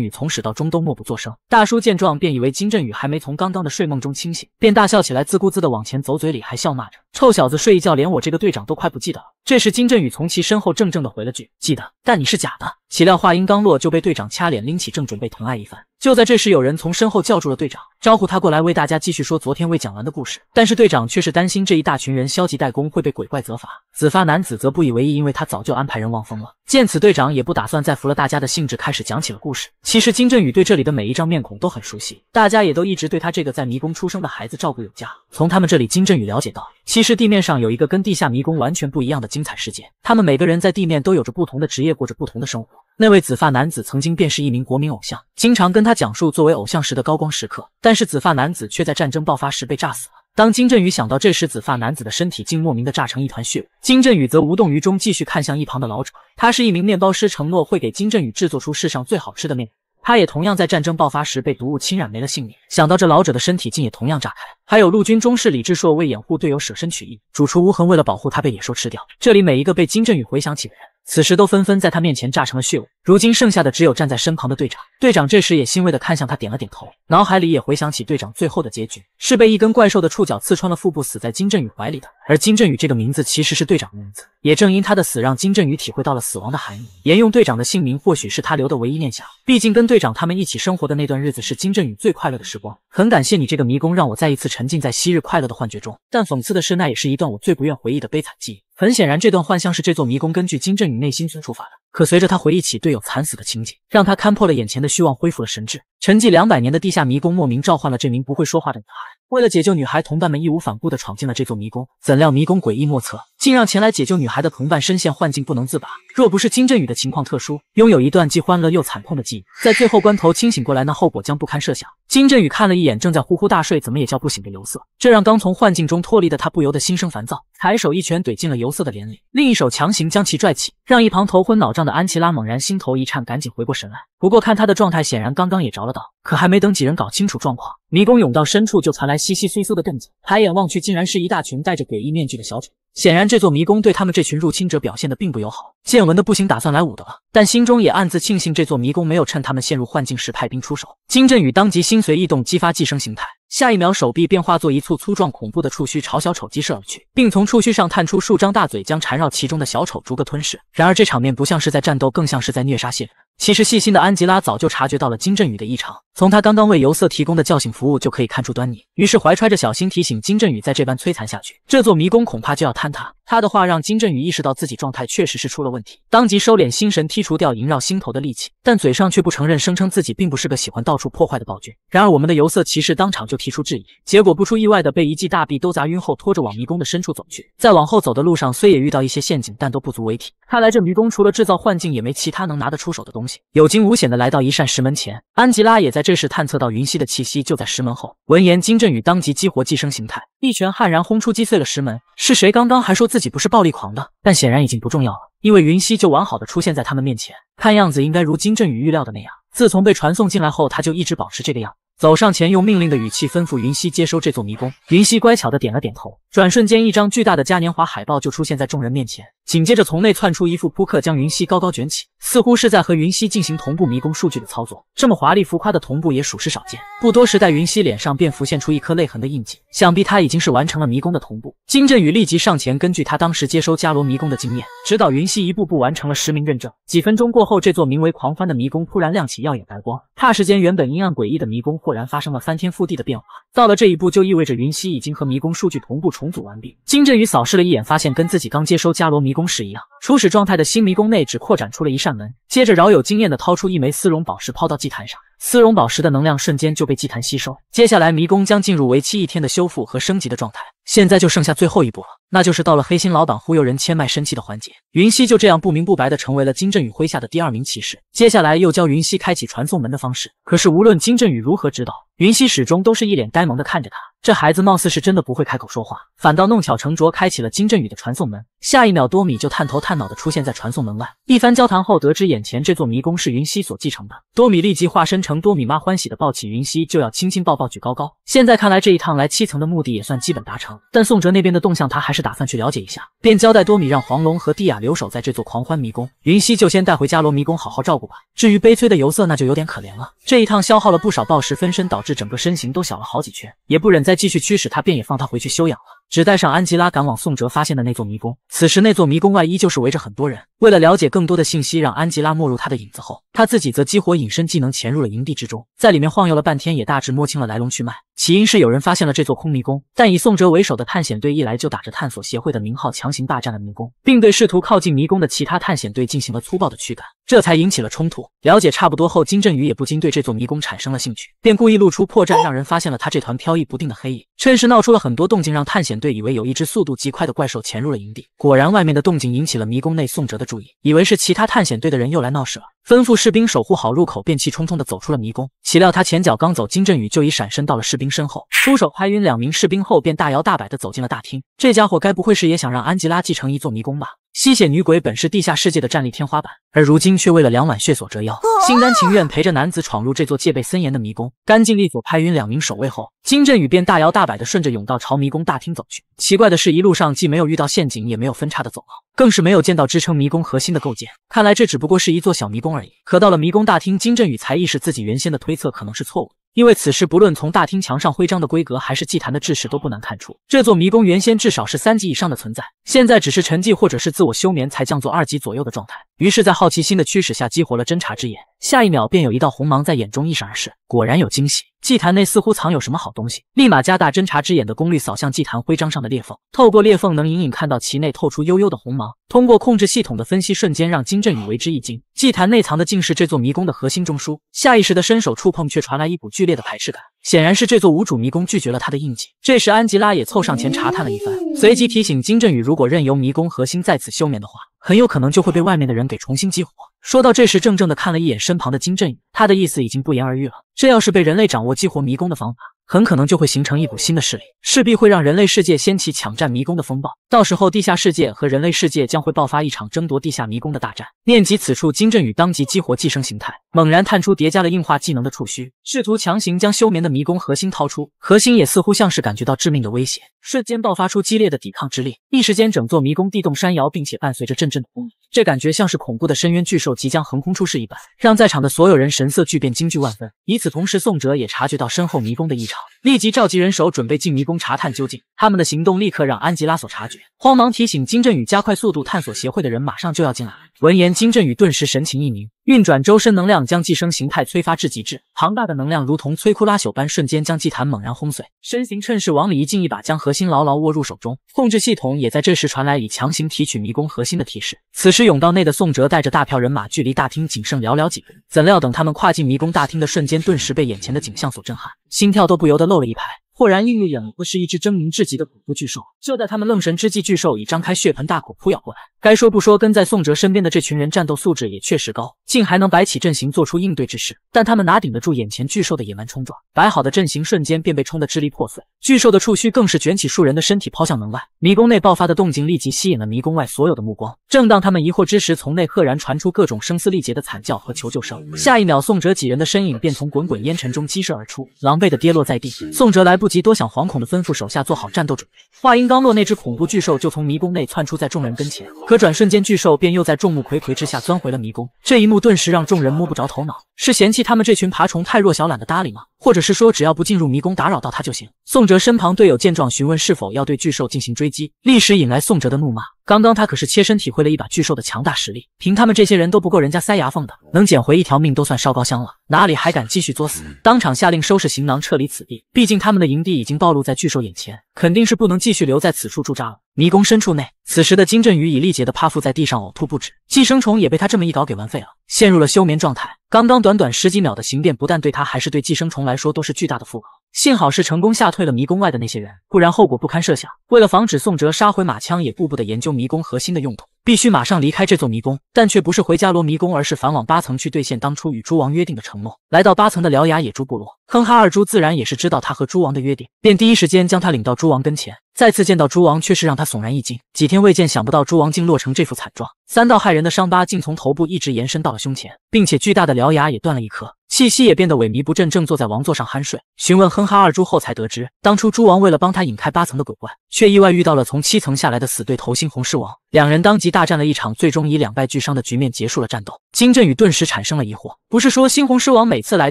宇从始到终都默不作声。大叔见状，便以为金振宇还没从刚刚的睡梦中清醒，便大笑起来，自顾自的往前走，嘴里还笑骂着：“臭小子，睡一觉，连我这个队长都快不记得了。”这时，金振宇从其身后怔怔的回了句：“记得，但你是假的。”岂料话音刚落，就被队长掐脸拎起，正准备疼爱一番。就在这时，有人从身后叫住了队长，招呼他过来为大家继续说昨天未讲完的故事。但是队长却是担心这一大群人消极怠工会被鬼怪责罚。紫发男子则不以为意，因为他早就安排人望风了。见此，队长也不打算再服了大家的兴致，开始讲起了故事。其实金振宇对这里的每一张面孔都很熟悉，大家也都一直对他这个在迷宫出生的孩子照顾有加。从他们这里，金振宇了解到，其实地面上有一个跟地下迷宫完全不一样的精彩世界。他们每个人在地面都有着不同的职业，过着不同的生活。那位紫发男子曾经便是一名国民偶像，经常跟他讲述作为偶像时的高光时刻。但是紫发男子却在战争爆发时被炸死了。当金振宇想到这时，紫发男子的身体竟莫名的炸成一团血雾。金振宇则无动于衷，继续看向一旁的老者。他是一名面包师，承诺会给金振宇制作出世上最好吃的面。他也同样在战争爆发时被毒物侵染没了性命。想到这，老者的身体竟也同样炸开。还有陆军中士李志硕为掩护队友舍身取义，主厨无痕为了保护他被野兽吃掉。这里每一个被金振宇回想起的人。此时都纷纷在他面前炸成了血雾，如今剩下的只有站在身旁的队长。队长这时也欣慰地看向他，点了点头，脑海里也回想起队长最后的结局，是被一根怪兽的触角刺穿了腹部，死在金振宇怀里的。而金振宇这个名字其实是队长的名字，也正因他的死，让金振宇体会到了死亡的含义。沿用队长的姓名，或许是他留的唯一念想。毕竟跟队长他们一起生活的那段日子，是金振宇最快乐的时光。很感谢你这个迷宫，让我再一次沉浸在昔日快乐的幻觉中。但讽刺的是，那也是一段我最不愿回忆的悲惨记忆。很显然，这段幻象是这座迷宫根据金振宇内心所触发的。可随着他回忆起队友惨死的情景，让他看破了眼前的虚妄，恢复了神智。沉寂两百年的地下迷宫莫名召唤了这名不会说话的女孩。为了解救女孩，同伴们义无反顾地闯进了这座迷宫。怎料迷宫诡异莫测，竟让前来解救女孩的同伴深陷幻境不能自拔。若不是金振宇的情况特殊，拥有一段既欢乐又惨痛的记忆，在最后关头清醒过来，那后果将不堪设想。金振宇看了一眼正在呼呼大睡、怎么也叫不醒的尤瑟，这让刚从幻境中脱离的他不由得心生烦躁，抬手一拳怼进了尤瑟的脸里，另一手强行将其拽起，让一旁头昏脑胀。安琪拉猛然心头一颤，赶紧回过神来。不过看她的状态，显然刚刚也着了道。可还没等几人搞清楚状况，迷宫甬道深处就传来窸窸窣窣的动静。抬眼望去，竟然是一大群戴着诡异面具的小丑。显然，这座迷宫对他们这群入侵者表现的并不友好。见闻的不行，打算来武的了，但心中也暗自庆幸这座迷宫没有趁他们陷入幻境时派兵出手。金振宇当即心随意动，激发寄生形态，下一秒手臂便化作一簇粗壮恐怖的触须朝小丑鸡射而去，并从触须上探出数张大嘴，将缠绕其中的小丑逐个吞噬。然而这场面不像是在战斗，更像是在虐杀猎人。其实，细心的安吉拉早就察觉到了金振宇的异常，从他刚刚为尤瑟提供的叫醒服务就可以看出端倪。于是，怀揣着小心提醒金振宇，在这般摧残下去，这座迷宫恐怕就要坍塌。他的话让金振宇意识到自己状态确实是出了问题，当即收敛心神，剔除掉萦绕心头的戾气，但嘴上却不承认，声称自己并不是个喜欢到处破坏的暴君。然而我们的游色骑士当场就提出质疑，结果不出意外的被一记大臂都砸晕后，拖着往迷宫的深处走去。在往后走的路上，虽也遇到一些陷阱，但都不足为奇。看来这迷宫除了制造幻境，也没其他能拿得出手的东西。有惊无险的来到一扇石门前，安吉拉也在这时探测到云溪的气息就在石门后。闻言，金振宇当即激活寄生形态，一拳悍然轰出，击碎了石门。是谁刚刚还说自？自己不是暴力狂的，但显然已经不重要了，因为云溪就完好的出现在他们面前。看样子应该如金振宇预料的那样，自从被传送进来后，他就一直保持这个样。走上前，用命令的语气吩咐云溪接收这座迷宫。云溪乖巧的点了点头。转瞬间，一张巨大的嘉年华海报就出现在众人面前。紧接着从内窜出一副扑克，将云溪高高卷起，似乎是在和云溪进行同步迷宫数据的操作。这么华丽浮夸的同步也属实少见。不多时，在云溪脸上便浮现出一颗泪痕的印记，想必他已经是完成了迷宫的同步。金振宇立即上前，根据他当时接收伽罗迷宫的经验，指导云溪一步步完成了实名认证。几分钟过后，这座名为狂欢的迷宫突然亮起耀眼白光，霎时间，原本阴暗诡异的迷宫豁然发生了翻天覆地的变化。到了这一步，就意味着云溪已经和迷宫数据同步重组完毕。金振宇扫视了一眼，发现跟自己刚接收伽罗迷。公式一样，初始状态的新迷宫内只扩展出了一扇门。接着饶有经验的掏出一枚丝绒宝石，抛到祭坛上，丝绒宝石的能量瞬间就被祭坛吸收。接下来迷宫将进入为期一天的修复和升级的状态。现在就剩下最后一步了。那就是到了黑心老板忽悠人签卖身契的环节，云溪就这样不明不白的成为了金振宇麾下的第二名骑士。接下来又教云溪开启传送门的方式，可是无论金振宇如何指导，云溪始终都是一脸呆萌的看着他。这孩子貌似是真的不会开口说话，反倒弄巧成拙，开启了金振宇的传送门。下一秒，多米就探头探脑的出现在传送门外。一番交谈后，得知眼前这座迷宫是云溪所继承的，多米立即化身成多米妈，欢喜的抱起云溪就要亲亲抱抱举高高。现在看来，这一趟来七层的目的也算基本达成。但宋哲那边的动向，他还是。是打算去了解一下，便交代多米让黄龙和蒂亚留守在这座狂欢迷宫，云溪就先带回伽罗迷宫好好照顾吧。至于悲催的尤瑟，那就有点可怜了。这一趟消耗了不少暴食分身，导致整个身形都小了好几圈，也不忍再继续驱使他，便也放他回去休养了。只带上安吉拉赶往宋哲发现的那座迷宫。此时那座迷宫外依旧是围着很多人。为了了解更多的信息，让安吉拉没入他的影子后，他自己则激活隐身技能潜入了营地之中，在里面晃悠了半天，也大致摸清了来龙去脉。起因是有人发现了这座空迷宫，但以宋哲为首的探险队一来就打着探索协会的名号强行霸占了迷宫，并对试图靠近迷宫的其他探险队进行了粗暴的驱赶。这才引起了冲突。了解差不多后，金振宇也不禁对这座迷宫产生了兴趣，便故意露出破绽，让人发现了他这团飘逸不定的黑影。趁势闹出了很多动静，让探险队以为有一只速度极快的怪兽潜入了营地。果然，外面的动静引起了迷宫内宋哲的注意，以为是其他探险队的人又来闹事了，吩咐士兵守护好入口，便气冲冲地走出了迷宫。岂料他前脚刚走，金振宇就已闪身到了士兵身后，出手拍晕两名士兵后，便大摇大摆地走进了大厅。这家伙该不会是也想让安吉拉继承一座迷宫吧？吸血女鬼本是地下世界的战力天花板，而如今却为了两碗血所折腰，心甘情愿陪着男子闯入这座戒备森严的迷宫。干净利索拍晕两名守卫后，金振宇便大摇大摆地顺着甬道朝迷宫大厅走去。奇怪的是，一路上既没有遇到陷阱，也没有分叉的走廊，更是没有见到支撑迷宫核心的构件。看来这只不过是一座小迷宫而已。可到了迷宫大厅，金振宇才意识自己原先的推测可能是错误。因为此事，不论从大厅墙上徽章的规格，还是祭坛的制式，都不难看出，这座迷宫原先至少是三级以上的存在，现在只是沉寂或者是自我休眠，才降作二级左右的状态。于是，在好奇心的驱使下，激活了侦查之眼，下一秒便有一道红芒在眼中一闪而逝，果然有惊喜。祭坛内似乎藏有什么好东西，立马加大侦查之眼的功率，扫向祭坛徽章上的裂缝。透过裂缝，能隐隐看到其内透出幽幽的红芒。通过控制系统的分析，瞬间让金振宇为之一惊，祭坛内藏的竟是这座迷宫的核心中枢。下意识的伸手触碰，却传来一股剧烈的排斥感，显然是这座无主迷宫拒绝了他的印记。这时，安吉拉也凑上前查探了一番，随即提醒金振宇，如果任由迷宫核心再次休眠的话。很有可能就会被外面的人给重新激活。说到这时，怔怔的看了一眼身旁的金振宇，他的意思已经不言而喻了。这要是被人类掌握激活迷宫的方法，很可能就会形成一股新的势力，势必会让人类世界掀起抢占迷宫的风暴。到时候，地下世界和人类世界将会爆发一场争夺地下迷宫的大战。念及此处，金振宇当即激活寄生形态。猛然探出叠加了硬化技能的触须，试图强行将休眠的迷宫核心掏出。核心也似乎像是感觉到致命的威胁，瞬间爆发出激烈的抵抗之力。一时间，整座迷宫地动山摇，并且伴随着阵阵的轰鸣，这感觉像是恐怖的深渊巨兽即将横空出世一般，让在场的所有人神色巨变，惊惧万分。与此同时，宋哲也察觉到身后迷宫的异常，立即召集人手准备进迷宫查探究竟。他们的行动立刻让安吉拉所察觉，慌忙提醒金振宇加快速度探索。协会的人马上就要进来。闻言，金振宇顿时神情一凝。运转周身能量，将寄生形态催发至极致，庞大的能量如同摧枯拉朽般，瞬间将祭坛猛然轰碎。身形趁势往里一进，一把将核心牢牢握入手中。控制系统也在这时传来，已强行提取迷宫核心的提示。此时甬道内的宋哲带着大票人马，距离大厅仅剩寥寥几人。怎料等他们跨进迷宫大厅的瞬间，顿时被眼前的景象所震撼，心跳都不由得漏了一拍。豁然映入眼帘是一只狰狞至极的恐怖巨兽。就在他们愣神之际，巨兽已张开血盆大口扑咬过来。该说不说，跟在宋哲身边的这群人战斗素质也确实高，竟还能摆起阵型做出应对之势。但他们哪顶得住眼前巨兽的野蛮冲撞？摆好的阵型瞬间便被冲得支离破碎，巨兽的触须更是卷起数人的身体抛向门外。迷宫内爆发的动静立即吸引了迷宫外所有的目光。正当他们疑惑之时，从内赫然传出各种声嘶力竭的惨叫和求救声。下一秒，宋哲几人的身影便从滚滚烟尘中激射而出，狼狈的跌落在地。宋哲来不及多想，惶恐的吩咐手下做好战斗准备。话音刚落，那只恐怖巨兽就从迷宫内窜出，在众人跟前。转瞬间，巨兽便又在众目睽睽之下钻回了迷宫。这一幕顿时让众人摸不着头脑：是嫌弃他们这群爬虫太弱小，懒得搭理吗？或者是说，只要不进入迷宫打扰到他就行。宋哲身旁队友见状，询问是否要对巨兽进行追击，立时引来宋哲的怒骂。刚刚他可是切身体会了一把巨兽的强大实力，凭他们这些人都不够人家塞牙缝的，能捡回一条命都算烧高香了，哪里还敢继续作死？当场下令收拾行囊撤离此地，毕竟他们的营地已经暴露在巨兽眼前，肯定是不能继续留在此处驻扎了。迷宫深处内，此时的金振宇已力竭的趴伏在地上呕吐不止，寄生虫也被他这么一搞给玩废了。陷入了休眠状态。刚刚短短十几秒的形变，不但对他，还是对寄生虫来说，都是巨大的负荷。幸好是成功吓退了迷宫外的那些人，不然后果不堪设想。为了防止宋哲杀回马枪，也步步的研究迷宫核心的用途，必须马上离开这座迷宫。但却不是回伽罗迷宫，而是返往八层去兑现当初与诸王约定的承诺。来到八层的獠牙野猪部落，哼哈二猪自然也是知道他和诸王的约定，便第一时间将他领到诸王跟前。再次见到猪王，却是让他悚然一惊。几天未见，想不到猪王竟落成这副惨状，三道骇人的伤疤竟从头部一直延伸到了胸前，并且巨大的獠牙也断了一颗。气息也变得萎靡不振，正坐在王座上酣睡。询问哼哈二猪后，才得知，当初猪王为了帮他引开八层的鬼怪，却意外遇到了从七层下来的死对头猩红狮王。两人当即大战了一场，最终以两败俱伤的局面结束了战斗。金振宇顿时产生了疑惑：不是说猩红狮王每次来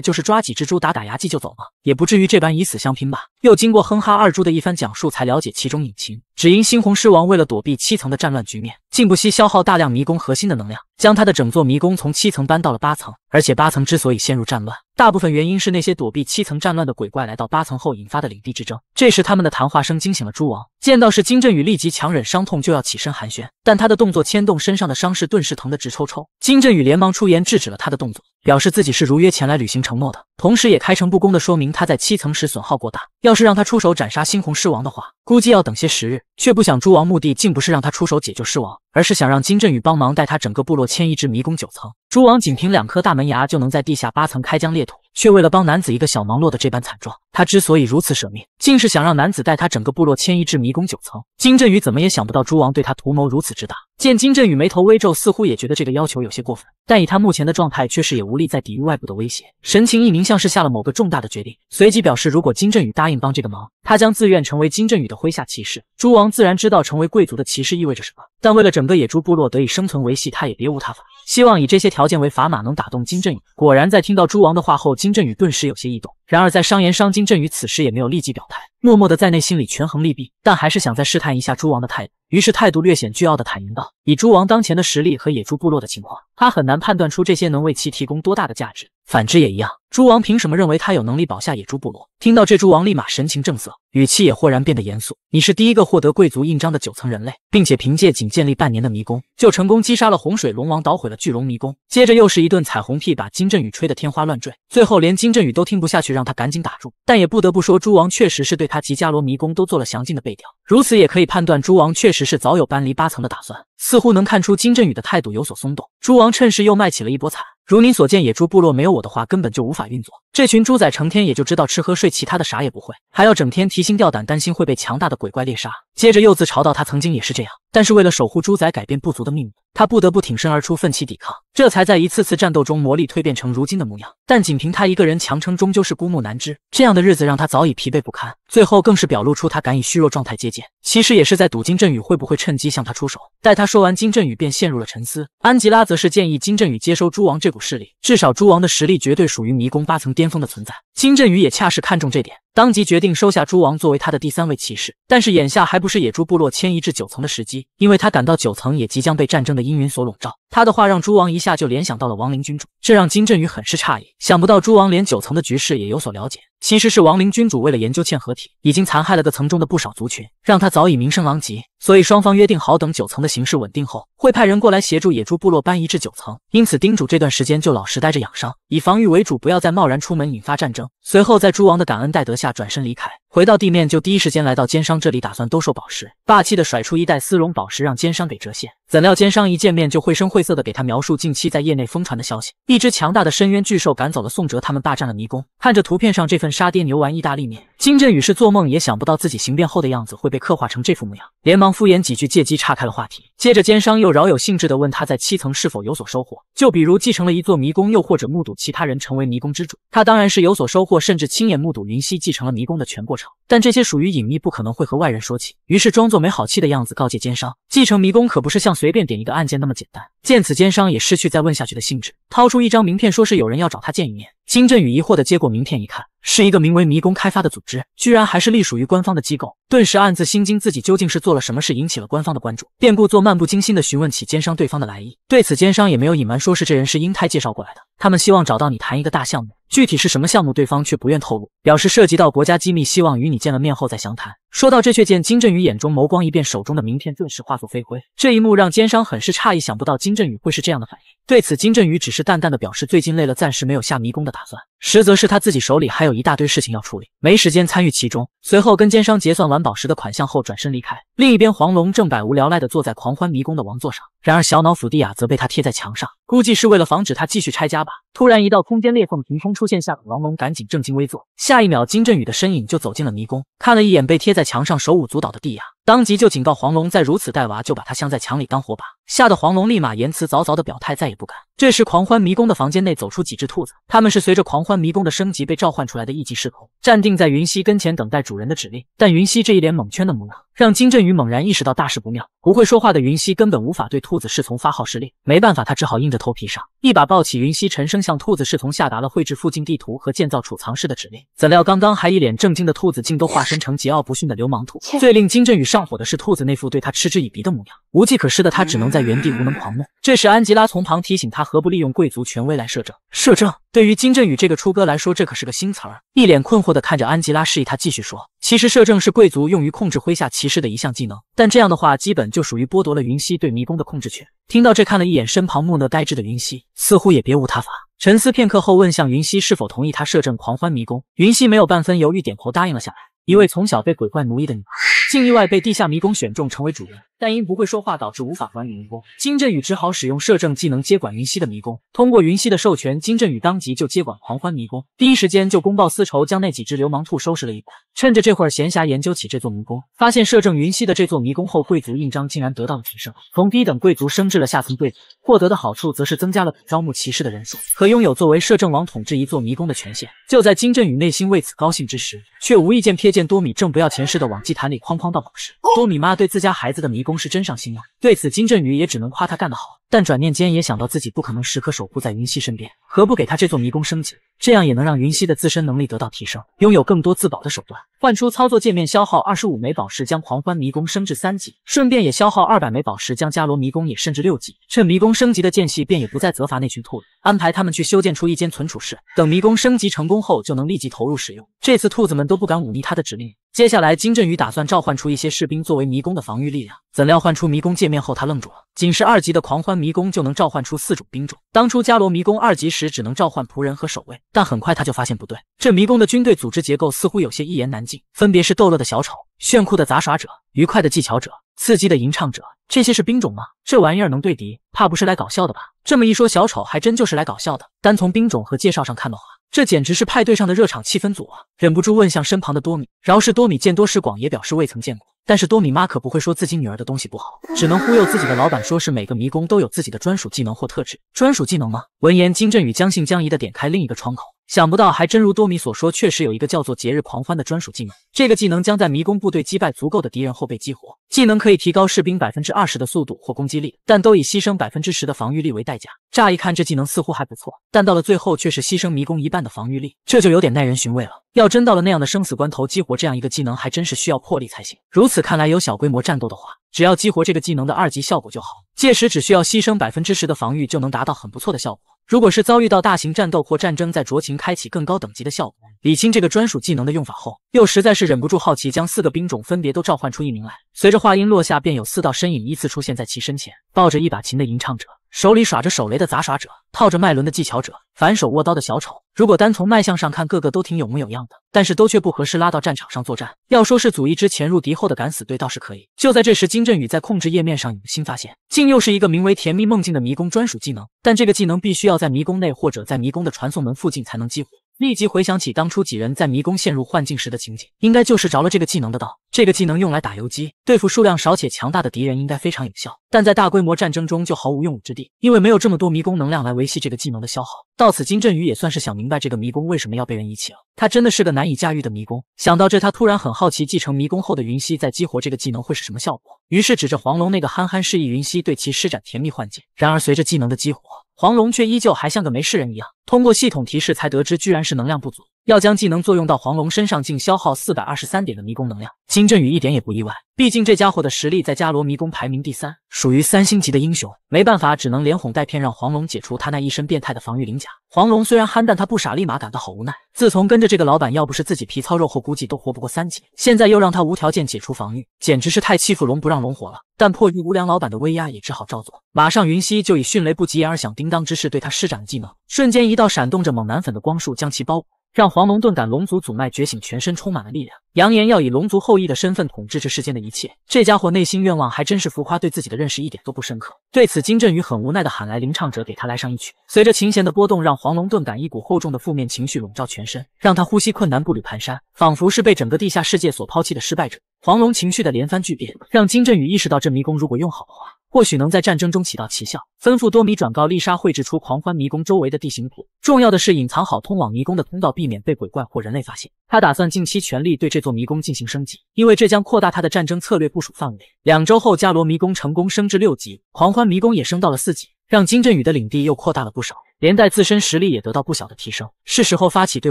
就是抓几只猪打打牙祭就走吗？也不至于这般以死相拼吧？又经过哼哈二猪的一番讲述，才了解其中隐情。只因猩红狮王为了躲避七层的战乱局面，竟不惜消耗大量迷宫核心的能量。将他的整座迷宫从七层搬到了八层，而且八层之所以陷入战乱。大部分原因是那些躲避七层战乱的鬼怪来到八层后引发的领地之争。这时他们的谈话声惊醒了诸王，见到是金振宇，立即强忍伤痛就要起身寒暄，但他的动作牵动身上的伤势，顿时疼得直抽抽。金振宇连忙出言制止了他的动作，表示自己是如约前来履行承诺的，同时也开诚布公的说明他在七层时损耗过大，要是让他出手斩杀猩红狮王的话，估计要等些时日。却不想诸王目的竟不是让他出手解救狮王，而是想让金振宇帮忙带他整个部落迁移至迷宫九层。蛛王仅凭两颗大门牙，就能在地下八层开疆裂土。却为了帮男子一个小忙，落得这般惨状。他之所以如此舍命，竟是想让男子带他整个部落迁移至迷宫九层。金振宇怎么也想不到，诸王对他图谋如此之大。见金振宇眉头微皱，似乎也觉得这个要求有些过分。但以他目前的状态，却是也无力再抵御外部的威胁。神情一凝，像是下了某个重大的决定，随即表示，如果金振宇答应帮这个忙，他将自愿成为金振宇的麾下骑士。诸王自然知道，成为贵族的骑士意味着什么。但为了整个野猪部落得以生存维系，他也别无他法。希望以这些条件为砝码，能打动金振宇。果然，在听到诸王的话后，金金振宇顿时有些异动，然而在商言商，金振宇此时也没有立即表态，默默的在内心里权衡利弊，但还是想再试探一下诸王的态度，于是态度略显倨傲的坦言道：“以诸王当前的实力和野猪部落的情况，他很难判断出这些能为其提供多大的价值。”反之也一样，诸王凭什么认为他有能力保下野猪部落？听到这，诸王立马神情正色，语气也豁然变得严肃。你是第一个获得贵族印章的九层人类，并且凭借仅建立半年的迷宫，就成功击杀了洪水龙王，捣毁了巨龙迷宫。接着又是一顿彩虹屁，把金振宇吹得天花乱坠。最后连金振宇都听不下去，让他赶紧打住。但也不得不说，诸王确实是对他及伽罗迷宫都做了详尽的背调，如此也可以判断，诸王确实是早有搬离八层的打算。似乎能看出金振宇的态度有所松动，诸王趁势又卖起了一波惨。如您所见，野猪部落没有我的话，根本就无法运作。这群猪仔成天也就知道吃喝睡，其他的啥也不会，还要整天提心吊胆，担心会被强大的鬼怪猎杀。接着又自嘲到，他曾经也是这样，但是为了守护猪仔改变部族的命运，他不得不挺身而出，奋起抵抗，这才在一次次战斗中磨砺蜕变成如今的模样。但仅凭他一个人强撑，终究是孤木难支。这样的日子让他早已疲惫不堪，最后更是表露出他敢以虚弱状态接见，其实也是在赌金振宇会不会趁机向他出手。待他说完，金振宇便陷入了沉思。安吉拉则是建议金振宇接收猪王这股势力，至少猪王的实力绝对属于迷宫八层巅峰的存在。金振宇也恰是看重这点。当即决定收下诸王作为他的第三位骑士，但是眼下还不是野猪部落迁移至九层的时机，因为他感到九层也即将被战争的阴云所笼罩。他的话让诸王一下就联想到了亡灵君主，这让金振宇很是诧异，想不到诸王连九层的局势也有所了解。其实是亡灵君主为了研究嵌合体，已经残害了个层中的不少族群，让他早已名声狼藉。所以双方约定好，等九层的形势稳定后，会派人过来协助野猪部落搬移至九层。因此叮嘱这段时间就老实待着养伤，以防御为主，不要再贸然出门引发战争。随后在诸王的感恩戴德下转身离开，回到地面就第一时间来到奸商这里，打算兜售宝石。霸气的甩出一袋丝绒宝石，让奸商给折现。怎料奸商一见面就绘声绘色的给他描述近期在业内疯传的消息：一只强大的深渊巨兽赶走了宋哲他们，霸占了迷宫。看着图片上这份沙爹牛丸意大利面，金振宇是做梦也想不到自己刑变后的样子会被刻画成这副模样，连忙敷衍几句，借机岔开了话题。接着奸商又饶有兴致地问他在七层是否有所收获，就比如继承了一座迷宫，又或者目睹其他人成为迷宫之主。他当然是有所收获，甚至亲眼目睹云溪继承了迷宫的全过程。但这些属于隐秘，不可能会和外人说起。于是装作没好气的样子告诫奸商：继承迷宫可不是像随便点一个按键那么简单。见此，奸商也失去再问下去的兴致，掏出一张名片，说是有人要找他见一面。金振宇疑惑地接过名片，一看，是一个名为“迷宫开发”的组织，居然还是隶属于官方的机构，顿时暗自心惊，自己究竟是做了什么事，引起了官方的关注？便故作漫不经心地询问起奸商对方的来意。对此，奸商也没有隐瞒，说是这人是英泰介绍过来的。他们希望找到你谈一个大项目，具体是什么项目，对方却不愿透露，表示涉及到国家机密，希望与你见了面后再详谈。说到这，却见金振宇眼中眸光一变，手中的名片顿时化作飞灰。这一幕让奸商很是诧异，想不到金振宇会是这样的反应。对此，金振宇只是淡淡的表示最近累了，暂时没有下迷宫的打算。实则是他自己手里还有一大堆事情要处理，没时间参与其中。随后跟奸商结算完宝石的款项后，转身离开。另一边，黄龙正百无聊赖的坐在狂欢迷宫的王座上，然而小脑斧蒂亚则被他贴在墙上，估计是为了防止他继续拆家吧。突然，一道空间裂缝凭空出现，吓得黄龙赶紧正襟危坐。下一秒，金振宇的身影就走进了迷宫，看了一眼被贴在墙上手舞足蹈的蒂亚，当即就警告黄龙：再如此带娃，就把他镶在墙里当火把。吓得黄龙立马言辞凿凿的表态，再也不敢。这时，狂欢迷宫的房间内走出几只兔子，他们是随着狂欢迷宫的升级被召唤出来的一级侍从，站定在云溪跟前，等待主人的指令。但云溪这一脸懵圈的模样，让金振宇猛然意识到大事不妙。不会说话的云溪根本无法对兔子侍从发号施令，没办法，他只好硬着头皮上，一把抱起云溪，沉声向兔子侍从下达了绘制附近地图和建造储藏室的指令。怎料，刚刚还一脸正经的兔子，竟都化身成桀骜不驯的流氓兔。最令金振宇上火的是，兔子那副对他嗤之以鼻的模样。无计可施的他，只能在原地无能狂怒。这时，安吉拉从旁提醒他。何不利用贵族权威来摄政？摄政对于金振宇这个初哥来说，这可是个新词儿，一脸困惑的看着安吉拉，示意他继续说。其实摄政是贵族用于控制麾下骑士的一项技能，但这样的话，基本就属于剥夺了云溪对迷宫的控制权。听到这，看了一眼身旁木讷呆滞的云溪，似乎也别无他法。沉思片刻后，问向云溪是否同意他摄政狂欢迷宫。云溪没有半分犹豫，点头答应了下来。一位从小被鬼怪奴役的女儿，竟意外被地下迷宫选中成为主人。但因不会说话，导致无法管理迷宫。金振宇只好使用摄政技能接管云溪的迷宫。通过云溪的授权，金振宇当即就接管狂欢迷宫，第一时间就公报私仇，将那几只流氓兔收拾了一把。趁着这会儿闲暇，研究起这座迷宫，发现摄政云溪的这座迷宫后，贵族印章竟然得到了提升，从低等贵族升至了下层贵族，获得的好处则是增加了招募骑士的人数和拥有作为摄政王统治一座迷宫的权限。就在金振宇内心为此高兴之时，却无意间瞥见多米正不要钱似的往祭坛里哐哐倒宝石。多米妈对自家孩子的迷。公司真上心呀，对此金振宇也只能夸他干得好。但转念间也想到自己不可能时刻守护在云溪身边，何不给他这座迷宫升级？这样也能让云溪的自身能力得到提升，拥有更多自保的手段。换出操作界面，消耗二十五枚宝石，将狂欢迷宫升至三级，顺便也消耗二百枚宝石，将伽罗迷宫也升至六级。趁迷宫升级的间隙，便也不再责罚那群兔子，安排他们去修建出一间存储室。等迷宫升级成功后，就能立即投入使用。这次兔子们都不敢忤逆他的指令。接下来，金振宇打算召唤出一些士兵作为迷宫的防御力量。怎料唤出迷宫界面后，他愣住了，仅是二级的狂欢。迷宫就能召唤出四种兵种。当初伽罗迷宫二级时，只能召唤仆人和守卫，但很快他就发现不对，这迷宫的军队组织结构似乎有些一言难尽。分别是逗乐的小丑、炫酷的杂耍者、愉快的技巧者、刺激的吟唱者。这些是兵种吗？这玩意儿能对敌？怕不是来搞笑的吧？这么一说，小丑还真就是来搞笑的。单从兵种和介绍上看的话。这简直是派对上的热场气氛组啊！忍不住问向身旁的多米，饶是多米见多识广，也表示未曾见过。但是多米妈可不会说自己女儿的东西不好，只能忽悠自己的老板，说是每个迷宫都有自己的专属技能或特质。专属技能吗？闻言，金振宇将信将疑的点开另一个窗口。想不到，还真如多米所说，确实有一个叫做“节日狂欢”的专属技能。这个技能将在迷宫部队击败足够的敌人后被激活。技能可以提高士兵百分之二十的速度或攻击力，但都以牺牲百分之十的防御力为代价。乍一看，这技能似乎还不错，但到了最后却是牺牲迷宫一半的防御力，这就有点耐人寻味了。要真到了那样的生死关头，激活这样一个技能，还真是需要魄力才行。如此看来，有小规模战斗的话，只要激活这个技能的二级效果就好，届时只需要牺牲百分之十的防御就能达到很不错的效果。如果是遭遇到大型战斗或战争，在酌情开启更高等级的效果。理清这个专属技能的用法后，又实在是忍不住好奇，将四个兵种分别都召唤出一名来。随着话音落下，便有四道身影依次出现在其身前，抱着一把琴的吟唱者。手里耍着手雷的杂耍者，套着麦轮的技巧者，反手握刀的小丑，如果单从脉相上看，个个都挺有模有样的，但是都却不合适拉到战场上作战。要说是组一支潜入敌后的敢死队，倒是可以。就在这时，金振宇在控制页面上有了新发现，竟又是一个名为“甜蜜梦境”的迷宫专属技能，但这个技能必须要在迷宫内或者在迷宫的传送门附近才能激活。立即回想起当初几人在迷宫陷入幻境时的情景，应该就是着了这个技能的道。这个技能用来打游击，对付数量少且强大的敌人应该非常有效，但在大规模战争中就毫无用武之地，因为没有这么多迷宫能量来维系这个技能的消耗。到此，金振宇也算是想明白这个迷宫为什么要被人遗弃了。他真的是个难以驾驭的迷宫。想到这，他突然很好奇，继承迷宫后的云溪在激活这个技能会是什么效果。于是指着黄龙那个憨憨，示意云溪对其施展甜蜜幻境。然而，随着技能的激活。黄龙却依旧还像个没事人一样，通过系统提示才得知，居然是能量不足。要将技能作用到黄龙身上，竟消耗四百二十三点的迷宫能量。金振宇一点也不意外，毕竟这家伙的实力在伽罗迷宫排名第三，属于三星级的英雄。没办法，只能连哄带骗，让黄龙解除他那一身变态的防御鳞甲。黄龙虽然憨但他不傻，立马感到好无奈。自从跟着这个老板，要不是自己皮糙肉厚，估计都活不过三级。现在又让他无条件解除防御，简直是太欺负龙不让龙活了。但迫于无良老板的威压，也只好照做。马上，云溪就以迅雷不及掩耳响叮当之势对他施展了技能，瞬间一道闪动着猛男粉的光束将其包裹。让黄龙顿感龙族祖脉觉醒，全身充满了力量，扬言要以龙族后裔的身份统治这世间的一切。这家伙内心愿望还真是浮夸，对自己的认识一点都不深刻。对此，金振宇很无奈的喊来灵唱者，给他来上一曲。随着琴弦的波动，让黄龙顿感一股厚重的负面情绪笼罩全身，让他呼吸困难，步履蹒跚，仿佛是被整个地下世界所抛弃的失败者。黄龙情绪的连番巨变，让金振宇意识到这迷宫如果用好的话。或许能在战争中起到奇效。吩咐多米转告丽莎，绘制出狂欢迷宫周围的地形图。重要的是隐藏好通往迷宫的通道，避免被鬼怪或人类发现。他打算近期全力对这座迷宫进行升级，因为这将扩大他的战争策略部署范围。两周后，伽罗迷宫成功升至六级，狂欢迷宫也升到了四级，让金振宇的领地又扩大了不少。连带自身实力也得到不小的提升，是时候发起对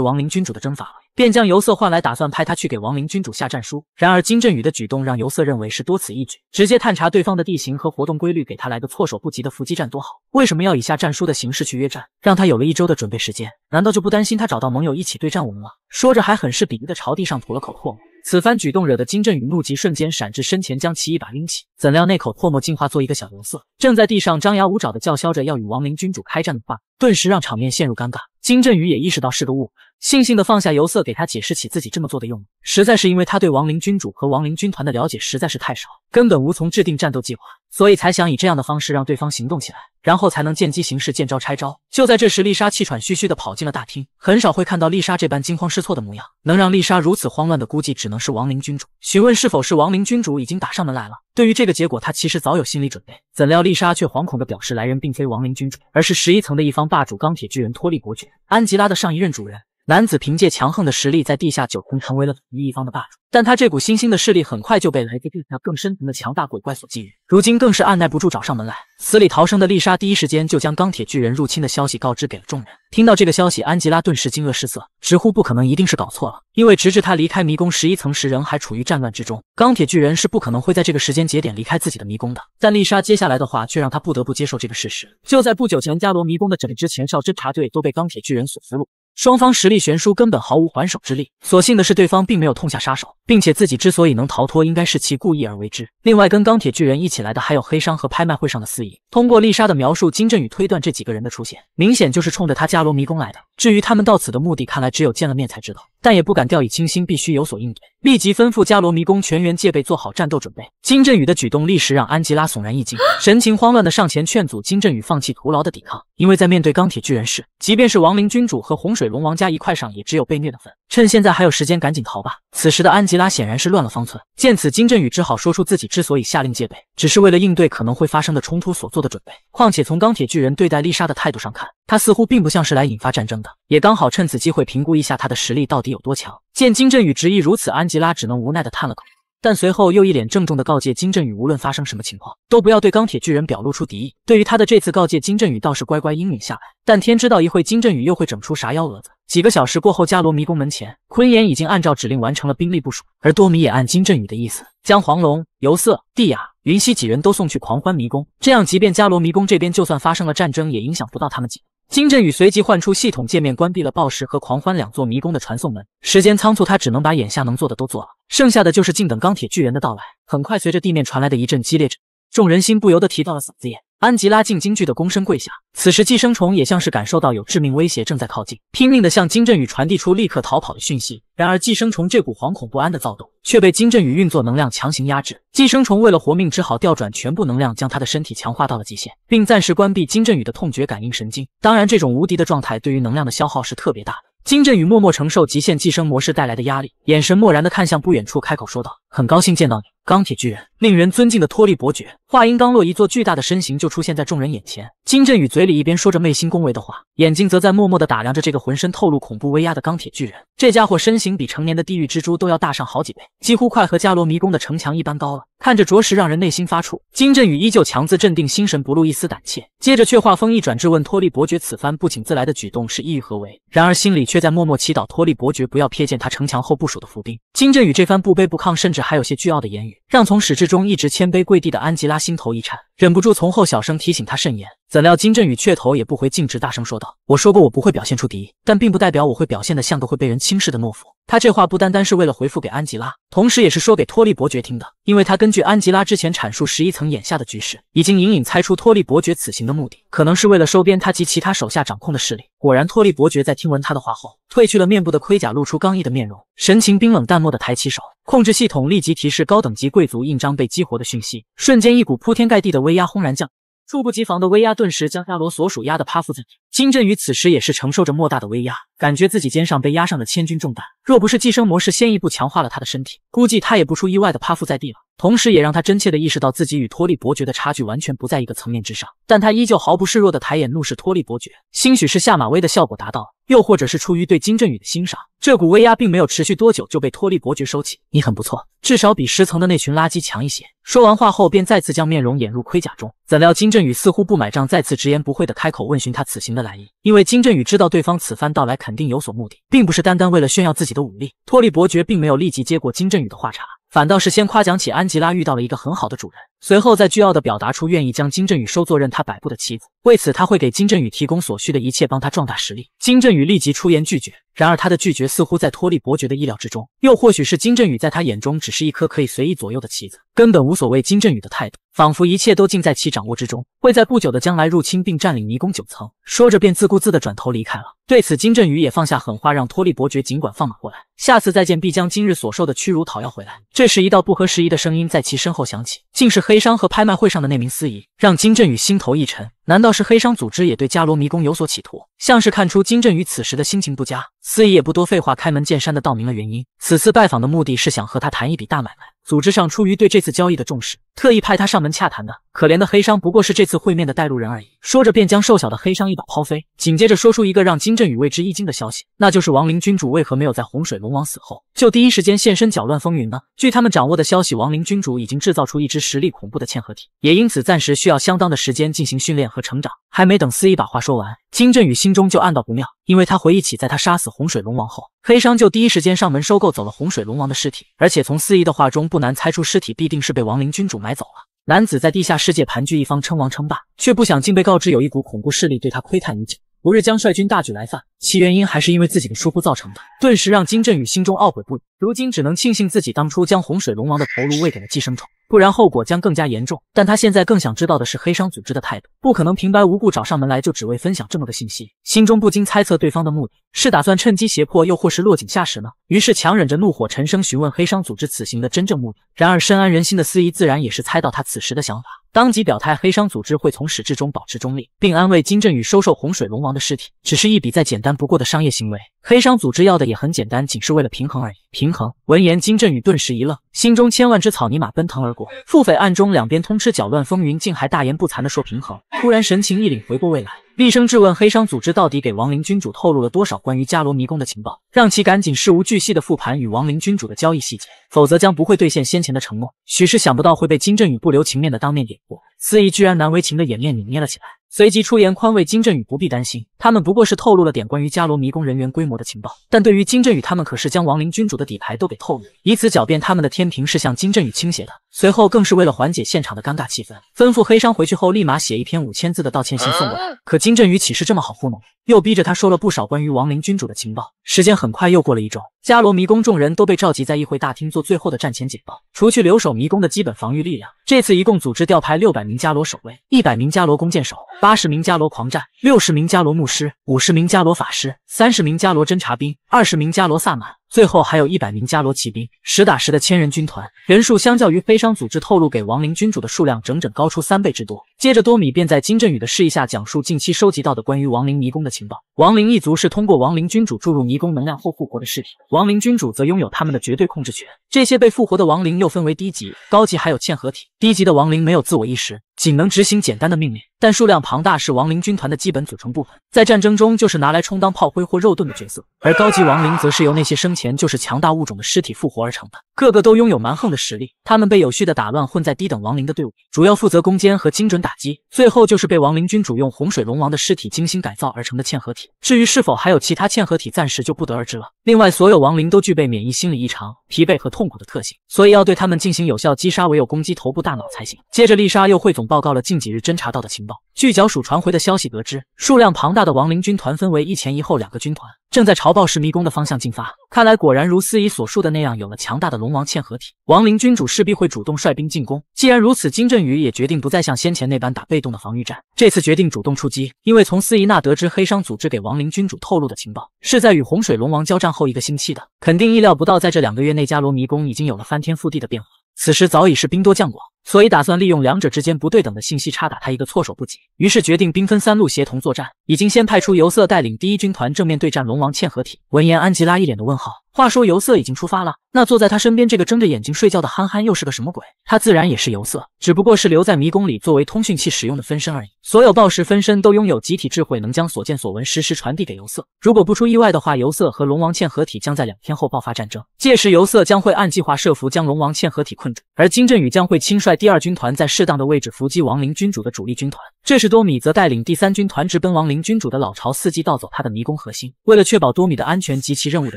亡灵君主的征伐了。便将尤瑟换来，打算派他去给亡灵君主下战书。然而金振宇的举动让尤瑟认为是多此一举，直接探查对方的地形和活动规律，给他来个措手不及的伏击战多好！为什么要以下战书的形式去约战，让他有了一周的准备时间？难道就不担心他找到盟友一起对战我们吗？说着还很是鄙夷的朝地上吐了口唾沫。此番举动惹得金振宇怒极，瞬间闪至身前，将其一把拎起。怎料那口唾沫竟化作一个小油色，正在地上张牙舞爪的叫嚣着要与亡灵君主开战的话，顿时让场面陷入尴尬。金振宇也意识到是个误会。悻悻地放下油色，给他解释起自己这么做的用意，实在是因为他对亡灵君主和亡灵军团的了解实在是太少，根本无从制定战斗计划，所以才想以这样的方式让对方行动起来，然后才能见机行事，见招拆招。就在这时，丽莎气喘吁吁地跑进了大厅。很少会看到丽莎这般惊慌失措的模样，能让丽莎如此慌乱的，估计只能是亡灵君主。询问是否是亡灵君主已经打上门来了？对于这个结果，他其实早有心理准备。怎料丽莎却惶恐地表示，来人并非亡灵君主，而是十一层的一方霸主钢铁巨人托利伯爵安吉拉的上一任主人。男子凭借强横的实力，在地下九层成为了统一一方的霸主。但他这股新兴的势力，很快就被来自地下更深层的强大鬼怪所觊觎。如今更是按耐不住找上门来。死里逃生的丽莎，第一时间就将钢铁巨人入侵的消息告知给了众人。听到这个消息，安吉拉顿时惊愕失色，直呼不可能，一定是搞错了。因为直至他离开迷宫十一层时，仍还处于战乱之中，钢铁巨人是不可能会在这个时间节点离开自己的迷宫的。但丽莎接下来的话，却让他不得不接受这个事实。就在不久前，加罗迷宫的整支前哨侦察队都被钢铁巨人所俘虏。双方实力悬殊，根本毫无还手之力。所幸的是，对方并没有痛下杀手，并且自己之所以能逃脱，应该是其故意而为之。另外，跟钢铁巨人一起来的还有黑商和拍卖会上的司仪。通过丽莎的描述，金振宇推断这几个人的出现，明显就是冲着他加罗迷宫来的。至于他们到此的目的，看来只有见了面才知道。但也不敢掉以轻心，必须有所应对。立即吩咐加罗迷宫全员戒备，做好战斗准备。金振宇的举动立时让安吉拉悚然一惊，神情慌乱的上前劝阻金振宇放弃徒劳的抵抗，因为在面对钢铁巨人时，即便是亡灵君主和洪水龙王加一块上，也只有被虐的份。趁现在还有时间，赶紧逃吧。此时的安吉拉显然是乱了方寸。见此，金振宇只好说出自己之所以下令戒备，只是为了应对可能会发生的冲突所做的准备。况且从钢铁巨人对待丽莎的态度上看，他似乎并不像是来引发战争的，也刚好趁此机会评估一下他的实力到底有。有多强？见金振宇执意如此，安吉拉只能无奈地叹了口但随后又一脸郑重地告诫金振宇，无论发生什么情况，都不要对钢铁巨人表露出敌意。对于他的这次告诫，金振宇倒是乖乖应允下来。但天知道，一会金振宇又会整出啥幺蛾子？几个小时过后，伽罗迷宫门前，坤岩已经按照指令完成了兵力部署，而多米也按金振宇的意思，将黄龙、尤瑟、蒂亚、云溪几人都送去狂欢迷宫。这样，即便伽罗迷宫这边就算发生了战争，也影响不到他们几。金振宇随即唤出系统界面，关闭了暴食和狂欢两座迷宫的传送门。时间仓促，他只能把眼下能做的都做了，剩下的就是静等钢铁巨人的到来。很快，随着地面传来的一阵激烈震，众人心不由得提到了嗓子眼。安吉拉进惊具的躬身跪下，此时寄生虫也像是感受到有致命威胁正在靠近，拼命的向金振宇传递出立刻逃跑的讯息。然而寄生虫这股惶恐不安的躁动，却被金振宇运作能量强行压制。寄生虫为了活命，只好调转全部能量，将他的身体强化到了极限，并暂时关闭金振宇的痛觉感应神经。当然，这种无敌的状态对于能量的消耗是特别大的。金振宇默默承受极限寄生模式带来的压力，眼神漠然的看向不远处，开口说道。很高兴见到你，钢铁巨人，令人尊敬的托利伯爵。话音刚落，一座巨大的身形就出现在众人眼前。金振宇嘴里一边说着昧心恭维的话，眼睛则在默默地打量着这个浑身透露恐怖威压的钢铁巨人。这家伙身形比成年的地狱蜘蛛都要大上好几倍，几乎快和伽罗迷宫的城墙一般高了，看着着实让人内心发怵。金振宇依旧强自镇定，心神不露一丝胆怯，接着却话锋一转，质问托利伯爵此番不请自来的举动是意欲何为？然而心里却在默默祈祷托利伯爵不要瞥见他城墙后部署的伏兵。金振宇这番不卑不亢，甚至。还有些倨傲的言语，让从始至终一直谦卑跪地的安吉拉心头一颤，忍不住从后小声提醒他慎言。怎料金振宇却头也不回，径直大声说道：“我说过我不会表现出敌意，但并不代表我会表现得像个会被人轻视的懦夫。”他这话不单单是为了回复给安吉拉，同时也是说给托利伯爵听的，因为他根据安吉拉之前阐述十一层眼下的局势，已经隐隐猜出托利伯爵此行的目的，可能是为了收编他及其他手下掌控的势力。果然，托利伯爵在听闻他的话后，褪去了面部的盔甲，露出刚毅的面容，神情冰冷淡漠的抬起手，控制系统立即提示高等级贵族印章被激活的讯息，瞬间一股铺天盖地的威压轰然降。猝不及防的威压顿时将亚罗所属压得趴伏在地，金振宇此时也是承受着莫大的威压，感觉自己肩上被压上的千钧重担，若不是寄生模式先一步强化了他的身体，估计他也不出意外的趴伏在地了。同时，也让他真切的意识到自己与托利伯爵的差距完全不在一个层面之上。但他依旧毫不示弱的抬眼怒视托利伯爵，兴许是下马威的效果达到了，又或者是出于对金振宇的欣赏，这股威压并没有持续多久就被托利伯爵收起。你很不错，至少比十层的那群垃圾强一些。说完话后，便再次将面容掩入盔甲中。怎料金振宇似乎不买账，再次直言不讳的开口问询他此行的来意。因为金振宇知道对方此番到来肯定有所目的，并不是单单为了炫耀自己的武力。托利伯爵并没有立即接过金振宇的话茬。反倒是先夸奖起安吉拉遇到了一个很好的主人。随后，在倨傲的表达出愿意将金振宇收做任他摆布的棋子，为此他会给金振宇提供所需的一切，帮他壮大实力。金振宇立即出言拒绝，然而他的拒绝似乎在托利伯爵的意料之中，又或许是金振宇在他眼中只是一颗可以随意左右的棋子，根本无所谓金振宇的态度，仿佛一切都尽在其掌握之中，会在不久的将来入侵并占领迷宫九层。说着便自顾自的转头离开了。对此，金振宇也放下狠话，让托利伯爵尽管放马过来，下次再见必将今日所受的屈辱讨要回来。这时，一道不合时宜的声音在其身后响起，竟是。黑商和拍卖会上的那名司仪，让金振宇心头一沉。难道是黑商组织也对加罗迷宫有所企图？像是看出金振宇此时的心情不佳，司仪也不多废话，开门见山的道明了原因。此次拜访的目的是想和他谈一笔大买卖。组织上出于对这次交易的重视，特意派他上门洽谈的。可怜的黑商不过是这次会面的带路人而已。说着，便将瘦小的黑商一把抛飞，紧接着说出一个让金振宇为之一惊的消息，那就是亡灵君主为何没有在洪水龙王死后就第一时间现身搅乱风云呢？据他们掌握的消息，亡灵君主已经制造出一支实力恐怖的嵌合体，也因此暂时需要相当的时间进行训练和成长。还没等司仪把话说完，金振宇心中就暗道不妙，因为他回忆起，在他杀死洪水龙王后，黑商就第一时间上门收购走了洪水龙王的尸体，而且从司仪的话中不难猜出，尸体必定是被亡灵君主买走了。男子在地下世界盘踞一方，称王称霸，却不想竟被告知有一股恐怖势力对他窥探已久。不日将率军大举来犯，其原因还是因为自己的疏忽造成的，顿时让金振宇心中懊悔不已。如今只能庆幸自己当初将洪水龙王的头颅喂给了寄生虫，不然后果将更加严重。但他现在更想知道的是黑商组织的态度，不可能平白无故找上门来就只为分享这么个信息，心中不禁猜测对方的目的是打算趁机胁迫，又或是落井下石呢？于是强忍着怒火，沉声询问黑商组织此行的真正目的。然而深谙人心的司仪自然也是猜到他此时的想法。当即表态，黑商组织会从始至终保持中立，并安慰金振宇，收受洪水龙王的尸体只是一笔再简单不过的商业行为。黑商组织要的也很简单，仅是为了平衡而已。平衡。闻言，金振宇顿时一愣，心中千万只草泥马奔腾而过，腹诽暗中两边通吃，搅乱风云，竟还大言不惭地说平衡。突然神情一凛，回过味来。厉声质问黑商组织到底给亡灵君主透露了多少关于加罗迷宫的情报，让其赶紧事无巨细的复盘与亡灵君主的交易细节，否则将不会兑现先前的承诺。许是想不到会被金振宇不留情面的当面点破，司仪居然难为情的掩面扭捏了起来。随即出言宽慰金振宇不必担心，他们不过是透露了点关于伽罗迷宫人员规模的情报，但对于金振宇他们可是将亡灵君主的底牌都给透露，以此狡辩他们的天平是向金振宇倾斜的。随后更是为了缓解现场的尴尬气氛，吩咐黑商回去后立马写一篇五千字的道歉信送过来。可金振宇岂是这么好糊弄？又逼着他说了不少关于亡灵君主的情报。时间很快又过了一周。迦罗迷宫，众人都被召集在议会大厅做最后的战前简报。除去留守迷宫的基本防御力量，这次一共组织调派六百名迦罗守卫，一百名迦罗弓箭手，八十名迦罗狂战，六十名迦罗牧师，五十名迦罗法师，三十名迦罗侦察兵，二十名迦罗萨满。最后还有一百名伽罗骑兵，实打实的千人军团，人数相较于悲商组织透露给亡灵君主的数量整整高出三倍之多。接着多米便在金振宇的示意下，讲述近期收集到的关于亡灵迷宫的情报。亡灵一族是通过亡灵君主注入迷宫能量后复活的尸体，亡灵君主则拥有他们的绝对控制权。这些被复活的亡灵又分为低级、高级，还有嵌合体。低级的亡灵没有自我意识。仅能执行简单的命令，但数量庞大是亡灵军团的基本组成部分，在战争中就是拿来充当炮灰或肉盾的角色。而高级亡灵则是由那些生前就是强大物种的尸体复活而成的，个个都拥有蛮横的实力。他们被有序的打乱，混在低等亡灵的队伍，主要负责攻坚和精准打击。最后就是被亡灵君主用洪水龙王的尸体精心改造而成的嵌合体。至于是否还有其他嵌合体，暂时就不得而知了。另外，所有亡灵都具备免疫心理异常、疲惫和痛苦的特性，所以要对他们进行有效击杀，唯有攻击头部大脑才行。接着，丽莎又汇总。报告了近几日侦查到的情报。据角鼠传回的消息得知，数量庞大的亡灵军团分为一前一后两个军团，正在朝暴食迷宫的方向进发。看来果然如司仪所述的那样，有了强大的龙王嵌合体，亡灵君主势必会主动率兵进攻。既然如此，金振宇也决定不再像先前那般打被动的防御战，这次决定主动出击。因为从司仪那得知，黑商组织给亡灵君主透露的情报是在与洪水龙王交战后一个星期的，肯定意料不到，在这两个月内加罗迷宫已经有了翻天覆地的变化。此时早已是兵多将广。所以打算利用两者之间不对等的信息差打他一个措手不及，于是决定兵分三路协同作战。已经先派出尤瑟带领第一军团正面对战龙王嵌合体。闻言，安吉拉一脸的问号。话说尤瑟已经出发了，那坐在他身边这个睁着眼睛睡觉的憨憨又是个什么鬼？他自然也是尤瑟，只不过是留在迷宫里作为通讯器使用的分身而已。所有暴食分身都拥有集体智慧，能将所见所闻实时传递给尤瑟。如果不出意外的话，尤瑟和龙王茜合体将在两天后爆发战争。届时，尤瑟将会按计划设伏，将龙王茜合体困住。而金振宇将会亲率第二军团，在适当的位置伏击亡灵君主的主力军团。这时，多米则带领第三军团直奔亡灵君主的老巢，伺机盗走他的迷宫核心。为了确保多米的安全及其任务的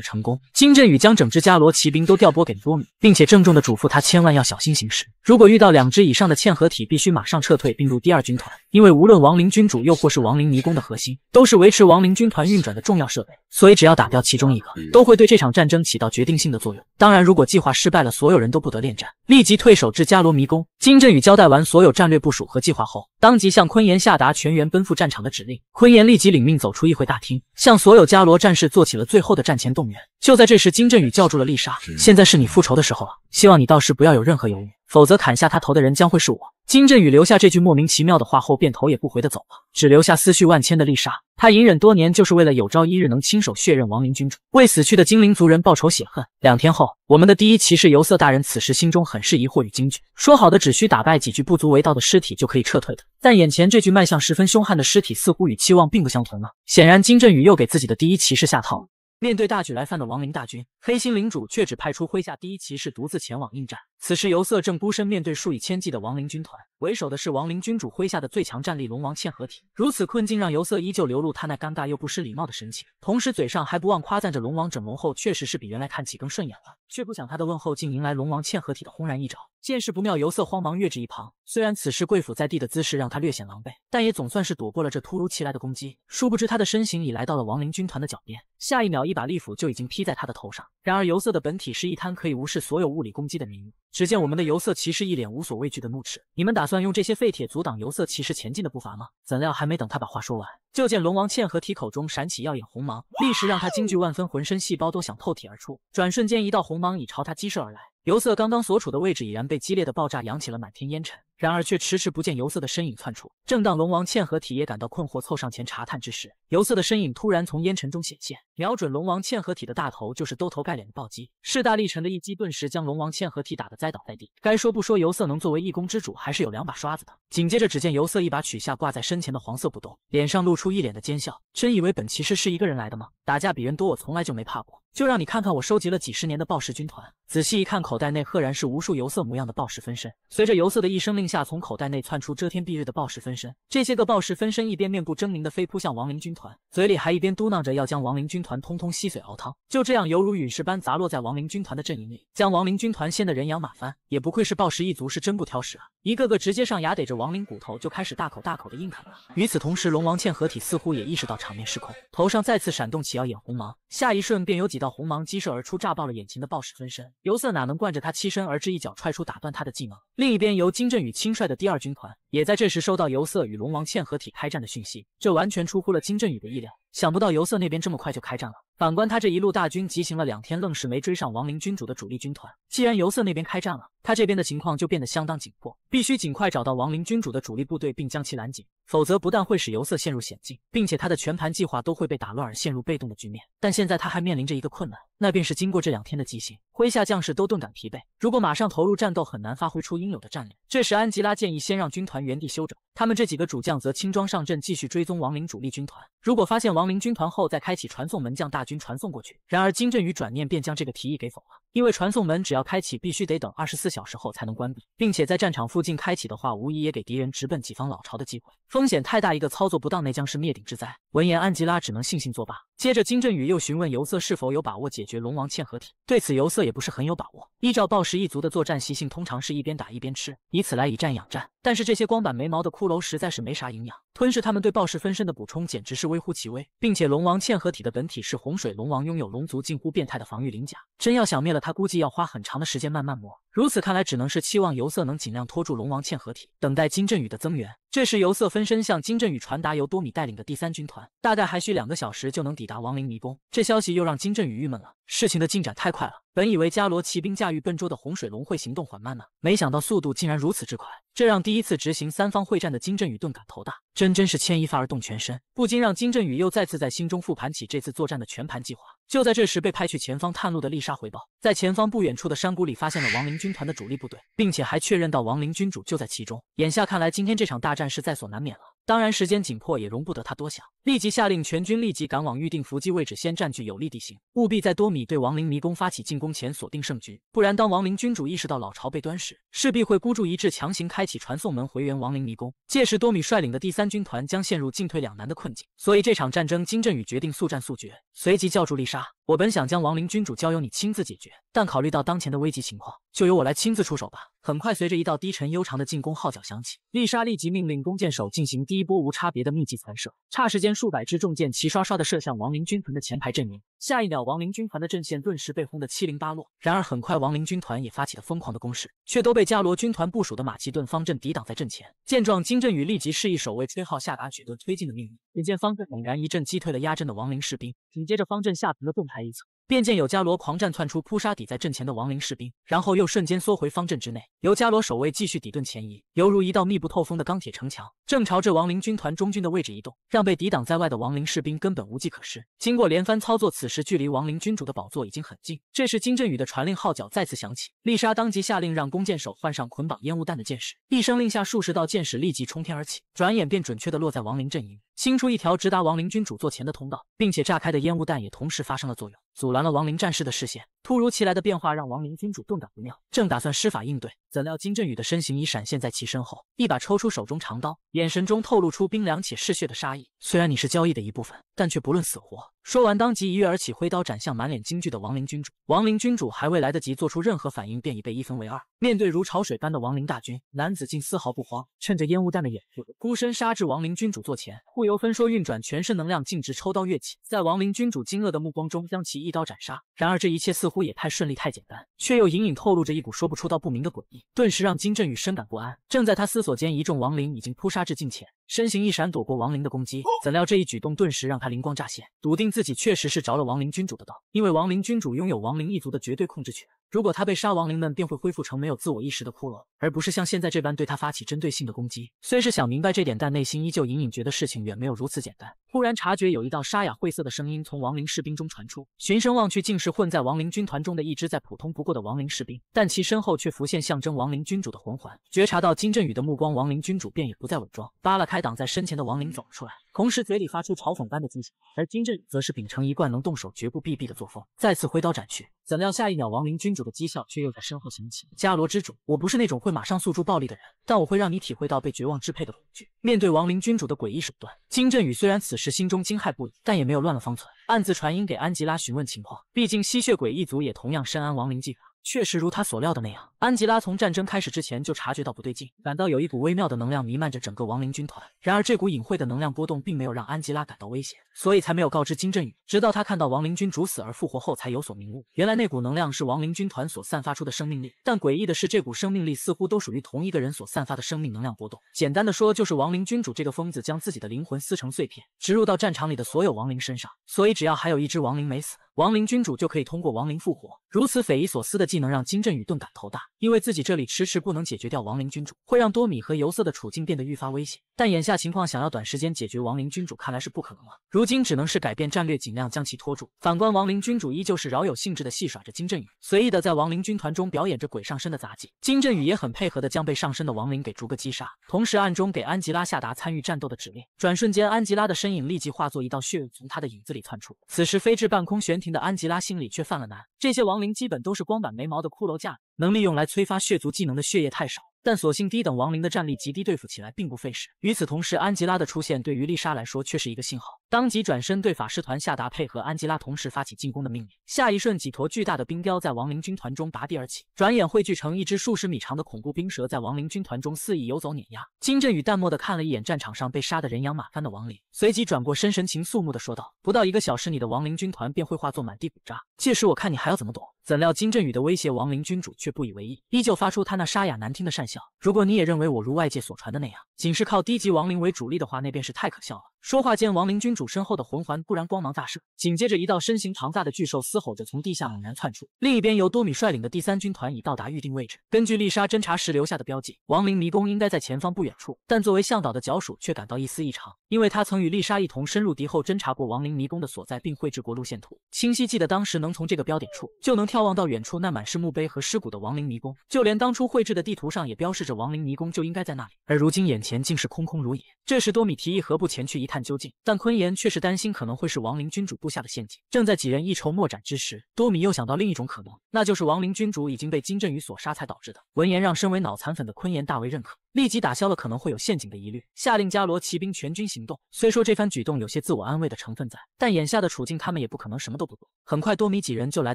成功，金。金振宇将整支伽罗骑兵都调拨给了多米，并且郑重地嘱咐他千万要小心行事。如果遇到两支以上的嵌合体，必须马上撤退并入第二军团，因为无论亡灵君主又或是亡灵迷宫的核心，都是维持亡灵军团运转的重要设备。所以只要打掉其中一个，都会对这场战争起到决定性的作用。当然，如果计划失败了，所有人都不得恋战，立即退守至伽罗迷宫。金振宇交代完所有战略部署和计划后，当即向坤岩下达全员奔赴战场的指令。坤岩立即领命走出议会大厅，向所有伽罗战士做起了最后的战前动员。就在这。是金振宇叫住了丽莎，现在是你复仇的时候了，希望你到时不要有任何犹豫，否则砍下他头的人将会是我。金振宇留下这句莫名其妙的话后，便头也不回的走了，只留下思绪万千的丽莎。她隐忍多年，就是为了有朝一日能亲手血刃亡灵君主，为死去的精灵族人报仇雪恨。两天后，我们的第一骑士尤瑟大人此时心中很是疑惑与惊惧，说好的只需打败几具不足为道的尸体就可以撤退的，但眼前这具脉象十分凶悍的尸体似乎与期望并不相同呢？显然金振宇又给自己的第一骑士下套。面对大举来犯的亡灵大军。黑心领主却只派出麾下第一骑士独自前往应战。此时尤瑟正孤身面对数以千计的亡灵军团，为首的是亡灵君主麾下的最强战力龙王嵌合体。如此困境让尤瑟依旧流露他那尴尬又不失礼貌的神情，同时嘴上还不忘夸赞着龙王整容后确实是比原来看起更顺眼了。却不想他的问候竟迎来龙王嵌合体的轰然一招。见势不妙，尤瑟慌忙跃至一旁，虽然此时跪伏在地的姿势让他略显狼狈，但也总算是躲过了这突如其来的攻击。殊不知他的身形已来到了亡灵军团的脚边，下一秒一把利斧就已经劈在他的头上。然而尤色的本体是一滩可以无视所有物理攻击的泥。只见我们的尤色骑士一脸无所畏惧的怒斥：“你们打算用这些废铁阻挡尤色骑士前进的步伐吗？”怎料还没等他把话说完，就见龙王嵌和体口中闪起耀眼红芒，立时让他惊惧万分，浑身细胞都想透体而出。转瞬间，一道红芒已朝他激射而来。尤瑟刚刚所处的位置已然被激烈的爆炸扬起了满天烟尘，然而却迟迟不见尤瑟的身影窜出。正当龙王嵌合体也感到困惑，凑上前查探之时，尤瑟的身影突然从烟尘中显现，瞄准龙王嵌合体的大头就是兜头盖脸的暴击，势大力沉的一击顿时将龙王嵌合体打得栽倒在地。该说不说，尤瑟能作为一宫之主，还是有两把刷子的。紧接着，只见尤瑟一把取下挂在身前的黄色布兜，脸上露出一脸的奸笑：“真以为本骑士是一个人来的吗？打架比人多，我从来就没怕过。”就让你看看我收集了几十年的暴食军团。仔细一看，口袋内赫然是无数游色模样的暴食分身。随着游色的一声令下，从口袋内窜出遮天蔽日的暴食分身。这些个暴食分身一边面部狰狞的飞扑向亡灵军团，嘴里还一边嘟囔着要将亡灵军团通通吸水熬汤。就这样，犹如陨石般砸落在亡灵军团的阵营里，将亡灵军团掀得人仰马翻。也不愧是暴食一族，是真不挑食啊！一个个直接上牙逮着亡灵骨头就开始大口大口的硬啃了。与此同时，龙王倩合体似乎也意识到场面失控，头上再次闪动起耀眼红芒，下一瞬便有几。道红芒激射而出，炸爆了眼前的暴食分身。尤瑟哪能惯着他欺身而至，一脚踹出，打断他的技能。另一边，由金振宇亲率的第二军团也在这时收到尤瑟与龙王嵌合体开战的讯息，这完全出乎了金振宇的意料，想不到尤瑟那边这么快就开战了。反观他这一路大军急行了两天，愣是没追上亡灵君主的主力军团。既然尤瑟那边开战了，他这边的情况就变得相当紧迫，必须尽快找到亡灵君主的主力部队，并将其拦截，否则不但会使尤瑟陷入险境，并且他的全盘计划都会被打乱而陷入被动的局面。但现在他还面临着一个困难。那便是经过这两天的急行，麾下将士都顿感疲惫。如果马上投入战斗，很难发挥出应有的战力。这时，安吉拉建议先让军团原地休整，他们这几个主将则轻装上阵，继续追踪亡灵主力军团。如果发现亡灵军团后，再开启传送门将大军传送过去。然而，金振宇转念便将这个提议给否了。因为传送门只要开启，必须得等二十四小时后才能关闭，并且在战场附近开启的话，无疑也给敌人直奔己方老巢的机会，风险太大，一个操作不当，那将是灭顶之灾。闻言，安吉拉只能悻悻作罢。接着，金振宇又询问尤瑟是否有把握解决龙王嵌合体，对此尤瑟也不是很有把握。依照暴食一族的作战习性，通常是一边打一边吃，以此来以战养战。但是这些光板没毛的骷髅实在是没啥营养，吞噬它们对暴食分身的补充简直是微乎其微，并且龙王嵌合体的本体是洪水龙王，拥有龙族近乎变态的防御鳞甲，真要想灭了他，估计要花很长的时间慢慢磨。如此看来，只能是期望尤瑟能尽量拖住龙王嵌合体，等待金振宇的增援。这时，尤瑟分身向金振宇传达，由多米带领的第三军团大概还需两个小时就能抵达亡灵迷宫。这消息又让金振宇郁闷了。事情的进展太快了，本以为伽罗骑兵驾驭笨拙的洪水龙会行动缓慢呢，没想到速度竟然如此之快，这让第一次执行三方会战的金振宇顿感头大，真真是牵一发而动全身，不禁让金振宇又再次在心中复盘起这次作战的全盘计划。就在这时，被派去前方探路的丽莎回报，在前方不远处的山谷里发现了亡灵军团的主力部队，并且还确认到亡灵君主就在其中。眼下看来，今天这场大战是在所难免了。当然，时间紧迫，也容不得他多想，立即下令全军立即赶往预定伏击位置，先占据有利地形，务必在多米对亡灵迷宫发起进攻前锁定胜局，不然当亡灵君主意识到老巢被端时，势必会孤注一掷，强行开启传送门回援亡灵迷宫，届时多米率领的第三军团将陷入进退两难的困境。所以这场战争，金振宇决定速战速决，随即叫住丽莎。我本想将亡灵君主交由你亲自解决，但考虑到当前的危急情况，就由我来亲自出手吧。很快，随着一道低沉悠长的进攻号角响起，丽莎立即命令弓箭手进行第一波无差别的密集攒射。差时间，数百支重箭齐刷刷的射向亡灵军团的前排阵营。下一秒，亡灵军团的阵线顿时被轰得七零八落。然而，很快亡灵军团也发起了疯狂的攻势，却都被伽罗军团部署的马其顿方阵抵挡在阵前。见状，金振宇立即示意守卫崔浩下达决断推进的命令。只见方阵猛然一阵，击退了压阵的亡灵士兵。紧接着，方阵下层的盾牌孩子。便见有伽罗狂战窜出，扑杀抵在阵前的亡灵士兵，然后又瞬间缩回方阵之内。由伽罗守卫继续抵盾前移，犹如一道密不透风的钢铁城墙，正朝着亡灵军团中军的位置移动，让被抵挡在外的亡灵士兵根本无计可施。经过连番操作，此时距离亡灵君主的宝座已经很近。这时金振宇的传令号角再次响起，丽莎当即下令让弓箭手换上捆绑烟雾弹的箭矢，一声令下，数十道箭矢立即冲天而起，转眼便准确的落在亡灵阵营，新出一条直达亡灵君主座前的通道，并且炸开的烟雾弹也同时发生了作用。阻拦了亡灵战士的视线，突如其来的变化让亡灵君主顿感不妙，正打算施法应对，怎料金振宇的身形已闪现在其身后，一把抽出手中长刀，眼神中透露出冰凉且嗜血的杀意。虽然你是交易的一部分，但却不论死活。说完，当即一跃而起，挥刀斩向满脸惊惧的亡灵君主。亡灵君主还未来得及做出任何反应，便已被一分为二。面对如潮水般的亡灵大军，男子竟丝毫不慌，趁着烟雾弹的掩护，孤身杀至亡灵君主座前，不由分说运转全身能量，径直抽刀跃起，在亡灵君主惊愕的目光中，将其一刀斩杀。然而这一切似乎也太顺利、太简单，却又隐隐透露着一股说不出道不明的诡异，顿时让金振宇深感不安。正在他思索间，一众亡灵已经扑杀至近前。身形一闪，躲过亡灵的攻击。怎料这一举动，顿时让他灵光乍现，笃定自己确实是着了亡灵君主的道，因为亡灵君主拥有亡灵一族的绝对控制权。如果他被杀，亡灵们便会恢复成没有自我意识的骷髅，而不是像现在这般对他发起针对性的攻击。虽是想明白这点，但内心依旧隐隐觉得事情远没有如此简单。忽然察觉有一道沙哑晦涩的声音从亡灵士兵中传出，循声望去，竟是混在亡灵军团中的一支再普通不过的亡灵士兵，但其身后却浮现象征亡灵君主的魂环。觉察到金振宇的目光，亡灵君主便也不再伪装，扒拉开挡在身前的亡灵走了出来。同时嘴里发出嘲讽般的讥笑，而金振宇则是秉承一贯能动手绝不避避的作风，再次挥刀斩去。怎料下一秒亡灵君主的讥笑却又在身后响起：“伽罗之主，我不是那种会马上诉诸暴力的人，但我会让你体会到被绝望支配的恐惧。”面对亡灵君主的诡异手段，金振宇虽然此时心中惊骇不已，但也没有乱了方寸，暗自传音给安吉拉询问情况。毕竟吸血鬼一族也同样深谙亡灵技法。确实如他所料的那样，安吉拉从战争开始之前就察觉到不对劲，感到有一股微妙的能量弥漫着整个亡灵军团。然而这股隐晦的能量波动并没有让安吉拉感到威胁，所以才没有告知金振宇。直到他看到亡灵君主死而复活后，才有所明悟。原来那股能量是亡灵军团所散发出的生命力，但诡异的是，这股生命力似乎都属于同一个人所散发的生命能量波动。简单的说，就是亡灵君主这个疯子将自己的灵魂撕成碎片，植入到战场里的所有亡灵身上。所以只要还有一只亡灵没死。亡灵君主就可以通过亡灵复活，如此匪夷所思的技能让金振宇顿感头大。因为自己这里迟迟不能解决掉亡灵君主，会让多米和尤瑟的处境变得愈发危险。但眼下情况，想要短时间解决亡灵君主看来是不可能了。如今只能是改变战略，尽量将其拖住。反观亡灵君主，依旧是饶有兴致的戏耍着金振宇，随意的在亡灵军团中表演着鬼上身的杂技。金振宇也很配合的将被上身的亡灵给逐个击杀，同时暗中给安吉拉下达参与战斗的指令。转瞬间，安吉拉的身影立即化作一道血雨，从他的影子里窜出。此时飞至半空悬停的安吉拉心里却犯了难，这些亡灵基本都是光板没毛的骷髅架子。能利用来催发血族技能的血液太少，但所幸低等亡灵的战力极低，对付起来并不费事。与此同时，安吉拉的出现对于丽莎来说却是一个信号，当即转身对法师团下达配合安吉拉同时发起进攻的命令。下一瞬，几坨巨大的冰雕在亡灵军团中拔地而起，转眼汇聚成一只数十米长的恐怖冰蛇，在亡灵军团中肆意游走碾压。金振宇淡漠的看了一眼战场上被杀的人仰马翻的亡灵，随即转过身，神情肃穆的说道：“不到一个小时，你的亡灵军团便会化作满地骨渣，届时我看你还要怎么躲。”怎料金振宇的威胁，亡灵君主却不以为意，依旧发出他那沙哑难听的讪笑。如果你也认为我如外界所传的那样，仅是靠低级亡灵为主力的话，那便是太可笑了。说话间，亡灵君主身后的魂环突然光芒大射，紧接着一道身形庞大的巨兽嘶吼着从地下猛然窜出。另一边，由多米率领的第三军团已到达预定位置。根据丽莎侦查时留下的标记，亡灵迷宫应该在前方不远处。但作为向导的角鼠却感到一丝异常，因为他曾与丽莎一同深入敌后侦查过亡灵迷宫的所在，并绘制过路线图，清晰记得当时能从这个标点处就能眺望到远处那满是墓碑和尸骨的亡灵迷宫，就连当初绘制的地图上也标示着亡灵迷宫就应该在那里。而如今眼前竟是空空如也。这时，多米提议何不前去一。探究竟，但坤言却是担心可能会是亡灵君主布下的陷阱。正在几人一筹莫展之时，多米又想到另一种可能，那就是亡灵君主已经被金振宇所杀才导致的。闻言，让身为脑残粉的坤言大为认可。立即打消了可能会有陷阱的疑虑，下令伽罗骑兵全军行动。虽说这番举动有些自我安慰的成分在，但眼下的处境他们也不可能什么都不做。很快，多米几人就来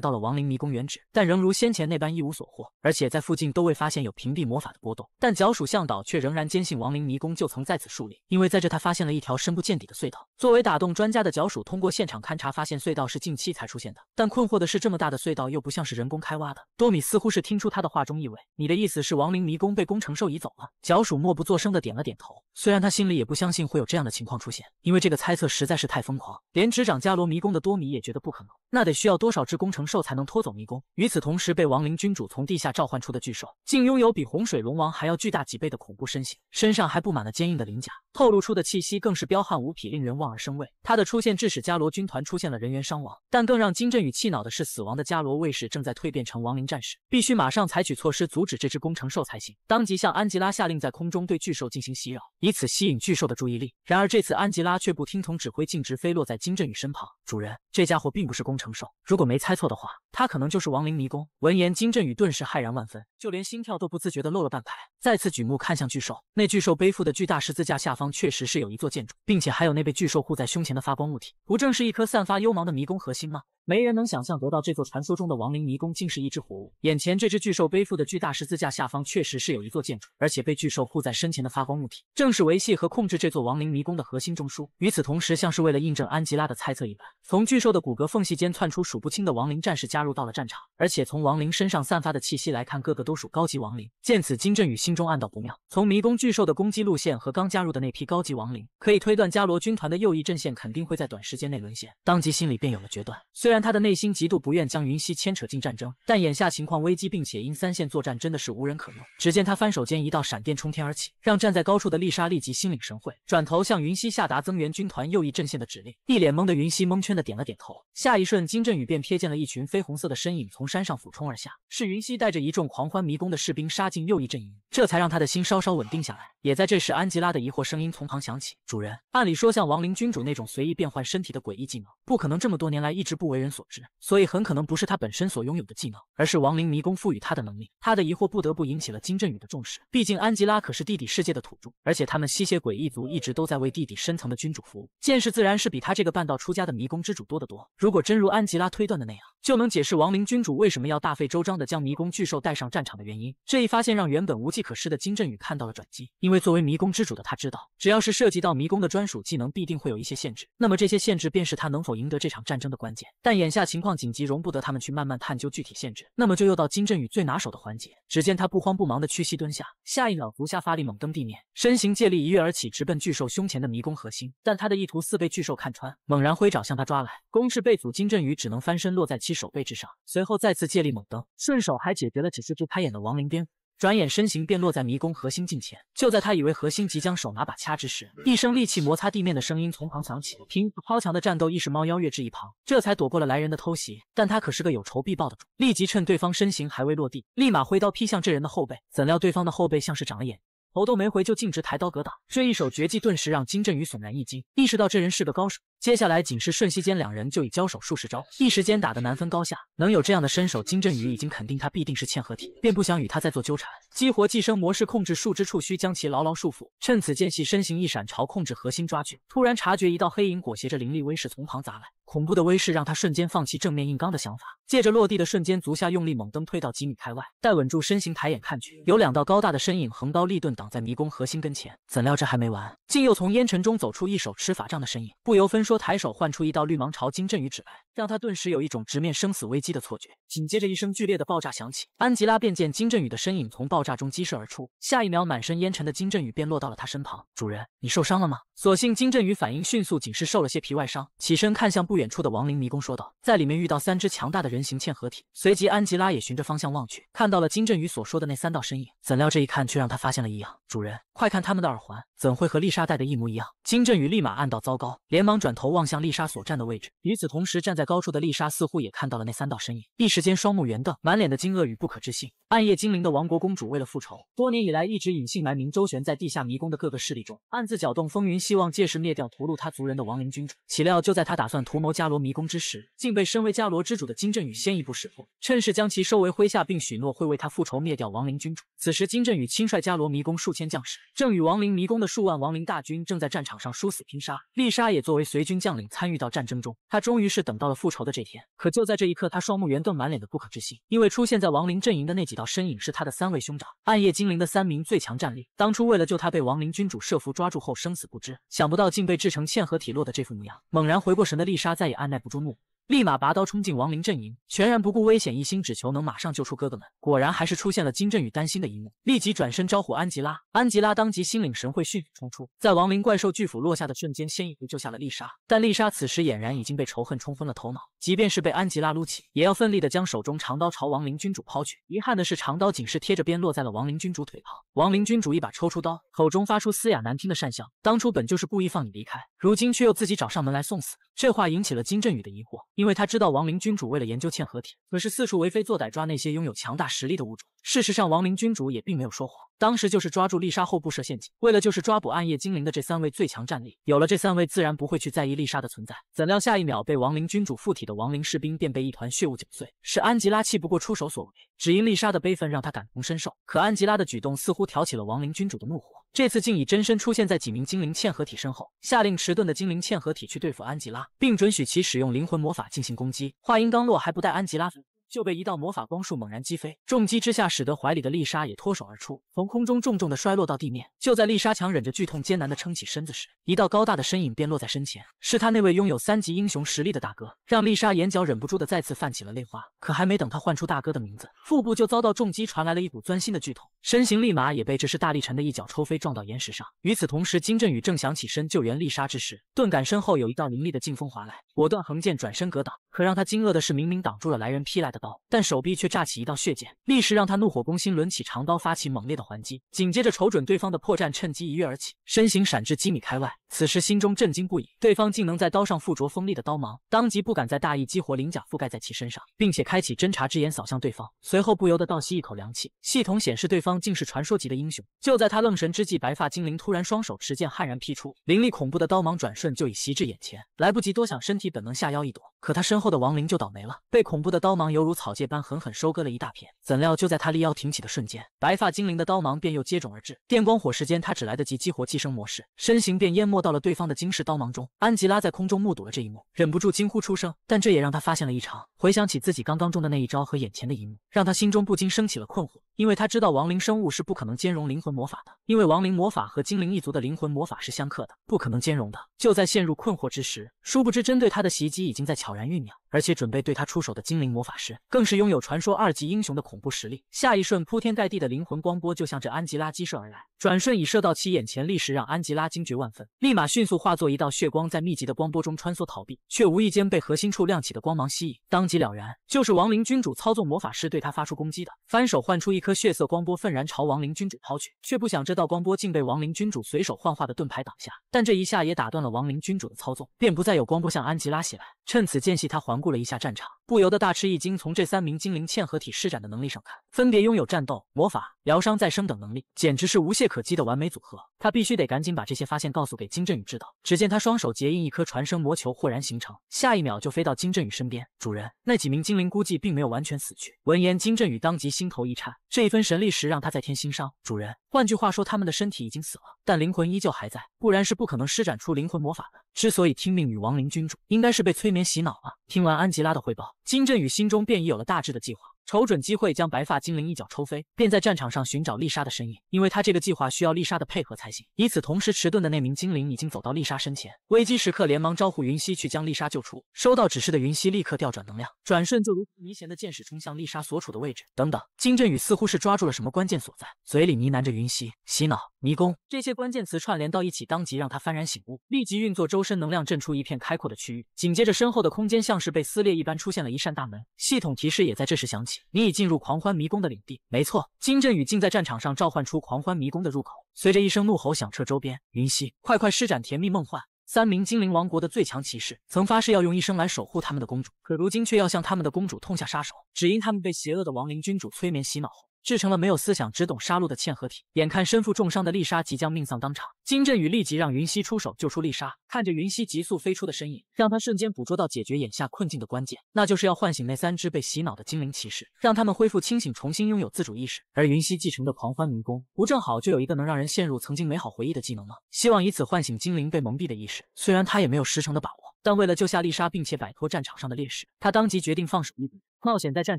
到了亡灵迷宫原址，但仍如先前那般一无所获，而且在附近都未发现有屏蔽魔法的波动。但角鼠向导却仍然坚信亡灵迷宫就曾在此树立，因为在这他发现了一条深不见底的隧道。作为打洞专家的角鼠，通过现场勘查发现隧道是近期才出现的。但困惑的是，这么大的隧道又不像是人工开挖的。多米似乎是听出他的话中意味，你的意思是亡灵迷宫被工程兽移走了？小鼠默不作声的点了点头，虽然他心里也不相信会有这样的情况出现，因为这个猜测实在是太疯狂，连执掌伽罗迷宫的多米也觉得不可能。那得需要多少只工程兽才能拖走迷宫？与此同时，被亡灵君主从地下召唤出的巨兽，竟拥有比洪水龙王还要巨大几倍的恐怖身形，身上还布满了坚硬的鳞甲，透露出的气息更是彪悍无匹，令人望而生畏。它的出现致使伽罗军团出现了人员伤亡，但更让金振宇气恼的是，死亡的伽罗卫士正在蜕变成亡灵战士，必须马上采取措施阻止这只工程兽才行。当即向安吉拉下令。并在空中对巨兽进行袭扰，以此吸引巨兽的注意力。然而这次安吉拉却不听从指挥，径直飞落在金振宇身旁。主人，这家伙并不是工程兽，如果没猜错的话，他可能就是亡灵迷宫。闻言，金振宇顿时骇然万分，就连心跳都不自觉的漏了半拍。再次举目看向巨兽，那巨兽背负的巨大十字架下方确实是有一座建筑，并且还有那被巨兽护在胸前的发光物体，不正是一颗散发幽芒的迷宫核心吗？没人能想象得到，这座传说中的亡灵迷宫竟是一只活物。眼前这只巨兽背负的巨大十字架下方，确实是有一座建筑，而且被巨兽护在身前的发光物体，正是维系和控制这座亡灵迷宫的核心中枢。与此同时，像是为了印证安吉拉的猜测一般，从巨兽的骨骼缝隙间窜出数不清的亡灵战士加入到了战场，而且从亡灵身上散发的气息来看，个个都属高级亡灵。见此，金振宇心中暗道不妙。从迷宫巨兽的攻击路线和刚加入的那批高级亡灵，可以推断伽罗军团的右翼阵线肯定会在短时间内沦陷。当即心里便有了决断，虽然。但他的内心极度不愿将云溪牵扯进战争，但眼下情况危机，并且因三线作战真的是无人可用。只见他翻手间一道闪电冲天而起，让站在高处的丽莎立即心领神会，转头向云溪下达增援军团右翼阵线的指令。一脸懵的云溪蒙圈的点了点头。下一瞬，金振宇便瞥见了一群绯红色的身影从山上俯冲而下，是云溪带着一众狂欢迷宫的士兵杀进右翼阵营。这才让他的心稍稍稳定下来。也在这时，安吉拉的疑惑声音从旁响起：“主人，按理说像亡灵君主那种随意变换身体的诡异技能，不可能这么多年来一直不为人所知，所以很可能不是他本身所拥有的技能，而是亡灵迷宫赋予他的能力。”他的疑惑不得不引起了金振宇的重视。毕竟安吉拉可是地底世界的土著，而且他们吸血鬼一族一直都在为地底深层的君主服务，见识自然是比他这个半道出家的迷宫之主多得多。如果真如安吉拉推断的那样，就能解释亡灵君主为什么要大费周章的将迷宫巨兽带上战场的原因。这一发现让原本无计。可是的金振宇看到了转机，因为作为迷宫之主的他知道，只要是涉及到迷宫的专属技能，必定会有一些限制。那么这些限制便是他能否赢得这场战争的关键。但眼下情况紧急，容不得他们去慢慢探究具体限制，那么就又到金振宇最拿手的环节。只见他不慌不忙地屈膝蹲下，下一秒足下发力猛蹬地面，身形借力一跃而起，直奔巨兽胸前的迷宫核心。但他的意图似被巨兽看穿，猛然挥爪向他抓来，攻势被阻，金振宇只能翻身落在其手背之上，随后再次借力猛蹬，顺手还解决了几次不开眼的亡灵蝙蝠。转眼身形便落在迷宫核心近前，就在他以为核心即将手拿把掐之时，一声利器摩擦地面的声音从旁响起。凭超强的战斗意识，猫妖跃至一旁，这才躲过了来人的偷袭。但他可是个有仇必报的主，立即趁对方身形还未落地，立马挥刀劈向这人的后背。怎料对方的后背像是长了眼，头都没回就径直抬刀格挡。这一手绝技顿时让金振宇悚然一惊，意识到这人是个高手。接下来，仅是瞬息间，两人就已交手数十招，一时间打得难分高下。能有这样的身手，金振宇已经肯定他必定是嵌合体，便不想与他再做纠缠。激活寄生模式，控制树枝触须将其牢牢束缚。趁此间隙，身形一闪，朝控制核心抓去。突然察觉一道黑影裹挟着凌厉威势从旁砸来，恐怖的威势让他瞬间放弃正面硬刚的想法，借着落地的瞬间，足下用力猛蹬，退到几米开外。待稳住身形，抬眼看去，有两道高大的身影横刀立盾挡在迷宫核心跟前。怎料这还没完，竟又从烟尘中走出一手持法杖的身影，不由分。说，抬手唤出一道绿芒朝金振宇指来，让他顿时有一种直面生死危机的错觉。紧接着，一声剧烈的爆炸响起，安吉拉便见金振宇的身影从爆炸中激射而出，下一秒，满身烟尘的金振宇便落到了他身旁。主人，你受伤了吗？所幸金振宇反应迅速，仅是受了些皮外伤，起身看向不远处的亡灵迷宫，说道：“在里面遇到三只强大的人形嵌合体。”随即，安吉拉也循着方向望去，看到了金振宇所说的那三道身影。怎料这一看，却让他发现了异样。主人，快看他们的耳环！怎会和丽莎带的一模一样？金振宇立马暗道糟糕，连忙转头望向丽莎所站的位置。与此同时，站在高处的丽莎似乎也看到了那三道身影，一时间双目圆瞪，满脸的惊愕与不可置信。暗夜精灵的王国公主为了复仇，多年以来一直隐姓埋名，周旋在地下迷宫的各个势力中，暗自搅动风云，希望借势灭掉屠戮他族人的亡灵君主。岂料就在他打算图谋伽罗迷宫之时，竟被身为伽罗之主的金振宇先一步识破，趁势将其收为麾下，并许诺会为他复仇，灭掉亡灵君主。此时，金振宇亲率伽罗迷宫数千将士，正与亡灵迷宫的。数万亡灵大军正在战场上殊死拼杀，丽莎也作为随军将领参与到战争中。她终于是等到了复仇的这天，可就在这一刻，她双目圆瞪，满脸的不可置信，因为出现在亡灵阵营的那几道身影是她的三位兄长，暗夜精灵的三名最强战力。当初为了救她，被亡灵君主设伏抓住后生死不知，想不到竟被制成嵌合体落的这副模样。猛然回过神的丽莎再也按耐不住怒。立马拔刀冲进亡灵阵营，全然不顾危险，一心只求能马上救出哥哥们。果然，还是出现了金振宇担心的一幕，立即转身招呼安吉拉。安吉拉当即心领神会，迅速冲出，在亡灵怪兽巨斧落下的瞬间，先一步救下了丽莎。但丽莎此时俨然已经被仇恨冲昏了头脑。即便是被安吉拉撸起，也要奋力的将手中长刀朝亡灵君主抛去。遗憾的是，长刀仅是贴着边落在了亡灵君主腿旁。亡灵君主一把抽出刀，口中发出嘶哑难听的讪笑：“当初本就是故意放你离开，如今却又自己找上门来送死。”这话引起了金振宇的疑惑，因为他知道亡灵君主为了研究嵌合体，可是四处为非作歹，抓那些拥有强大实力的物种。事实上，亡灵君主也并没有说谎，当时就是抓住丽莎后布设陷阱，为了就是抓捕暗夜精灵的这三位最强战力。有了这三位，自然不会去在意丽莎的存在。怎料下一秒，被亡灵君主附体的亡灵士兵便被一团血雾搅碎，是安吉拉气不过出手所为，只因丽莎的悲愤让他感同身受。可安吉拉的举动似乎挑起了亡灵君主的怒火，这次竟以真身出现在几名精灵嵌合体身后，下令迟钝的精灵嵌合体去对付安吉拉，并准许其使用灵魂魔法进行攻击。话音刚落，还不待安吉拉。就被一道魔法光束猛然击飞，重击之下使得怀里的丽莎也脱手而出，从空中重重的摔落到地面。就在丽莎强忍着剧痛艰难的撑起身子时，一道高大的身影便落在身前，是他那位拥有三级英雄实力的大哥，让丽莎眼角忍不住的再次泛起了泪花。可还没等她唤出大哥的名字，腹部就遭到重击，传来了一股钻心的剧痛，身形立马也被这是大力沉的一脚抽飞，撞到岩石上。与此同时，金振宇正想起身救援丽莎之时，顿感身后有一道凌厉的劲风划来，果断横剑转身格挡，可让他惊愕的是，明明挡住了来人劈来的。但手臂却炸起一道血剑，立时让他怒火攻心，抡起长刀发起猛烈的还击。紧接着瞅准对方的破绽，趁机一跃而起，身形闪至几米开外。此时心中震惊不已，对方竟能在刀上附着锋利的刀芒，当即不敢再大意，激活鳞甲覆盖在其身上，并且开启侦查之眼扫向对方。随后不由得倒吸一口凉气，系统显示对方竟是传说级的英雄。就在他愣神之际，白发精灵突然双手持剑悍然劈出，凌厉恐怖的刀芒转瞬就已袭至眼前。来不及多想，身体本能下腰一躲，可他身后的亡灵就倒霉了，被恐怖的刀芒由如草芥般狠狠收割了一大片，怎料就在他利腰挺起的瞬间，白发精灵的刀芒便又接踵而至，电光火石间，他只来得及激活寄生模式，身形便淹没到了对方的惊世刀芒中。安吉拉在空中目睹了这一幕，忍不住惊呼出声，但这也让他发现了异常。回想起自己刚刚中的那一招和眼前的一幕，让他心中不禁升起了困惑，因为他知道亡灵生物是不可能兼容灵魂魔法的，因为亡灵魔法和精灵一族的灵魂魔法是相克的，不可能兼容的。就在陷入困惑之时，殊不知针对他的袭击已经在悄然酝酿，而且准备对他出手的精灵魔法师。更是拥有传说二级英雄的恐怖实力，下一瞬铺天盖地的灵魂光波就向着安吉拉激射而来，转瞬已射到其眼前，立时让安吉拉惊觉万分，立马迅速化作一道血光，在密集的光波中穿梭逃避，却无意间被核心处亮起的光芒吸引，当即了然，就是亡灵君主操纵魔法师对他发出攻击的。翻手唤出一颗血色光波，愤然朝亡灵君主抛去，却不想这道光波竟被亡灵君主随手幻化的盾牌挡下，但这一下也打断了亡灵君主的操纵，便不再有光波向安吉拉袭来。趁此间隙，他环顾了一下战场，不由得大吃一惊。从这三名精灵嵌合体施展的能力上看，分别拥有战斗、魔法、疗伤、再生等能力，简直是无懈可击的完美组合。他必须得赶紧把这些发现告诉给金振宇知道。只见他双手结印，一颗传声魔球豁然形成，下一秒就飞到金振宇身边。主人，那几名精灵估计并没有完全死去。闻言，金振宇当即心头一颤，这一分神力石让他再添心伤。主人，换句话说，他们的身体已经死了，但灵魂依旧还在，不然是不可能施展出灵魂魔法的。之所以听命于亡灵君主，应该是被催眠洗脑了。听完安吉拉的汇报，金振宇心中便已有了大致的计划，瞅准机会将白发精灵一脚抽飞，便在战场上寻找丽莎的身影，因为他这个计划需要丽莎的配合才行。与此同时，迟钝的那名精灵已经走到丽莎身前，危机时刻连忙招呼云溪去将丽莎救出。收到指示的云溪立刻调转能量，转瞬就如离弦的箭矢冲向丽莎所处的位置。等等，金振宇似乎是抓住了什么关键所在，嘴里呢喃着：“云溪，洗脑。”迷宫这些关键词串联到一起，当即让他幡然醒悟，立即运作周身能量，震出一片开阔的区域。紧接着，身后的空间像是被撕裂一般，出现了一扇大门。系统提示也在这时响起：“你已进入狂欢迷宫的领地。”没错，金振宇竟在战场上召唤出狂欢迷宫的入口。随着一声怒吼响彻周边，云溪，快快施展甜蜜梦幻！三名精灵王国的最强骑士曾发誓要用一生来守护他们的公主，可如今却要向他们的公主痛下杀手，只因他们被邪恶的亡灵君主催眠洗脑后。制成了没有思想、只懂杀戮的嵌合体。眼看身负重伤的丽莎即将命丧当场，金振宇立即让云溪出手救出丽莎。看着云溪急速飞出的身影，让他瞬间捕捉到解决眼下困境的关键，那就是要唤醒那三只被洗脑的精灵骑士，让他们恢复清醒，重新拥有自主意识。而云溪继承的狂欢迷宫，不正好就有一个能让人陷入曾经美好回忆的技能吗？希望以此唤醒精灵被蒙蔽的意识。虽然他也没有十成的把握，但为了救下丽莎，并且摆脱战场上的劣势，他当即决定放手一搏。冒险在战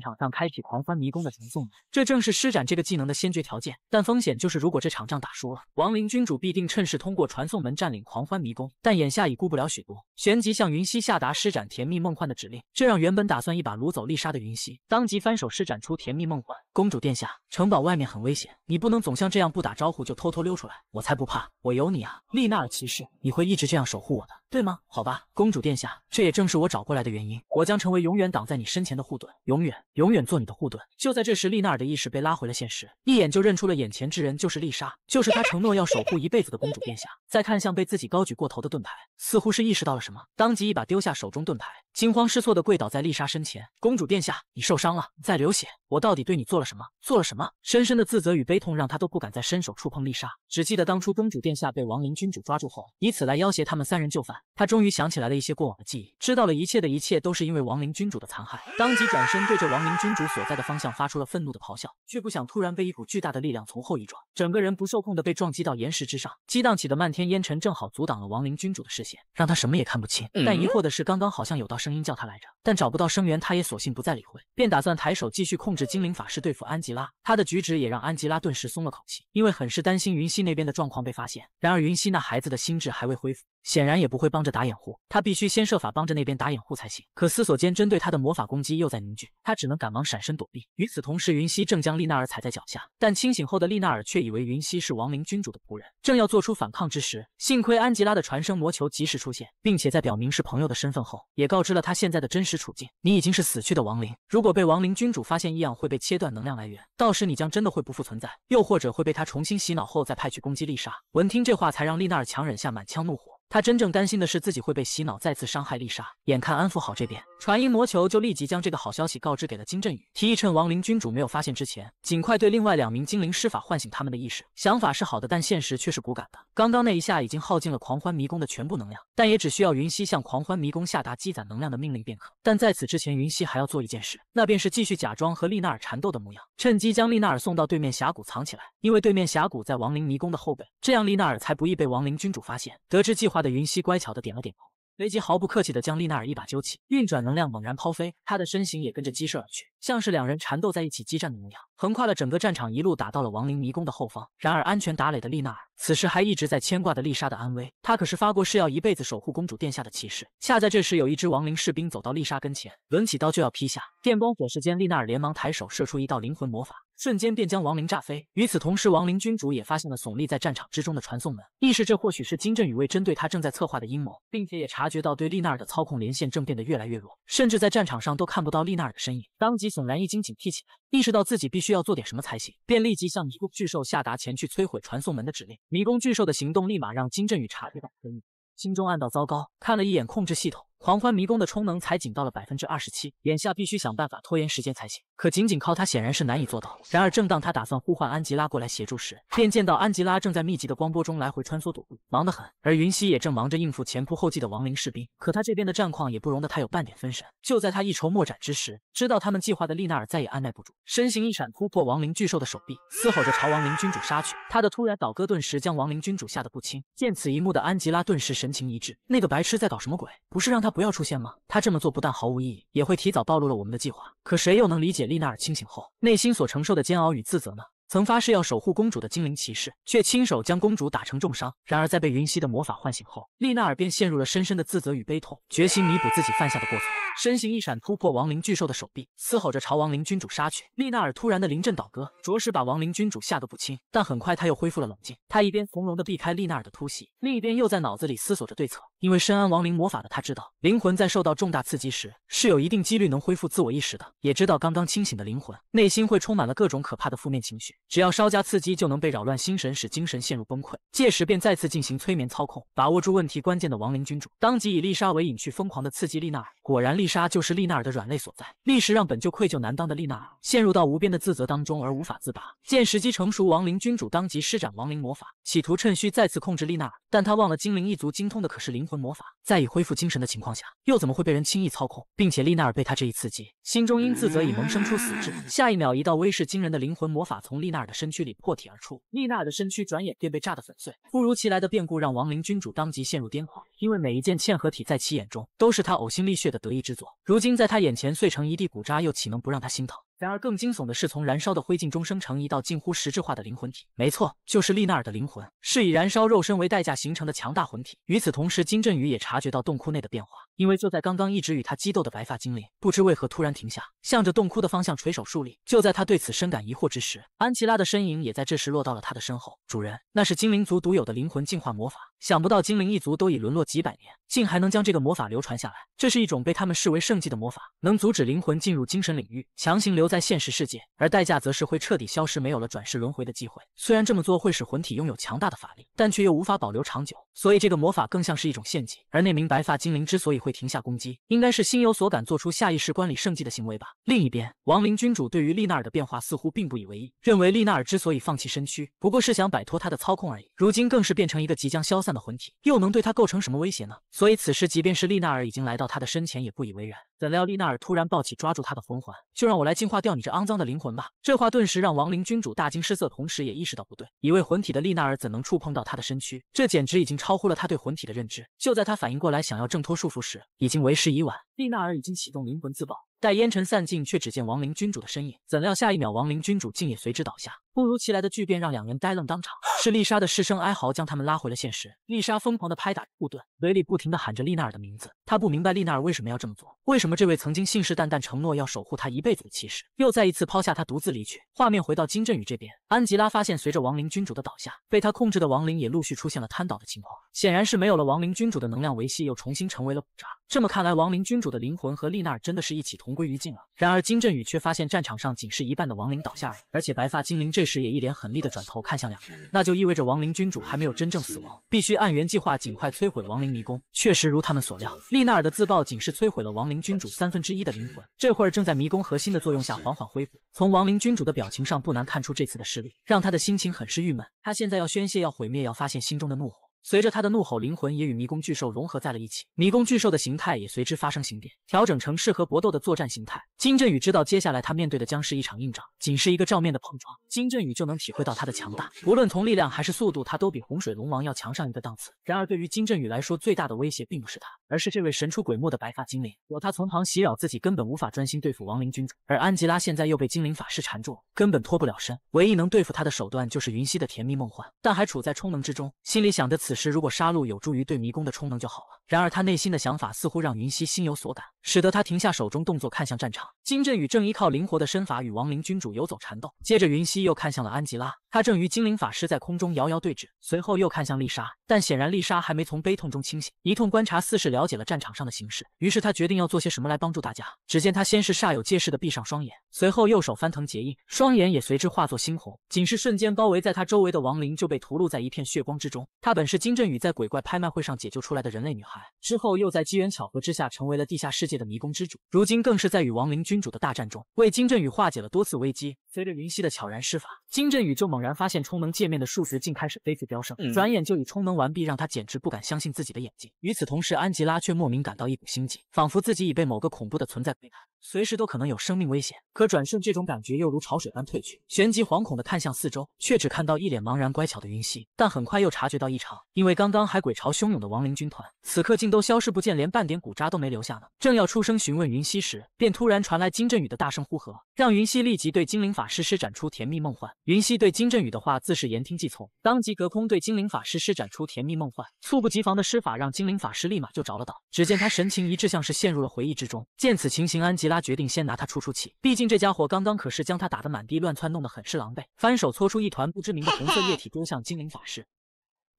场上开启狂欢迷宫的传送门，这正是施展这个技能的先决条件。但风险就是，如果这场仗打输了，亡灵君主必定趁势通过传送门占领狂欢迷宫。但眼下已顾不了许多，旋即向云溪下达施展甜蜜梦幻的指令。这让原本打算一把掳走丽莎的云溪当即翻手施展出甜蜜梦幻。公主殿下，城堡外面很危险，你不能总像这样不打招呼就偷偷溜出来。我才不怕，我有你啊，丽娜尔骑士，你会一直这样守护我的，对吗？好吧，公主殿下，这也正是我找过来的原因，我将成为永远挡在你身前的护盾。永远永远做你的护盾。就在这时，丽娜尔的意识被拉回了现实，一眼就认出了眼前之人就是丽莎，就是她承诺要守护一辈子的公主殿下。再看向被自己高举过头的盾牌，似乎是意识到了什么，当即一把丢下手中盾牌，惊慌失措地跪倒在丽莎身前。公主殿下，你受伤了，在流血，我到底对你做了什么？做了什么？深深的自责与悲痛让他都不敢再伸手触碰丽莎，只记得当初公主殿下被亡灵君主抓住后，以此来要挟他们三人就范。他终于想起来了一些过往的记忆，知道了一切的一切都是因为亡灵君主的残害，当即转。转身对着亡灵君主所在的方向发出了愤怒的咆哮，却不想突然被一股巨大的力量从后一撞，整个人不受控的被撞击到岩石之上，激荡起的漫天烟尘正好阻挡了亡灵君主的视线，让他什么也看不清。但疑惑的是，刚刚好像有道声音叫他来着，但找不到声源，他也索性不再理会，便打算抬手继续控制精灵法师对付安吉拉。他的举止也让安吉拉顿时松了口气，因为很是担心云溪那边的状况被发现。然而云溪那孩子的心智还未恢复，显然也不会帮着打掩护，他必须先设法帮着那边打掩护才行。可思索间，针对他的魔法攻击又在。他只能赶忙闪身躲避。与此同时，云溪正将丽娜尔踩在脚下，但清醒后的丽娜尔却以为云溪是亡灵君主的仆人，正要做出反抗之时，幸亏安吉拉的传声魔球及时出现，并且在表明是朋友的身份后，也告知了他现在的真实处境。你已经是死去的亡灵，如果被亡灵君主发现异样，会被切断能量来源，到时你将真的会不复存在，又或者会被他重新洗脑后再派去攻击丽莎。闻听这话，才让丽娜尔强忍下满腔怒火。他真正担心的是自己会被洗脑，再次伤害丽莎。眼看安抚好这边，传音魔球就立即将这个好消息告知给了金振宇，提议趁亡灵君主没有发现之前，尽快对另外两名精灵施法唤醒他们的意识。想法是好的，但现实却是骨感的。刚刚那一下已经耗尽了狂欢迷宫的全部能量，但也只需要云溪向狂欢迷宫下达积攒能量的命令便可。但在此之前，云溪还要做一件事，那便是继续假装和丽娜尔缠斗的模样，趁机将丽娜尔送到对面峡谷藏起来。因为对面峡谷在亡灵迷宫的后背，这样丽娜尔才不易被亡灵君主发现。得知计划的云溪乖巧的点了点头。雷吉毫不客气的将丽娜尔一把揪起，运转能量猛然抛飞，她的身形也跟着激射而去，像是两人缠斗在一起激战的模样，横跨了整个战场，一路打到了亡灵迷宫的后方。然而安全打垒的丽娜尔，此时还一直在牵挂的丽莎的安危。她可是发过誓要一辈子守护公主殿下的骑士。恰在这时，有一支亡灵士兵走到丽莎跟前，抡起刀就要劈下，电光火石间，丽娜尔连忙抬手射出一道灵魂魔法。瞬间便将亡灵炸飞。与此同时，亡灵君主也发现了耸立在战场之中的传送门，意识这或许是金振宇为针对他正在策划的阴谋，并且也察觉到对丽娜尔的操控连线正变得越来越弱，甚至在战场上都看不到丽娜尔的身影，当即悚然一惊，警惕起来，意识到自己必须要做点什么才行，便立即向迷宫巨兽下达前去摧毁传送门的指令。迷宫巨兽的行动立马让金振宇察觉到可疑，心中暗道糟糕，看了一眼控制系统。狂欢迷宫的充能才仅到了百分之二十七，眼下必须想办法拖延时间才行。可仅仅靠他显然是难以做到。然而，正当他打算呼唤安吉拉过来协助时，便见到安吉拉正在密集的光波中来回穿梭躲避，忙得很。而云溪也正忙着应付前仆后继的亡灵士兵，可他这边的战况也不容得他有半点分神。就在他一筹莫展之时，知道他们计划的丽娜尔再也按耐不住，身形一闪，突破亡灵巨兽的手臂，嘶吼着朝亡灵君主杀去。他的突然倒戈顿时将亡灵君主吓得不轻。见此一幕的安吉拉顿时神情一滞，那个白痴在搞什么鬼？不是让他。他不要出现吗？他这么做不但毫无意义，也会提早暴露了我们的计划。可谁又能理解丽娜尔清醒后内心所承受的煎熬与自责呢？曾发誓要守护公主的精灵骑士，却亲手将公主打成重伤。然而在被云溪的魔法唤醒后，丽娜尔便陷入了深深的自责与悲痛，决心弥补自己犯下的过错。身形一闪，突破亡灵巨兽的手臂，嘶吼着朝亡灵君主杀去。丽娜尔突然的临阵倒戈，着实把亡灵君主吓得不轻。但很快他又恢复了冷静，他一边从容的避开丽娜尔的突袭，另一边又在脑子里思索着对策。因为深谙亡灵魔法的他，知道灵魂在受到重大刺激时，是有一定几率能恢复自我意识的。也知道刚刚清醒的灵魂，内心会充满了各种可怕的负面情绪，只要稍加刺激，就能被扰乱心神，使精神陷入崩溃。届时便再次进行催眠操控，把握住问题关键的亡灵君主，当即以丽莎为引，去疯狂的刺激丽娜尔。果然，丽。杀就是丽娜尔的软肋所在，历史让本就愧疚难当的丽娜尔陷入到无边的自责当中而无法自拔。见时机成熟，亡灵君主当即施展亡灵魔法，企图趁虚再次控制丽娜尔，但他忘了精灵一族精通的可是灵魂魔法，在已恢复精神的情况下，又怎么会被人轻易操控？并且丽娜尔被他这一刺激，心中因自责已萌生出死志。下一秒，一道威势惊人的灵魂魔法从丽娜尔的身躯里破体而出，丽娜尔的身躯转眼便被炸得粉碎。突如其来的变故让亡灵君主当即陷入癫狂，因为每一件嵌合体在其眼中都是他呕心沥血的得意之。如今在他眼前碎成一地骨渣，又岂能不让他心疼？然而更惊悚的是，从燃烧的灰烬中生成一道近乎实质化的灵魂体，没错，就是丽娜尔的灵魂，是以燃烧肉身为代价形成的强大魂体。与此同时，金振宇也察觉到洞窟内的变化。因为就在刚刚，一直与他激斗的白发精灵不知为何突然停下，向着洞窟的方向垂手竖立。就在他对此深感疑惑之时，安琪拉的身影也在这时落到了他的身后。主人，那是精灵族独有的灵魂净化魔法。想不到精灵一族都已沦落几百年，竟还能将这个魔法流传下来。这是一种被他们视为圣迹的魔法，能阻止灵魂进入精神领域，强行留在现实世界，而代价则是会彻底消失，没有了转世轮回的机会。虽然这么做会使魂体拥有强大的法力，但却又无法保留长久，所以这个魔法更像是一种陷阱。而那名白发精灵之所以会，会停下攻击，应该是心有所感，做出下意识观礼圣迹的行为吧。另一边，亡灵君主对于丽娜尔的变化似乎并不以为意，认为丽娜尔之所以放弃身躯，不过是想摆脱他的操控而已。如今更是变成一个即将消散的魂体，又能对他构成什么威胁呢？所以此时，即便是丽娜尔已经来到他的身前，也不以为然。怎料，丽娜尔突然抱起，抓住他的魂环，就让我来净化掉你这肮脏的灵魂吧！这话顿时让亡灵君主大惊失色，同时也意识到不对，已为魂体的丽娜尔怎能触碰到他的身躯？这简直已经超乎了他对魂体的认知。就在他反应过来，想要挣脱束缚时，已经为时已晚，丽娜尔已经启动灵魂自爆。待烟尘散尽，却只见亡灵君主的身影。怎料下一秒，亡灵君主竟也随之倒下。突如其来的巨变让两人呆愣当场，是丽莎的失声哀嚎将他们拉回了现实。丽莎疯狂地拍打护盾，嘴里不停地喊着丽娜尔的名字。她不明白丽娜尔为什么要这么做，为什么这位曾经信誓旦旦承诺要守护她一辈子的骑士，又再一次抛下她独自离去。画面回到金振宇这边。安吉拉发现，随着亡灵君主的倒下，被他控制的亡灵也陆续出现了瘫倒的情况，显然是没有了亡灵君主的能量维系，又重新成为了补扎。这么看来，亡灵君主的灵魂和丽娜尔真的是一起同归于尽了。然而金振宇却发现，战场上仅是一半的亡灵倒下，而且白发精灵这时也一脸狠厉的转头看向两人，那就意味着亡灵君主还没有真正死亡，必须按原计划尽快摧毁亡灵迷宫。确实如他们所料，丽娜尔的自爆仅是摧毁了亡灵君主三分之一的灵魂，这会儿正在迷宫核心的作用下缓缓恢复。从亡灵君主的表情上不难看出，这次的事。让他的心情很是郁闷。他现在要宣泄，要毁灭，要发泄心中的怒火。随着他的怒吼，灵魂也与迷宫巨兽融合在了一起，迷宫巨兽的形态也随之发生形变，调整成适合搏斗的作战形态。金振宇知道，接下来他面对的将是一场硬仗。仅是一个照面的碰撞，金振宇就能体会到他的强大，无论从力量还是速度，他都比洪水龙王要强上一个档次。然而，对于金振宇来说，最大的威胁并不是他，而是这位神出鬼没的白发精灵。有他从旁袭扰自己，根本无法专心对付亡灵君主。而安吉拉现在又被精灵法师缠住，根本脱不了身。唯一能对付他的手段就是云溪的甜蜜梦幻，但还处在充能之中，心里想着此。此时，如果杀戮有助于对迷宫的充能就好了。然而他内心的想法似乎让云溪心有所感，使得他停下手中动作，看向战场。金振宇正依靠灵活的身法与亡灵君主游走缠斗。接着云溪又看向了安吉拉，她正与精灵法师在空中遥遥对峙。随后又看向丽莎，但显然丽莎还没从悲痛中清醒。一通观察似是了解了战场上的形势，于是他决定要做些什么来帮助大家。只见他先是煞有介事的闭上双眼，随后右手翻腾结印，双眼也随之化作猩红。仅是瞬间，包围在他周围的亡灵就被屠戮在一片血光之中。她本是金振宇在鬼怪拍卖会上解救出来的人类女孩。之后又在机缘巧合之下成为了地下世界的迷宫之主，如今更是在与亡灵君主的大战中为金振宇化解了多次危机。随着云溪的悄然施法，金振宇就猛然发现充能界面的数值竟开始飞速飙升，转眼就已充能完毕，让他简直不敢相信自己的眼睛。与此同时，安吉拉却莫名感到一股心悸，仿佛自己已被某个恐怖的存在背叛，随时都可能有生命危险。可转瞬，这种感觉又如潮水般退去，旋即惶恐的看向四周，却只看到一脸茫然乖巧的云溪。但很快又察觉到异常，因为刚刚还鬼潮汹涌的亡灵军团，此刻竟都消失不见，连半点骨渣都没留下呢。正要出声询问云溪时，便突然传来金振宇的大声呼喝，让云溪立即对精灵法。师施展出甜蜜梦幻，云溪对金振宇的话自是言听计从，当即隔空对精灵法师施展出甜蜜梦幻。猝不及防的施法让精灵法师立马就着了道，只见他神情一致像是陷入了回忆之中。见此情形，安吉拉决定先拿他出出气，毕竟这家伙刚刚可是将他打得满地乱窜，弄得很是狼狈。翻手搓出一团不知名的红色液体，丢 向精灵法师。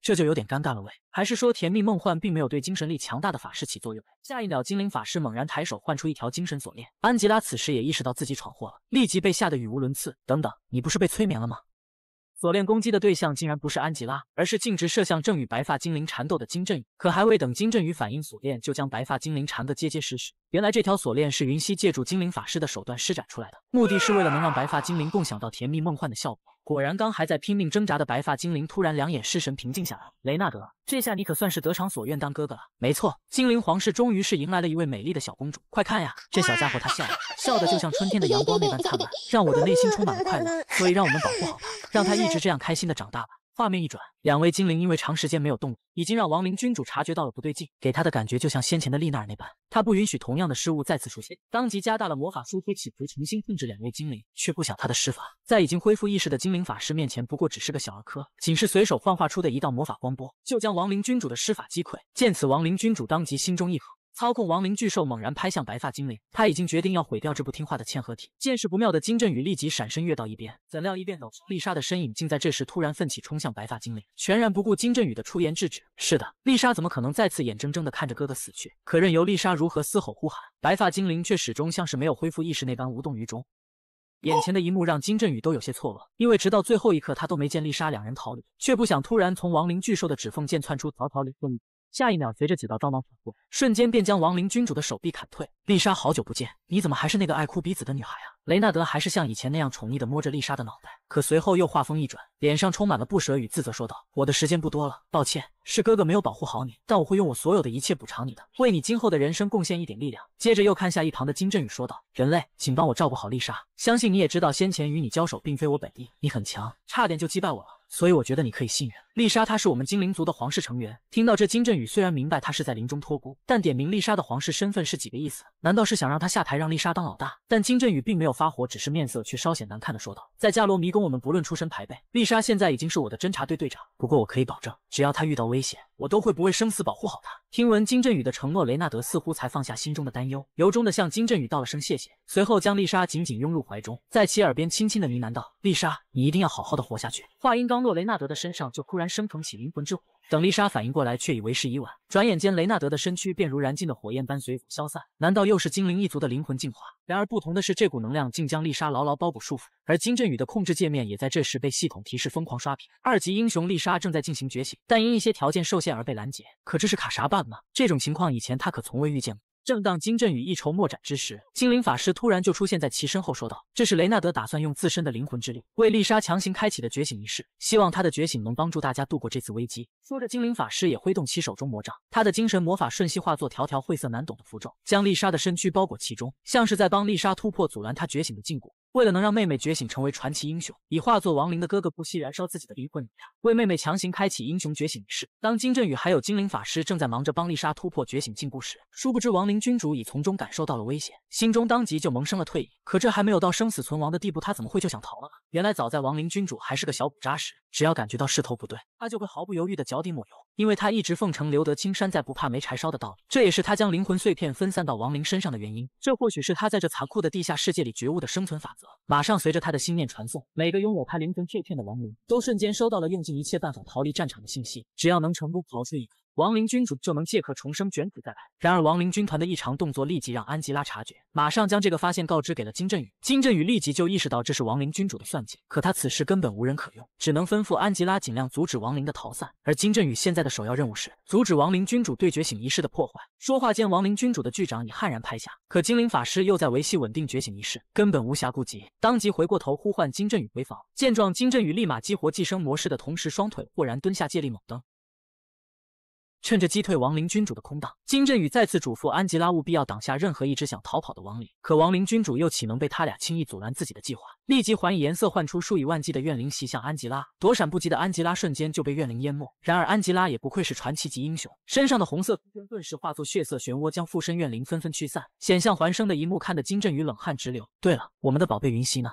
这就有点尴尬了，喂，还是说甜蜜梦幻并没有对精神力强大的法师起作用？下一秒，精灵法师猛然抬手唤出一条精神锁链，安吉拉此时也意识到自己闯祸了，立即被吓得语无伦次。等等，你不是被催眠了吗？锁链攻击的对象竟然不是安吉拉，而是径直射向正与白发精灵缠斗的金振宇。可还未等金振宇反应，锁链就将白发精灵缠得结结实实。原来这条锁链是云溪借助精灵法师的手段施展出来的，目的是为了能让白发精灵共享到甜蜜梦幻的效果。果然，刚还在拼命挣扎的白发精灵突然两眼失神，平静下来。雷纳德，这下你可算是得偿所愿，当哥哥了。没错，精灵皇室终于是迎来了一位美丽的小公主。快看呀，这小家伙，她笑了，笑的就像春天的阳光那般灿烂，让我的内心充满了快乐。所以，让我们保护好她，让她一直这样开心的长大吧。画面一转，两位精灵因为长时间没有动，已经让亡灵君主察觉到了不对劲，给他的感觉就像先前的丽娜那般。他不允许同样的失误再次出现，当即加大了魔法输出起伏，重新控制两位精灵，却不想他的施法在已经恢复意识的精灵法师面前，不过只是个小儿科，仅是随手幻化出的一道魔法光波，就将亡灵君主的施法击溃。见此，亡灵君主当即心中一狠。操控亡灵巨兽猛然拍向白发精灵，他已经决定要毁掉这不听话的嵌合体。见势不妙的金振宇立即闪身跃到一边，怎料一边走丽莎的身影，竟在这时突然奋起冲向白发精灵，全然不顾金振宇的出言制止。是的，丽莎怎么可能再次眼睁睁的看着哥哥死去？可任由丽莎如何嘶吼呼喊，白发精灵却始终像是没有恢复意识那般无动于衷。眼前的一幕让金振宇都有些错愕，因为直到最后一刻，他都没见丽莎两人逃离，却不想突然从亡灵巨兽的指缝间窜出，逃逃离。下一秒，随着几道刀芒闪过，瞬间便将亡灵君主的手臂砍退。丽莎，好久不见，你怎么还是那个爱哭鼻子的女孩啊？雷纳德还是像以前那样宠溺地摸着丽莎的脑袋，可随后又话锋一转，脸上充满了不舍与自责，说道：“我的时间不多了，抱歉，是哥哥没有保护好你，但我会用我所有的一切补偿你的，为你今后的人生贡献一点力量。”接着又看向一旁的金振宇，说道：“人类，请帮我照顾好丽莎，相信你也知道，先前与你交手并非我本意，你很强，差点就击败我了，所以我觉得你可以信任。”丽莎，她是我们精灵族的皇室成员。听到这，金振宇虽然明白他是在临终托孤，但点名丽莎的皇室身份是几个意思？难道是想让他下台，让丽莎当老大？但金振宇并没有发火，只是面色却稍显难看的说道：“在加罗迷宫，我们不论出身排辈。丽莎现在已经是我的侦察队队长，不过我可以保证，只要她遇到危险，我都会不畏生死保护好她。”听闻金振宇的承诺，雷纳德似乎才放下心中的担忧，由衷的向金振宇道了声谢谢，随后将丽莎紧紧拥入怀中，在其耳边轻轻的呢喃道：“丽莎，你一定要好好的活下去。”话音刚落，雷纳德的身上就。然升腾起灵魂之火，等丽莎反应过来，却已为时已晚。转眼间，雷纳德的身躯便如燃尽的火焰般随风消散。难道又是精灵一族的灵魂进化？然而不同的是，这股能量竟将丽莎牢牢包裹束缚，而金振宇的控制界面也在这时被系统提示疯狂刷屏。二级英雄丽莎正在进行觉醒，但因一些条件受限而被拦截。可这是卡啥 bug 呢？这种情况以前他可从未遇见过。正当金振宇一筹莫展之时，精灵法师突然就出现在其身后，说道：“这是雷纳德打算用自身的灵魂之力为丽莎强行开启的觉醒仪式，希望她的觉醒能帮助大家度过这次危机。”说着，精灵法师也挥动起手中魔杖，他的精神魔法瞬息化作条条晦涩难懂的符咒，将丽莎的身躯包裹其中，像是在帮丽莎突破阻拦她觉醒的禁锢。为了能让妹妹觉醒成为传奇英雄，已化作亡灵的哥哥不惜燃烧自己的灵魂能量，为妹妹强行开启英雄觉醒仪式。当金振宇还有精灵法师正在忙着帮丽莎突破觉醒禁锢时，殊不知亡灵君主已从中感受到了危险，心中当即就萌生了退意。可这还没有到生死存亡的地步，他怎么会就想逃了？呢？原来早在亡灵君主还是个小补渣时。只要感觉到势头不对，他就会毫不犹豫的脚底抹油，因为他一直奉承留得青山在，不怕没柴烧的道理。这也是他将灵魂碎片分散到亡灵身上的原因。这或许是他在这残酷的地下世界里觉悟的生存法则。马上随着他的心念传送，每个拥有他灵魂碎片的亡灵都瞬间收到了用尽一切办法逃离战场的信息。只要能成功逃出一个。亡灵君主就能借壳重生，卷土再来。然而亡灵军团的异常动作立即让安吉拉察觉，马上将这个发现告知给了金振宇。金振宇立即就意识到这是亡灵君主的算计，可他此时根本无人可用，只能吩咐安吉拉尽量阻止亡灵的逃散。而金振宇现在的首要任务是阻止亡灵君主对觉醒仪式的破坏。说话间，亡灵君主的巨掌已悍然拍下，可精灵法师又在维系稳定觉醒仪式，根本无暇顾及，当即回过头呼唤金振宇回防。见状，金振宇立马激活寄生模式的同时，双腿豁然蹲下，借力猛蹬。趁着击退亡灵君主的空档，金振宇再次嘱咐安吉拉务必要挡下任何一只想逃跑的亡灵。可亡灵君主又岂能被他俩轻易阻拦自己的计划？立即还以颜色，唤出数以万计的怨灵袭向安吉拉。躲闪不及的安吉拉瞬间就被怨灵淹没。然而安吉拉也不愧是传奇级英雄，身上的红色丝巾顿时化作血色漩涡，将附身怨灵纷纷驱散。险象环生的一幕看得金振宇冷汗直流。对了，我们的宝贝云溪呢？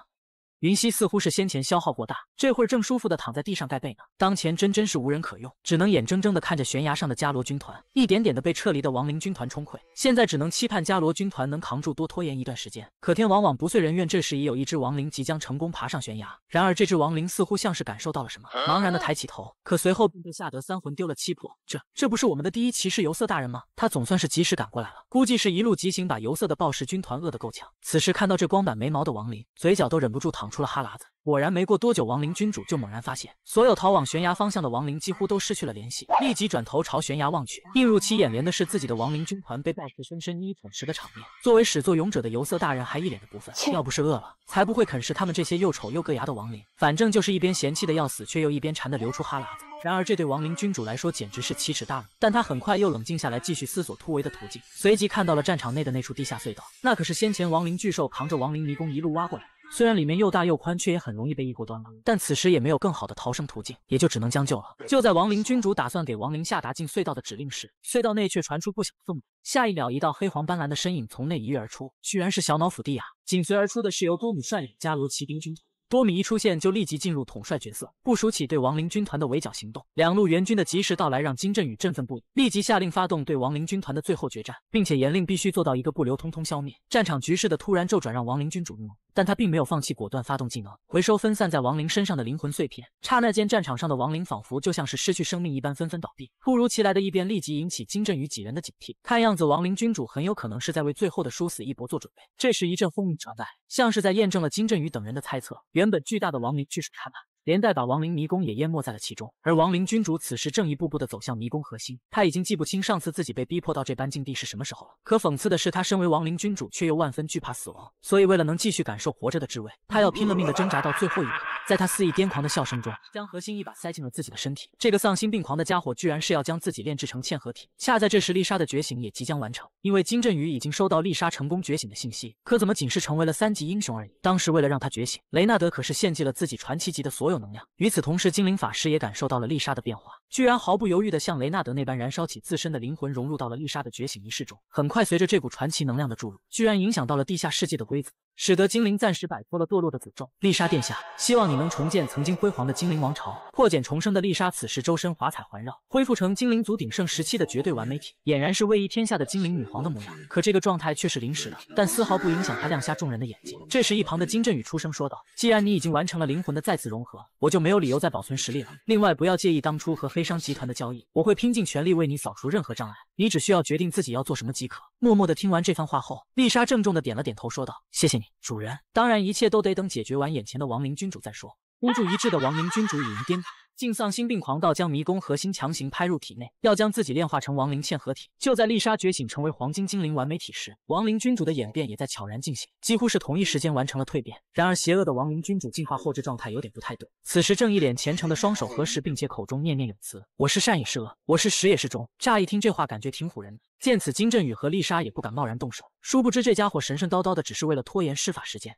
云溪似乎是先前消耗过大，这会儿正舒服的躺在地上盖被呢。当前真真是无人可用，只能眼睁睁的看着悬崖上的伽罗军团一点点的被撤离的亡灵军团冲溃。现在只能期盼伽罗军团能扛住，多拖延一段时间。可天往往不遂人愿，这时已有一只亡灵即将成功爬上悬崖。然而这只亡灵似乎像是感受到了什么，茫然的抬起头，可随后便被吓得三魂丢了七魄。这这不是我们的第一骑士尤瑟大人吗？他总算是及时赶过来了，估计是一路疾行把尤瑟的暴食军团饿得够呛。此时看到这光板没毛的亡灵，嘴角都忍不住淌。出了哈喇子，果然没过多久，亡灵君主就猛然发现，所有逃往悬崖方向的亡灵几乎都失去了联系，立即转头朝悬崖望去，映入其眼帘的是自己的亡灵军团被 BOSS 深深一啃食的场面。作为始作俑者的游色大人还一脸的不忿，要不是饿了，才不会啃食他们这些又丑又硌牙的亡灵。反正就是一边嫌弃的要死，却又一边馋的流出哈喇子。然而这对亡灵君主来说简直是奇耻大辱，但他很快又冷静下来，继续思索突围的途径。随即看到了战场内的那处地下隧道，那可是先前亡灵巨兽扛着亡灵迷宫一路挖过来。虽然里面又大又宽，却也很容易被一锅端了。但此时也没有更好的逃生途径，也就只能将就了。就在亡灵君主打算给亡灵下达进隧道的指令时，隧道内却传出不小的动静。下一秒，一道黑黄斑斓的身影从内一跃而出，居然是小脑府帝亚。紧随而出的是由多姆率领加罗骑兵军团。多米一出现就立即进入统帅角色，部署起对亡灵军团的围剿行动。两路援军的及时到来让金振宇振奋不已，立即下令发动对亡灵军团的最后决战，并且严令必须做到一个不留，通通消灭。战场局势的突然骤转让亡灵君主怒，但他并没有放弃，果断发动技能，回收分散在亡灵身上的灵魂碎片。刹那间，战场上的亡灵仿佛就像是失去生命一般，纷纷倒地。突如其来的异变立即引起金振宇几人的警惕，看样子亡灵君主很有可能是在为最后的殊死一搏做准备。这时一阵轰鸣传来。像是在验证了金振宇等人的猜测，原本巨大的亡灵巨石坍连带把亡灵迷宫也淹没在了其中，而亡灵君主此时正一步步的走向迷宫核心，他已经记不清上次自己被逼迫到这般境地是什么时候了。可讽刺的是，他身为亡灵君主，却又万分惧怕死亡，所以为了能继续感受活着的滋味，他要拼了命的挣扎到最后一刻。在他肆意癫狂的笑声中，将核心一把塞进了自己的身体。这个丧心病狂的家伙，居然是要将自己炼制成嵌合体。恰在这时，丽莎的觉醒也即将完成，因为金振宇已经收到丽莎成功觉醒的信息。可怎么仅是成为了三级英雄而已？当时为了让他觉醒，雷纳德可是献祭了自己传奇级的所有。能量。与此同时，精灵法师也感受到了丽莎的变化，居然毫不犹豫的像雷纳德那般燃烧起自身的灵魂，融入到了丽莎的觉醒仪式中。很快，随着这股传奇能量的注入，居然影响到了地下世界的规则。使得精灵暂时摆脱了堕落的诅咒。丽莎殿下，希望你能重建曾经辉煌的精灵王朝。破茧重生的丽莎，此时周身华彩环绕，恢复成精灵族鼎盛时期的绝对完美体，俨然是位移天下的精灵女皇的模样。可这个状态却是临时的，但丝毫不影响她亮瞎众人的眼睛。这时，一旁的金振宇出声说道：“既然你已经完成了灵魂的再次融合，我就没有理由再保存实力了。另外，不要介意当初和黑商集团的交易，我会拼尽全力为你扫除任何障碍。你只需要决定自己要做什么即可。”默默的听完这番话后，丽莎郑重的点了点头，说道：“谢谢你。”主人，当然，一切都得等解决完眼前的亡灵君主再说。孤注一掷的亡灵君主已经癫。竟丧心病狂到将迷宫核心强行拍入体内，要将自己炼化成亡灵嵌合体。就在丽莎觉醒成为黄金精灵完美体时，亡灵君主的演变也在悄然进行，几乎是同一时间完成了蜕变。然而，邪恶的亡灵君主进化后置状态有点不太对，此时正一脸虔诚的双手合十，并且口中念念有词：“我是善也是恶，我是始也是终。”乍一听这话，感觉挺唬人的。见此，金振宇和丽莎也不敢贸然动手，殊不知这家伙神神叨叨的只是为了拖延施法时间。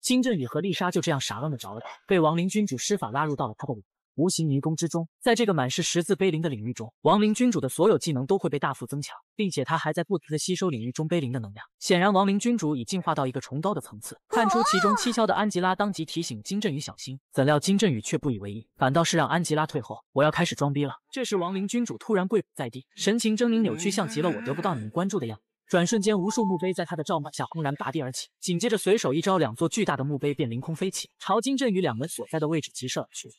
金振宇和丽莎就这样傻愣的着了，被亡灵君主施法拉入到了他的。无形迷宫之中，在这个满是十字碑林的领域中，亡灵君主的所有技能都会被大幅增强，并且他还在不停的吸收领域中碑林的能量。显然，亡灵君主已进化到一个崇高的层次。看出其中蹊跷的安吉拉当即提醒金振宇小心，怎料金振宇却不以为意，反倒是让安吉拉退后。我要开始装逼了。这时，亡灵君主突然跪伏在地，神情狰狞扭曲，像极了我得不到你们关注的样子。转瞬间，无数墓碑在他的召唤下轰然拔地而起，紧接着随手一招，两座巨大的墓碑便凌空飞起，朝金振宇两门所在的位置急射而去。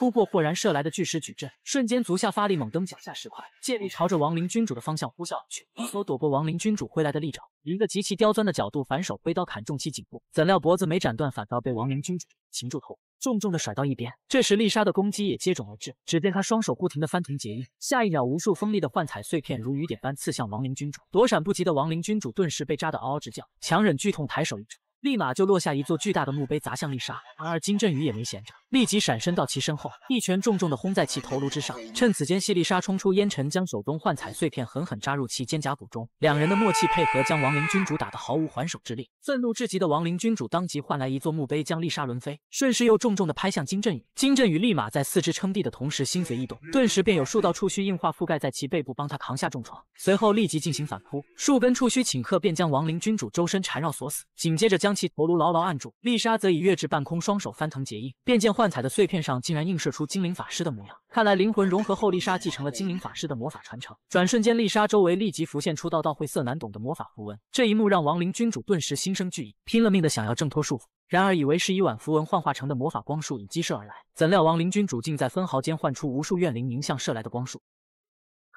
突破豁然射来的巨石矩阵，瞬间足下发力猛蹬脚下石块，借力朝着亡灵君主的方向呼啸而去。一手躲过亡灵君主挥来的利爪，一个极其刁钻的角度反手挥刀砍中其颈部，怎料脖子没斩断，反倒被亡灵君主擒住头，重重的甩到一边。这时丽莎的攻击也接踵而至，只见她双手不停的翻腾结印，下一秒无数锋利的幻彩碎片如雨点般刺向亡灵君主，躲闪不及的亡灵君主顿时被扎得嗷嗷直叫，强忍剧痛抬手一指。立马就落下一座巨大的墓碑砸向丽莎，然而金振宇也没闲着，立即闪身到其身后，一拳重重的轰在其头颅之上。趁此间，谢丽莎冲出烟尘，将手中幻彩碎片狠狠扎入其肩胛骨中。两人的默契配合，将亡灵君主打得毫无还手之力。愤怒至极的亡灵君主当即换来一座墓碑将丽莎轮飞，顺势又重重的拍向金振宇。金振宇立马在四肢撑地的同时心随意动，顿时便有数道触须硬化覆盖在其背部，帮他扛下重创。随后立即进行反扑，数根触须顷刻便将亡灵君主周身缠绕锁死，紧接着将。将其头颅牢牢按住，丽莎则已跃至半空，双手翻腾结印，便见幻彩的碎片上竟然映射出精灵法师的模样。看来灵魂融合后，丽莎继承了精灵法师的魔法传承。转瞬间，丽莎周围立即浮现出道道晦涩难懂的魔法符文，这一幕让亡灵君主顿时心生惧意，拼了命的想要挣脱束缚。然而，以为是一晚，符文幻化成的魔法光束已激射而来，怎料亡灵君主竟在分毫间唤出无数怨灵凝向射来的光束。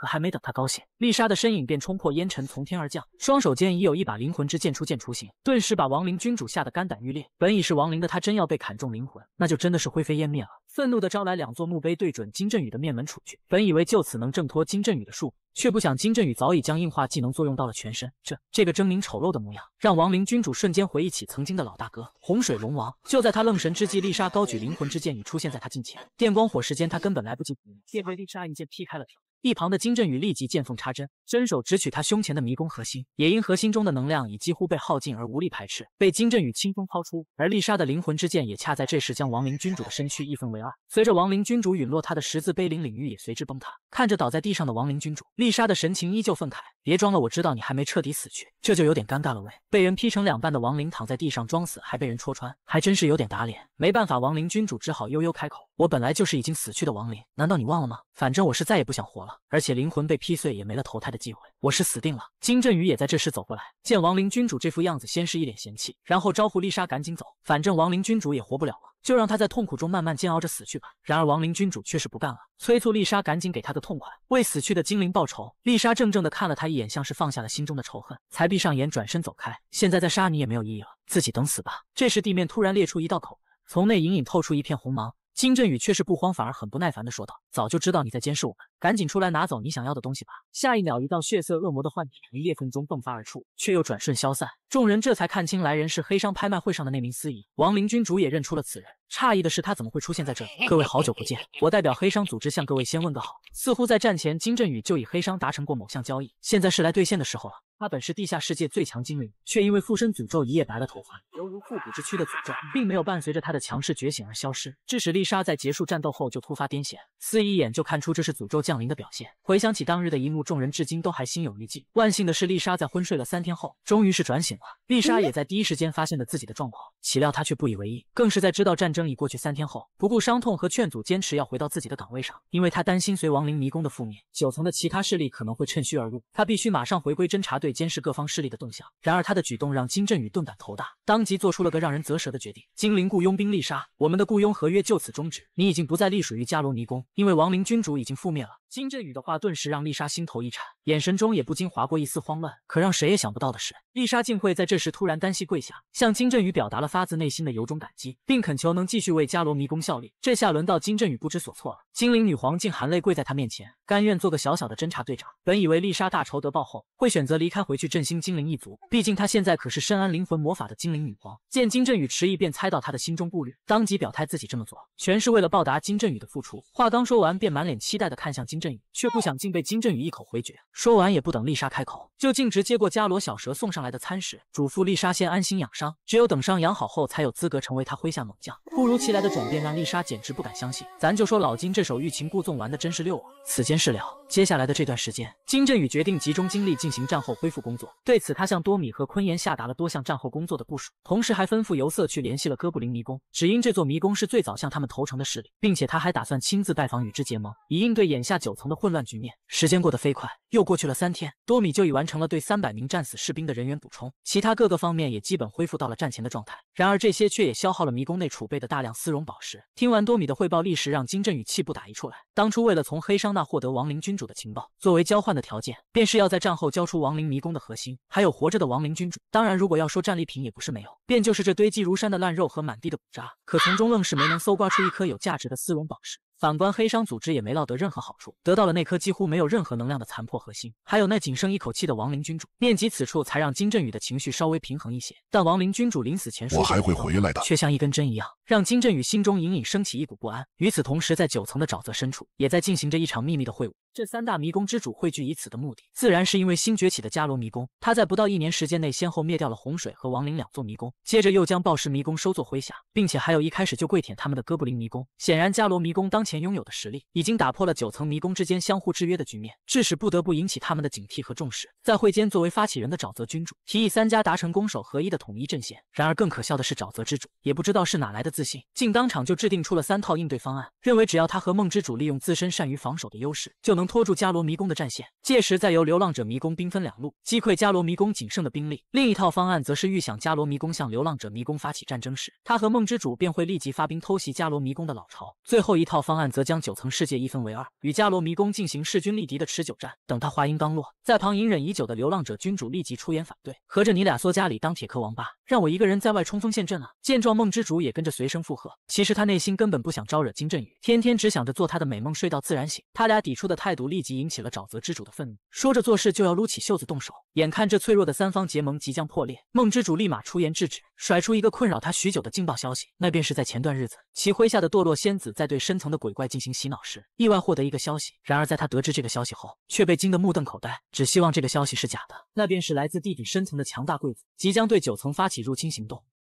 可还没等他高兴，丽莎的身影便冲破烟尘从天而降，双手间已有一把灵魂之剑初见雏形，顿时把亡灵君主吓得肝胆欲裂。本已是亡灵的他，真要被砍中灵魂，那就真的是灰飞烟灭了。愤怒的招来两座墓碑，对准金振宇的面门处去。本以为就此能挣脱金振宇的束缚，却不想金振宇早已将硬化技能作用到了全身。这这个狰狞丑陋的模样，让亡灵君主瞬间回忆起曾经的老大哥洪水龙王。就在他愣神之际，丽莎高举灵魂之剑已出现在他近前，电光火石间，他根本来不及，便被丽莎一剑劈开了一旁的金振宇立即见缝插针，伸手直取他胸前的迷宫核心，也因核心中的能量已几乎被耗尽而无力排斥，被金振宇轻松抛出。而丽莎的灵魂之剑也恰在这时将亡灵君主的身躯一分为二。随着亡灵君主陨落，他的十字碑林领域也随之崩塌。看着倒在地上的亡灵君主，丽莎的神情依旧愤慨。别装了，我知道你还没彻底死去，这就有点尴尬了喂！被人劈成两半的亡灵躺在地上装死，还被人戳穿，还真是有点打脸。没办法，亡灵君主只好悠悠开口：“我本来就是已经死去的亡灵，难道你忘了吗？反正我是再也不想活了，而且灵魂被劈碎也没了投胎的机会。”我是死定了。金振宇也在这时走过来，见亡灵君主这副样子，先是一脸嫌弃，然后招呼丽莎赶紧走，反正亡灵君主也活不了了，就让他在痛苦中慢慢煎熬着死去吧。然而亡灵君主却是不干了，催促丽莎赶紧给他个痛快，为死去的精灵报仇。丽莎怔怔的看了他一眼，像是放下了心中的仇恨，才闭上眼转身走开。现在再杀你也没有意义了，自己等死吧。这时地面突然裂出一道口从内隐隐透出一片红芒。金振宇却是不慌，反而很不耐烦的说道：“早就知道你在监视我们，赶紧出来拿走你想要的东西吧。”下一秒，一道血色恶魔的幻体从裂缝中迸发而出，却又转瞬消散。众人这才看清来人是黑商拍卖会上的那名司仪，亡灵君主也认出了此人。诧异的是，他怎么会出现在这里？各位好久不见，我代表黑商组织向各位先问个好。似乎在战前，金振宇就与黑商达成过某项交易，现在是来兑现的时候了。他本是地下世界最强精灵，却因为附身诅咒一夜白了头发，犹如复古之躯的诅咒，并没有伴随着他的强势觉醒而消失，致使丽莎在结束战斗后就突发癫痫。司仪一眼就看出这是诅咒降临的表现。回想起当日的一幕，众人至今都还心有余悸。万幸的是，丽莎在昏睡了三天后，终于是转醒了。丽莎也在第一时间发现了自己的状况，岂料她却不以为意，更是在知道战争已过去三天后，不顾伤痛和劝阻，坚持要回到自己的岗位上，因为她担心随亡灵迷宫的覆灭，九层的其他势力可能会趁虚而入，她必须马上回归侦察队。监视各方势力的动向。然而，他的举动让金振宇顿感头大，当即做出了个让人啧舌的决定：精灵雇佣兵丽莎，我们的雇佣合约就此终止，你已经不再隶属于加罗尼宫，因为亡灵君主已经覆灭了。金振宇的话顿时让丽莎心头一颤，眼神中也不禁划过一丝慌乱。可让谁也想不到的是，丽莎竟会在这时突然单膝跪下，向金振宇表达了发自内心的由衷感激，并恳求能继续为伽罗迷宫效力。这下轮到金振宇不知所措了。精灵女皇竟含泪跪在他面前，甘愿做个小小的侦察队长。本以为丽莎大仇得报后会选择离开。回去振兴精灵一族，毕竟她现在可是深谙灵魂魔法的精灵女皇。见金振宇迟疑，便猜到他的心中顾虑，当即表态自己这么做全是为了报答金振宇的付出。话刚说完，便满脸期待的看向金振宇，却不想竟被金振宇一口回绝。说完也不等丽莎开口，就径直接过伽罗小蛇送上来的餐食，嘱咐丽莎先安心养伤，只有等伤养好后，才有资格成为他麾下猛将。突如其来的转变让丽莎简直不敢相信。咱就说老金这手欲擒故纵玩的真是溜啊！此间事了，接下来的这段时间，金振宇决定集中精力进行战后。恢复工作。对此，他向多米和坤岩下达了多项战后工作的部署，同时还吩咐尤瑟去联系了哥布林迷宫，只因这座迷宫是最早向他们投诚的势力，并且他还打算亲自拜访与之结盟，以应对眼下九层的混乱局面。时间过得飞快。又过去了三天，多米就已完成了对三百名战死士兵的人员补充，其他各个方面也基本恢复到了战前的状态。然而这些却也消耗了迷宫内储备的大量丝绒宝石。听完多米的汇报，立时让金振宇气不打一处来。当初为了从黑商那获得亡灵君主的情报，作为交换的条件，便是要在战后交出亡灵迷宫的核心，还有活着的亡灵君主。当然，如果要说战利品也不是没有，便就是这堆积如山的烂肉和满地的骨渣，可从中愣是没能搜刮出一颗有价值的丝绒宝石。反观黑商组织也没捞得任何好处，得到了那颗几乎没有任何能量的残破核心，还有那仅剩一口气的亡灵君主。念及此处，才让金振宇的情绪稍微平衡一些。但亡灵君主临死前说：“我还会回来的”，却像一根针一样，让金振宇心中隐隐升起一股不安。与此同时，在九层的沼泽深处，也在进行着一场秘密的会晤。这三大迷宫之主汇聚于此的目的，自然是因为新崛起的伽罗迷宫。他在不到一年时间内，先后灭掉了洪水和亡灵两座迷宫，接着又将暴食迷宫收作麾下，并且还有一开始就跪舔他们的哥布林迷宫。显然，伽罗迷宫当前拥有的实力，已经打破了九层迷宫之间相互制约的局面，致使不得不引起他们的警惕和重视。在会间，作为发起人的沼泽君主提议三家达成攻守合一的统一阵线。然而，更可笑的是，沼泽之主也不知道是哪来的自信，竟当场就制定出了三套应对方案，认为只要他和梦之主利用自身善于防守的优势，就能。拖住伽罗迷宫的战线，届时再由流浪者迷宫兵分两路击溃伽罗迷宫仅剩的兵力。另一套方案则是预想伽罗迷宫向流浪者迷宫发起战争时，他和梦之主便会立即发兵偷袭伽罗迷宫的老巢。最后一套方案则将九层世界一分为二，与伽罗迷宫进行势均力敌的持久战。等他话音刚落，在旁隐忍已久的流浪者君主立即出言反对：“合着你俩缩家里当铁壳王八，让我一个人在外冲锋陷阵啊！”见状，梦之主也跟着随声附和。其实他内心根本不想招惹金振宇，天天只想着做他的美梦，睡到自然醒。他俩抵触的太。毒立即引起了沼泽之主的愤怒，说着做事就要撸起袖子动手。眼看这脆弱的三方结盟即将破裂，梦之主立马出言制止，甩出一个困扰他许久的劲爆消息，那便是在前段日子，其麾下的堕落仙子在对深层的鬼怪进行洗脑时，意外获得一个消息。然而在他得知这个消息后，却被惊得目瞪口呆，只希望这个消息是假的。那便是来自地底深层的强大贵族即将对九层发起入侵行动。